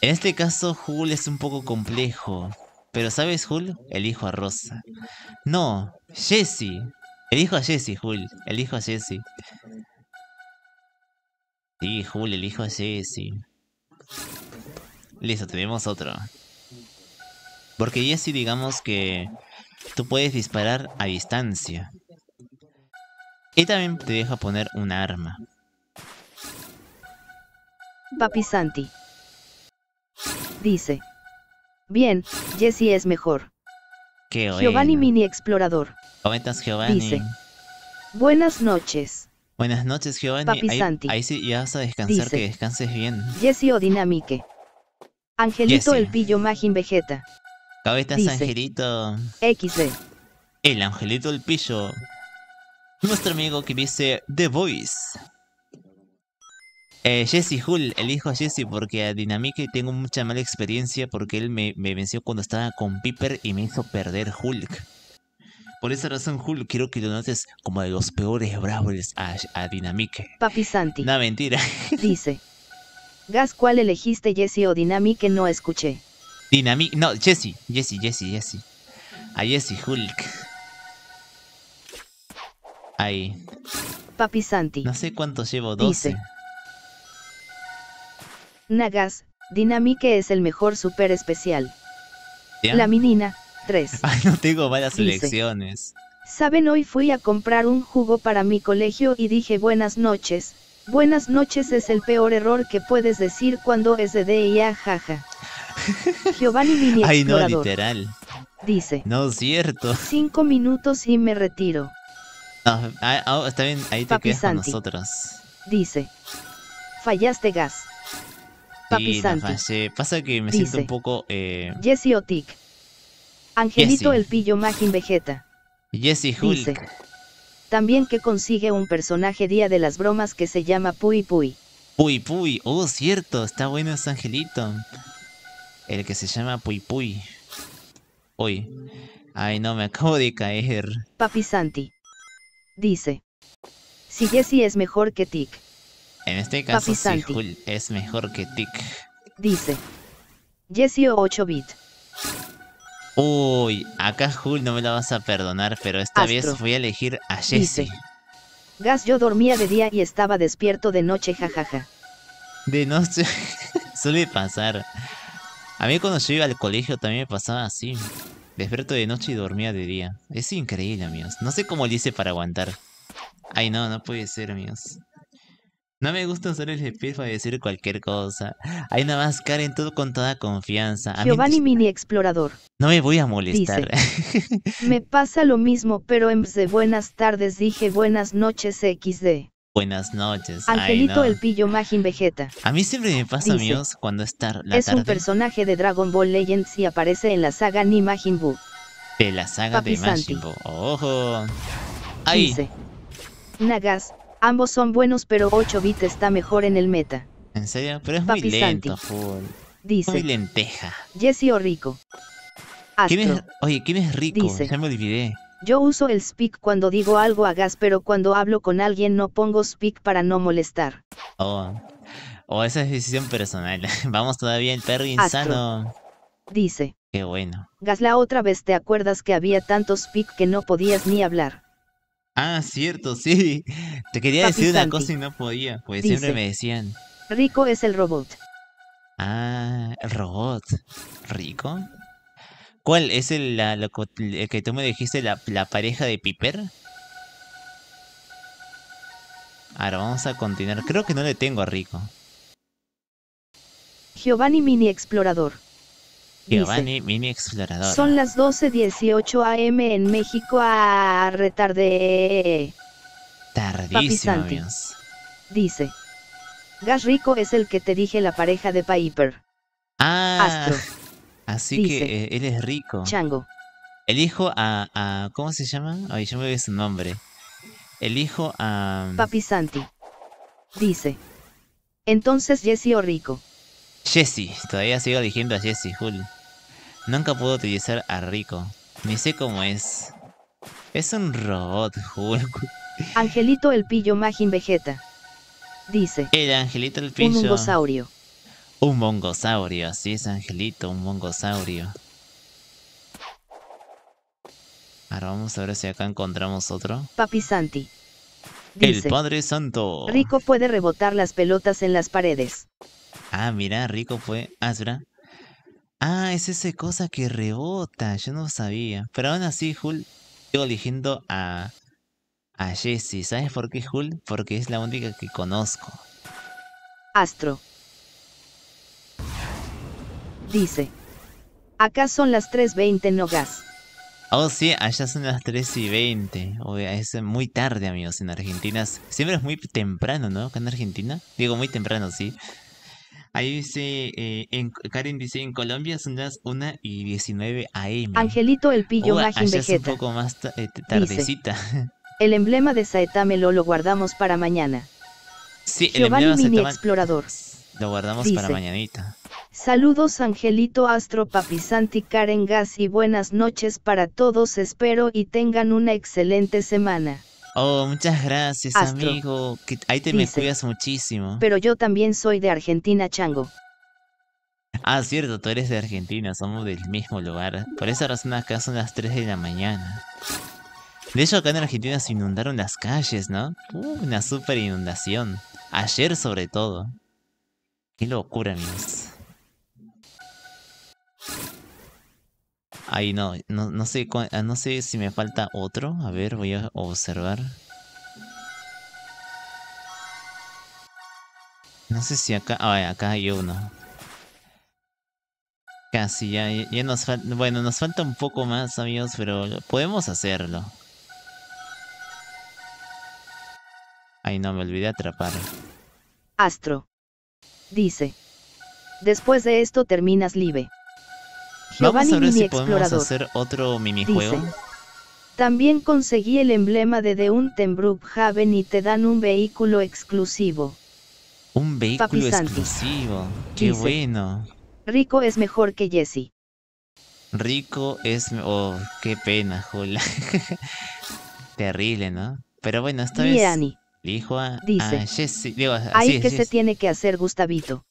S2: En este caso, Hul es un poco complejo. Pero ¿sabes, Hul? Elijo a Rosa. No, Jesse. Elijo a Jesse, Hul. Elijo a Jesse. Sí, Hul, elijo a Jesse. Listo, tenemos otro. Porque Jesse, digamos que tú puedes disparar a distancia. Y también te deja poner un arma.
S3: Papi Santi. Dice. Bien, Jesse es mejor.
S2: Qué Giovanni
S3: Mini Explorador.
S2: ¿Cómo Giovanni? Dice.
S3: Buenas noches.
S2: Buenas noches, Giovanni. Papi ahí, sí ya vas a descansar, que descanses bien.
S3: Jesse o Dinamique. Angelito el Pillo Magin Vegeta.
S2: ¿Cómo estás, Angelito? XD. El Angelito el Pillo. Nuestro amigo que dice The Voice. Eh, Jesse Hulk, elijo a Jesse porque a Dinamique tengo mucha mala experiencia porque él me, venció cuando estaba con Piper y me hizo perder Hulk. Por esa razón, Hulk, quiero que lo notes como de los peores bravos a, a Papi Santi. Una mentira. (laughs) Dice.
S3: Gas, ¿cuál elegiste, Jesse o Dinamique No escuché.
S2: Dinamique no, Jesse, Jesse, Jesse, Jesse. A Jesse Hulk. Ahí. Papi Santi. No sé cuánto llevo, 12. Dice.
S3: Nagas, que es el mejor super especial. La menina, 3.
S2: (laughs) Ay, no tengo varias elecciones.
S3: Saben, hoy fui a comprar un jugo para mi colegio y dije buenas noches. Buenas noches es el peor error que puedes decir cuando es de DIA, jaja. (laughs) Giovanni Mini Ay, no, literal.
S2: Dice. No, es cierto.
S3: Cinco minutos y me retiro.
S2: Ah, ah, está bien, ahí te quedas nosotros.
S3: Dice. Fallaste gas.
S2: Papi Santi. Pasa que me siento un poco. Eh...
S3: Jesse Otic. Angelito el Pillo Magin Vegeta.
S2: Jesse Hulk.
S3: también que consigue un personaje Día de las Bromas que se llama Puy Puy.
S2: Puy Puy, oh cierto, está bueno ese angelito. El que se llama Puy Puy. Uy. Ay, no, me acabo de caer.
S3: Papi Santi. Dice. Si Jesse es mejor que Tic.
S2: En este caso, Sihul es mejor que Tic.
S3: Dice. Yesio 8 bit.
S2: Uy, acá Jul no me la vas a perdonar, pero esta vez voy a elegir a Jesse.
S3: Gas, yo dormía de día y estaba despierto de noche, jajaja.
S2: De noche. (laughs) Suele pasar. A mí cuando yo iba al colegio también me pasaba así. Despierto de noche y dormía de día. Es increíble, amigos. No sé cómo lo hice para aguantar. Ay, no, no puede ser, amigos. No me gusta usar el jefe para decir cualquier cosa. Hay nada más Karen, todo con toda confianza. Giovanni
S3: Mini Explorador.
S2: No me voy a molestar.
S3: me pasa lo mismo, pero en vez de buenas tardes dije buenas noches XD.
S2: Buenas noches. Angelito el
S3: pillo Majin Vegeta.
S2: A mí siempre me pasa, amigos, cuando estar la Es un
S3: personaje de Dragon Ball Legends y aparece en la saga Ni Majin Buu.
S2: De la saga de Majin Buu. ¡Ojo! ¡Ahí!
S3: Nagas, Ambos son buenos, pero 8 bit está mejor en el meta.
S2: En serio, pero es muy lento, full. Dice. Muy lenteja.
S3: Jesse o Rico.
S2: oye, ¿quién es Rico? Dice, ya me olvidé.
S3: Yo uso el speak cuando digo algo a gas, pero cuando hablo con alguien no pongo speak para no molestar.
S2: Oh, oh esa es decisión personal. (laughs) Vamos todavía el perro insano. Dice. Qué bueno.
S3: Gas, la otra vez te acuerdas que había tanto speak que no podías ni hablar.
S2: Ah, cierto, sí. Te quería decir una cosa y no podía, pues siempre me decían.
S3: Rico es el robot.
S2: Ah, el robot. ¿Rico? ¿Cuál? ¿Es el, la, que tú me dijiste, la, la pareja de Piper? Ahora vamos a continuar. Creo que no le tengo a Rico.
S3: Giovanni Mini Explorador.
S2: Giovanni Mini Explorador. Son
S3: las 12.18 am en México a retarde.
S2: Tardísimo,
S3: Dice. Gas Rico es el que te dije la pareja de Piper.
S2: Ah. Astro. Así que eh, él es rico. Chango. Elijo a, ¿Cómo se llama? Ay, yo me veo su nombre. Elijo a. Mm, Papi Santi. Dice.
S3: Entonces Jesse o Rico.
S2: Jesse, todavía sigo diciendo a Jesse, Jul. Nunca puedo utilizar a Rico. Ni sé cómo es. Es un robot, Hulk.
S3: Angelito el pillo Magin Vegeta.
S2: Dice. El angelito el pillo. Un mongosaurio. Un mongosaurio, así es angelito, un mongosaurio. Ahora vamos a ver si acá encontramos otro.
S3: Papi Santi.
S2: el Padre Santo.
S3: Rico puede rebotar las pelotas en las paredes.
S2: Ah, mira, Rico fue... Ah, Ah, es esa cosa que rebota. Yo no sabía. Pero aún así, Jul, sigo eligiendo a, a Jessie. ¿Sabes por qué Jul? Porque es la única que conozco.
S3: Astro. Dice. Acá son las 3.20 no gas.
S2: Oh, sí, allá son las 3.20. y 20. es muy tarde, amigos, en Argentina. Siempre es muy temprano, ¿no? Acá en Argentina. Digo, muy temprano, sí. Ahí dice, eh, en, Karen dice, en Colombia son las 1 y 19 a.m.
S3: Angelito el Pillo oh, Es un
S2: poco más eh, tardecita. (laughs)
S3: el emblema de Saetame-lo lo guardamos para mañana.
S2: Sí, el emblema Mini Explorador. Lo guardamos para mañanita.
S3: Saludos Angelito Astro Papisanti Karen Gas y buenas noches para todos espero y tengan una excelente semana.
S2: Oh, muchas gracias, amigo. ahí te me cuidas muchísimo.
S3: Pero yo también soy de Argentina, Chango.
S2: Ah, cierto, tú eres de Argentina, somos del mismo lugar. Por esa razón acá son las 3 de la mañana. De hecho, acá en Argentina se inundaron las calles, ¿no? Uh, una super inundación. Ayer sobre todo. Qué locura, amigos. Ay no, no, no, sé, ah, no sé si me falta otro. A ver, voy a observar. No sé si acá... Ah, acá hay uno. Casi, ya, ya nos falta... Bueno, nos falta un poco más, amigos, pero podemos hacerlo. Ay, no, me olvidé atrapar.
S3: Astro. Dice. Después de esto terminas libre. Vamos a ver si podemos hacer
S2: otro minijuego.
S3: también conseguí el emblema de The Untenbrook Haven y te dan un vehículo exclusivo.
S2: Un vehículo exclusivo. Qué bueno.
S3: Rico es mejor que Jesse.
S2: Rico es... Oh, qué pena, Jula. (laughs) Terrible, ¿no? Pero bueno, esta vez... dijo a, Dice, Jesse. Ahí que se
S3: tiene que hacer Gustavito.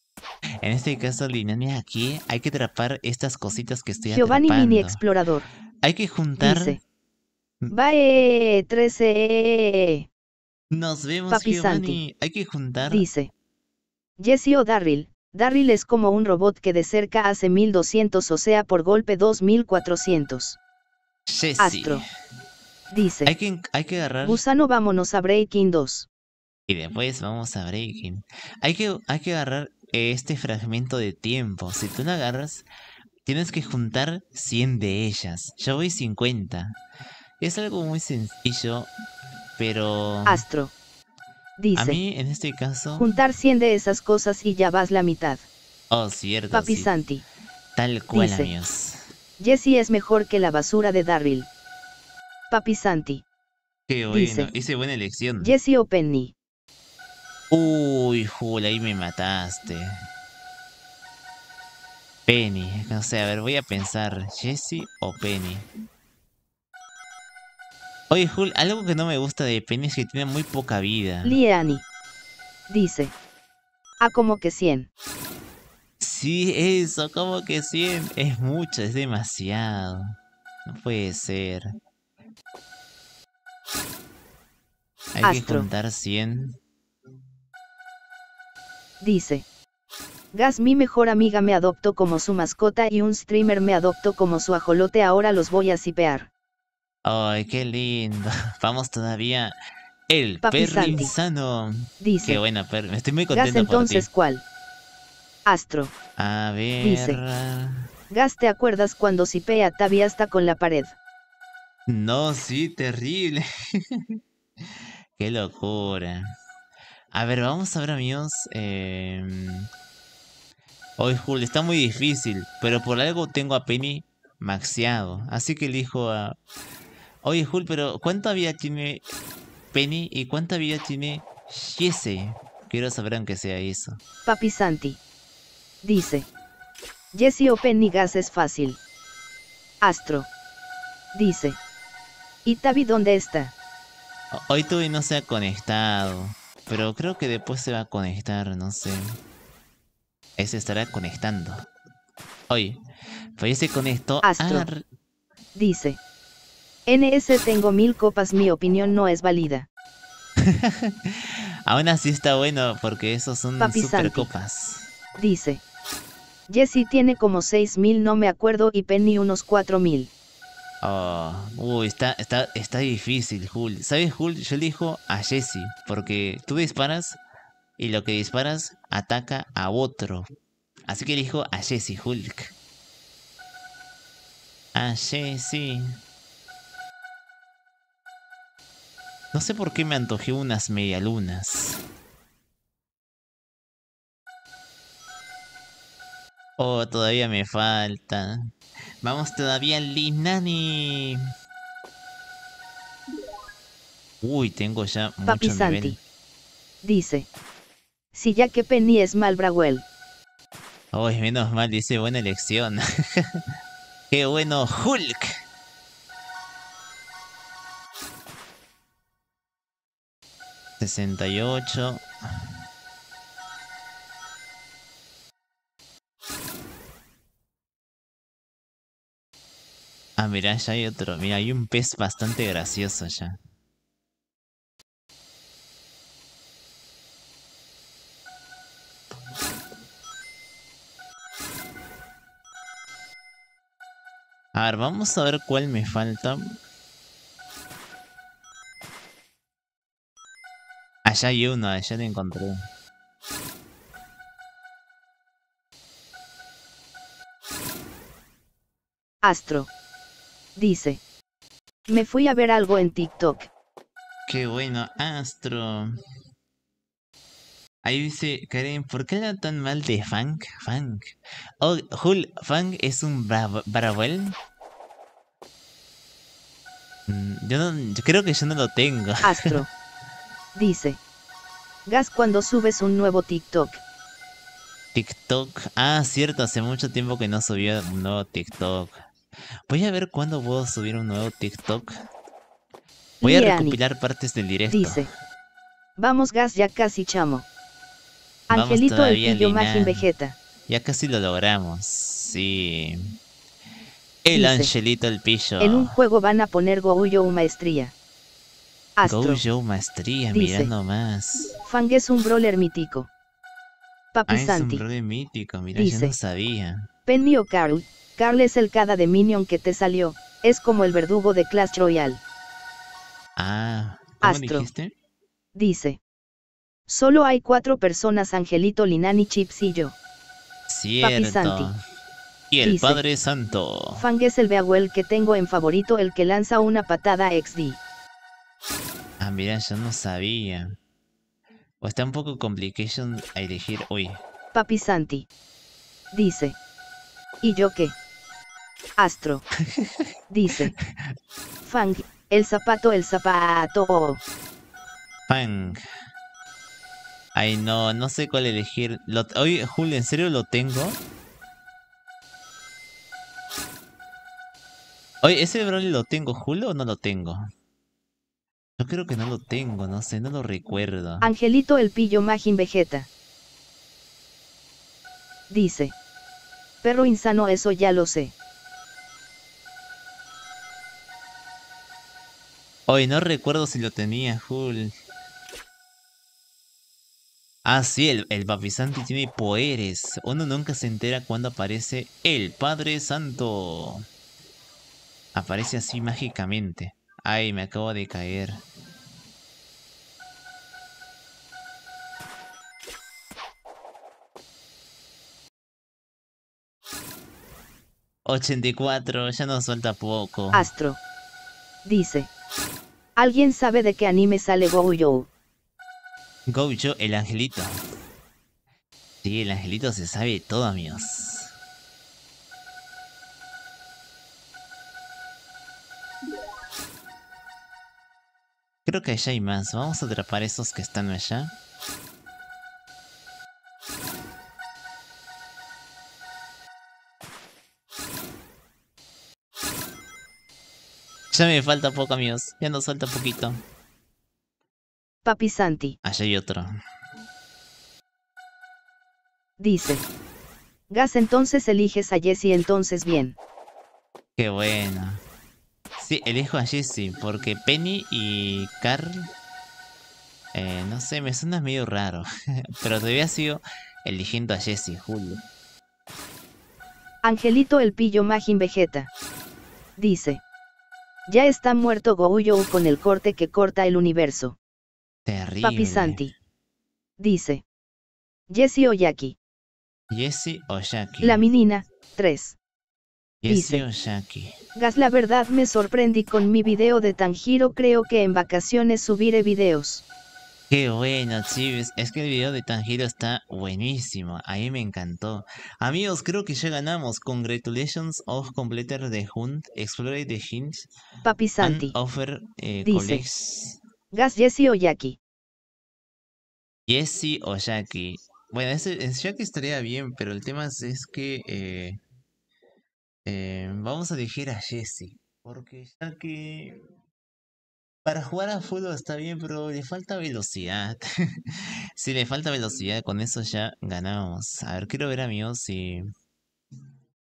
S2: En este caso, mira aquí hay que atrapar estas cositas que estoy Giovanni Mini Explorador. Hay que juntar... Dice,
S3: mm. Bye, 13.
S2: Nos vemos, Giovanni. Hay que juntar... Dice.
S3: Jesse o Darryl es como un robot que de cerca hace 1200 o sea por golpe 2400.
S1: Jesse. Astro.
S3: Dice.
S2: Hay que, agarrar...
S3: Gusano, vámonos a Breaking 2.
S2: Y después vamos a Breaking. Hay que, hay que agarrar este fragmento de tiempo. Si tú la agarras, tienes que juntar 100 de ellas. Yo voy 50. Es algo muy sencillo, pero... Astro. Dice. A mí, en este caso...
S3: Juntar 100 de esas cosas y ya vas la mitad.
S2: Oh, cierto. Papi Santi. Tal cual, amigos.
S3: Jesse es mejor que la basura de Darryl. Papi Santi.
S2: Qué bueno, hice buena elección. Jesse o Uy, Hul, ahí me mataste. Penny, no sé, a ver, voy a pensar, ¿Jesse o Penny? Oye, Hul, algo que no me gusta de Penny es que tiene muy poca vida.
S3: Liani. Dice. A ah,
S2: como que 100. Sí, eso, como que 100. Es mucho, es demasiado. No puede ser. Hay que contar 100
S3: dice. Gas mi mejor amiga me adoptó como su mascota y un streamer me adoptó como su ajolote, ahora los voy a sipear.
S2: Ay, qué lindo. (laughs) Vamos todavía. El perro Dice. Qué buena Estoy muy Gas entonces cuál? Astro. A ver. Dice.
S3: Gas, ¿te acuerdas cuando sipea a hasta con la pared?
S2: No, sí, terrible. (laughs) qué locura. A ver, vamos a ver, amigos. Eh... Em, Hoy julio está muy difícil, pero por algo tengo a Penny maxeado. Así que elijo a... Oye, Jul, pero ¿cuánta vida tiene Penny y cuánta vida tiene Jesse? Quiero saber aunque sea eso.
S3: Papi Santi. Dice. Jesse o Penny Gas es fácil. Astro. Dice. ¿Y Tavi dónde está?
S2: Hoy Tavi no se ha conectado. Pero creo que después se va a conectar, no sé. Ese estará conectando. Oye, pues ese conectó Astro. Ah,
S3: dice. NS tengo mil copas, mi opinión no es válida. (laughs)
S2: Aún así está bueno porque esos son super copas.
S3: Dice. Jesse tiene como 6000, no me acuerdo, y Penny unos 4000.
S2: Oh, uy, está, está, está difícil, Hulk. ¿Sabes, Hulk? Yo elijo a Jesse, porque tú disparas y lo que disparas ataca a otro. Así que elijo a Jesse, Hulk. A Jesse. No sé por qué me antojé unas medialunas. Oh, todavía me falta. Vamos todavía al Uy, tengo ya mucho Papi
S3: Dice. Si ya que Penny es mal Brauel.
S2: Uy, menos mal, dice buena elección. (laughs) Qué bueno, Hulk. ¿68? Mira, ya hay otro. Mira, hay un pez bastante gracioso ya. A ver, vamos a ver cuál me falta. Allá ah, hay uno, allá lo encontré.
S3: Astro dice. Me fui a ver algo en TikTok.
S2: Qué bueno, Astro. Ahí dice Karen, ¿por qué era tan mal de Funk? Funk. Oh, Hul, Funk es un bravo, mm, Yo, no, creo que yo no lo tengo. (laughs) Astro.
S3: dice. Gas cuando subes un nuevo TikTok.
S2: TikTok. Ah, cierto, hace mucho tiempo que no subió un nuevo TikTok. Voy a ver cuándo puedo subir un nuevo TikTok.
S1: Voy a recopilar
S2: partes del directo. Dice.
S3: Vamos gas ya casi chamo.
S2: Angelito el pillo Vegeta. Ya casi lo logramos, sí. El Angelito el pillo. En un
S3: juego van a poner Gojo maestría. Astro.
S2: Gojo maestría, mirando más.
S3: Fang es un brawler mítico. Papi ah, Es un
S2: brawler mítico, mira, no sabía.
S3: Penny o Carl, Carl es el cada de Minion que te salió, es como el verdugo de Clash Royale.
S2: Ah,
S3: ¿cómo Dijiste? Dice. Solo hay cuatro personas, Angelito, Linani, Chips y yo.
S2: Cierto. Papi Santi. Y el Padre Santo.
S3: Fang es el Beaguel que tengo en favorito, el que lanza una patada XD.
S2: Ah, mira, yo no sabía. O está un poco complication a elegir hoy.
S3: Papi Santi. Dice. ¿Y yo qué? Astro. (laughs) Dice. Fang, el zapato, el zapato.
S2: Fang. Ay, no, no sé cuál elegir. oye, Julio, ¿en serio lo tengo? Oye, ¿ese Broly lo tengo, Julio, o no lo tengo? Yo creo que no lo tengo, no sé, no lo recuerdo.
S3: Angelito el pillo Majin Vegeta. Dice. Perro insano, eso ya lo sé.
S2: Hoy no recuerdo si lo tenía, Jul. Ah, sí, el, el tiene poderes. Uno nunca se entera cuando aparece el Padre Santo. Aparece así mágicamente. Ay, me acabo de caer. ¡84! Ya nos falta poco. Astro. Dice.
S3: ¿Alguien sabe de qué anime sale Gojo?
S2: Gojo, el angelito. Sí, el angelito se sabe todo, amigos. Creo que allá hay más. Vamos a atrapar esos que están allá. Ya me falta poco, amigos. Ya nos falta poquito. Papi Santi. Allá ah, hay otro.
S3: Dice. Gas, entonces eliges a Jesse, entonces bien.
S2: Qué bueno. Sí, elijo a Jesse, porque Penny y Carl... Eh, no sé, me suena medio raro. (laughs) Pero te sido eligiendo a Jesse, Julio.
S3: Angelito el pillo Magin Vegeta. Dice. Ya está muerto Gouyou con el corte que corta el universo.
S1: Terrible. Papi Santi.
S3: Dice. Jesse
S2: Oyaki.
S1: Jesse Oyaki. La
S3: menina, 3.
S1: Oyaki.
S3: Gas, la verdad me sorprendí con mi video de Tanjiro, creo que en vacaciones subiré videos.
S2: Qué bueno, chives. Es que el video de Tangiro está buenísimo. Ahí me encantó. Amigos, creo que ya ganamos. Congratulations of completer de hunt, explore the hint, Papi Santi. offer eh, dice,
S3: Gas Jesse Oyaki.
S2: Jesse Oyaki. Bueno, ese, estaría bien, pero el tema es, que eh, eh, vamos a elegir a Jesse. Porque Jackie para jugar a fútbol está bien, pero le falta velocidad. (laughs) si le falta velocidad, con eso ya ganamos. A ver, quiero ver amigos si...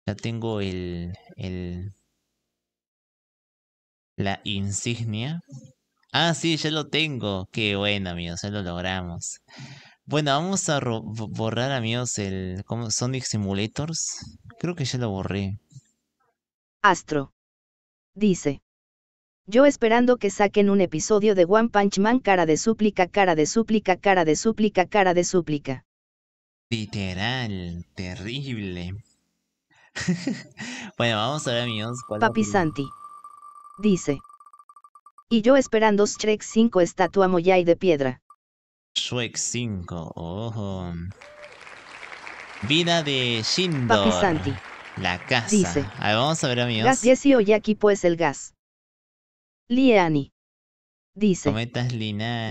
S2: Ya tengo el... el... La insignia. Ah, sí, ya lo tengo. Qué bueno, amigos, ya lo logramos. Bueno, vamos a borrar, amigos, el Sonic Simulators. Creo que ya lo borré.
S3: Astro. Dice. Yo esperando que saquen un episodio de One Punch Man cara de súplica, cara de súplica, cara de súplica, cara de súplica.
S2: Literal, terrible. (laughs) bueno, vamos a ver amigos. Papi Santi.
S3: Dice. Y yo esperando Shrek 5 estatua Moyai de piedra.
S2: Shrek 5, ojo. Vida de Shindor. Papi Santi. La casa. Dice. vamos a ver amigos. Gas
S3: 10 y aquí pues el gas. Liani.
S2: Dice.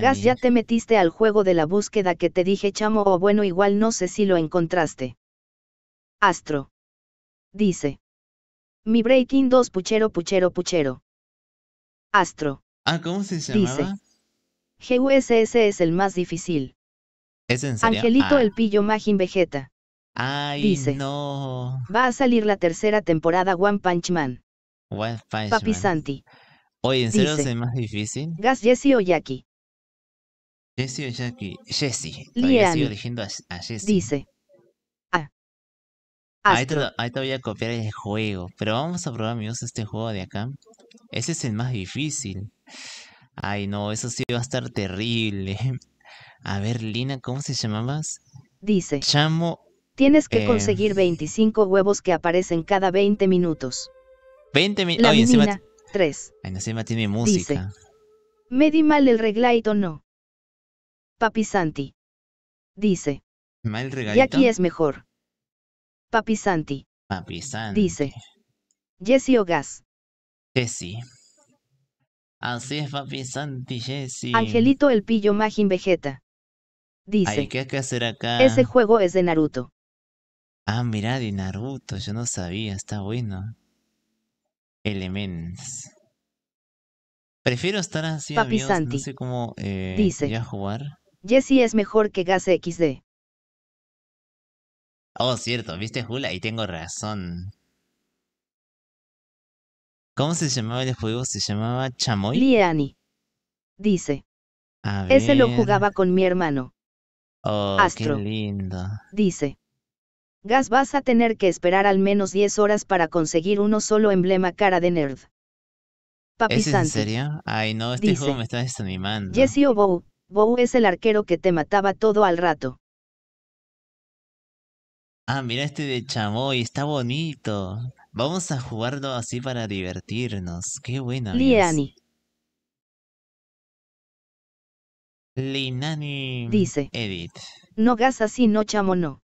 S1: Gas,
S3: ya te metiste al juego de la búsqueda que te dije chamo o bueno igual no sé si lo encontraste. Astro. Dice. Mi Breaking 2 puchero puchero puchero. Astro. Ah, ¿cómo se llamaba? Dice. GUSS es el más difícil.
S1: ¿Es en serio? Angelito ah. el
S3: pillo Majin Vegeta.
S2: Ay,
S1: Dice, no.
S3: Va a salir la tercera temporada One Punch Man.
S2: One Punch Papi Santi. Oye, ¿en serio es el más difícil?
S3: Gas Jesse o
S2: Jackie. Jesse o Jackie. Jesse. sigo eligiendo a, Jesse. Dice. Ah. Ahí te, voy a copiar el juego. Pero vamos a probar, amigos, este juego de acá. Ese es el más difícil. Ay, no, eso sí va a estar terrible. A ver, Lina, ¿cómo se llamabas? Dice. Chamo,
S3: Tienes que eh, conseguir 25 huevos que aparecen cada 20 minutos.
S1: 20 minutos. Oh, encima 3. encima tiene música. Dice,
S3: me di mal el reglaito no. Papi Santi. Dice.
S1: Mal reglaito?
S4: Y aquí
S3: es mejor. Papi Santi.
S1: Papi Santi.
S3: Dice. Jesse o Gas.
S1: Jesse. Así es, papi Santi, Jesse.
S2: Angelito
S3: el pillo Majin Vegeta. Dice. Ay, ¿qué
S2: hay que hacer acá? Ese
S3: juego es de Naruto.
S2: Ah, mira de Naruto, yo no sabía, está bueno. Elements. Prefiero estar así, Papi amigos, no sé
S1: eh, dice, a jugar.
S3: Jesse es mejor que Gas XD.
S1: Oh, cierto, viste Jula, y tengo razón.
S2: ¿Cómo se llamaba el juego? ¿Se llamaba Chamoy? Liani. Dice. Ese lo jugaba
S3: con mi hermano.
S2: Oh, qué lindo.
S3: Dice. Gas vas a tener que esperar al menos 10 horas para conseguir uno solo emblema cara de nerd. Papi ¿Es en
S2: serio? Ay no, este juego me está desanimando.
S3: Jesse o Bow, Bow es el arquero que te mataba todo al rato.
S2: Ah, mira este de chamoy, está bonito. Vamos a jugarlo
S1: así para divertirnos. Qué bueno. Liani. Linani. Dice. Edit.
S3: No gas así, no chamo no.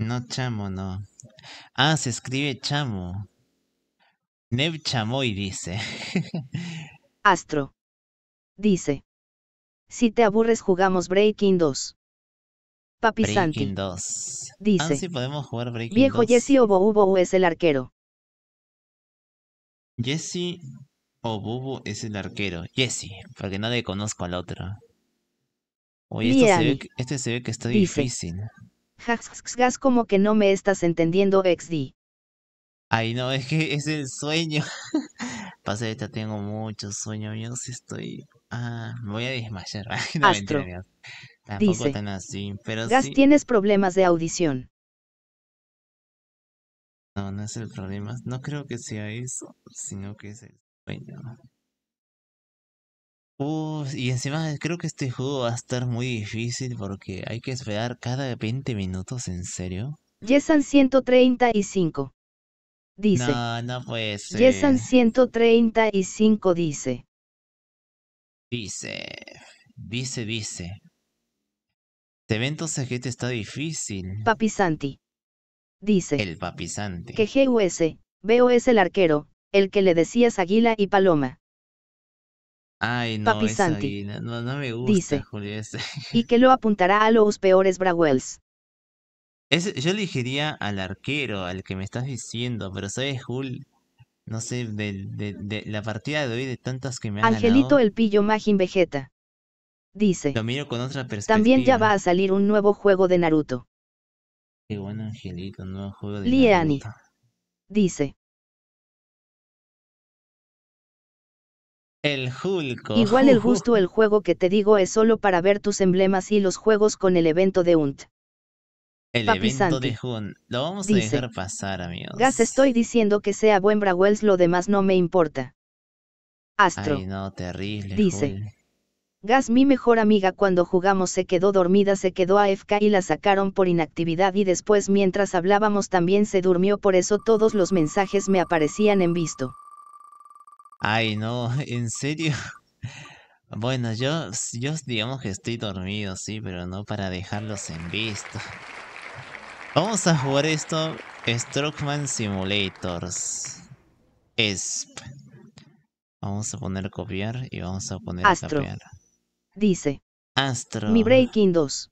S1: No, chamo, no. Ah, se escribe chamo. Neb y dice. (laughs)
S3: Astro. Dice. Si te aburres jugamos Breaking 2. Papi Breaking
S2: ah, Dice. podemos jugar Viejo Jesse
S3: Jesse Obobo es el arquero.
S2: Jesse Obobo es el arquero. Jesse, porque que nadie conozco al otro. Oye,
S1: este se ve que está difícil.
S3: Gas como que no me estás entendiendo XD.
S2: Ay no, es que es el sueño. (laughs) Pase, ahorita tengo mucho sueño, yo sí estoy...
S1: Ah, me voy a desmayar. (laughs) no Astro. Tampoco dice, tan así, pero Gas tienes
S3: problemas de audición.
S1: No, no es el problema.
S2: No creo que sea eso, sino que es el sueño y encima creo que este juego va a estar muy difícil porque hay que esperar cada 20 minutos, ¿en serio?
S3: Yesan 135. Dice.
S2: No, no puede ser. Yesan
S3: 135 dice.
S2: Dice. Dice, dice. Este evento entonces
S1: está difícil.
S2: Papisanti.
S1: Dice. El papisanti.
S3: Que GUS, es el arquero, el que le decías águila y paloma.
S1: Ay,
S2: no, no, me gusta, dice,
S3: Y que lo apuntará a los peores Brawels.
S2: Es, yo diría al arquero, al que me estás diciendo, pero sabes, Jul, no sé, de, la partida de hoy de tantas que me han Angelito
S3: el pillo Majin Vegeta.
S1: Dice. con otra También ya
S3: va a salir un nuevo juego de Naruto.
S1: Qué bueno, Angelito, un nuevo juego de Naruto.
S3: Dice.
S5: El Hulk. Igual el justo
S3: el juego que te digo es solo para ver tus emblemas y los juegos con el evento de Hunt.
S2: El evento de Hunt. Lo vamos a dejar pasar, amigos. Gas,
S3: estoy diciendo que sea buen Brawels, lo demás no me importa. Astro.
S2: Dice.
S3: Gas, mi mejor amiga cuando jugamos se quedó dormida, se quedó a AFK y la sacaron por inactividad y después mientras hablábamos también se durmió, por eso todos los mensajes me aparecían en visto.
S2: Ay, no, (laughs) en serio. Bueno, yo, yo digamos que estoy dormido, sí, pero no para dejarlos en visto. Vamos a jugar esto, Strokeman Simulators. ESP. Vamos a poner copiar y vamos a poner Astro. Dice. Astro. Mi
S3: Breaking 2.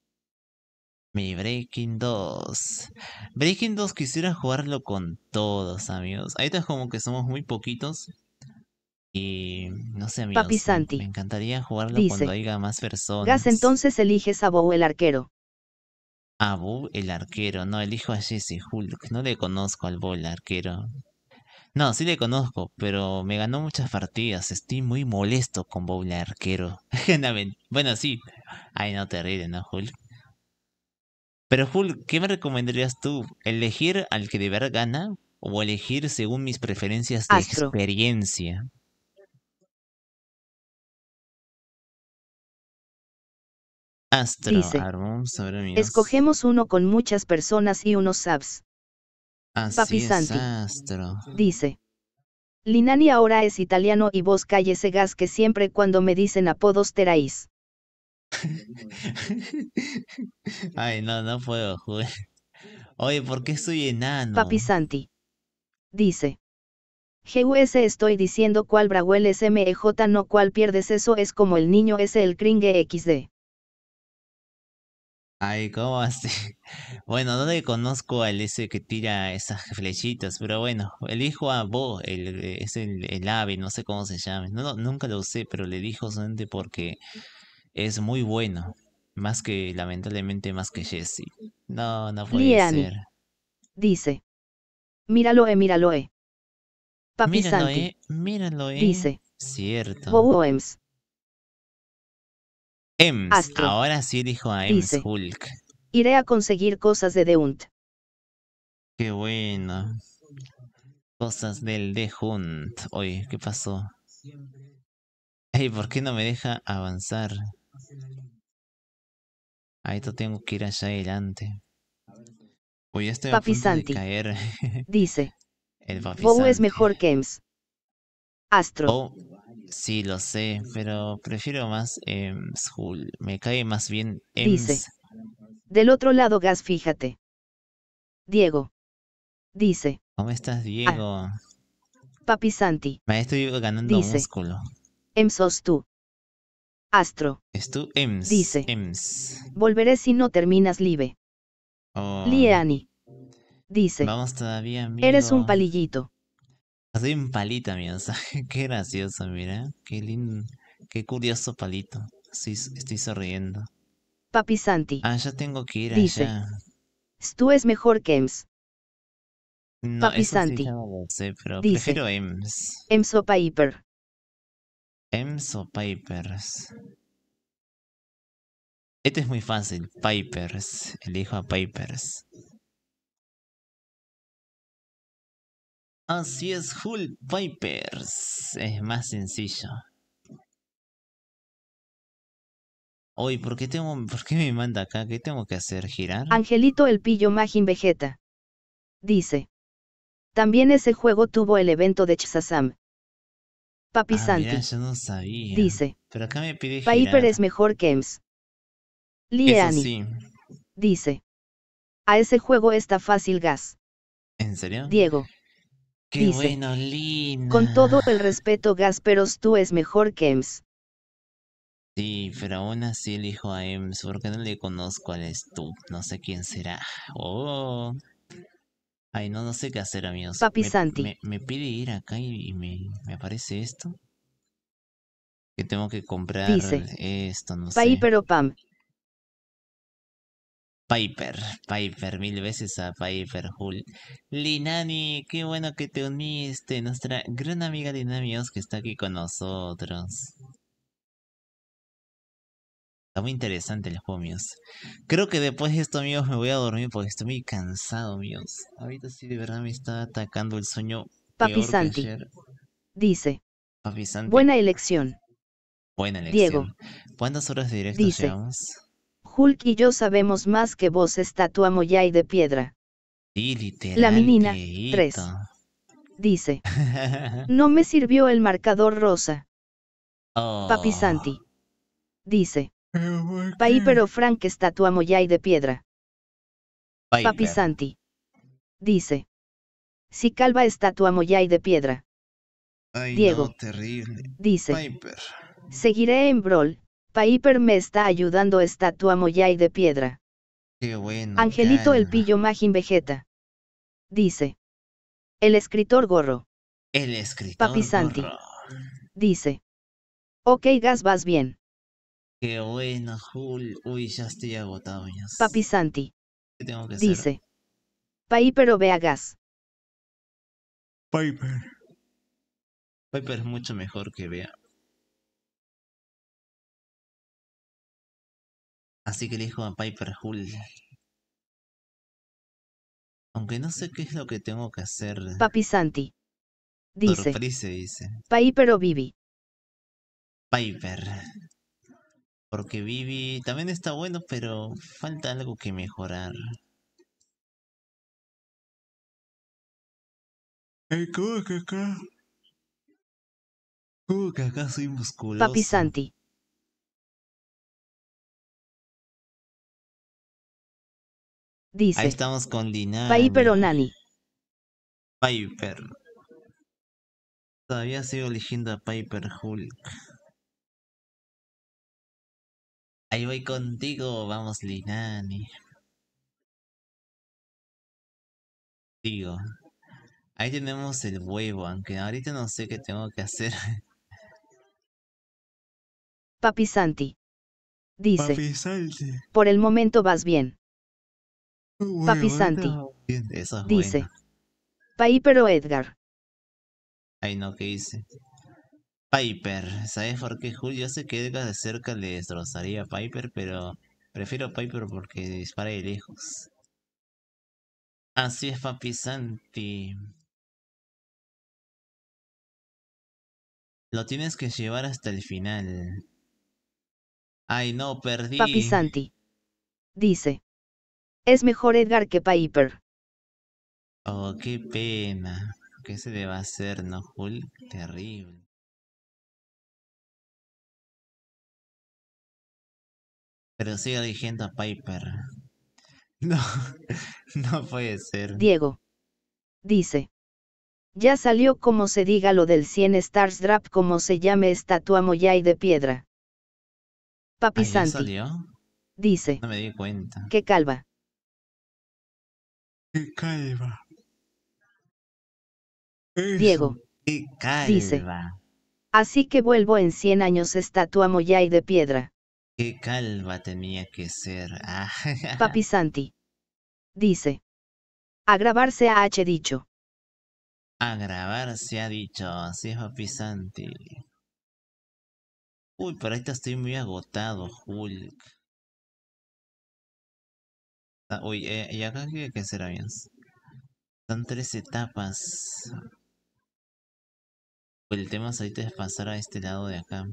S2: Mi Breaking 2. Breaking 2 quisiera jugarlo con todos, amigos. Ahorita es como que somos muy poquitos. Y no sé, Papi Santi. Me encantaría jugarlo dice, cuando haya más personas. Gas
S3: entonces eliges a Bow el arquero.
S2: A el arquero, no, elijo a Jesse Hulk. No le conozco al Bow el arquero. No, sí le conozco, pero me ganó muchas partidas. Estoy muy molesto con Bow el arquero. (laughs) bueno, sí. Ay, no, te ríes, ¿no, Hulk? Pero Hulk, ¿qué me recomendarías tú? ¿Elegir al que de verdad gana o elegir
S1: según mis preferencias de experiencia? Astro. Dice, vamos a
S4: Escogemos
S3: uno con muchas personas y unos subs. Así Dice. Linani ahora es italiano y vos ese gas que siempre cuando me dicen apodos teráis.
S2: (laughs) Ay, no, no puedo jugar. Oye, ¿por qué estoy enano? Papi Santi. Dice.
S3: GUS estoy diciendo cuál braguel es e no cuál pierdes eso es como el niño ese el cringe XD.
S1: Ay, ¿cómo así?
S2: (laughs) Bueno, no le conozco al ese que tira esas flechitas, pero bueno, elijo a Bo, el, eh, es el, ave, no sé cómo se llame. nunca lo usé, pero le dijo solamente porque es muy bueno. Más que, lamentablemente, más que Jesse. No, no puede ser.
S3: Dice. míralo, míraloe.
S2: Eh, míralo, eh". eh,
S3: míralo,
S2: eh. Dice.
S1: Cierto. Bo Ems. Ahora sí dijo a Ems Hulk.
S3: Iré a conseguir cosas de Deunt.
S1: Qué bueno.
S2: Cosas del Dehunt. Oye, ¿qué pasó? Ey, ¿por qué no me deja avanzar? Ahí tengo que ir allá adelante. Voy este estoy a caer. (laughs) Dice. El papi
S3: es mejor que Ems.
S2: Astro. Oh, Sí, lo sé, pero prefiero más Ems eh, Me cae más bien Ems. Dice.
S3: Del otro lado, Gas, fíjate. Diego. Dice.
S1: ¿Cómo estás, ah. Diego?
S3: Papi Santi.
S1: Me estoy ganando dice, músculo.
S3: Ems sos tú.
S2: Astro. Es tú Ems. Dice. Ems.
S3: Volveré si no terminas Live.
S2: Oh. Liani. Dice. Vamos todavía, amigo. Eres un
S3: palillito.
S2: Así un palito, mi (laughs) Qué gracioso, mira. Qué lindo. Qué curioso palito. Estoy, estoy sonriendo. Papi Santi. Ah, ya tengo que ir dice,
S3: allá. tú es mejor que Ems.
S1: No, pero prefiero Ems.
S3: Ems o Piper.
S1: Ems o Pipers. Este es muy fácil. Pipers. Elijo a Pipers. Así es, Hulk Vipers. Es más sencillo. Oye, ¿por qué, tengo, ¿por qué me manda acá? ¿Qué tengo que hacer? ¿Girar?
S3: Angelito el pillo Magin Vegeta. Dice. También ese juego tuvo el evento de Chazam. Papi ah, yo
S2: no sabía. Dice. Pero
S1: acá me pide girar. Viper es
S3: mejor que EMS. Liani. Sí. Dice. A ese juego está fácil gas. ¿En serio? Diego.
S2: Qué bueno,
S3: Lina. Con todo el respeto, Gasperos, tú es mejor que Ems.
S2: Sí, pero aún así elijo a Ems porque no le conozco al tú. No sé quién será. Oh. Ay, no, no sé qué hacer, amigos. Papi me, Santi.
S1: Me, pide ir acá y, me, aparece esto. Que tengo que comprar esto, no Pai, pero Pam, Piper,
S2: Piper, mil veces a Piper Hull. Linani, qué bueno que te uniste, nuestra gran amiga Linani que está aquí con nosotros. Está muy interesante el juego, Creo que después de esto, amigos, me voy a dormir porque estoy muy cansado, amigos. Ahorita sí, de verdad me está atacando el sueño.
S3: Papi Santi.
S2: Dice. Papi Santi. Buena
S3: elección.
S2: Buena elección. Diego. ¿Cuántas horas de directo dice,
S3: Hulk y yo sabemos más que vos estatua mollay de piedra. La menina, 3. Dice.
S1: (laughs)
S3: No me sirvió el marcador rosa. Papisanti oh. Papi Santi. Dice. Paí pero Frank estatua mollay de piedra. Papisanti Papi Santi. Dice. Si calva estatua y de piedra.
S1: Diego. Dice.
S3: Seguiré en Brawl, Piper me está ayudando estatua y de piedra.
S1: Qué
S6: bueno. Angelito el
S3: pillo Magin Vegeta. Dice. El escritor
S2: gorro. El escritor Papi
S3: Dice. Ok gas vas
S1: bien. Qué bueno Jul. Uy, ya estoy agotado. Ya.
S3: Papi Santi.
S1: tengo que Dice.
S4: Hacer? Piper o vea gas.
S5: Piper. Piper es mucho mejor que vea. Así que le dijo a Piper Hull.
S1: Aunque no sé qué es lo que tengo que hacer.
S4: Papi Santi.
S1: Dice. dice.
S3: Piper o Vivi.
S1: Piper. Porque Vivi también está bueno, pero falta algo que mejorar. El
S5: soy musculoso. Papi Santi.
S1: Ahí estamos con Linani.
S4: Piper Nani.
S1: Piper. Todavía sigo eligiendo a Piper Hulk. Ahí voy contigo, vamos Linani. Digo. Ahí tenemos el huevo, aunque ahorita no sé qué tengo que hacer. (laughs)
S3: Papi Santi. Dice. Papi Santi. Por el momento vas bien. Papi Santi. Dice. Piper o Edgar.
S2: Ay, no, ¿qué dice. Piper. ¿Sabes por qué, Julio? Yo sé que Edgar de cerca le destrozaría a Piper, pero prefiero Piper porque dispara de lejos. Así es, Papi Santi.
S1: Lo tienes que llevar hasta el final. Ay, no, perdí. Papi Santi.
S3: Dice. Es mejor Edgar que Piper.
S1: Oh, qué pena. ¿Qué se le va a hacer, no, Jul? Terrible. Pero sigo diciendo a Piper. (laughs) No, no puede ser.
S3: Diego. Dice. Ya salió como se diga lo del 100 Stars Drap como se llame estatua Moyai de piedra.
S4: Papi Santi.
S2: Salió? Dice. No me di cuenta.
S3: Qué calva.
S5: Qué calva.
S2: Diego. Qué calva. Dice.
S3: Así que vuelvo en 100 años estatua ya de piedra.
S1: Qué calva tenía que ser. (laughs)
S3: Papi Santi. Dice. Agravarse a H dicho.
S1: Agravarse ha dicho, así es Papi Santi. Uy, pero ahorita estoy muy agotado, Hulk. Ah, uy, eh, y acá hay que hacer aviones. Son tres etapas.
S2: Pues el tema es ahorita es pasar a este lado de acá.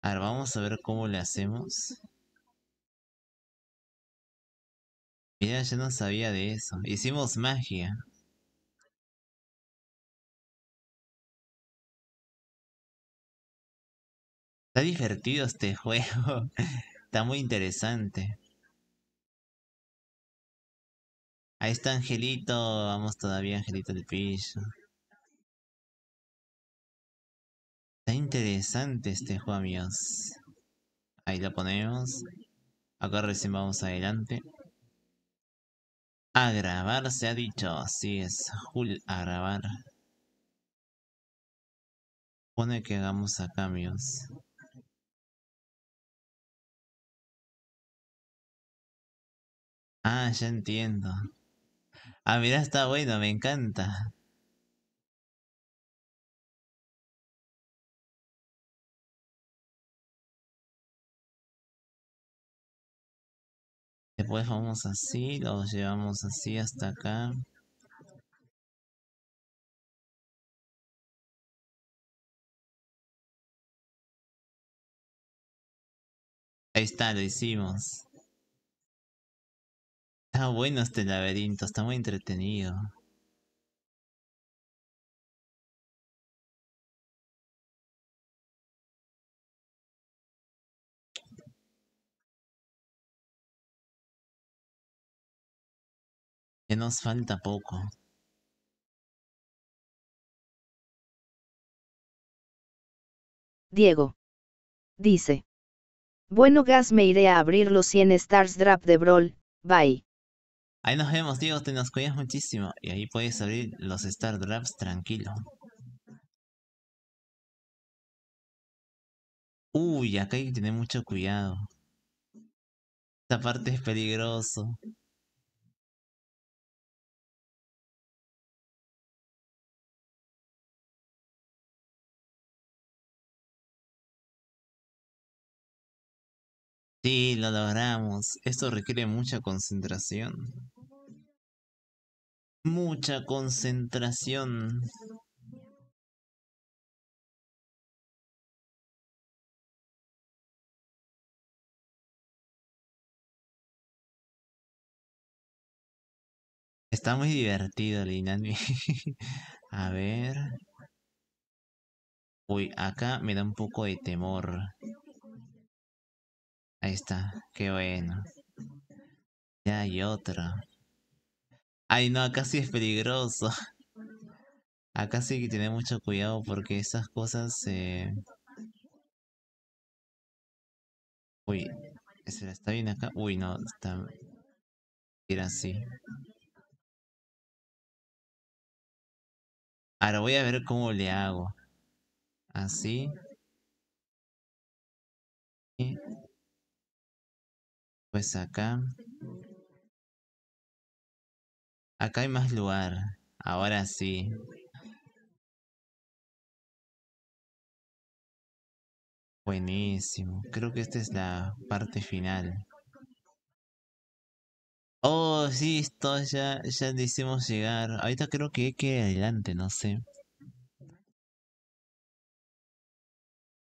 S5: Ahora vamos
S1: a ver cómo le hacemos. Mira, yo no sabía de eso. Hicimos magia.
S5: Está divertido
S1: este (laughs) juego. Está muy interesante. Ahí está Angelito. Vamos todavía, Angelito del piso. Está interesante este juego, amigos. Ahí lo ponemos. Acá recién vamos adelante. A grabar se ha dicho. Así es, Jul, a grabar. Pone que hagamos acá, amigos.
S5: Ah, ya entiendo. Ah, mira, está bueno, me encanta. Después vamos así, lo llevamos así hasta acá. Ahí está, lo hicimos. Está bueno este laberinto, está muy entretenido. Que nos falta poco.
S4: Diego. Dice.
S3: Bueno gas me iré a abrir los 100 stars drop de Brawl, bye.
S1: Ahí nos vemos, Diego, te nos cuidas muchísimo. Y ahí puedes abrir los Star Drafts tranquilo. Uy, acá hay
S5: que tener mucho cuidado. Esta parte es peligroso.
S1: Sí, lo logramos. Esto requiere mucha concentración mucha concentración.
S2: Está muy divertido, Lina. (laughs) A ver. Uy, acá me da un poco de temor. Ahí está, qué bueno. Ya hay otra. Ay, no, acá sí es peligroso. Acá sí que
S1: tiene mucho cuidado porque esas cosas... Eh, se... Uy, está bien acá? Uy, no, está... Era
S5: así. Ahora voy a ver cómo le hago. Así. Pues acá. Acá hay más lugar. Ahora sí. Buenísimo.
S2: Creo que esta es la parte final. Oh,
S1: sí, esto ya, ya le hicimos llegar. Ahorita creo que hay que ir adelante, no sé.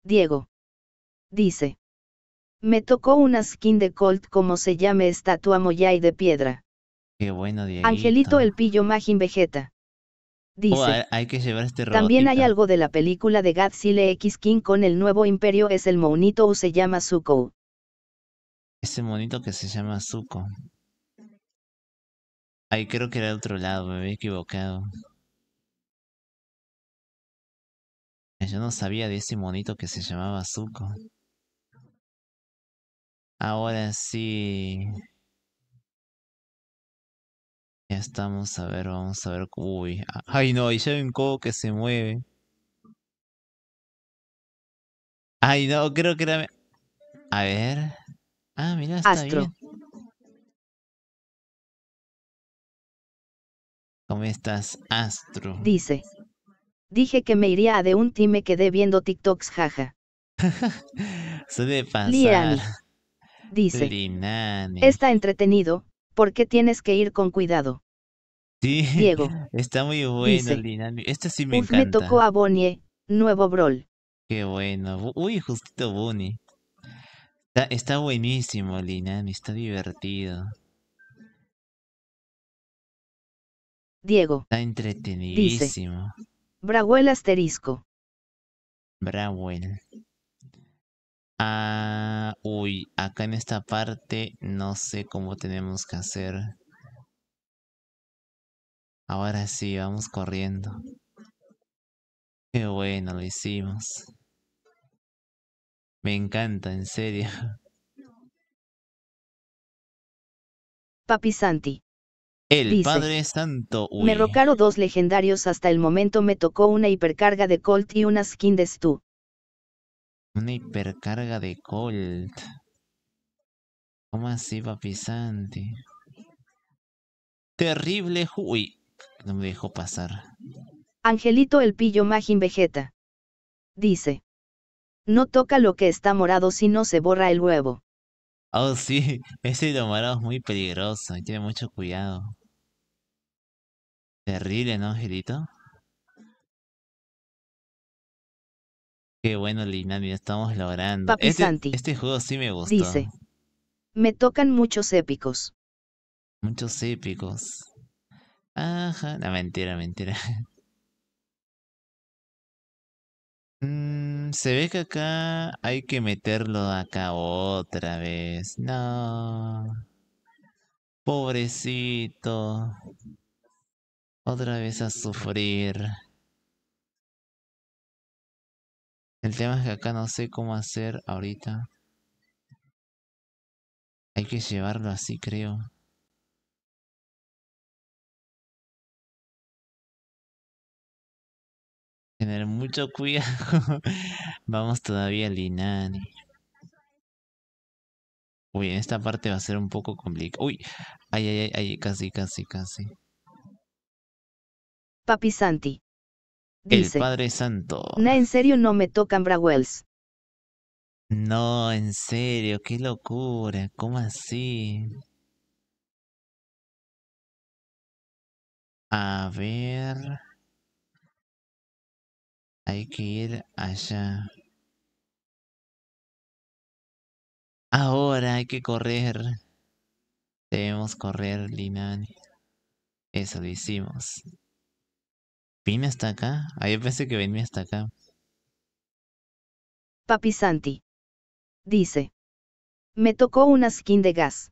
S4: Diego. Dice.
S3: Me tocó una skin de Colt como se llame estatua y de piedra.
S2: Qué bueno, Diego. Angelito
S3: el pillo Majin Vegeta.
S2: Oh, Dice, hay que llevar este También
S3: hay algo de la película de Godzilla X King con el nuevo imperio es el monito o se llama Zuko.
S2: Ese monito que se llama Zuko.
S1: Ay, creo que era de otro lado, me había equivocado. Yo no sabía de ese monito que se llamaba Zuko. Ahora sí. Ya estamos, a ver, vamos a ver. Uy, ay no, y ya hay un codo que se mueve. Ay no, creo que era...
S4: A ver.
S5: Ah, mira, está Astro.
S1: ¿Cómo estás, Astro?
S3: Dice. Dije que me iría a de un y me quedé viendo TikToks, jaja. (laughs)
S1: Suele
S2: pasar. Dice. Está
S3: entretenido, ¿por qué tienes que ir con cuidado?
S2: Sí, Diego. (laughs) está muy bueno, Lina. Este sí me pues encanta. me tocó
S3: a Bonnie, eh, nuevo Brawl.
S2: Qué bueno. Uy, justito Bonnie.
S1: Está, buenísimo, Lina. Está divertido. Diego. Está entretenidísimo. Dice,
S4: Brawl
S3: asterisco.
S1: Brawl.
S2: Ah, uy, acá en esta parte no sé cómo tenemos que hacer.
S1: Ahora sí, vamos corriendo. Qué bueno, lo hicimos. Me encanta, en serio.
S3: Papi Santi.
S1: El Padre Santo. Uy. Me
S3: rocaron dos legendarios hasta el momento me tocó una hipercarga de Colt y una skin de Stu.
S2: Una hipercarga de Colt. ¿Cómo así, papizante? Terrible. Uy, no me dejó pasar.
S3: Angelito el pillo Majin Vegeta. Dice. No toca lo que está morado si no se borra el huevo.
S2: Oh, sí, ese hilo morado es muy peligroso, tiene mucho
S1: cuidado. Terrible, ¿no, Angelito? Qué bueno, Linami, estamos logrando. Papi este, Santi este juego sí me gusta. Dice,
S3: me tocan muchos épicos.
S1: Muchos
S2: épicos. Ajá, no, mentira, mentira. (laughs) Mm, se ve que acá hay que meterlo acá otra vez. No. Pobrecito. Otra vez a sufrir.
S1: El tema es que acá no sé cómo hacer ahorita. Hay que llevarlo así, creo.
S2: Tener mucho cuidado. (laughs) Vamos todavía al Inani.
S1: Uy, en esta parte va a ser un poco complicado. Uy, ay, ay, ay, casi, casi, casi.
S3: Papi Santi
S1: el Padre Santo.
S3: No, en serio no me tocan Brawels.
S1: No, en serio, qué locura, ¿cómo así? A ver. Hay que ir allá. Ahora hay que correr. Debemos correr, Linani. Eso lo hicimos. Vine hasta acá? ahí pensé que venía hasta acá.
S4: Papi Santi. Dice. Me tocó una skin de gas.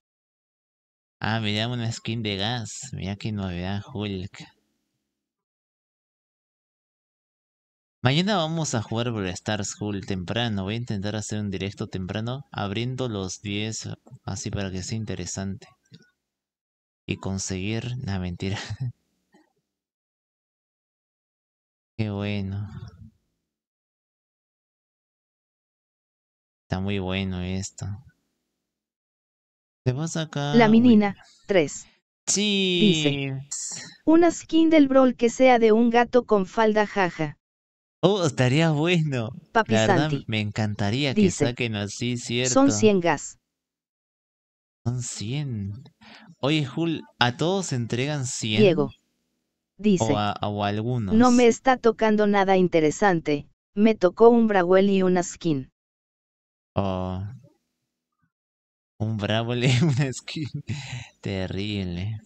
S1: Ah, mira una skin de gas. Mira qué novedad, Hulk.
S2: Mañana vamos a jugar por Stars Hulk temprano. Voy a intentar hacer un directo temprano abriendo los 10 así para que sea interesante. Y conseguir... Nah, mentira. (laughs) Qué
S1: bueno. Está muy bueno esto. Te vas acá. La menina,
S3: Tres.
S2: Sí. Dice.
S3: Una skin del Brawl que sea de un gato con falda jaja.
S2: Oh, estaría bueno. Papi verdad, me encantaría que saquen así, ¿cierto? Son 100 gas. Son 100. Oye, Jul, ¿a todos se entregan 100? Diego, dice. No me
S3: está tocando nada interesante, me tocó un Brawl y una skin.
S2: Oh. Un Brawl y (laughs) una skin. Terrible.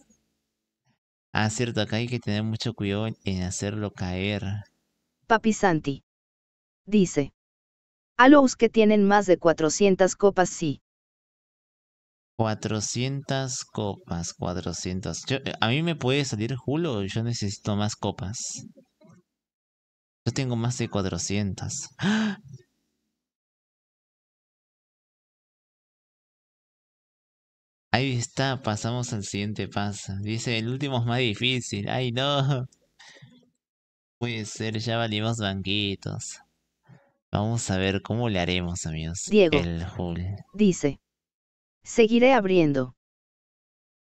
S2: Ah, cierto, acá hay que tener mucho cuidado en hacerlo caer.
S3: Papi Santi. Dice. A los que tienen más de 400 copas sí,
S1: 400 copas, 400.
S2: Eh, a mí me puede salir Julo, yo necesito más copas. Yo tengo más de 400. ¡Ah!
S1: Ahí está, pasamos al siguiente paso. Dice, el último es más difícil. ¡Ay, no! Puede ser, ya
S2: valimos banquitos. Vamos a ver cómo le haremos, amigos. Diego. El
S3: Dice. Seguiré abriendo.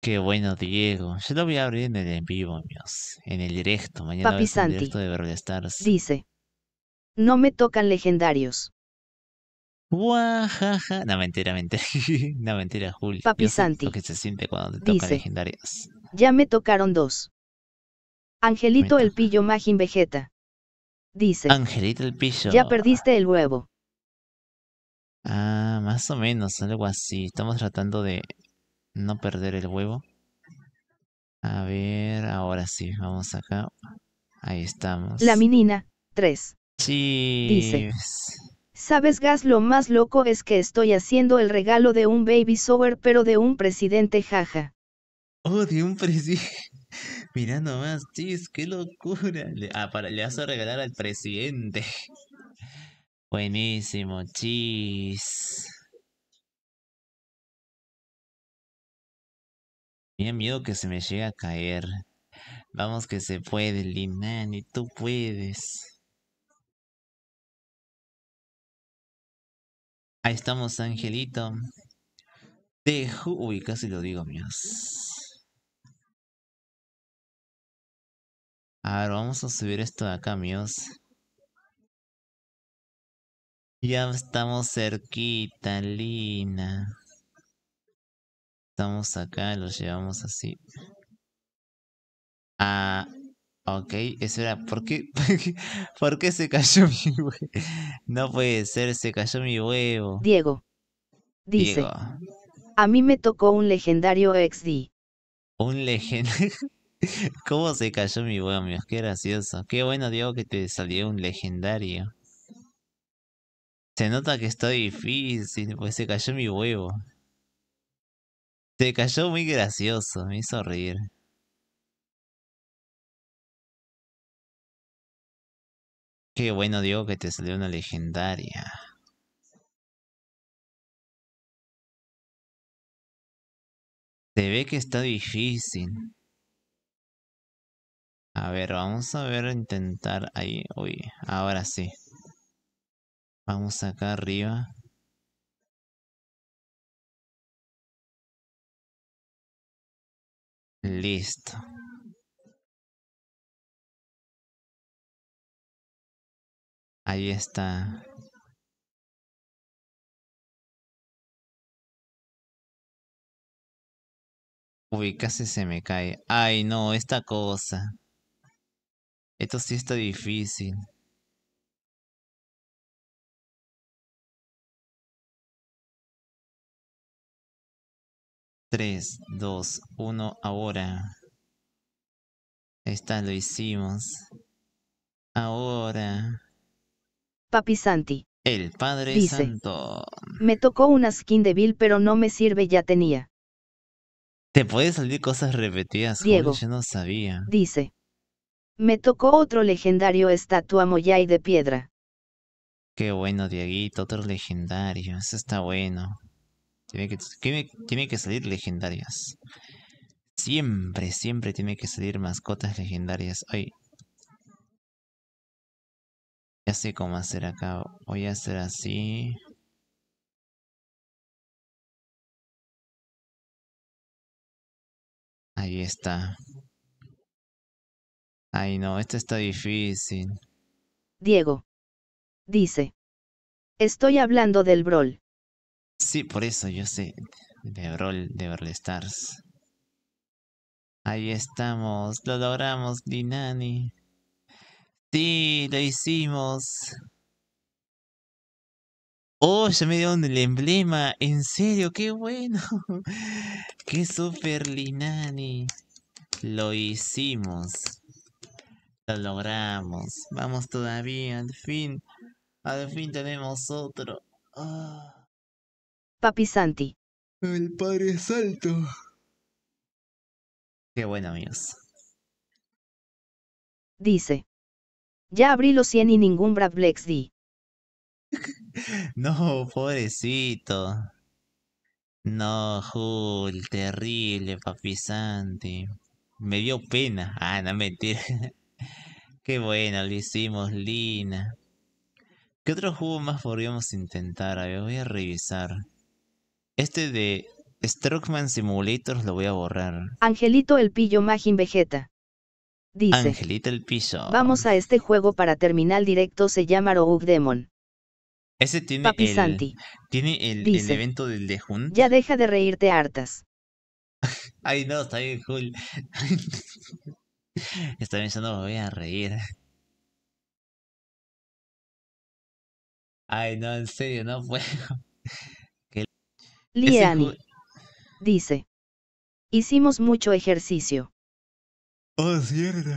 S2: Qué bueno, Diego. Yo lo voy a abrir en el en vivo, amigos. En el directo. Mañana Papi Santi, directo de
S3: Dice. No me tocan legendarios. Guajaja.
S2: No, mentira, mentira. (laughs) no, mentira, Julio. Papi Santi. Lo que se siente cuando te tocan dice, legendarios.
S3: Ya me tocaron dos. Angelito el pillo Magin Vegeta.
S1: Dice. Angelito el pillo. Ya
S3: perdiste el huevo.
S1: Ah, más
S2: o menos, algo así. Estamos tratando de no perder el huevo. A ver, ahora sí, vamos acá. Ahí estamos. La
S3: menina, tres.
S1: Sí. Dice.
S3: ¿Sabes, Gas? Lo más loco es que estoy haciendo el regalo de un baby shower, pero de un presidente, jaja.
S1: Oh, de un
S2: presidente. (laughs) Mirá nomás, chis, qué locura. ah, para, le vas regalar al
S1: presidente. Buenísimo, chis. Me miedo que se me llegue a caer. Vamos que se puede, Y tú puedes. Ahí estamos, Angelito. De Uy, casi lo digo, míos. A ver, vamos a subir esto de acá, míos. Ya estamos cerquita, Lina. Estamos acá, lo llevamos así.
S2: Ah, ok, eso era. ¿Por qué, (laughs) por qué, se cayó (laughs) mi huevo? No puede ser, se cayó mi huevo. Diego. Dice.
S3: A mí me tocó un legendario XD.
S2: Un legendario. (laughs) ¿Cómo se cayó mi huevo, amigos? Qué gracioso. Qué bueno, Diego, que te salió un legendario. Se nota que está difícil, pues se cayó mi huevo. Se cayó muy gracioso, me hizo reír.
S5: Qué bueno, Diego, que te salió una legendaria. Se ve que está difícil.
S2: A ver, vamos a ver, intentar ahí. Uy, ahora sí. Vamos acá arriba.
S5: Listo. Ahí está.
S1: Uy, casi se me cae. Ay, no, esta cosa. Esto sí está difícil.
S5: 3, 2, 1, ahora.
S2: Esta lo hicimos. Ahora.
S3: Papisanti.
S2: El Padre Dice, Santo.
S3: Me tocó una skin de Bill, pero no me sirve, ya tenía.
S2: Te puede salir cosas repetidas, Diego. yo no sabía.
S3: Dice. Me tocó otro legendario estatua Moyai de piedra.
S2: Qué bueno, Dieguito, otro legendario. Eso está bueno. Tiene que, salir legendarias. Siempre, siempre tiene que salir mascotas legendarias. Ay. Ya sé cómo hacer acá. Voy a hacer así.
S5: Ahí
S1: está. Ay no, esto está difícil.
S4: Diego. Dice. Estoy hablando del Brawl.
S1: Sí, por eso yo sé. De Brawl, de Stars.
S2: Ahí estamos, lo logramos, Linani. Sí, lo hicimos. Oh, ya me dio el emblema. En serio, qué bueno. (laughs) qué super Linani. Lo hicimos. Lo logramos. Vamos todavía,
S1: al fin. Al fin tenemos otro.
S2: Ah.
S4: Papi El padre Salto.
S1: Qué bueno, amigos.
S4: Dice. Ya abrí los 100
S3: y ningún Blex di.
S1: (laughs) no, pobrecito.
S2: No, Jul, terrible, papi Santi. Me dio pena. Ah, no, mentira. (laughs) Qué bueno, lo hicimos, Lina. ¿Qué otro jugo más podríamos intentar? A ver, voy a revisar. Este de Strokeman Simulators lo voy a borrar.
S3: Angelito el Pillo Magin Vegeta. Dice.
S2: Angelito el Pillo.
S3: Vamos a este juego para terminal directo, se llama Rogue Demon.
S2: Ese tiene el, Santi. Tiene el, evento del de
S3: Ya deja de reírte hartas.
S2: (laughs) Ay, no, está bien cool.
S1: (laughs) está pensando, lo voy a reír. Ay, no, en serio, no puedo.
S4: Liani.
S3: Dice. Hicimos mucho ejercicio.
S2: Oh, cierto.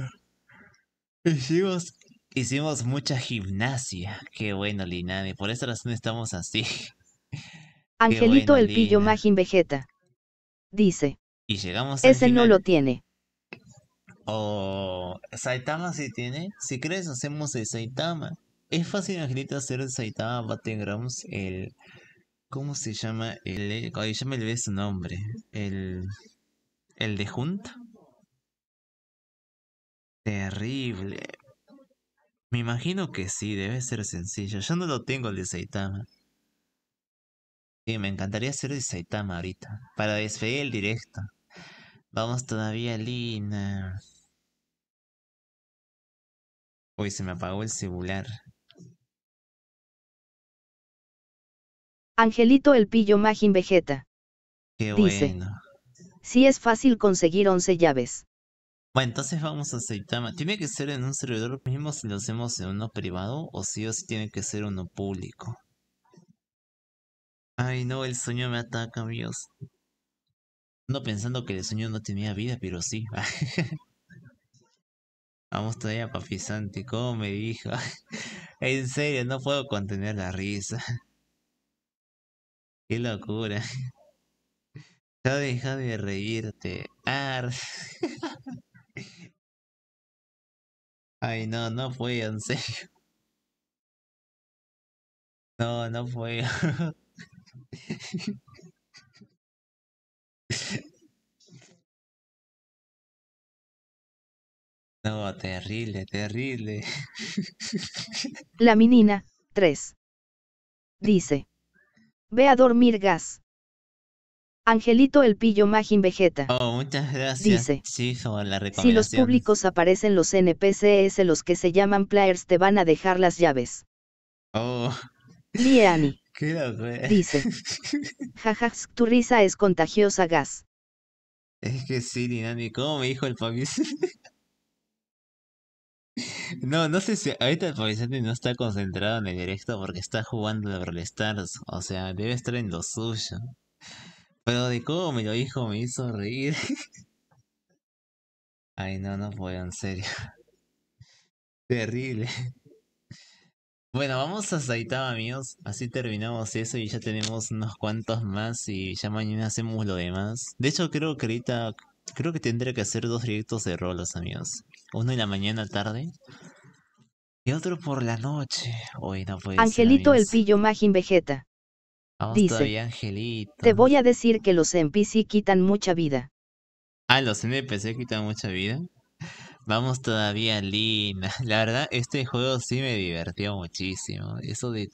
S2: Hicimos... Hicimos mucha gimnasia. Qué bueno, Linani. Por esa razón estamos así. (laughs) Angelito el pillo
S3: Majin Vegeta. Dice.
S2: Y llegamos Ese
S3: no lo tiene.
S2: Oh, Saitama sí tiene. Si crees, hacemos el Saitama. Es fácil, Angelito, hacer el Saitama Battlegrounds el ¿Cómo se llama? El, Ay, ya me ve su nombre. El, el de Junta.
S1: Terrible. Me imagino que sí, debe ser sencillo. Yo no lo tengo el de Saitama. Sí, me
S2: encantaría hacer de Saitama ahorita. Para despedir el directo. Vamos todavía, Lina. Uy, se me apagó el celular.
S4: Angelito el pillo
S3: Magin Vegeta.
S1: Qué bueno.
S3: Sí es fácil conseguir 11 llaves.
S2: Bueno, entonces vamos a Saitama. ¿Tiene que ser en un servidor mismo si lo hacemos en uno privado o si tiene que ser uno público? Ay no, el sueño me ataca, amigos. No pensando que el sueño no tenía vida, pero sí. (laughs) Vamos todavía, papi Santi, ¿cómo me dijo? (laughs) en serio, no puedo contener la risa. Qué
S1: locura. Ya deja de reírte. Ar. Ah. Ay, no, no fue, en serio. No, no fue.
S4: No, terrible, terrible.
S3: La menina, tres Dice. Ve a dormir gas. Angelito el pillo Magin Vegeta.
S2: Oh, muchas gracias. Dice, sí, la si los públicos
S3: aparecen los NPCs los que se llaman players te van a dejar las llaves. Oh. Liani.
S2: (laughs) Qué eh. Dice,
S3: (laughs) Jajaj, tu risa es contagiosa gas.
S1: Es que sí, Dinani, ¿cómo me dijo el papi? (laughs) No, no sé si ahorita el Vicente
S2: no está concentrado en el directo porque está jugando a Brawl Stars. O sea, debe estar en lo suyo. Pero de cómo me lo dijo me hizo reír. (laughs) Ay, no, no puedo, en serio. (laughs) Terrible. Bueno, vamos a Saitama, amigos. Así terminamos eso y ya tenemos unos cuantos más y ya mañana hacemos lo demás. De hecho, creo que ahorita, creo que tendré que hacer dos directos de rolos, amigos. Uno en la mañana tarde. Y otro por la noche. Hoy no Angelito el
S3: pillo Majin Vegeta.
S2: Vamos Dice, todavía, Angelito.
S3: Te voy a decir que los NPC quitan mucha vida.
S2: Ah, los NPC quitan mucha vida. Vamos todavía, Lina. La verdad, este juego sí me divertió muchísimo. Eso de,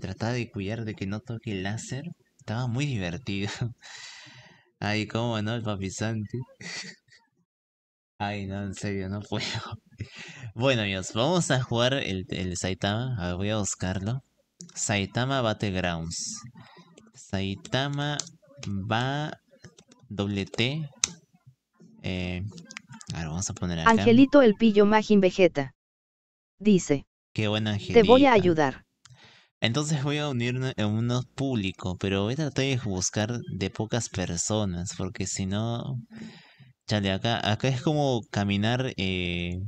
S2: tratar de cuidar de que no toque el láser, estaba muy divertido. (laughs) Ay, cómo no, el papi Ay, no, en serio, no puedo. (laughs) Bueno, amigos, vamos a jugar el, el Saitama. voy a buscarlo. Saitama Battlegrounds. Saitama va doble T. Eh, a vamos a poner Angelito
S3: el pillo Majin Vegeta. Dice.
S2: Qué buena Angelito. Te voy a ayudar. Entonces voy a unirme en uno eh, público, pero voy a tratar de buscar de pocas personas, porque si no... Chale, acá, es como caminar eh,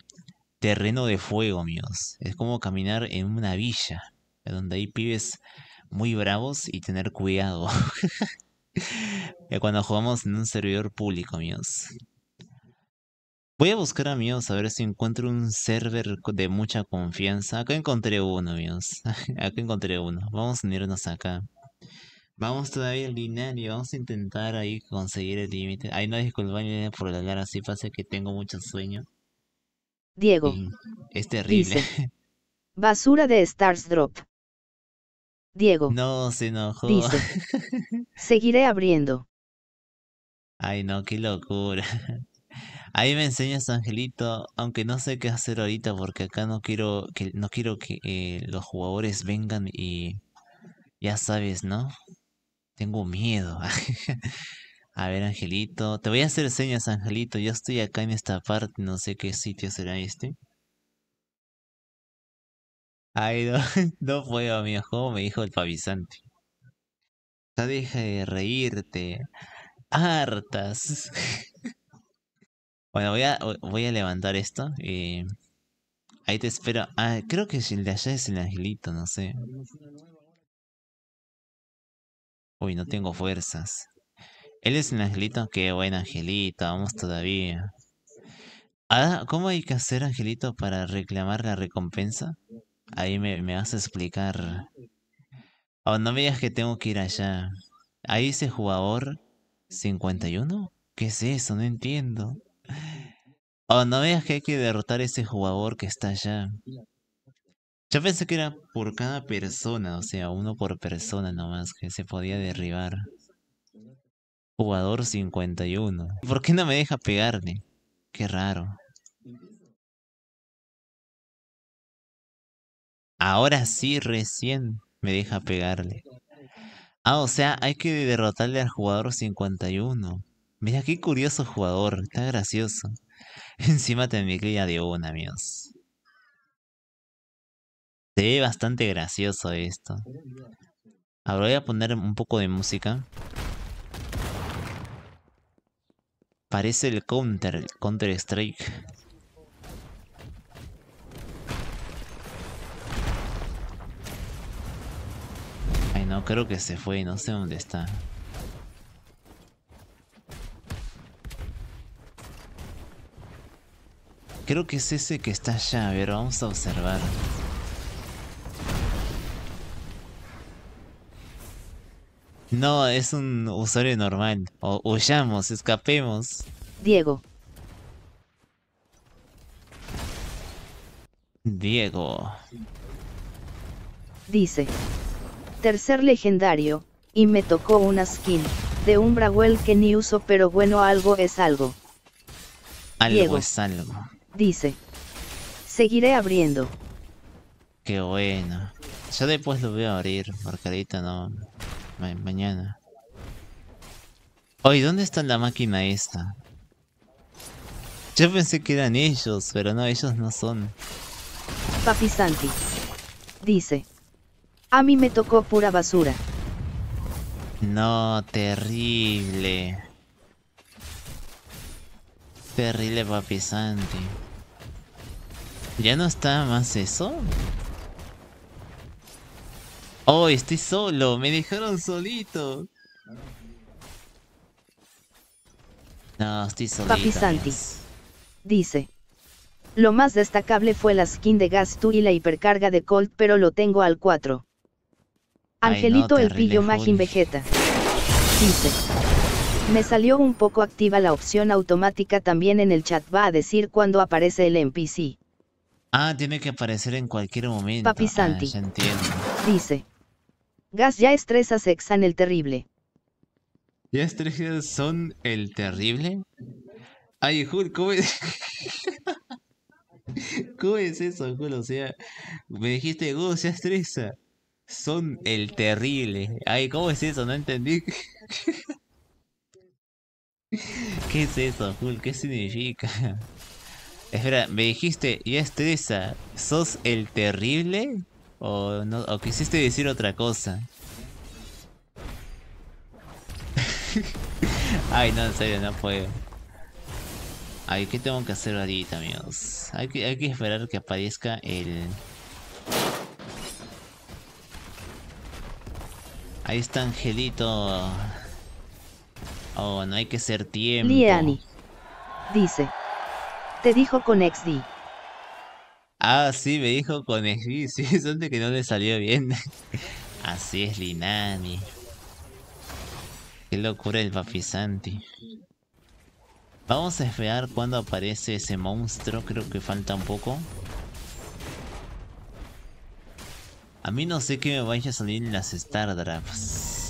S2: terreno de fuego, amigos. Es como caminar en una villa, donde hay pibes muy bravos y tener cuidado. (laughs) Cuando jugamos en un servidor público, amigos. Voy a buscar, amigos, a ver si encuentro un server de mucha confianza. Acá encontré uno, amigos. (laughs) Acá encontré uno. Vamos a unirnos acá. Vamos todavía al y vamos a intentar ahí conseguir el límite. Ay, no disculpa por hablar así, pasa que tengo mucho sueño. Diego. es terrible. (laughs)
S3: basura de Stars Drop.
S2: Diego. No, se enojó. Dice, (laughs)
S3: seguiré abriendo.
S2: Ay, no, qué locura. (laughs) Ahí me enseñas, Angelito, aunque no sé qué hacer ahorita porque acá no quiero que, no quiero que eh, los jugadores vengan y ya sabes, ¿no? Tengo miedo. (laughs) a ver, Angelito. Te voy a hacer señas, Angelito. Yo estoy acá en esta parte. No sé qué sitio será este. Ay, no, (laughs) puedo, mi ojo, me dijo el pavisante. Ya deja de reírte. Hartas. (laughs) Bueno, voy a, voy a levantar esto. Y eh, ahí te espero. Ah, creo que el de allá es el angelito, no sé. Uy, no tengo fuerzas. Él es el angelito. Qué buen angelito. Vamos todavía. Ah, ¿cómo hay que hacer, angelito, para reclamar la recompensa? Ahí me, me vas a explicar. Oh, no veas que tengo que ir allá. Ahí dice jugador 51. ¿Qué es eso? No entiendo. Oh, no veas que hay que derrotar a ese jugador que está allá. Yo pensé que era por cada persona, o sea, uno por persona nomás que se podía derribar.
S1: Jugador 51. ¿Por qué no me deja pegarle? Qué raro. Ahora sí, recién me deja pegarle. Ah, o sea,
S2: hay que derrotarle al jugador 51. Mira qué curioso jugador, está gracioso. (laughs) Encima te envié de una, amigos. Se ve bastante gracioso esto. Ahora voy a poner un poco de música. Parece el counter, counter strike. Ay no, creo que se fue, no sé dónde está. Creo que es ese que está allá, a ver, vamos a observar. No, es un usuario normal. O huyamos, escapemos. Diego. Diego.
S3: Dice. Tercer legendario, y me tocó una skin, de un braguel que ni uso pero bueno algo es algo.
S2: Algo es algo.
S3: Dice. Seguiré abriendo.
S2: Qué bueno. Ya después lo voy a abrir, porque no mañana. hoy ¿dónde está la máquina esta? Yo pensé que eran ellos, pero no, ellos no son.
S3: Papi Dice. A mí me tocó pura basura.
S2: No, terrible. Terrible, Papi Santi. ¿Ya no está más eso? Oh, estoy solo. Me dejaron solito. No, estoy solito. Papi Santi. Dice.
S3: Lo más destacable fue la skin de Gastu y la hipercarga de Colt, pero lo tengo al 4. Angelito el pillo Magin Vegeta. Dice. Me salió un poco activa la opción automática también en el chat va a decir cuando aparece el NPC.
S2: Ah, tiene que aparecer en cualquier momento. Papi ah, Santi.
S3: Dice. Gas ya estresas exan el terrible.
S2: ¿Ya estresas son el terrible? Ay, Jul, ¿cómo es? (laughs) ¿Cómo es eso, Jul? O sea, me dijiste, Gus, ya estresa. Son el terrible. Ay, ¿cómo es eso? No entendí. (laughs) ¿Qué es eso, Jul? ¿Qué significa? Espera, me dijiste, ya estresa. ¿Sos el terrible? O, no, quisiste decir otra cosa. (laughs) Ay, no, en serio, no puedo. Ay, ¿qué tengo que hacer ahorita, amigos? Hay que, hay que esperar que aparezca el... Ahí está Angelito. Oh, no hay que ser tiempo. Dice.
S3: Te dijo con XD.
S2: Ah, sí, me dijo con sí, es (laughs) donde que no le salió bien. (laughs) Así es Linani. Qué locura el Bafisanti! Vamos a esperar cuando aparece ese monstruo, creo que falta un poco. A mí no sé qué me vaya a salir en las Stardraps.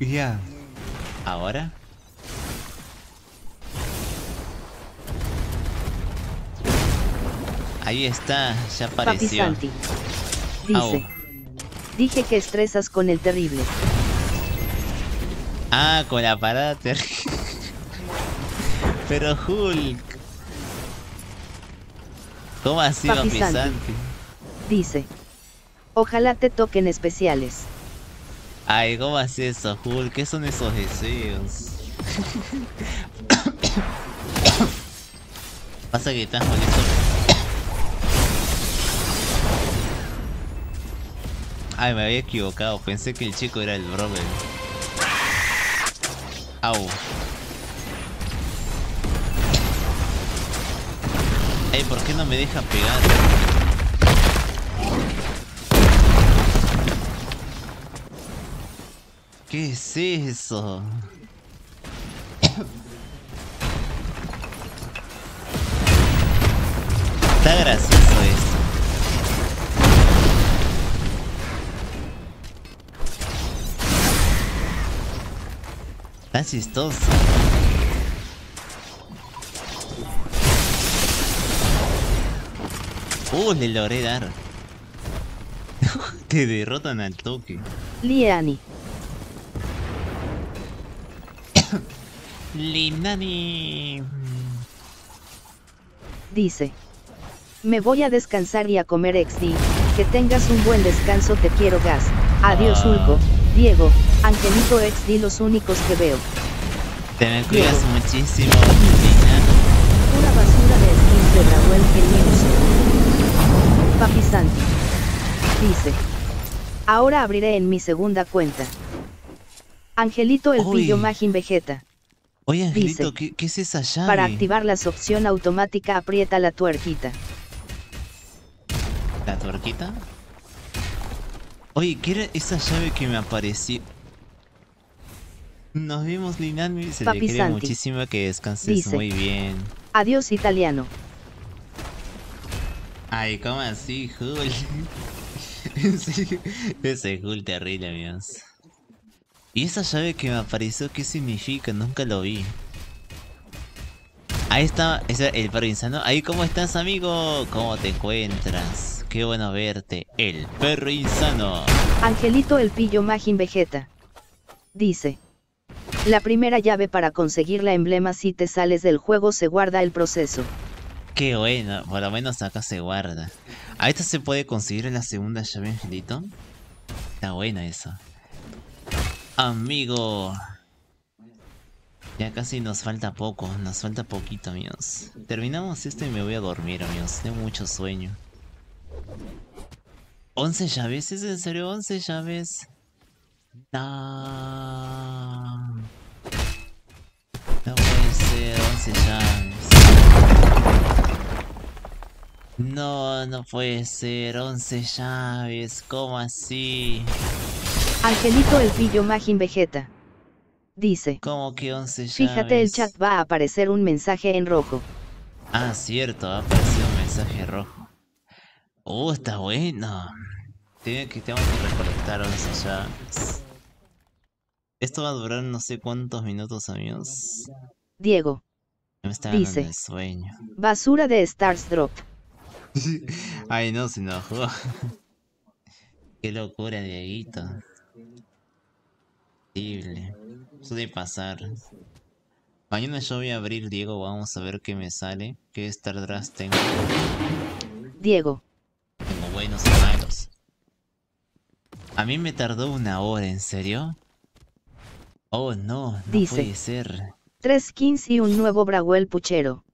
S2: Ya. ¿Ahora? Ahí está, ya apareció. Dice.
S3: Dije que estresas con el terrible.
S2: Ah, con la parada terrible. (laughs) Pero Hulk. ¿Cómo ha sido? Santi? Dice.
S3: Ojalá te toquen especiales.
S2: Ay, ¿cómo haces eso, Hulk? ¿Qué son esos deseos? (coughs) Pasa que estás molesto. (coughs) Ay, me había equivocado. Pensé que el chico era el Brobel. Au. Ay, ¿por qué no me deja pegar? ¿Qué es eso? Está gracioso eso. Está chistoso. Uh, le logré dar. Te (laughs) derrotan al toque. Liani. Linani.
S3: Dice. Me voy a descansar y a comer XD. Que tengas un buen descanso, te quiero gas. Adiós, ah. Ulco, Diego, Angelito XD, los únicos que veo.
S2: Te me cuidas muchísimo, Lina.
S3: Una basura de skin de Raúl uso. Papi Santi. Dice. Ahora abriré en mi segunda cuenta. Angelito el pillo Magin Vegeta.
S2: Oye, Angelito, ¿qué, es esa llave? Para activar
S3: la opción automática aprieta la tuerquita.
S2: ¿La tuerquita? Oye, ¿qué era esa llave que me apareció? Nos vimos, Linami, se Papi le quiere muchísimo que descanses muy bien.
S3: Adiós, italiano.
S2: Ay, ¿cómo así, Jul? (laughs) Ese Jul terrible, amigos. ¿Y esa llave que me apareció qué significa? Nunca lo vi. Ahí está, es el perro insano. Ahí, ¿cómo estás, amigo? ¿Cómo te encuentras? Qué bueno verte, el perro insano.
S3: Angelito el pillo Magin Vegeta. Dice. La primera llave para conseguir la emblema si te sales del juego se guarda el proceso.
S2: Qué bueno, por lo menos acá se guarda. ¿A esta se puede conseguir la segunda llave, Angelito? Está buena esa amigo. Ya casi nos falta poco, nos falta poquito, amigos. Terminamos esto y me voy a dormir, amigos. Tengo mucho sueño. ¿11 llaves? ¿Es en serio 11 llaves? No. No puede ser 11 llaves. No, no puede ser 11 llaves. ¿Cómo así? Angelito el pillo
S3: Magin Vegeta.
S2: Dice. ¿Cómo que 11 llaves? Fíjate el
S3: chat va a aparecer un mensaje en rojo.
S2: Ah, cierto, ha aparecido un mensaje rojo. Oh, está bueno. que, tengo que recolectar 11 llaves. Esto va a durar no sé cuántos minutos, amigos. Diego. dice. sueño.
S3: Basura de Stars Drop.
S2: (laughs) Ay, no, se enojó. (laughs) Qué locura, Dieguito. Imposible. de pasar. Mañana yo voy a abrir, Diego. Vamos a ver qué me sale. ¿Qué tardarás? tengo? Diego. Como buenos y A mí me tardó una hora, ¿en serio? Oh, no. No puede ser.
S3: Tres skins y un nuevo Brawl puchero.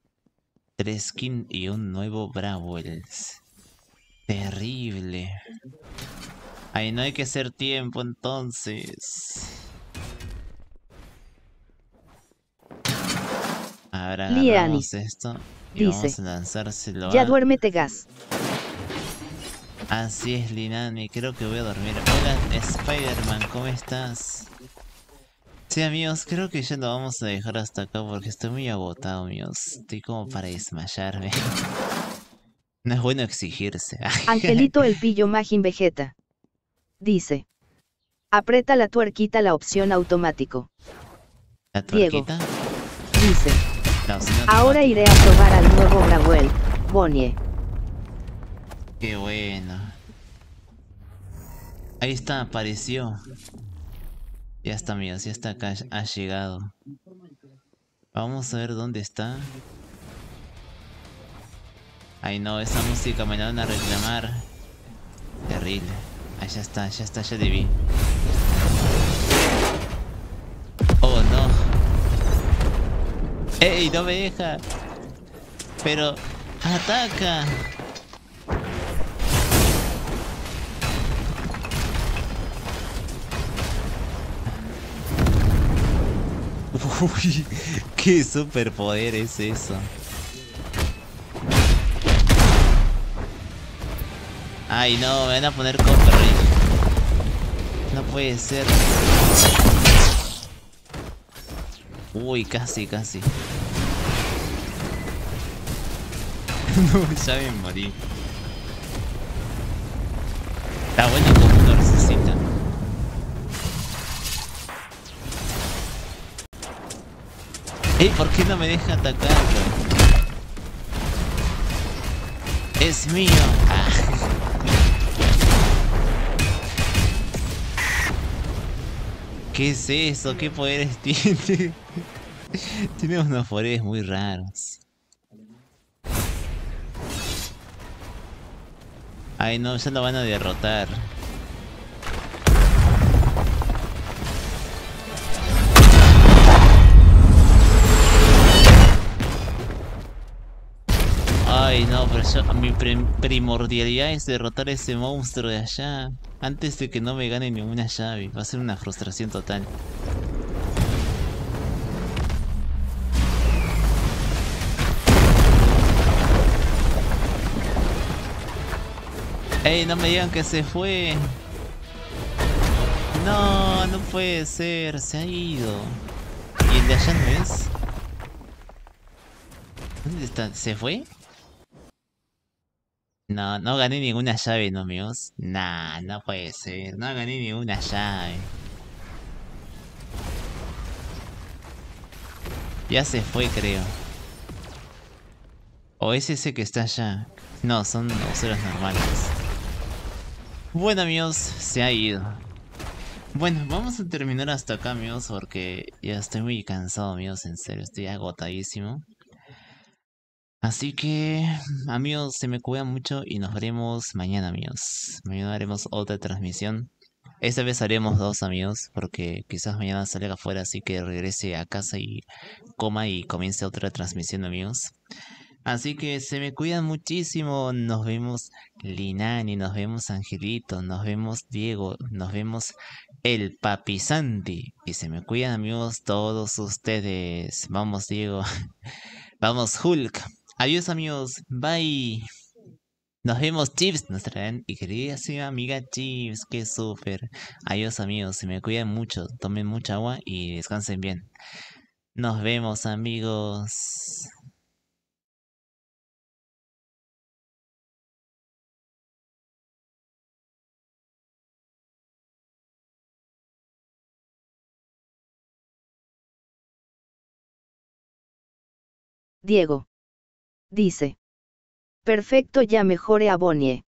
S2: Tres skins y un nuevo Braguel. Terrible. Ahí no hay que hacer tiempo entonces. Ahora Liani esto y dice, vamos a lanzárselo Ya
S3: duérmete gas.
S2: Así es Linani, creo que voy a dormir. Hola Spider-Man, ¿cómo estás? Sí amigos, creo que ya lo vamos a dejar hasta acá porque estoy muy agotado amigos. Estoy como para desmayarme. (laughs) no es bueno exigirse. (laughs) Angelito
S3: el pillo Magin Vegeta. Dice. Aprieta la tuerquita la opción automático.
S2: La Diego. Dice. Ahora
S3: iré a probar al nuevo Gravel. Bonnie.
S2: Qué bueno. Ahí está, apareció. Ya está, amigos, ya está acá, ha llegado. Vamos a ver dónde está. Ay no, esa música me la van a reclamar. Terrible. Allá ah, está, ya está, ya te vi. Oh, no. ¡Ey, no me deja! Pero... ¡Ataca! Uy, (laughs) qué superpoder es eso. Ay, no, me van a poner contra No puede ser. Uy, casi, casi. (laughs) no, ya me morí. Está bueno como necesita. Ey, ¿por qué no me deja atacar? Es mío. Ah. ¿Qué es eso? ¿Qué poderes (laughs) tiene? tiene unos poderes muy raros. Ay no, ya lo van a derrotar. Ay no, pero yo, mi primordialidad es derrotar a ese monstruo de allá. Antes de que no me gane ninguna llave, va a ser una frustración total. Ey, no me digan que se fue. No, no puede ser, se ha ido. ¿Y el de allá no es? ¿Dónde está? ¿Se fue? No, no gané ninguna llave, ¿no, amigos? Nah, no puede ser. No gané ninguna llave. Ya se fue, creo. O es ese que está allá. No, son los héroes normales. Bueno, amigos, se ha ido. Bueno, vamos a terminar hasta acá, amigos, porque ya estoy muy cansado, amigos, en serio. Estoy agotadísimo. Así que, amigos, se me cuidan mucho y nos veremos mañana, amigos. Mañana haremos otra transmisión. Esta vez haremos dos, amigos, porque quizás mañana salga afuera, así que regrese a casa y coma y comience otra transmisión, amigos. Así que se me cuidan muchísimo. Nos vemos Linani, nos vemos Angelito, nos vemos Diego, nos vemos el Papi Y se me cuidan, amigos, todos ustedes. Vamos, Diego. (laughs) Vamos, Hulk. Adiós amigos, bye. Nos vemos Chips, Nuestra traen y queridísima amiga Chips, qué súper. Adiós amigos, se me cuidan mucho, tomen mucha agua y descansen bien. Nos vemos amigos.
S5: Diego. Dice. Perfecto ya mejore a Bonnie.